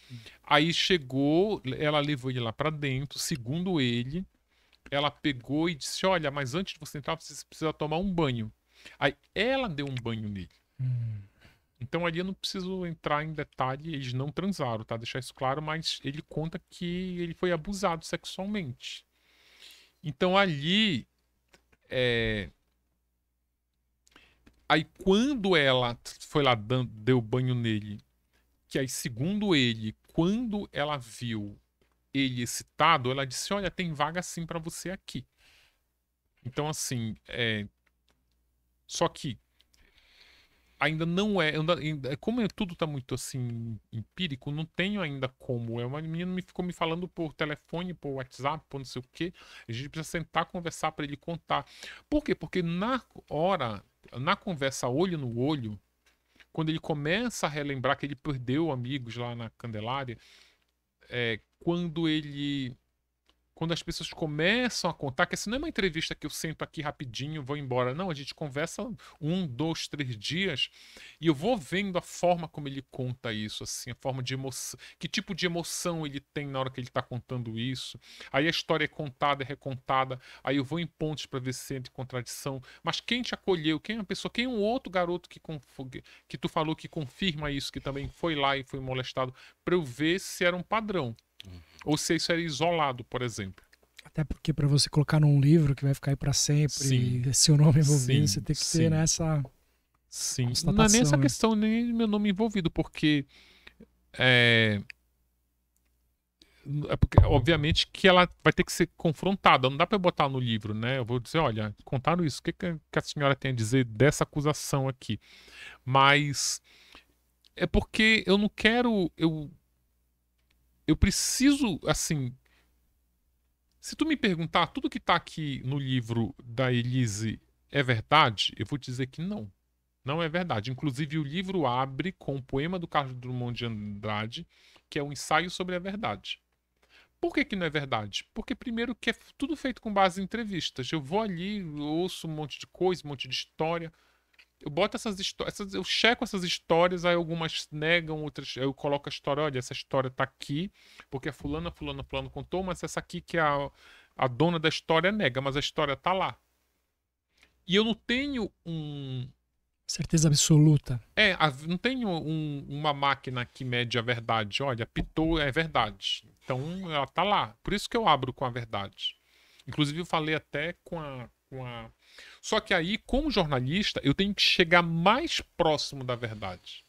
Aí chegou, ela levou ele lá para dentro, segundo ele ela pegou e disse: Olha, mas antes de você entrar, você precisa tomar um banho. Aí ela deu um banho nele. Hum. Então ali eu não preciso entrar em detalhe, eles não transaram, tá? Deixar isso claro, mas ele conta que ele foi abusado sexualmente. Então ali. É... Aí quando ela foi lá, deu banho nele, que aí, segundo ele, quando ela viu ele citado, ela disse: Olha, tem vaga sim para você aqui. Então, assim, é... só que ainda não é. Ainda, como é, tudo está muito assim, empírico, não tenho ainda como. É uma menina me ficou me falando por telefone, por WhatsApp, por não sei o quê. A gente precisa sentar, conversar para ele contar. Por quê? Porque na hora, na conversa olho no olho, quando ele começa a relembrar que ele perdeu amigos lá na Candelária, é, quando ele. Quando as pessoas começam a contar, que essa assim, não é uma entrevista que eu sento aqui rapidinho, vou embora. Não, a gente conversa um, dois, três dias e eu vou vendo a forma como ele conta isso, assim, a forma de emoção, que tipo de emoção ele tem na hora que ele está contando isso. Aí a história é contada, é recontada, aí eu vou em pontos para ver se entra em contradição. Mas quem te acolheu? Quem é a pessoa? Quem é um outro garoto que, conf... que tu falou que confirma isso, que também foi lá e foi molestado, para eu ver se era um padrão. Uhum. Ou se isso era é isolado, por exemplo. Até porque para você colocar num livro que vai ficar aí para sempre, sim. e seu nome envolvido, sim, você tem que sim. ter né, nessa. Sim, não é nem essa né? questão, nem meu nome envolvido, porque. É... é porque, obviamente, que ela vai ter que ser confrontada. Não dá para botar no livro, né? Eu vou dizer, olha, contaram isso. O que, que a senhora tem a dizer dessa acusação aqui? Mas é porque eu não quero. Eu eu preciso, assim. Se tu me perguntar tudo que tá aqui no livro da Elise é verdade, eu vou te dizer que não. Não é verdade. Inclusive, o livro abre com o um poema do Carlos Drummond de Andrade, que é um ensaio sobre a verdade. Por que, que não é verdade? Porque, primeiro, que é tudo feito com base em entrevistas. Eu vou ali, eu ouço um monte de coisa, um monte de história eu boto essas histórias, eu checo essas histórias, aí algumas negam, outras eu coloco a história, olha, essa história tá aqui, porque a fulana, fulana, fulano contou, mas essa aqui que a, a dona da história nega, mas a história tá lá. E eu não tenho um... Certeza absoluta. É, a, não tenho um, uma máquina que mede a verdade. Olha, pitou, é verdade. Então, ela tá lá. Por isso que eu abro com a verdade. Inclusive, eu falei até com a... Com a só que aí, como jornalista, eu tenho que chegar mais próximo da verdade.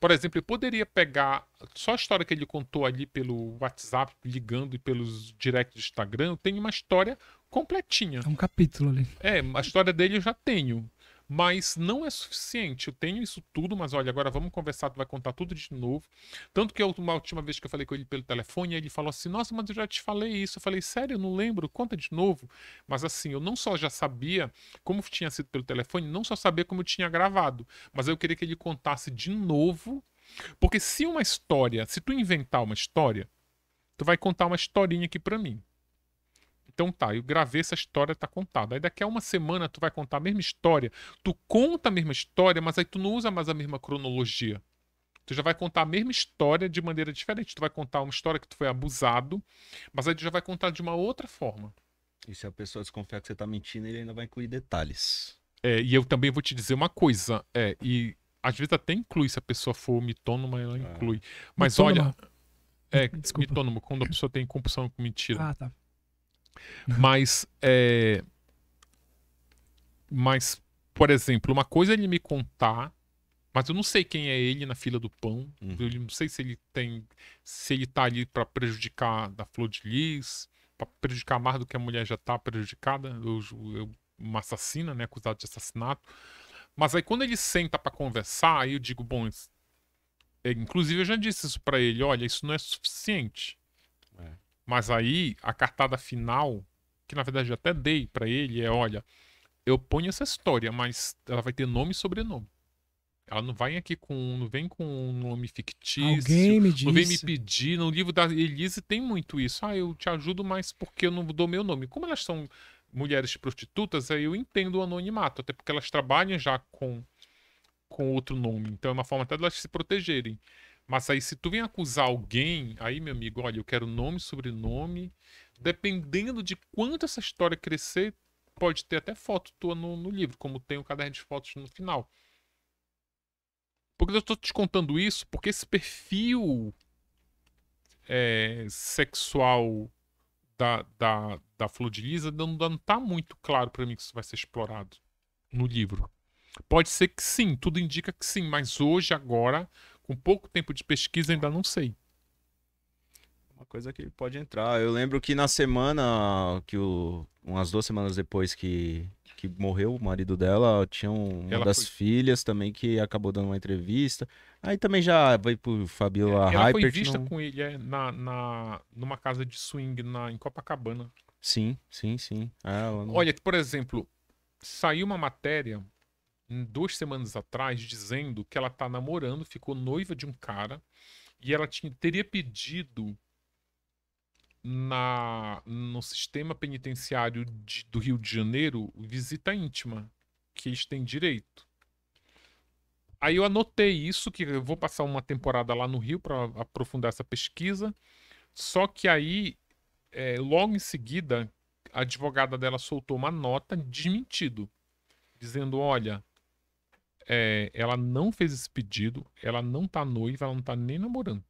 Por exemplo, eu poderia pegar só a história que ele contou ali pelo WhatsApp, ligando e pelos directs do Instagram, eu tenho uma história completinha. É um capítulo ali. É, a história dele eu já tenho mas não é suficiente. Eu tenho isso tudo, mas olha, agora vamos conversar, tu vai contar tudo de novo. Tanto que a última vez que eu falei com ele pelo telefone, ele falou assim: Nossa, mas eu já te falei isso. Eu falei: Sério, eu não lembro, conta de novo. Mas assim, eu não só já sabia como tinha sido pelo telefone, não só sabia como eu tinha gravado, mas eu queria que ele contasse de novo. Porque se uma história, se tu inventar uma história, tu vai contar uma historinha aqui para mim. Então tá, eu gravei essa história, tá contada. Aí daqui a uma semana tu vai contar a mesma história, tu conta a mesma história, mas aí tu não usa mais a mesma cronologia. Tu já vai contar a mesma história de maneira diferente. Tu vai contar uma história que tu foi abusado, mas aí tu já vai contar de uma outra forma. E se a pessoa desconfiar que você tá mentindo, ele ainda vai incluir detalhes. É, e eu também vou te dizer uma coisa, é, e às vezes até inclui, se a pessoa for mitônoma, ela é. inclui. Mas mitônoma. olha. É, *laughs* Desculpa. mitônomo, quando a pessoa tem compulsão com mentira. Ah, tá. Mas, é... Mas, por exemplo, uma coisa é ele me contar, mas eu não sei quem é ele na fila do pão. Uhum. Eu não sei se ele tem. Se ele tá ali para prejudicar da flor de lis, pra prejudicar mais do que a mulher já tá prejudicada. Eu, eu, uma assassina, né? Acusado de assassinato. Mas aí quando ele senta para conversar, aí eu digo, bom, é, inclusive eu já disse isso para ele, olha, isso não é suficiente. É. Mas aí, a cartada final, que na verdade eu até dei para ele, é: olha, eu ponho essa história, mas ela vai ter nome e sobrenome. Ela não vai aqui com. Não vem com um nome fictício. Alguém me disse. Não vem me pedir. No livro da Elise tem muito isso. Ah, eu te ajudo, mas porque eu não dou meu nome. Como elas são mulheres prostitutas, aí eu entendo o anonimato, até porque elas trabalham já com, com outro nome. Então é uma forma até delas de se protegerem. Mas aí, se tu vem acusar alguém, aí, meu amigo, olha, eu quero nome, sobrenome. Dependendo de quanto essa história crescer, pode ter até foto tua no, no livro, como tem o caderno de fotos no final. porque eu estou te contando isso? Porque esse perfil é, sexual da, da, da Flor de Lisa não, não tá muito claro para mim que isso vai ser explorado no livro. Pode ser que sim, tudo indica que sim, mas hoje, agora, com pouco tempo de pesquisa, ainda não sei. Uma coisa que pode entrar. Eu lembro que na semana, que o, umas duas semanas depois que, que morreu o marido dela, tinha um, uma das foi... filhas também que acabou dando uma entrevista. Aí também já veio pro Fabiola é, Ela foi vista não... com ele é, na, na, numa casa de swing na, em Copacabana. Sim, sim, sim. Ah, não... Olha, por exemplo, saiu uma matéria duas semanas atrás dizendo que ela tá namorando, ficou noiva de um cara e ela tinha, teria pedido na no sistema penitenciário de, do Rio de Janeiro visita íntima, que eles têm direito. Aí eu anotei isso, que eu vou passar uma temporada lá no Rio para aprofundar essa pesquisa. Só que aí, é, logo em seguida, a advogada dela soltou uma nota desmentido, dizendo: olha, é, ela não fez esse pedido, ela não tá noiva, ela não tá nem namorando.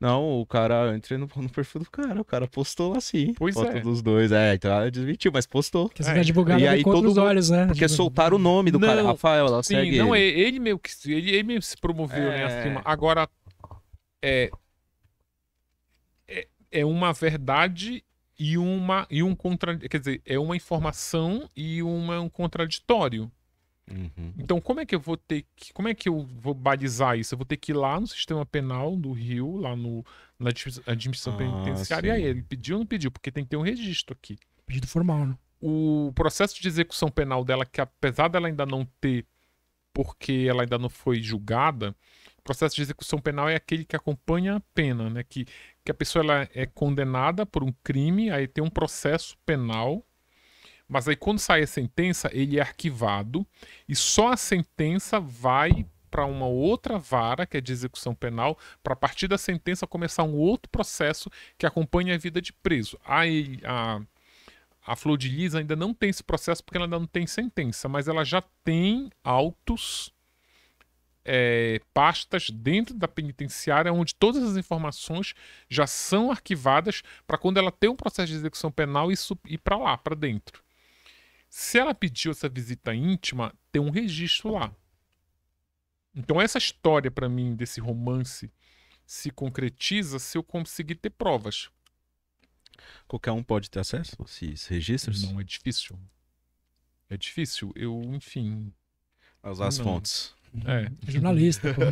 Não, o cara, entrei no, no perfil do cara, o cara postou assim. Pois foto é. dos dois, é, então ela desmentiu, mas postou. Porque você é. advogado e aí todos os olhos, né? Porque soltaram o nome do não, cara, Rafael, ela sim, segue não, ele. É, ele meio que, ele, ele meio que se promoveu, né, é... né, acima. Agora, é, é, é uma verdade e uma, e um contra, quer dizer, é uma informação e uma, um contraditório. Uhum. Então, como é que eu vou ter que. Como é que eu vou balizar isso? Eu vou ter que ir lá no sistema penal do Rio, lá no, na administração ah, penitenciária. Sim. E aí, ele pediu ou não pediu? Porque tem que ter um registro aqui. Pedido formal, né? O processo de execução penal dela, que apesar dela ainda não ter, porque ela ainda não foi julgada, o processo de execução penal é aquele que acompanha a pena, né? Que, que a pessoa ela é condenada por um crime, aí tem um processo penal mas aí quando sai a sentença, ele é arquivado e só a sentença vai para uma outra vara, que é de execução penal, para a partir da sentença começar um outro processo que acompanha a vida de preso. A, a, a Flor de Lis ainda não tem esse processo porque ela ainda não tem sentença, mas ela já tem autos, é, pastas dentro da penitenciária onde todas as informações já são arquivadas para quando ela tem um processo de execução penal isso ir para lá, para dentro. Se ela pediu essa visita íntima, tem um registro lá. Então essa história para mim desse romance se concretiza se eu conseguir ter provas. Qualquer um pode ter acesso a esses registros? Não, é difícil. É difícil. Eu, enfim. Usar as fontes. É. é. jornalista, pô.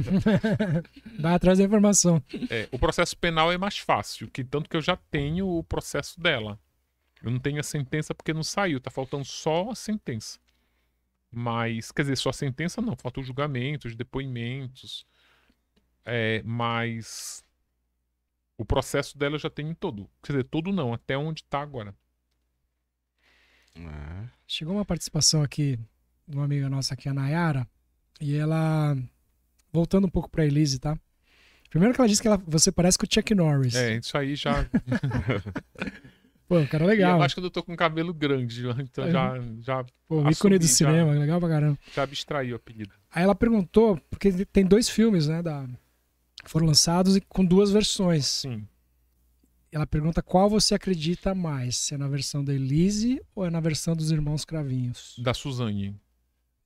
*laughs* Vai atrás da informação. É, o processo penal é mais fácil, que tanto que eu já tenho o processo dela. Eu não tenho a sentença porque não saiu, tá faltando só a sentença. Mas, quer dizer, só a sentença não, falta julgamento, julgamentos, depoimentos. É, mas o processo dela já tem em todo. Quer dizer, todo não, até onde tá agora. É. Chegou uma participação aqui de uma amiga nossa aqui, é a Nayara, e ela. Voltando um pouco pra Elise, tá? Primeiro que ela disse que ela, você parece com o Chuck Norris. É, isso aí já. *laughs* *laughs* Pô, cara legal. É e eu acho que eu tô com cabelo grande, então é. já. já pô, assumi, ícone do já, cinema, legal pra caramba. Já abstraiu o apelido. Aí ela perguntou, porque tem dois filmes, né? Da, foram lançados com duas versões. Sim. Ela pergunta qual você acredita mais, se é na versão da Elise ou é na versão dos Irmãos Cravinhos? Da Suzane.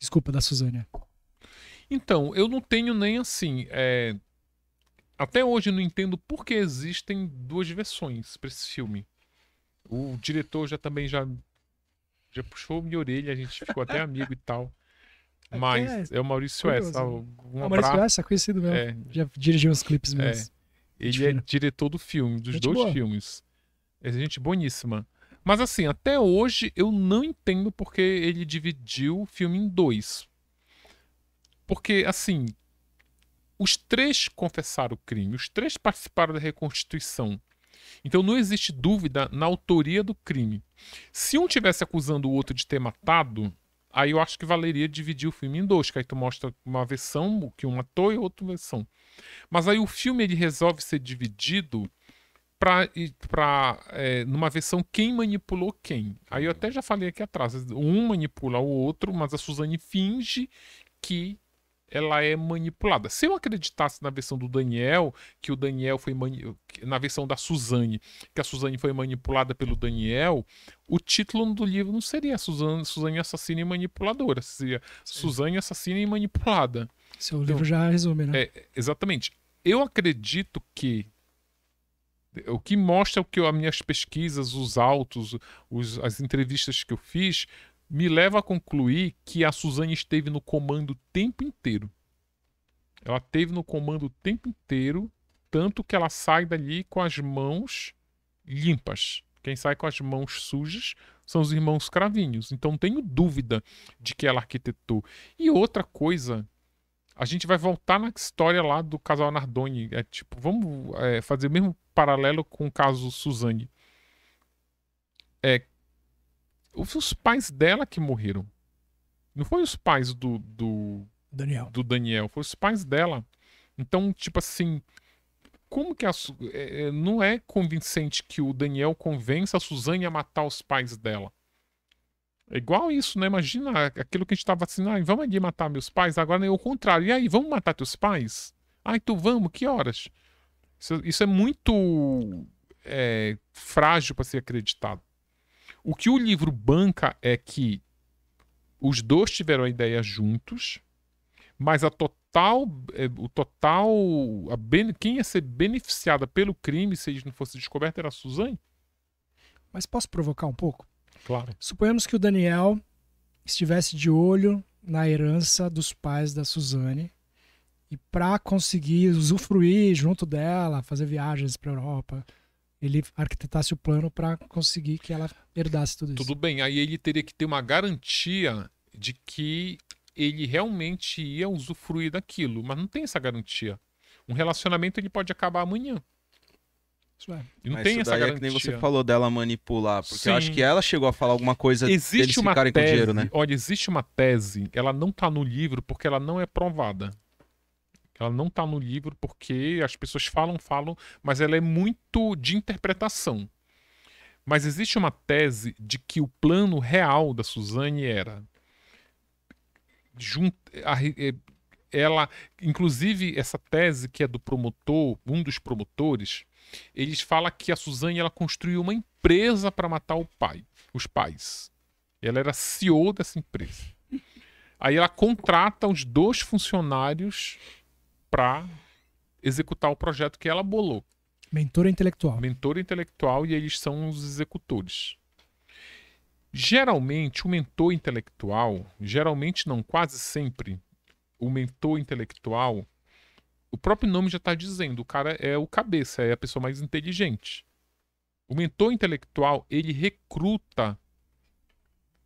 Desculpa, da Suzane. Então, eu não tenho nem assim. É... Até hoje eu não entendo por que existem duas versões para esse filme. O diretor já também já, já puxou minha orelha, a gente ficou até amigo e tal. *laughs* Mas é, é o Maurício Essa. Né? Um o ah, Maurício Essa, é conhecido mesmo. É. Já dirigiu uns clipes mesmo. É. Ele é diretor do filme, dos gente dois boa. filmes. É gente boníssima. Mas assim, até hoje eu não entendo porque ele dividiu o filme em dois. Porque, assim, os três confessaram o crime, os três participaram da reconstituição. Então não existe dúvida na autoria do crime. Se um tivesse acusando o outro de ter matado, aí eu acho que valeria dividir o filme em dois, que aí tu mostra uma versão que um matou e outra versão. Mas aí o filme ele resolve ser dividido para para é, numa versão quem manipulou quem. Aí eu até já falei aqui atrás, um manipula o outro, mas a Suzane finge que ela é manipulada. Se eu acreditasse na versão do Daniel, que o Daniel foi mani... na versão da Suzane, que a Suzane foi manipulada pelo Daniel, o título do livro não seria Suzane, Suzane assassina e manipuladora, seria Sim. Suzane assassina e manipulada. Seu então, livro já resume, né? É, exatamente. Eu acredito que o que mostra o que eu, as minhas pesquisas, os autos, os, as entrevistas que eu fiz, me leva a concluir que a Suzane esteve no comando o tempo inteiro. Ela esteve no comando o tempo inteiro, tanto que ela sai dali com as mãos limpas. Quem sai com as mãos sujas são os irmãos Cravinhos. Então tenho dúvida de que ela arquitetou. E outra coisa, a gente vai voltar na história lá do casal Nardoni. É tipo, vamos é, fazer o mesmo paralelo com o caso Suzane. É, os pais dela que morreram. Não foi os pais do, do Daniel. Do Daniel, foi os pais dela. Então, tipo assim, como que a é, é, não é convincente que o Daniel convença a Suzane a matar os pais dela? É igual isso, né? Imagina aquilo que a gente tava assim, ah, vamos ali matar meus pais, agora é o contrário. E aí, vamos matar teus pais? Ai, tu vamos, que horas? Isso, isso é muito é, frágil para ser acreditado. O que o livro banca é que os dois tiveram a ideia juntos, mas a total, é, o total, a, quem ia ser beneficiada pelo crime se ele não fosse descoberto era a Suzane. Mas posso provocar um pouco? Claro. Suponhamos que o Daniel estivesse de olho na herança dos pais da Suzane e para conseguir usufruir junto dela, fazer viagens para Europa, ele arquitetasse o plano para conseguir que ela herdasse tudo isso. Tudo bem, aí ele teria que ter uma garantia de que ele realmente ia usufruir daquilo, mas não tem essa garantia. Um relacionamento ele pode acabar amanhã. Isso é. E não mas tem essa garantia. É que nem você falou dela manipular, porque Sim. eu acho que ela chegou a falar alguma coisa existe eles uma ficarem tese, com dinheiro, né? Olha, existe uma tese, ela não tá no livro porque ela não é provada. Ela não está no livro porque as pessoas falam, falam, mas ela é muito de interpretação. Mas existe uma tese de que o plano real da Suzane era é, ela, inclusive essa tese que é do promotor, um dos promotores, eles fala que a Suzane ela construiu uma empresa para matar o pai, os pais. Ela era CEO dessa empresa. Aí ela contrata os dois funcionários para executar o projeto que ela bolou. Mentor intelectual. Mentor intelectual e eles são os executores. Geralmente, o mentor intelectual, geralmente não, quase sempre, o mentor intelectual, o próprio nome já está dizendo, o cara é o cabeça, é a pessoa mais inteligente. O mentor intelectual, ele recruta,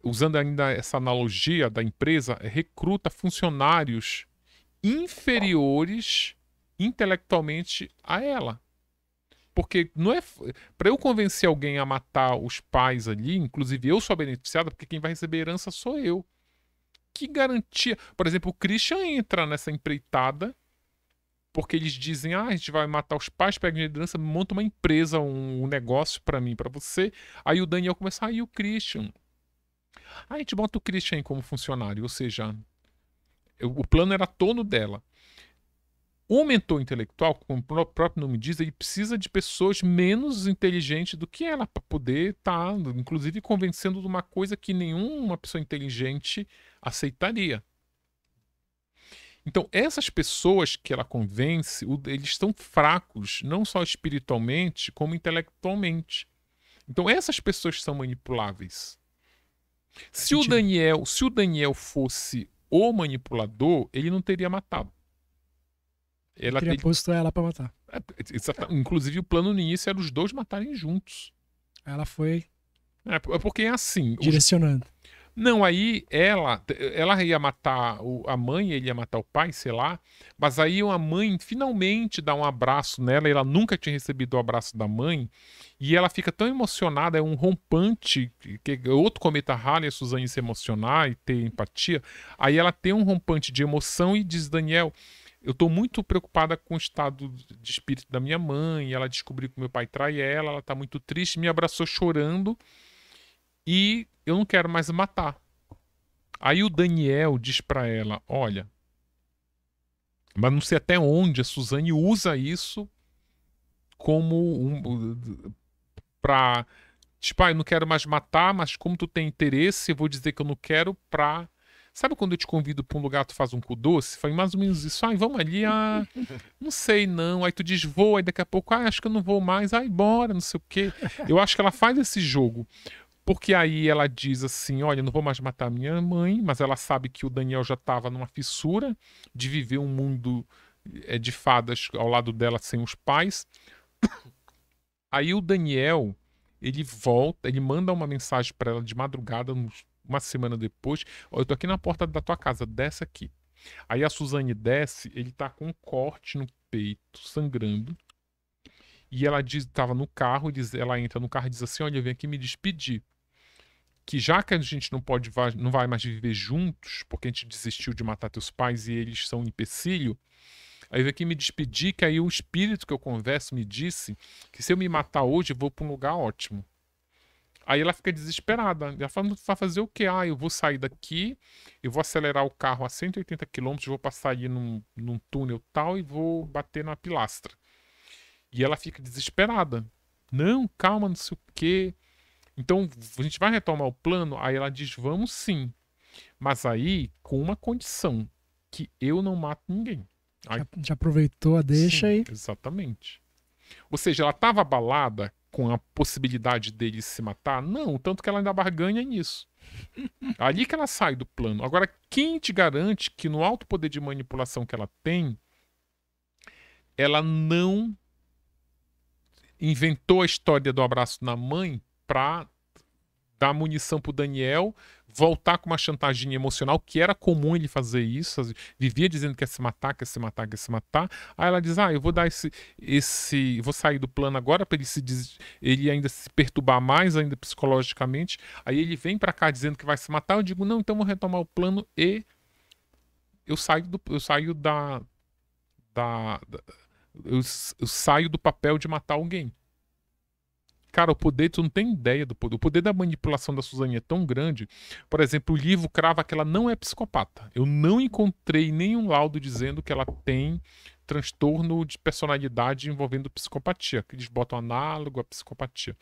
usando ainda essa analogia da empresa, recruta funcionários inferiores intelectualmente a ela. Porque não é para eu convencer alguém a matar os pais ali, inclusive eu sou beneficiada porque quem vai receber herança sou eu. Que garantia? Por exemplo, o Christian entra nessa empreitada porque eles dizem: "Ah, a gente vai matar os pais, pega a herança, monta uma empresa, um, um negócio para mim, para você". Aí o Daniel começa: "Ah, e o Christian? Ah, a gente bota o Christian como funcionário, ou seja, o plano era todo dela. O mentor intelectual, como o próprio nome diz, ele precisa de pessoas menos inteligentes do que ela para poder estar, tá, inclusive, convencendo de uma coisa que nenhuma pessoa inteligente aceitaria. Então, essas pessoas que ela convence, eles estão fracos, não só espiritualmente, como intelectualmente. Então, essas pessoas são manipuláveis. É se o Daniel, se o Daniel fosse o manipulador, ele não teria matado. Ela teria ter... posto ela para matar. É, inclusive, o plano no início era os dois matarem juntos. Ela foi. É, é porque é assim. Direcionando. Os... Não, aí ela, ela ia matar o, a mãe, ele ia matar o pai, sei lá. Mas aí a mãe finalmente dá um abraço nela. Ela nunca tinha recebido o abraço da mãe. E ela fica tão emocionada, é um rompante. que Outro cometa Halley, a Suzane se emocionar e ter empatia. Aí ela tem um rompante de emoção e diz, Daniel, eu estou muito preocupada com o estado de espírito da minha mãe. Ela descobriu que meu pai trai ela, ela está muito triste, me abraçou chorando e eu não quero mais matar. Aí o Daniel diz para ela: Olha, mas não sei até onde a Suzane usa isso como um. pra. Tipo, ah, eu não quero mais matar, mas como tu tem interesse, eu vou dizer que eu não quero pra. Sabe quando eu te convido pra um lugar, tu faz um cu doce? Foi mais ou menos isso. Ai, vamos ali, ah, *laughs* não sei não. Aí tu diz, vou, aí daqui a pouco, ah, acho que eu não vou mais, aí bora, não sei o quê. Eu acho que ela faz esse jogo. Porque aí ela diz assim: olha, não vou mais matar minha mãe, mas ela sabe que o Daniel já estava numa fissura de viver um mundo é, de fadas ao lado dela sem os pais. *coughs* Aí o Daniel, ele volta, ele manda uma mensagem para ela de madrugada, uma semana depois: Olha, eu tô aqui na porta da tua casa, desce aqui. Aí a Suzane desce, ele tá com um corte no peito, sangrando. E ela diz, estava no carro, diz, ela entra no carro e diz assim: Olha, eu vim aqui me despedir que já que a gente não pode não vai mais viver juntos, porque a gente desistiu de matar teus pais e eles são um empecilho, aí eu aqui me despedi que aí o espírito que eu converso me disse que se eu me matar hoje, eu vou para um lugar ótimo. Aí ela fica desesperada. Ela fala, vai fazer o quê? Ah, eu vou sair daqui, eu vou acelerar o carro a 180 km, vou passar ali num, num túnel tal e vou bater na pilastra. E ela fica desesperada. Não, calma, não sei o quê. Então, a gente vai retomar o plano? Aí ela diz: vamos sim. Mas aí, com uma condição: que eu não mato ninguém. Aí, gente aproveitou a deixa sim, aí. Exatamente. Ou seja, ela estava abalada com a possibilidade dele se matar? Não, tanto que ela ainda barganha nisso. *laughs* Ali que ela sai do plano. Agora, quem te garante que no alto poder de manipulação que ela tem, ela não inventou a história do abraço na mãe para dar munição pro Daniel, voltar com uma chantagem emocional, que era comum ele fazer isso, vivia dizendo que ia se matar, que ia se matar, que ia se matar. Aí ela diz: "Ah, eu vou dar esse esse, vou sair do plano agora para ele se des... ele ainda se perturbar mais ainda psicologicamente". Aí ele vem para cá dizendo que vai se matar. Eu digo: "Não, então vou retomar o plano e eu saio do eu saio da da, da eu, eu saio do papel de matar alguém". Cara, o poder, tu não tem ideia do poder. O poder da manipulação da Suzane é tão grande. Por exemplo, o livro crava que ela não é psicopata. Eu não encontrei nenhum laudo dizendo que ela tem transtorno de personalidade envolvendo psicopatia. Que eles botam análogo à psicopatia.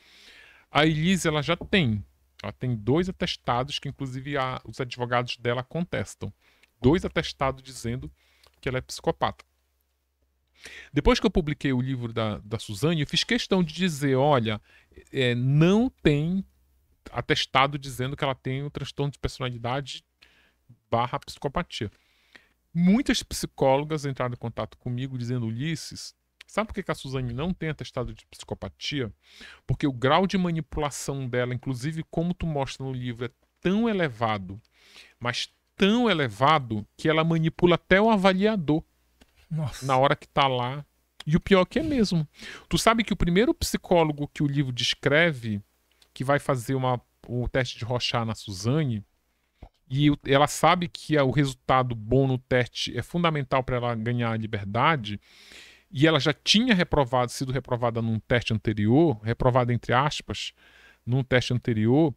A Elise, ela já tem. Ela tem dois atestados que, inclusive, a, os advogados dela contestam. Dois atestados dizendo que ela é psicopata. Depois que eu publiquei o livro da, da Suzane, eu fiz questão de dizer: olha, é, não tem atestado dizendo que ela tem o transtorno de personalidade barra psicopatia. Muitas psicólogas entraram em contato comigo dizendo, Ulisses, sabe por que a Suzane não tem atestado de psicopatia? Porque o grau de manipulação dela, inclusive como tu mostra no livro, é tão elevado, mas tão elevado que ela manipula até o avaliador. Nossa. na hora que tá lá. E o pior é que é mesmo. Tu sabe que o primeiro psicólogo que o livro descreve, que vai fazer uma, o teste de rochar na Suzane, e ela sabe que é o resultado bom no teste é fundamental para ela ganhar a liberdade, e ela já tinha reprovado, sido reprovada num teste anterior, reprovada entre aspas, num teste anterior,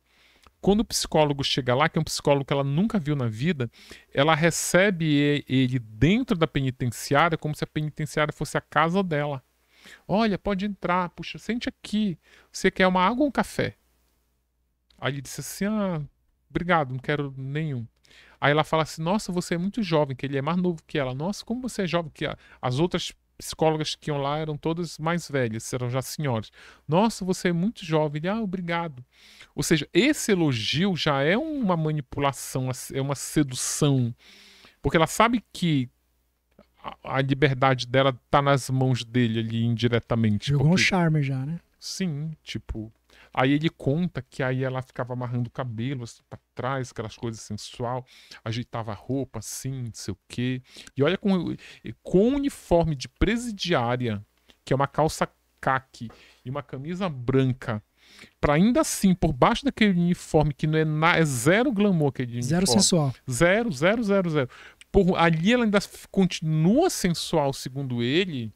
quando o psicólogo chega lá, que é um psicólogo que ela nunca viu na vida, ela recebe ele dentro da penitenciária como se a penitenciária fosse a casa dela. Olha, pode entrar, puxa, sente aqui. Você quer uma água ou um café? Aí ele disse assim: ah, obrigado, não quero nenhum. Aí ela fala assim: Nossa, você é muito jovem, que ele é mais novo que ela. Nossa, como você é jovem que as outras psicólogas que iam lá eram todas mais velhas, eram já senhoras. Nossa, você é muito jovem. Ele, ah, obrigado. Ou seja, esse elogio já é uma manipulação, é uma sedução. Porque ela sabe que a, liberdade dela tá nas mãos dele ali indiretamente. Jogou porque... um charme já, né? Sim, tipo, Aí ele conta que aí ela ficava amarrando o cabelo assim para trás, aquelas coisas sensual, ajeitava a roupa assim, não sei o quê. E olha com com um uniforme de presidiária, que é uma calça caque e uma camisa branca para ainda assim, por baixo daquele uniforme que não é, na, é zero glamour aquele zero uniforme. sensual zero zero zero zero por ali ela ainda continua sensual segundo ele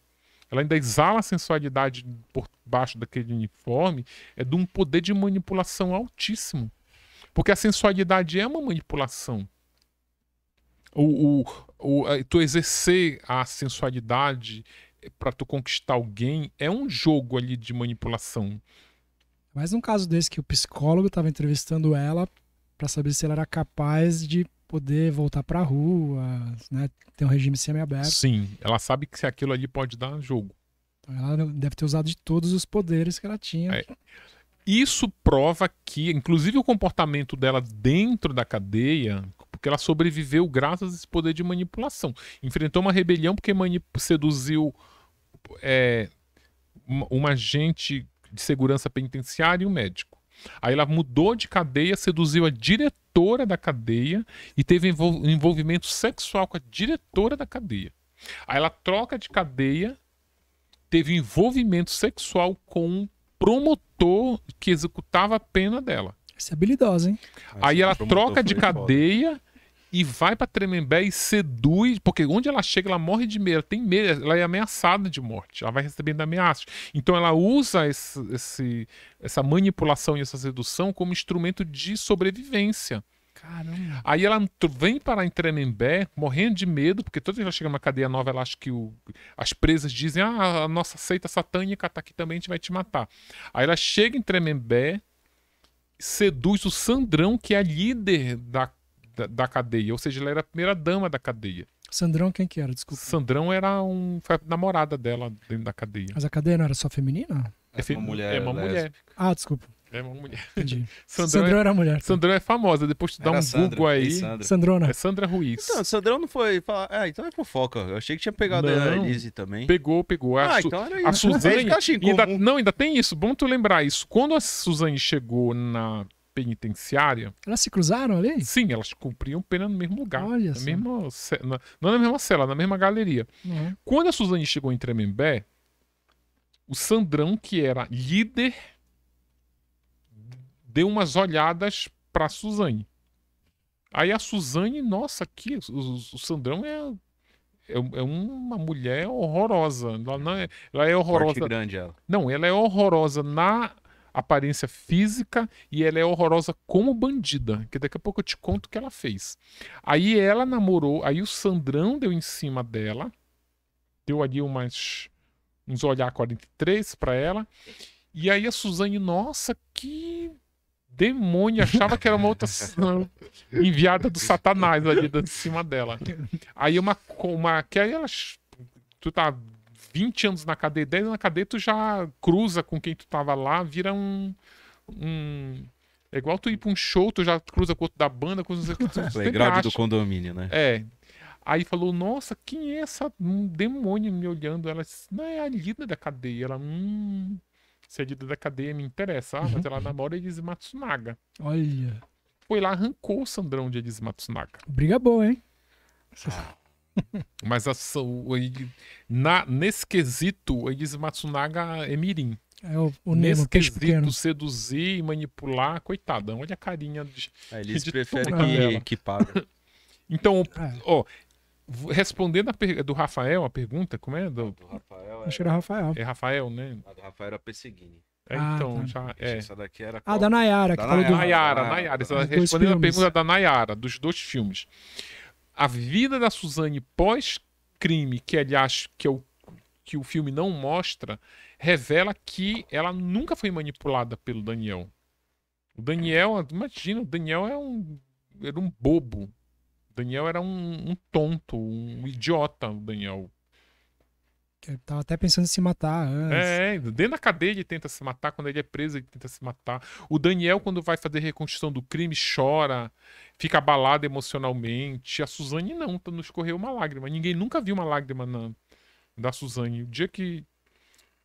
ela ainda exala a sensualidade por baixo daquele uniforme, é de um poder de manipulação altíssimo. Porque a sensualidade é uma manipulação. O, o, o tu exercer a sensualidade para tu conquistar alguém é um jogo ali de manipulação. Mas um caso desse que o psicólogo estava entrevistando ela para saber se ela era capaz de poder voltar para a rua, né? ter um regime semiaberto. Sim, ela sabe que se aquilo ali pode dar jogo. Então ela deve ter usado de todos os poderes que ela tinha. É. Isso prova que, inclusive, o comportamento dela dentro da cadeia, porque ela sobreviveu graças a esse poder de manipulação. Enfrentou uma rebelião porque seduziu é, um agente de segurança penitenciária e um médico. Aí ela mudou de cadeia, seduziu a diretora da cadeia e teve envolvimento sexual com a diretora da cadeia. Aí ela troca de cadeia, teve envolvimento sexual com um promotor que executava a pena dela. Essa é habilidosa, hein? Aí ela troca de cadeia, foda e vai para Tremembé e seduz, porque onde ela chega, ela morre de medo, ela tem medo, ela é ameaçada de morte, ela vai recebendo ameaças. Então ela usa esse, esse, essa manipulação e essa sedução como instrumento de sobrevivência. Caramba. Aí ela vem parar em Tremembé, morrendo de medo, porque toda vez que ela chega numa cadeia nova, ela acha que o... as presas dizem: ah, a nossa seita satânica tá aqui também, a gente vai te matar. Aí ela chega em Tremembé, seduz o Sandrão, que é líder da da, cadeia. Ou seja, ela era a primeira dama da cadeia. Sandrão, quem que era? Desculpa. Sandrão era um. Foi a namorada dela dentro da cadeia. Mas a cadeia não era só feminina? É, é uma mulher. É uma lésbica. mulher. Ah, desculpa. É uma mulher. Entendi. *laughs* Sandrão, Sandrão é, era mulher. Sandrão é famosa. Depois tu dá era um Sandra, Google aí. Sandrona. É Sandra Ruiz. Então, Sandrão não foi falar. Ah, então é fofoca. Eu achei que tinha pegado não. a Elise também. Pegou, pegou. A ah, Su... então era isso. A Suzane. ainda... Não, ainda tem isso. Bom tu lembrar isso. Quando a Suzane chegou na penitenciária. Elas se cruzaram ali? Sim, elas cumpriam pena no mesmo lugar. Olha na só. mesma, na, Não na mesma cela, na mesma galeria. Uhum. Quando a Suzane chegou em Tremembé, o Sandrão, que era líder, deu umas olhadas pra Suzane. Aí a Suzane, nossa, aqui, o, o Sandrão é, é é, uma mulher horrorosa. Ela, não é, ela é horrorosa. Forte grande ela. Não, ela é horrorosa na aparência física e ela é horrorosa como bandida, que daqui a pouco eu te conto o que ela fez. Aí ela namorou, aí o Sandrão deu em cima dela, deu ali umas uns olhar 43 para ela. E aí a Suzane, nossa, que demônio, achava que era uma outra enviada do Satanás ali de cima dela. Aí uma uma que aí ela, tu tá 20 anos na cadeia, 10 anos na cadeia, tu já cruza com quem tu tava lá, vira um. um... É igual tu ir pra um show, tu já cruza com outro da banda, cruza com outro. *laughs* Playground do condomínio, né? É. Aí falou, nossa, quem é essa um demônio me olhando? Ela disse, não, é a Lida da cadeia. Ela, hum, se é a Lida da cadeia me interessa. Ah, uhum. mas ela namora Elise Matsunaga. Olha. Foi lá, arrancou o Sandrão de Elise Matsunaga. Briga boa, hein? Ah. *laughs* Mas a, o, na, nesse quesito, eles Matsunaga é mirim. É o, o Nemo, Nesse quesito, pequeno. seduzir e manipular, coitada, olha a carinha de, é, *laughs* Eles de preferem que, que paga. *laughs* Então, é. ó, respondendo a do Rafael, a pergunta, como é? Do, ah, do Rafael Acho que era Rafael. É Rafael, né? A ah, do Rafael era Perseguini. É, ah, então, tá. já é. Essa daqui era qual? Ah, da Nayara. Da que Nayara, falou do... Nayara, Nayara. Nayara. Tá respondendo a pergunta da Nayara, dos dois filmes a vida da Suzane pós-crime, que aliás que, eu, que o filme não mostra, revela que ela nunca foi manipulada pelo Daniel. O Daniel, imagina, o Daniel era é um, era um bobo. O Daniel era um, um tonto, um idiota, o Daniel. Ele tava até pensando em se matar antes. É, é, dentro da cadeia ele tenta se matar, quando ele é preso ele tenta se matar. O Daniel, quando vai fazer reconstrução do crime, chora, fica abalado emocionalmente. A Suzane não, não escorreu uma lágrima. Ninguém nunca viu uma lágrima na, da Suzane. O dia que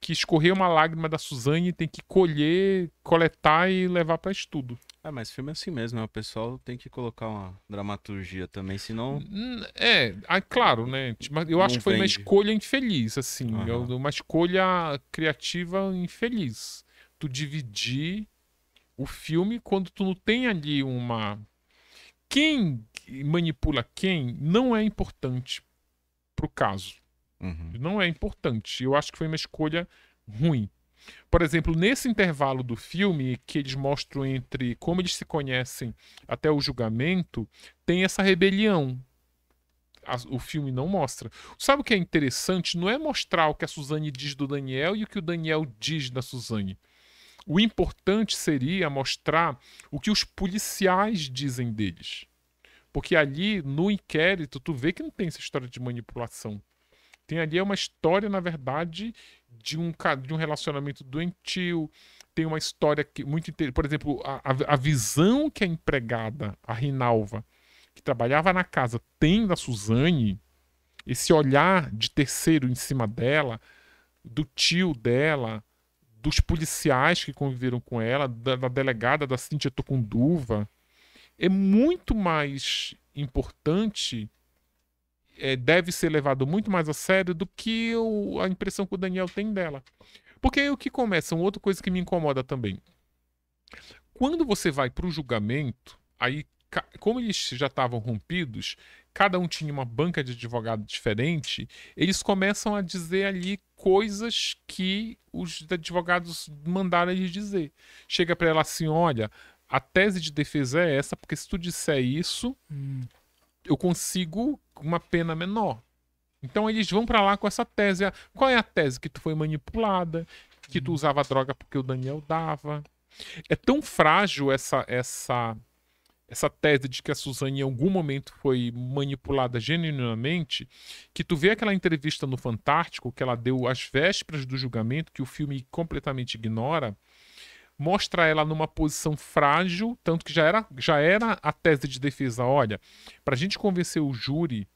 que escorrer uma lágrima da Suzane tem que colher, coletar e levar para estudo. É, mas filme é assim mesmo, né? O pessoal tem que colocar uma dramaturgia também, senão. Hum, é, ah, claro, né? Tipo, mas eu acho que foi vende. uma escolha infeliz, assim. Uhum. Uma escolha criativa infeliz. Tu dividir o filme quando tu não tem ali uma quem manipula quem não é importante pro caso Uhum. Não é importante. Eu acho que foi uma escolha ruim. Por exemplo, nesse intervalo do filme que eles mostram entre como eles se conhecem até o julgamento, tem essa rebelião. o filme não mostra. Sabe o que é interessante? Não é mostrar o que a Suzane diz do Daniel e o que o Daniel diz da Suzane. O importante seria mostrar o que os policiais dizem deles. Porque ali, no inquérito, tu vê que não tem essa história de manipulação. Tem ali é uma história, na verdade, de um, de um relacionamento doentio. Tem uma história que muito Por exemplo, a, a visão que a empregada, a Rinalva, que trabalhava na casa, tem da Suzane, esse olhar de terceiro em cima dela, do tio dela, dos policiais que conviveram com ela, da, da delegada da Cintia Tocunduva, é muito mais importante é, deve ser levado muito mais a sério do que o, a impressão que o Daniel tem dela. Porque aí o que começa? Uma outra coisa que me incomoda também. Quando você vai para o julgamento, aí, como eles já estavam rompidos, cada um tinha uma banca de advogado diferente, eles começam a dizer ali coisas que os advogados mandaram eles dizer. Chega para ela assim: olha, a tese de defesa é essa, porque se tu disser isso, hum eu consigo uma pena menor. Então eles vão para lá com essa tese. Qual é a tese? Que tu foi manipulada, que tu uhum. usava droga porque o Daniel dava. É tão frágil essa essa essa tese de que a Suzane em algum momento foi manipulada genuinamente, que tu vê aquela entrevista no Fantástico que ela deu às vésperas do julgamento, que o filme completamente ignora, mostra ela numa posição frágil, tanto que já era, já era a tese de defesa. Olha, para a gente convencer o júri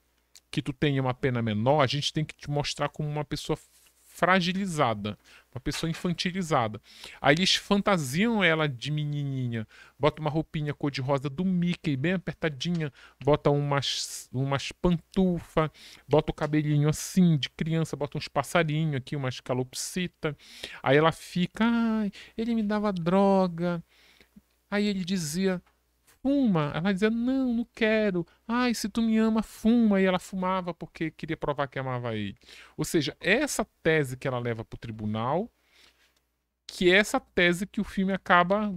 que tu tenha uma pena menor, a gente tem que te mostrar como uma pessoa fragilizada, uma pessoa infantilizada. Aí eles fantasiam ela de menininha, bota uma roupinha cor de rosa do Mickey, bem apertadinha, bota umas umas pantufa, bota o cabelinho assim de criança, bota uns passarinhos aqui, umas calopsita. Aí ela fica, ai, ele me dava droga. Aí ele dizia: fuma. Ela dizia, não, não quero. Ai, se tu me ama, fuma. E ela fumava porque queria provar que amava ele. Ou seja, essa tese que ela leva pro tribunal, que é essa tese que o filme acaba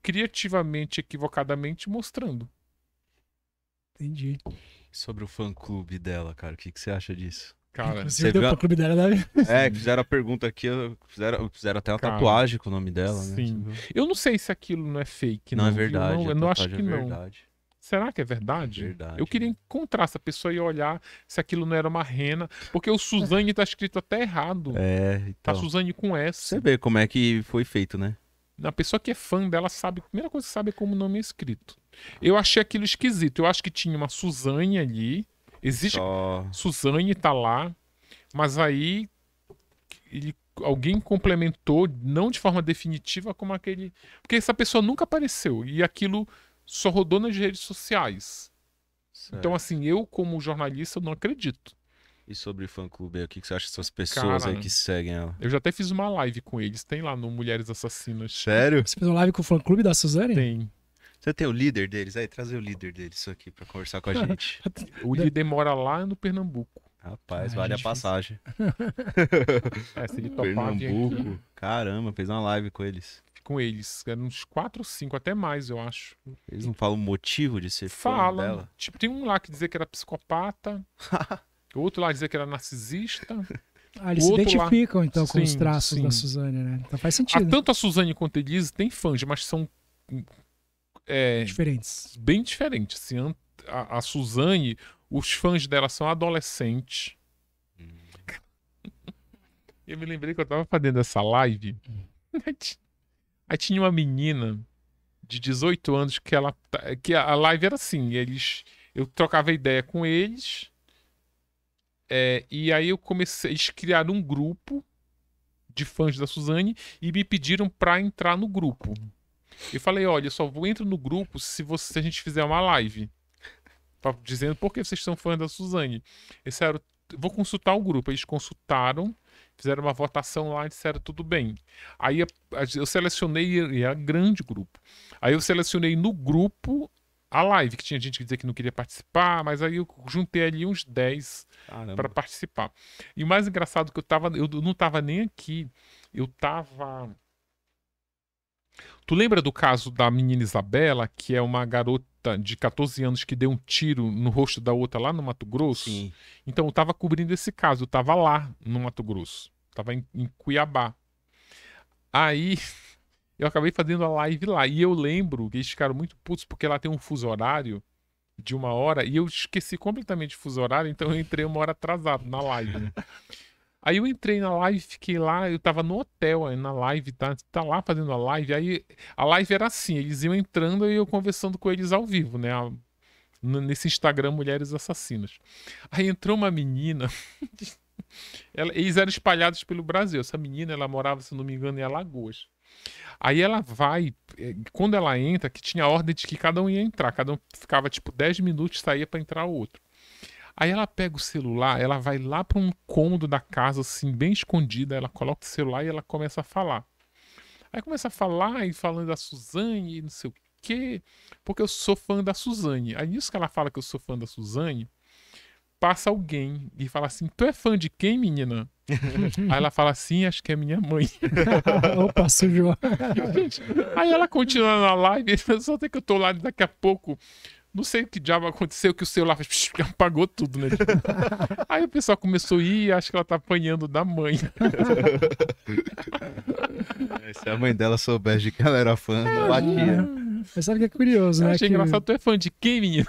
criativamente, equivocadamente mostrando. Entendi. Sobre o fã-clube dela, cara, o que, que você acha disso? Cara, deu viu... pro clube dela, né? É, fizeram a pergunta aqui, fizeram, fizeram até uma Cara, tatuagem com o nome dela, né? Sim. Eu não sei se aquilo não é fake, não. É não é verdade. Não, eu não acho é que é não. Será que é verdade? verdade. Eu queria né? encontrar essa pessoa e olhar se aquilo não era uma rena, porque o Suzane tá escrito até errado. É, tá então. Tá Suzane com S. Você vê como é que foi feito, né? A pessoa que é fã dela sabe, a primeira coisa que sabe é como o nome é escrito. Eu achei aquilo esquisito. Eu acho que tinha uma Suzane ali Existe. Suzane tá lá, mas aí ele, alguém complementou, não de forma definitiva, como aquele. Porque essa pessoa nunca apareceu e aquilo só rodou nas redes sociais. Então, certo. Então, assim, eu, como jornalista, eu não acredito. E sobre o fã-clube, o que você acha dessas pessoas Cara, aí que seguem ela? Eu já até fiz uma live com eles, tem lá no Mulheres Assassinas. Sério? Você fez uma live com o fã-clube da Suzane? Tem tem o líder deles? Aí trazer o líder deles aqui para conversar com a *laughs* gente. o líder mora lá no Pernambuco. Rapaz, ah, vale é a passagem. *laughs* é, Pernambuco, caramba, fez uma live com eles. Com eles, Era é uns 4 ou 5, até mais, eu acho. Eles não falam o motivo de ser Fala, dela? Tipo, tem um lá que dizia que era psicopata, *laughs* outro lá dizia que era narcisista. Ah, eles se identificam, lá... então, com sim, os traços sim. da Suzane, né? Então faz sentido. tanto a Suzane quanto a Elise tem fãs, mas são é, diferentes. Bem diferentes. Assim, a, a Suzane, os fãs dela são adolescentes. Hum. *laughs* eu me lembrei que eu tava fazendo essa live. Hum. *laughs* Aí tinha uma menina de 18 anos que ela. Tá, que a live era assim, eles. Eu trocava ideia com eles. É, e aí eu comecei. Eles criaram um grupo de fãs da Suzane e me pediram pra entrar no grupo. Hum. E falei, olha, eu só vou entrar no grupo se, você, se a gente fizer uma live. dizendo por que vocês são fãs da Suzane. Eles disseram, vou consultar o grupo. Eles consultaram, fizeram uma votação lá e disseram tudo bem. Aí eu selecionei, e era grande grupo. Aí eu selecionei no grupo a live, que tinha gente que dizia que não queria participar, mas aí eu juntei ali uns 10 para participar. E o mais engraçado é que eu tava, eu não tava nem aqui, eu tava Tu lembra do caso da menina Isabela, que é uma garota de 14 anos que deu um tiro no rosto da outra lá no Mato Grosso? Sim. Então eu estava cobrindo esse caso, eu estava lá no Mato Grosso, estava em, em Cuiabá. Aí *laughs* eu acabei fazendo a live lá e eu lembro que eles ficaram muito putos porque lá tem um fuso horário de uma hora e eu esqueci completamente o fuso horário, então eu entrei uma hora atrasado na live. *laughs* Aí eu entrei na live, fiquei lá, eu tava no hotel aí, na live, tá, tá lá fazendo a live. Aí a live era assim, eles iam entrando e eu conversando com eles ao vivo, né? A, nesse Instagram Mulheres Assassinas. Aí entrou uma menina. *laughs* ela, eles eram espalhados pelo Brasil. Essa menina, ela morava, se não me engano, em Alagoas. Aí ela vai, é, quando ela entra, que tinha ordem de que cada um ia entrar, cada um ficava tipo 10 minutos, saía para entrar o outro. Aí ela pega o celular, ela vai lá para um cômodo da casa, assim, bem escondida, ela coloca o celular e ela começa a falar. Aí começa a falar e falando da Suzane e não sei o quê, porque eu sou fã da Suzane. Aí nisso que ela fala que eu sou fã da Suzane, passa alguém e fala assim: Tu é fã de quem, menina? *laughs* Aí ela fala assim, acho que é minha mãe. *laughs* Opa, sujou. *laughs* Aí ela continua na live, só tem que eu tô lá daqui a pouco não sei o que diabo aconteceu, que o celular fez, *laughs* apagou tudo, né? *laughs* Aí o pessoal começou a ir, acho que ela tá apanhando da mãe. É, *laughs* se a mãe dela soubesse de que ela era fã, é, batia. Mas sabe que é curioso, Eu né? Achei que... engraçado, tu é fã de quem, menino?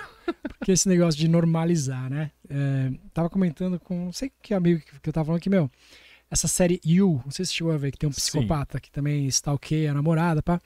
Porque esse negócio de normalizar, né? É, tava comentando com, não sei que amigo que eu tava falando aqui meu, essa série You, não sei se chegou a ver, que tem um psicopata Sim. que também stalkeia a namorada, pá.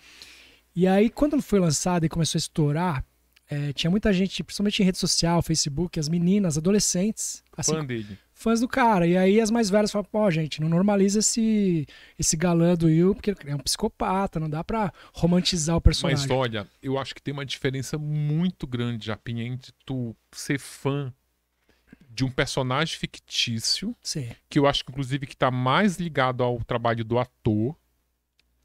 E aí, quando foi lançada e começou a estourar, é, tinha muita gente, principalmente em rede social, Facebook, as meninas, adolescentes. Assim, Fã dele. Fãs do cara. E aí as mais velhas falam, pô, gente, não normaliza esse, esse galã do Will, porque é um psicopata, não dá pra romantizar o personagem. Mas olha, eu acho que tem uma diferença muito grande, Japinha, entre tu ser fã de um personagem fictício, Sim. que eu acho que inclusive que tá mais ligado ao trabalho do ator,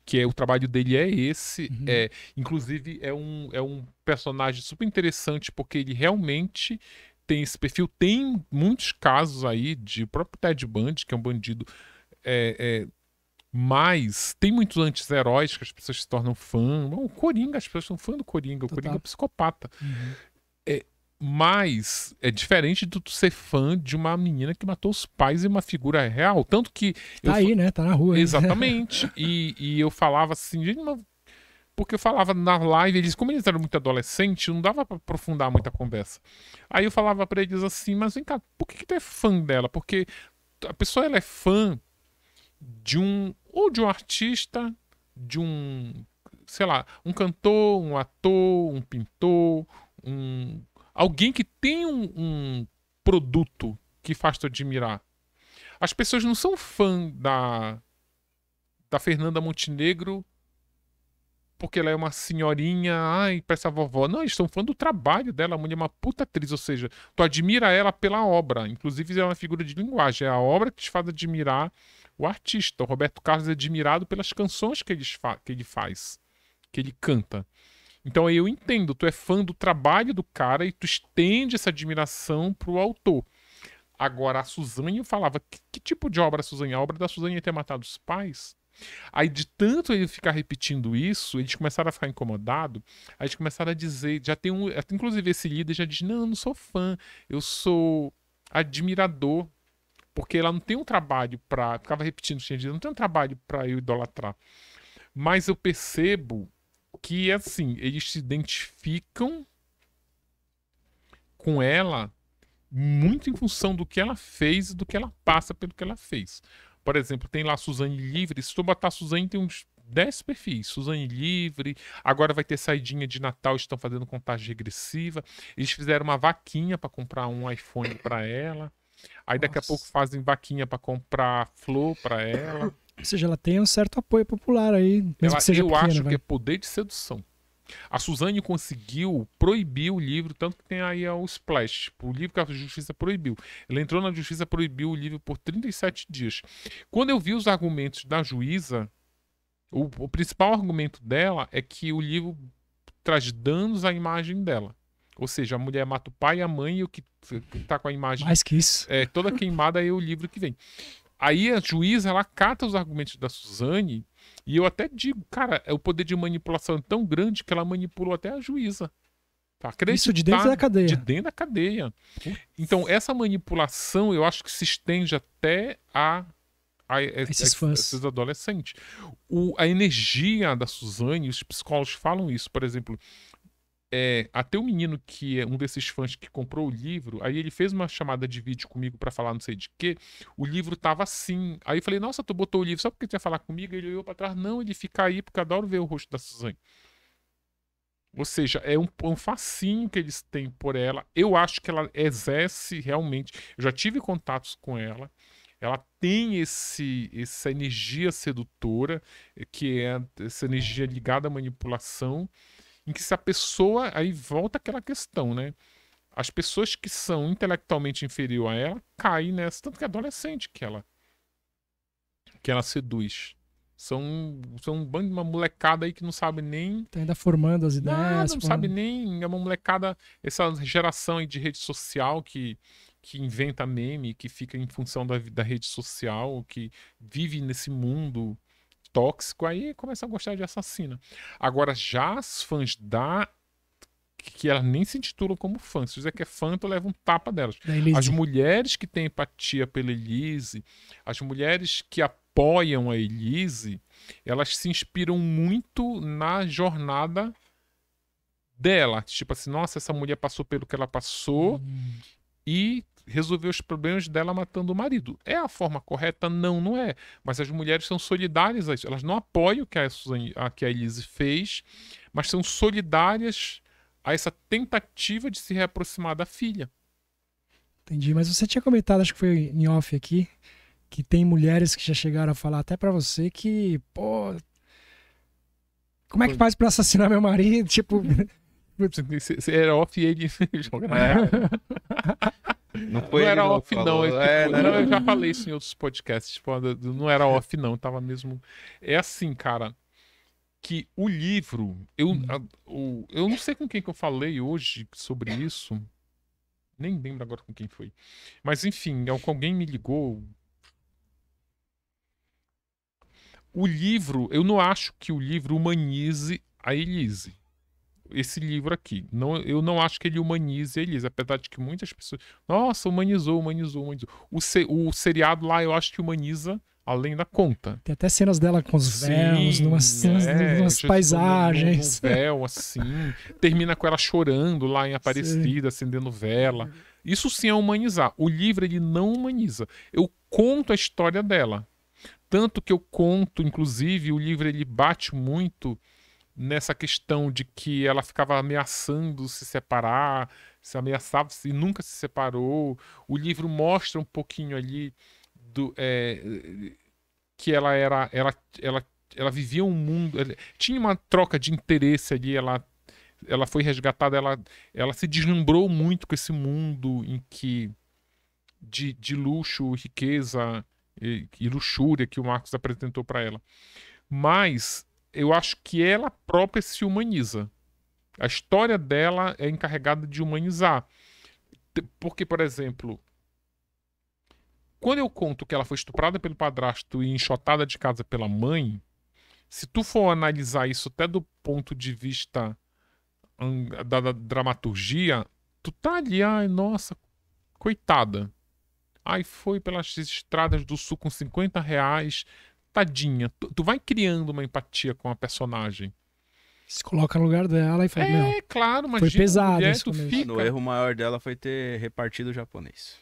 que é, o trabalho dele é esse. Uhum. É, inclusive, é um, é um personagem super interessante, porque ele realmente tem esse perfil. Tem muitos casos aí de próprio Ted Bundy, que é um bandido. É, é, mas tem muitos anti-heróis que as pessoas se tornam fã. O Coringa, as pessoas são fã do Coringa. O Total. Coringa é um psicopata. Uhum. Mas é diferente de tu ser fã de uma menina que matou os pais e uma figura real. Tanto que. Tá aí, né? Tá na rua. Exatamente. *laughs* e, e eu falava assim, porque eu falava na live, eles, como eles eram muito adolescentes, não dava para aprofundar muita conversa. Aí eu falava para eles assim, mas vem cá, por que, que tu é fã dela? Porque a pessoa ela é fã de um ou de um artista, de um, sei lá, um cantor, um ator, um pintor, um Alguém que tem um, um produto que faz te admirar. As pessoas não são fã da, da Fernanda Montenegro porque ela é uma senhorinha, ai, parece a vovó. Não, eles estão fã do trabalho dela, a mulher é uma puta atriz, ou seja, tu admira ela pela obra. Inclusive, é uma figura de linguagem, é a obra que te faz admirar o artista. O Roberto Carlos é admirado pelas canções que ele, que ele faz, que ele canta. Então eu entendo, tu é fã do trabalho do cara e tu estende essa admiração pro autor. Agora, a Suzane falava, que, que tipo de obra a Suzane? A obra da Suzane ia é ter matado os pais? Aí, de tanto ele ficar repetindo isso, eles começaram a ficar incomodados. Aí eles começaram a dizer, já tem um. Inclusive, esse líder já diz: não, eu não sou fã, eu sou admirador. Porque ela não tem um trabalho para. Ficava repetindo, tinha dito, não tem um trabalho para eu idolatrar. Mas eu percebo que assim, eles se identificam com ela muito em função do que ela fez e do que ela passa pelo que ela fez. Por exemplo, tem lá Suzane Livre. Se tu botar Suzane, tem uns 10 perfis. Suzane Livre, agora vai ter saidinha de Natal, estão fazendo contagem regressiva. Eles fizeram uma vaquinha para comprar um iPhone para ela. Aí daqui Nossa. a pouco fazem vaquinha para comprar flor para ela. Ou seja, ela tem um certo apoio popular aí, mesmo ela, que seja Eu pequeno, acho que é poder de sedução. A Suzane conseguiu proibir o livro, tanto que tem aí o Splash, o livro que a justiça proibiu. Ela entrou na justiça, proibiu o livro por 37 dias. Quando eu vi os argumentos da juíza, o, o principal argumento dela é que o livro traz danos à imagem dela. Ou seja, a mulher mata o pai e a mãe e o que está com a imagem. Mais que isso. É, toda queimada é o livro que vem aí a juíza ela cata os argumentos da Suzane e eu até digo, cara, é o poder de manipulação é tão grande que ela manipulou até a juíza. Isso de dentro da cadeia. De dentro da cadeia. Então, essa manipulação eu acho que se estende até a, a, a esses, a, fãs. esses adolescentes. O, a energia da Suzane, os psicólogos falam isso, por exemplo é, até o menino que é um desses fãs que comprou o livro, aí ele fez uma chamada de vídeo comigo para falar não sei de quê, o livro tava assim. Aí eu falei, nossa, tu botou o livro só porque tu ia falar comigo? Ele olhou pra trás, não, ele fica aí porque eu adoro ver o rosto da Suzane. Ou seja, é um, um fascínio que eles têm por ela. Eu acho que ela exerce realmente. Eu já tive contatos com ela. Ela tem esse, essa energia sedutora, que é essa energia ligada à manipulação em que se a pessoa aí volta aquela questão, né? As pessoas que são intelectualmente inferior a ela caem nessa, tanto que é adolescente que ela que ela seduz. São, são um bando de uma molecada aí que não sabe nem. Tá ainda formando as ideias. não, não sabe nem. É uma molecada. Essa geração aí de rede social que, que inventa meme, que fica em função da, da rede social, que vive nesse mundo tóxico, aí começa a gostar de assassina. Agora, já as fãs da que elas nem se intitulam como fãs. Se dizer que é fã, tu leva um tapa delas. As mulheres que têm empatia pela Elise, as mulheres que apoiam a Elise, elas se inspiram muito na jornada dela. Tipo assim, nossa, essa mulher passou pelo que ela passou hum. e resolver os problemas dela matando o marido. É a forma correta? Não, não é. Mas as mulheres são solidárias a isso. Elas não apoiam o que a, Suzane, a, que a Elise fez, mas são solidárias a essa tentativa de se reaproximar da filha. Entendi, mas você tinha comentado, acho que foi em off aqui, que tem mulheres que já chegaram a falar até para você que, pô, como é que faz para assassinar meu marido? *laughs* Tipo, *laughs* Era off e ele *laughs* joga na é. Não, foi não era off, falou. não. É, tipo, não era... Eu já falei isso em outros podcasts. Tipo, ah, não era off, não. Tava mesmo. É assim, cara. Que o livro. Eu, hum. a, o, eu não sei com quem que eu falei hoje sobre isso. Nem lembro agora com quem foi. Mas, enfim, alguém me ligou. O livro. Eu não acho que o livro humanize a Elise esse livro aqui. Não, eu não acho que ele humanize eles, apesar de que muitas pessoas. Nossa, humanizou, humanizou, humanizou. O, se, o seriado lá eu acho que humaniza além da conta. Tem até cenas dela com os véus, é, tipo, umas, é, umas paisagens. Um véu, assim. termina com ela chorando lá em Aparecida, sim. acendendo vela. Uhum. Isso sim é humanizar. O livro, ele não humaniza. Eu conto a história dela. Tanto que eu conto, inclusive, o livro ele bate muito nessa questão de que ela ficava ameaçando se separar, se ameaçava e nunca se separou. O livro mostra um pouquinho ali do é, que ela era, ela, ela, ela vivia um mundo, ela, tinha uma troca de interesse ali, ela ela foi resgatada, ela, ela se deslumbrou muito com esse mundo em que de, de luxo, riqueza e, e luxúria que o Marcos apresentou para ela. Mas eu acho que ela própria se humaniza. A história dela é encarregada de humanizar. Porque, por exemplo, quando eu conto que ela foi estuprada pelo padrasto e enxotada de casa pela mãe, se tu for analisar isso até do ponto de vista hum, da, da dramaturgia, tu tá ali, ai, nossa, coitada. Aí foi pelas estradas do sul com 50 reais tadinha. Tu, tu, vai criando uma empatia com a personagem. Se coloca no lugar dela e fala, é, não. É, claro, mas. Foi pesado. Mulher, isso ah, fica... erro maior dela foi ter repartido o japonês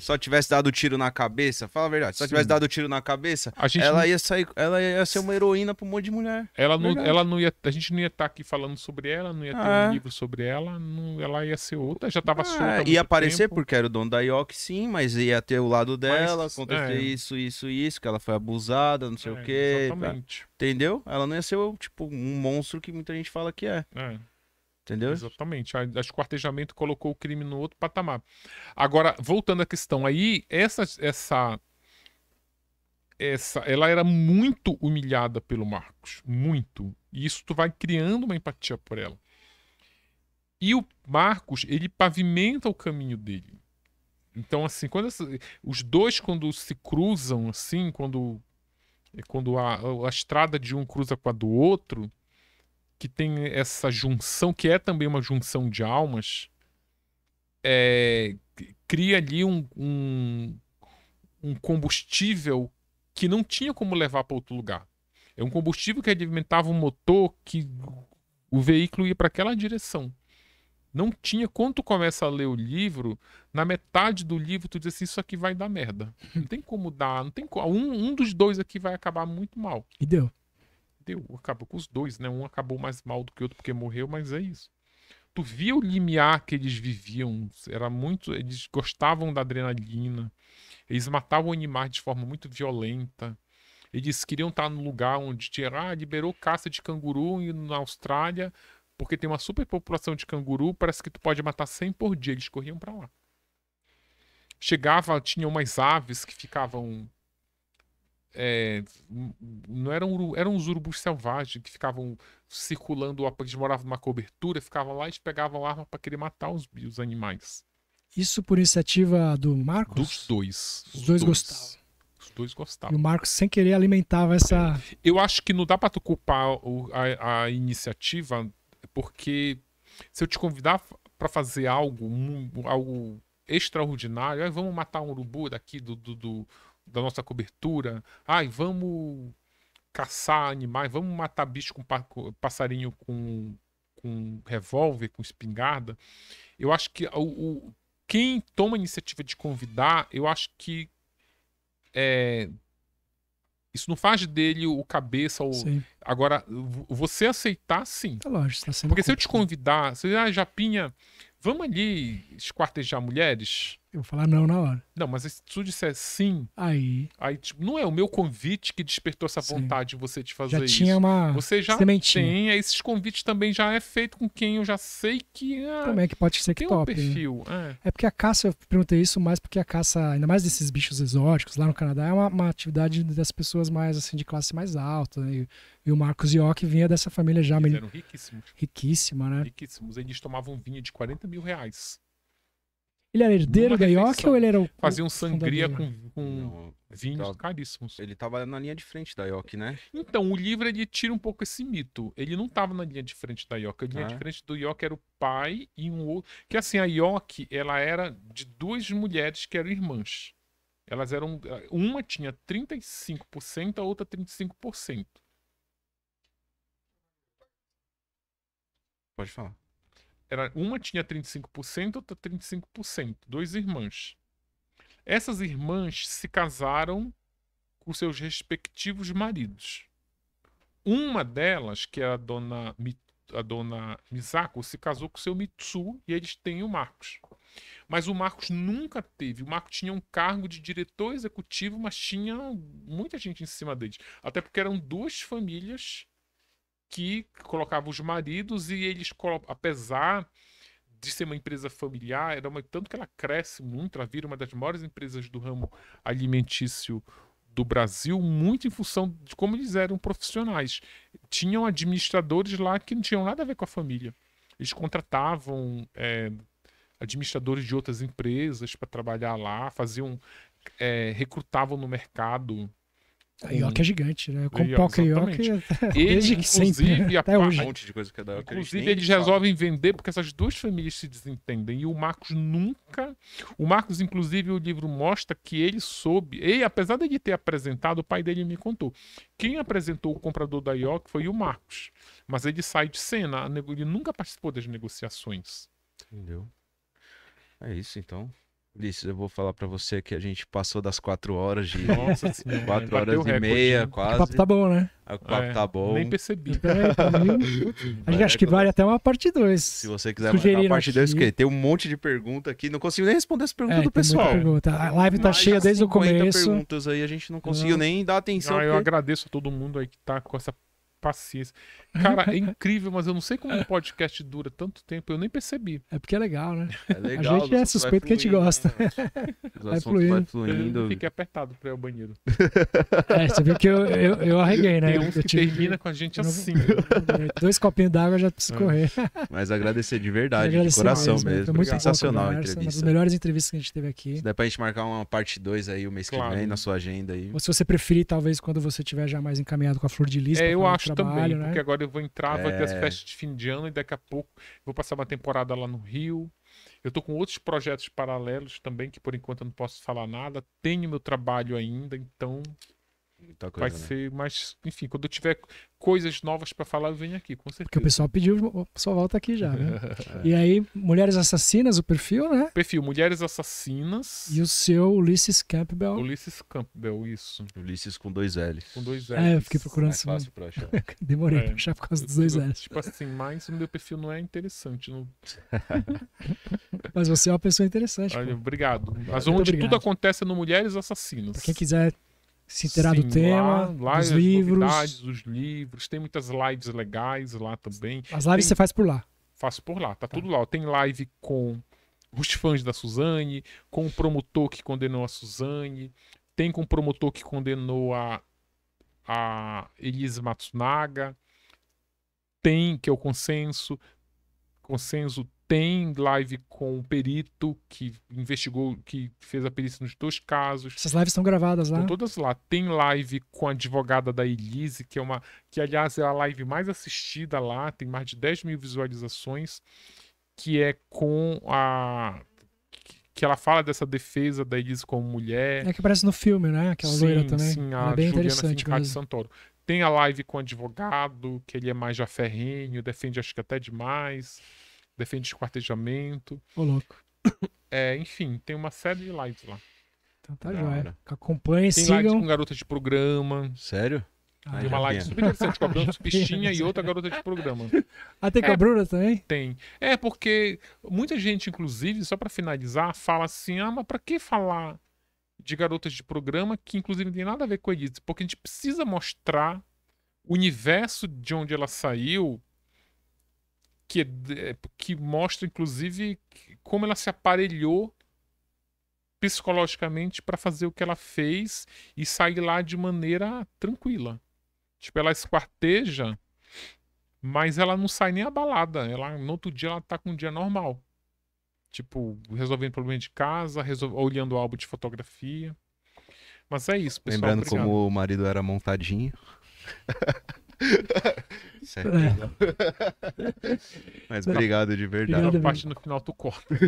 só tivesse dado tiro na cabeça, fala a verdade, se só tivesse dado tiro na cabeça, ela não... ia sair, ela ia ser uma heroína para um monte de mulher. Ela não, ela não ia, a gente não ia estar tá aqui falando sobre ela, não ia ter ah. um livro sobre ela, não, ela ia ser outra, já tava é, solta. Ia aparecer tempo. porque era o dono da IOC, sim, mas ia ter o lado dela, mas, acontecer é. isso, isso, isso, que ela foi abusada, não sei é, o quê. Tá. Exatamente. Entendeu? Ela não ia ser tipo um monstro que muita gente fala que é. É. Entendeu? Exatamente. Acho que o artejamento colocou o crime no outro patamar. Agora, voltando à questão aí, essa essa essa ela era muito humilhada pelo Marcos, muito. E isso tu vai criando uma empatia por ela. E o Marcos, ele pavimenta o caminho dele. Então assim, quando essa, os dois quando se cruzam assim, quando quando a, a estrada de um cruza com a do outro, que tem essa junção, que é também uma junção de almas, é, cria ali um, um, um combustível que não tinha como levar para outro lugar. É um combustível que alimentava um motor que o veículo ia para aquela direção. Não tinha. Quando tu começa a ler o livro, na metade do livro tu diz assim, isso aqui vai dar merda. Não tem como dar, não tem como. Um, um dos dois aqui vai acabar muito mal. E deu deu. Acabou com os dois, né? Um acabou mais mal do que o outro porque morreu, mas é isso. Tu via o limiar que eles viviam, era muito, eles gostavam da adrenalina. Eles matavam animais de forma muito violenta. Eles queriam estar no lugar onde tirar, ah, liberou caça de canguru na Austrália, porque tem uma superpopulação de canguru, parece que tu pode matar 100 por dia, eles corriam para lá. Chegava, tinha umas aves que ficavam é, não eram eram uns urubus selvagens que ficavam circulando, eles moravam numa cobertura, ficavam lá e pegavam arma para querer matar os, os animais. Isso por iniciativa do Marcos? Dos dois. Os, os dois, dois, gostavam. Os dois gostavam. E o Marcos, sem querer, alimentava essa. Eu acho que não dá para tu culpar a, a, iniciativa, porque se eu te convidar para fazer algo, algo extraordinário, aí vamos matar um urubu daqui do, do, do da nossa cobertura. Ai, vamos caçar animais, vamos matar bicho com passarinho com, com revólver, com espingarda. Eu acho que o, o, quem toma a iniciativa de convidar, eu acho que é, isso não faz dele o cabeça. ou Agora, você aceitar, sim. É lógico, tá Porque se eu te convidar, você, ah, Japinha, vamos ali esquartejar mulheres? Eu vou falar não na hora. Não, mas se tu disser sim, aí. Aí, tipo, não é o meu convite que despertou essa sim. vontade de você te fazer já isso. Tinha uma você já sementinha. tem, aí esses convites também já é feito com quem eu já sei que. Ah, é que pode ser que tem top. Um né? perfil. Né? É. é. porque a caça, eu perguntei isso mais porque a caça, ainda mais desses bichos exóticos lá no Canadá, é uma, uma atividade das pessoas mais assim de classe mais alta. Né? E o Marcos Iocchi vinha dessa família já. Eles eram riquíssimos. Riquíssima, né? Riquíssimos. Eles tomavam vinho de 40 mil reais. Ele era herdeiro da Iocchi ou ele era o. Fazia um sangria com, com vinhos caríssimos. Ele estava na linha de frente da Iocchi, né? Então, o livro ele tira um pouco esse mito. Ele não estava na linha de frente da Iocchi. A linha de ah. frente do Iocchi era o pai e um outro. Que assim, a Iocchi, ela era de duas mulheres que eram irmãs. Elas eram. Eh, uma tinha 35%, a outra 35%. Pode falar. Era, uma tinha 35%, outra 35%. Dois irmãs. Essas irmãs se casaram com seus respectivos maridos. Uma delas, que era é a dona, a dona Misako, se casou com seu Mitsu e eles têm o Marcos. Mas o Marcos nunca teve. O Marcos tinha um cargo de diretor executivo, mas tinha muita gente em cima dele. Até porque eram duas famílias que colocava os maridos e eles, apesar de ser uma empresa familiar, era uma, tanto que ela cresce muito, ela vira uma das maiores empresas do ramo alimentício do Brasil, muito em função de como eles eram profissionais. Tinham administradores lá que não tinham nada a ver com a família. Eles contratavam é, administradores de outras empresas para trabalhar lá, faziam, é, recrutavam no mercado a York é gigante, né? Eu compro York, York desde que sempre. Até hoje. Um monte de coisa que é da inclusive, eles, eles resolvem vender porque essas duas famílias se desentendem. E o Marcos nunca. O Marcos, inclusive, o livro mostra que ele soube. E, apesar de ter apresentado, o pai dele me contou. Quem apresentou o comprador da York foi o Marcos. Mas ele sai de cena. Ele nunca participou das negociações. Entendeu? É isso, então. Ulisses, eu vou falar para você que a gente passou das quatro horas de. Nossa *laughs* senhora. Quatro horas e meia, né? quase. O papo tá bom, né? Ah, o papo é, tá bom. Nem percebi. É, Acho *laughs* a gente acha que vale até uma parte 2. Se você quiser Sugerir uma parte 2, porque tem um monte de pergunta aqui. Não consigo nem responder as é, perguntas é, do pessoal. A live tá cheia desde o começo. perguntas aí, a gente não conseguiu não. Ah. nem dar atenção. Ah, porque... Eu agradeço a todo mundo aí que tá com essa paciência. Cara, é *laughs* incrível, mas eu não sei como um podcast dura tanto tempo, eu nem percebi. É porque é legal, né? É legal, *laughs* a gente é suspeito que a gente gosta. Né? *laughs* Vai fluindo. Vai fluindo. Fiquei apertado pra ir ao banheiro. É, você viu que eu, eu, eu arreguei, né? Tem uns eu que termina com a gente eu assim. Não... Dois copinhos d'água já preciso é. correr. Mas agradecer de verdade, de coração mesmo. mesmo. Foi muito sensacional conversa, a entrevista. Uma das melhores entrevistas que a gente teve aqui. Se der pra gente marcar uma parte 2 aí o mês claro. que vem na sua agenda aí. Ou se você preferir, talvez quando você tiver já mais encaminhado com a flor de lista. É, eu acho também, né? porque agora eu vou entrar, é... ter as é. festas de fim de ano e daqui a pouco vou passar uma temporada lá no Rio. Eu tô com outros projetos paralelos também que por enquanto eu não posso falar nada. Tenho meu trabalho ainda, então Coisa, vai né? ser mais. Enfim, quando eu tiver coisas novas para falar, eu venho aqui, com certeza. Porque o pessoal pediu, o pessoal volta aqui já, né? é. *laughs* E aí, Mulheres Assassinas, o perfil, né? Perfil Mulheres Assassinas. E o seu Ulisses Campbell. Ulisses Campbell, isso. Ulisses com dois L's. Com dois ah, L's. É, eu fiquei procurando. É fácil pra achar. *laughs* Demorei é. pra achar por causa dos dois L's. Tipo assim, mas o meu perfil não é interessante. Não... *laughs* mas você é uma pessoa interessante. Olha, obrigado. Mas onde obrigado. tudo acontece é no Mulheres Assassinas. Pra quem quiser se terá Sim, do tema, lá, lá dos livros. livros, tem muitas lives legais lá também. As lives tem... você faz por lá? Faço por lá, tá, tá, tudo lá. Tem live com os fãs da Suzane, com o promotor que condenou a Suzane, tem com o promotor que condenou a, a Elise Matsunaga, tem, que é o consenso, consenso tem live com o perito que investigou, que fez a perícia nos dois casos. Essas lives estão gravadas lá? Estão todas lá. Tem live com a advogada da Elise, que é uma. que, aliás, é a live mais assistida lá, tem mais de 10 mil visualizações, que é com a. Que ela fala dessa defesa da Elise como mulher. É que aparece no filme, né? Aquela sim, loira também. Sim, a é bem Juliana Fincardi Santoro. Tem a live com o advogado, que ele é mais já ferrenho, defende acho que até demais defende esquartejamento. Ô, louco. É, enfim, tem uma série de lives lá. Então tá joia. Acompanhe, tem sigam. Tem lives com garota de programa. Sério? Ah, tem uma live super interessante com a *laughs* Bruna Pistinha e outra garota de programa. Ah, tem com é, a Bruna também? Tem. É, porque muita gente, inclusive, só para finalizar, fala assim: ah, mas pra que falar de garotas de programa que, inclusive, não tem nada a ver com isso? Porque a gente precisa mostrar o universo de onde ela saiu que, é, que mostra, inclusive, como ela se aparelhou psicologicamente para fazer o que ela fez e sair lá de maneira tranquila. Tipo, ela esquarteja, mas ela não sai nem abalada. Ela, no outro dia ela tá com um dia normal. Tipo, resolvendo problema de casa, resol... olhando o álbum de fotografia. Mas é isso, pessoal. Lembrando Obrigado. como o marido era montadinho. *laughs* *laughs* Certo. É. *laughs* Mas obrigado de verdade. Obrigado, a parte no final tu corta. *laughs*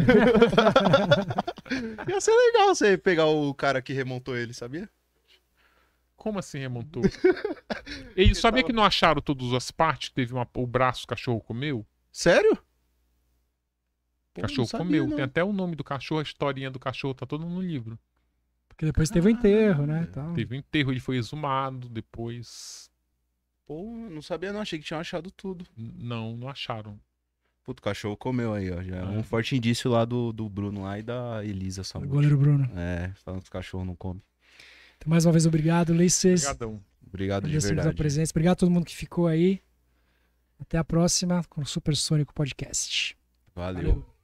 Ia ser legal você pegar o cara que remontou ele, sabia? Como assim remontou? Ele sabia tava... que não acharam todas as partes? Teve uma... o braço, o cachorro comeu? Sério? O cachorro sabia, comeu. Não. Tem até o nome do cachorro, a historinha do cachorro, tá todo no livro. Porque depois teve o ah, enterro, né? Então... Teve o enterro, ele foi exumado depois. Pô, não sabia não, achei que tinham achado tudo. Não, não acharam. Puto, o cachorro comeu aí, ó. Já é. Um é. forte indício lá do, do Bruno lá e da Elisa Samuel. O goleiro Bruno. É, falando que o cachorro não come. Então, mais uma vez, obrigado, Ulisses. Obrigadão. Obrigado de verdade. a presença. Obrigado a todo mundo que ficou aí. Até a próxima com o Supersônico Podcast. Valeu. Valeu.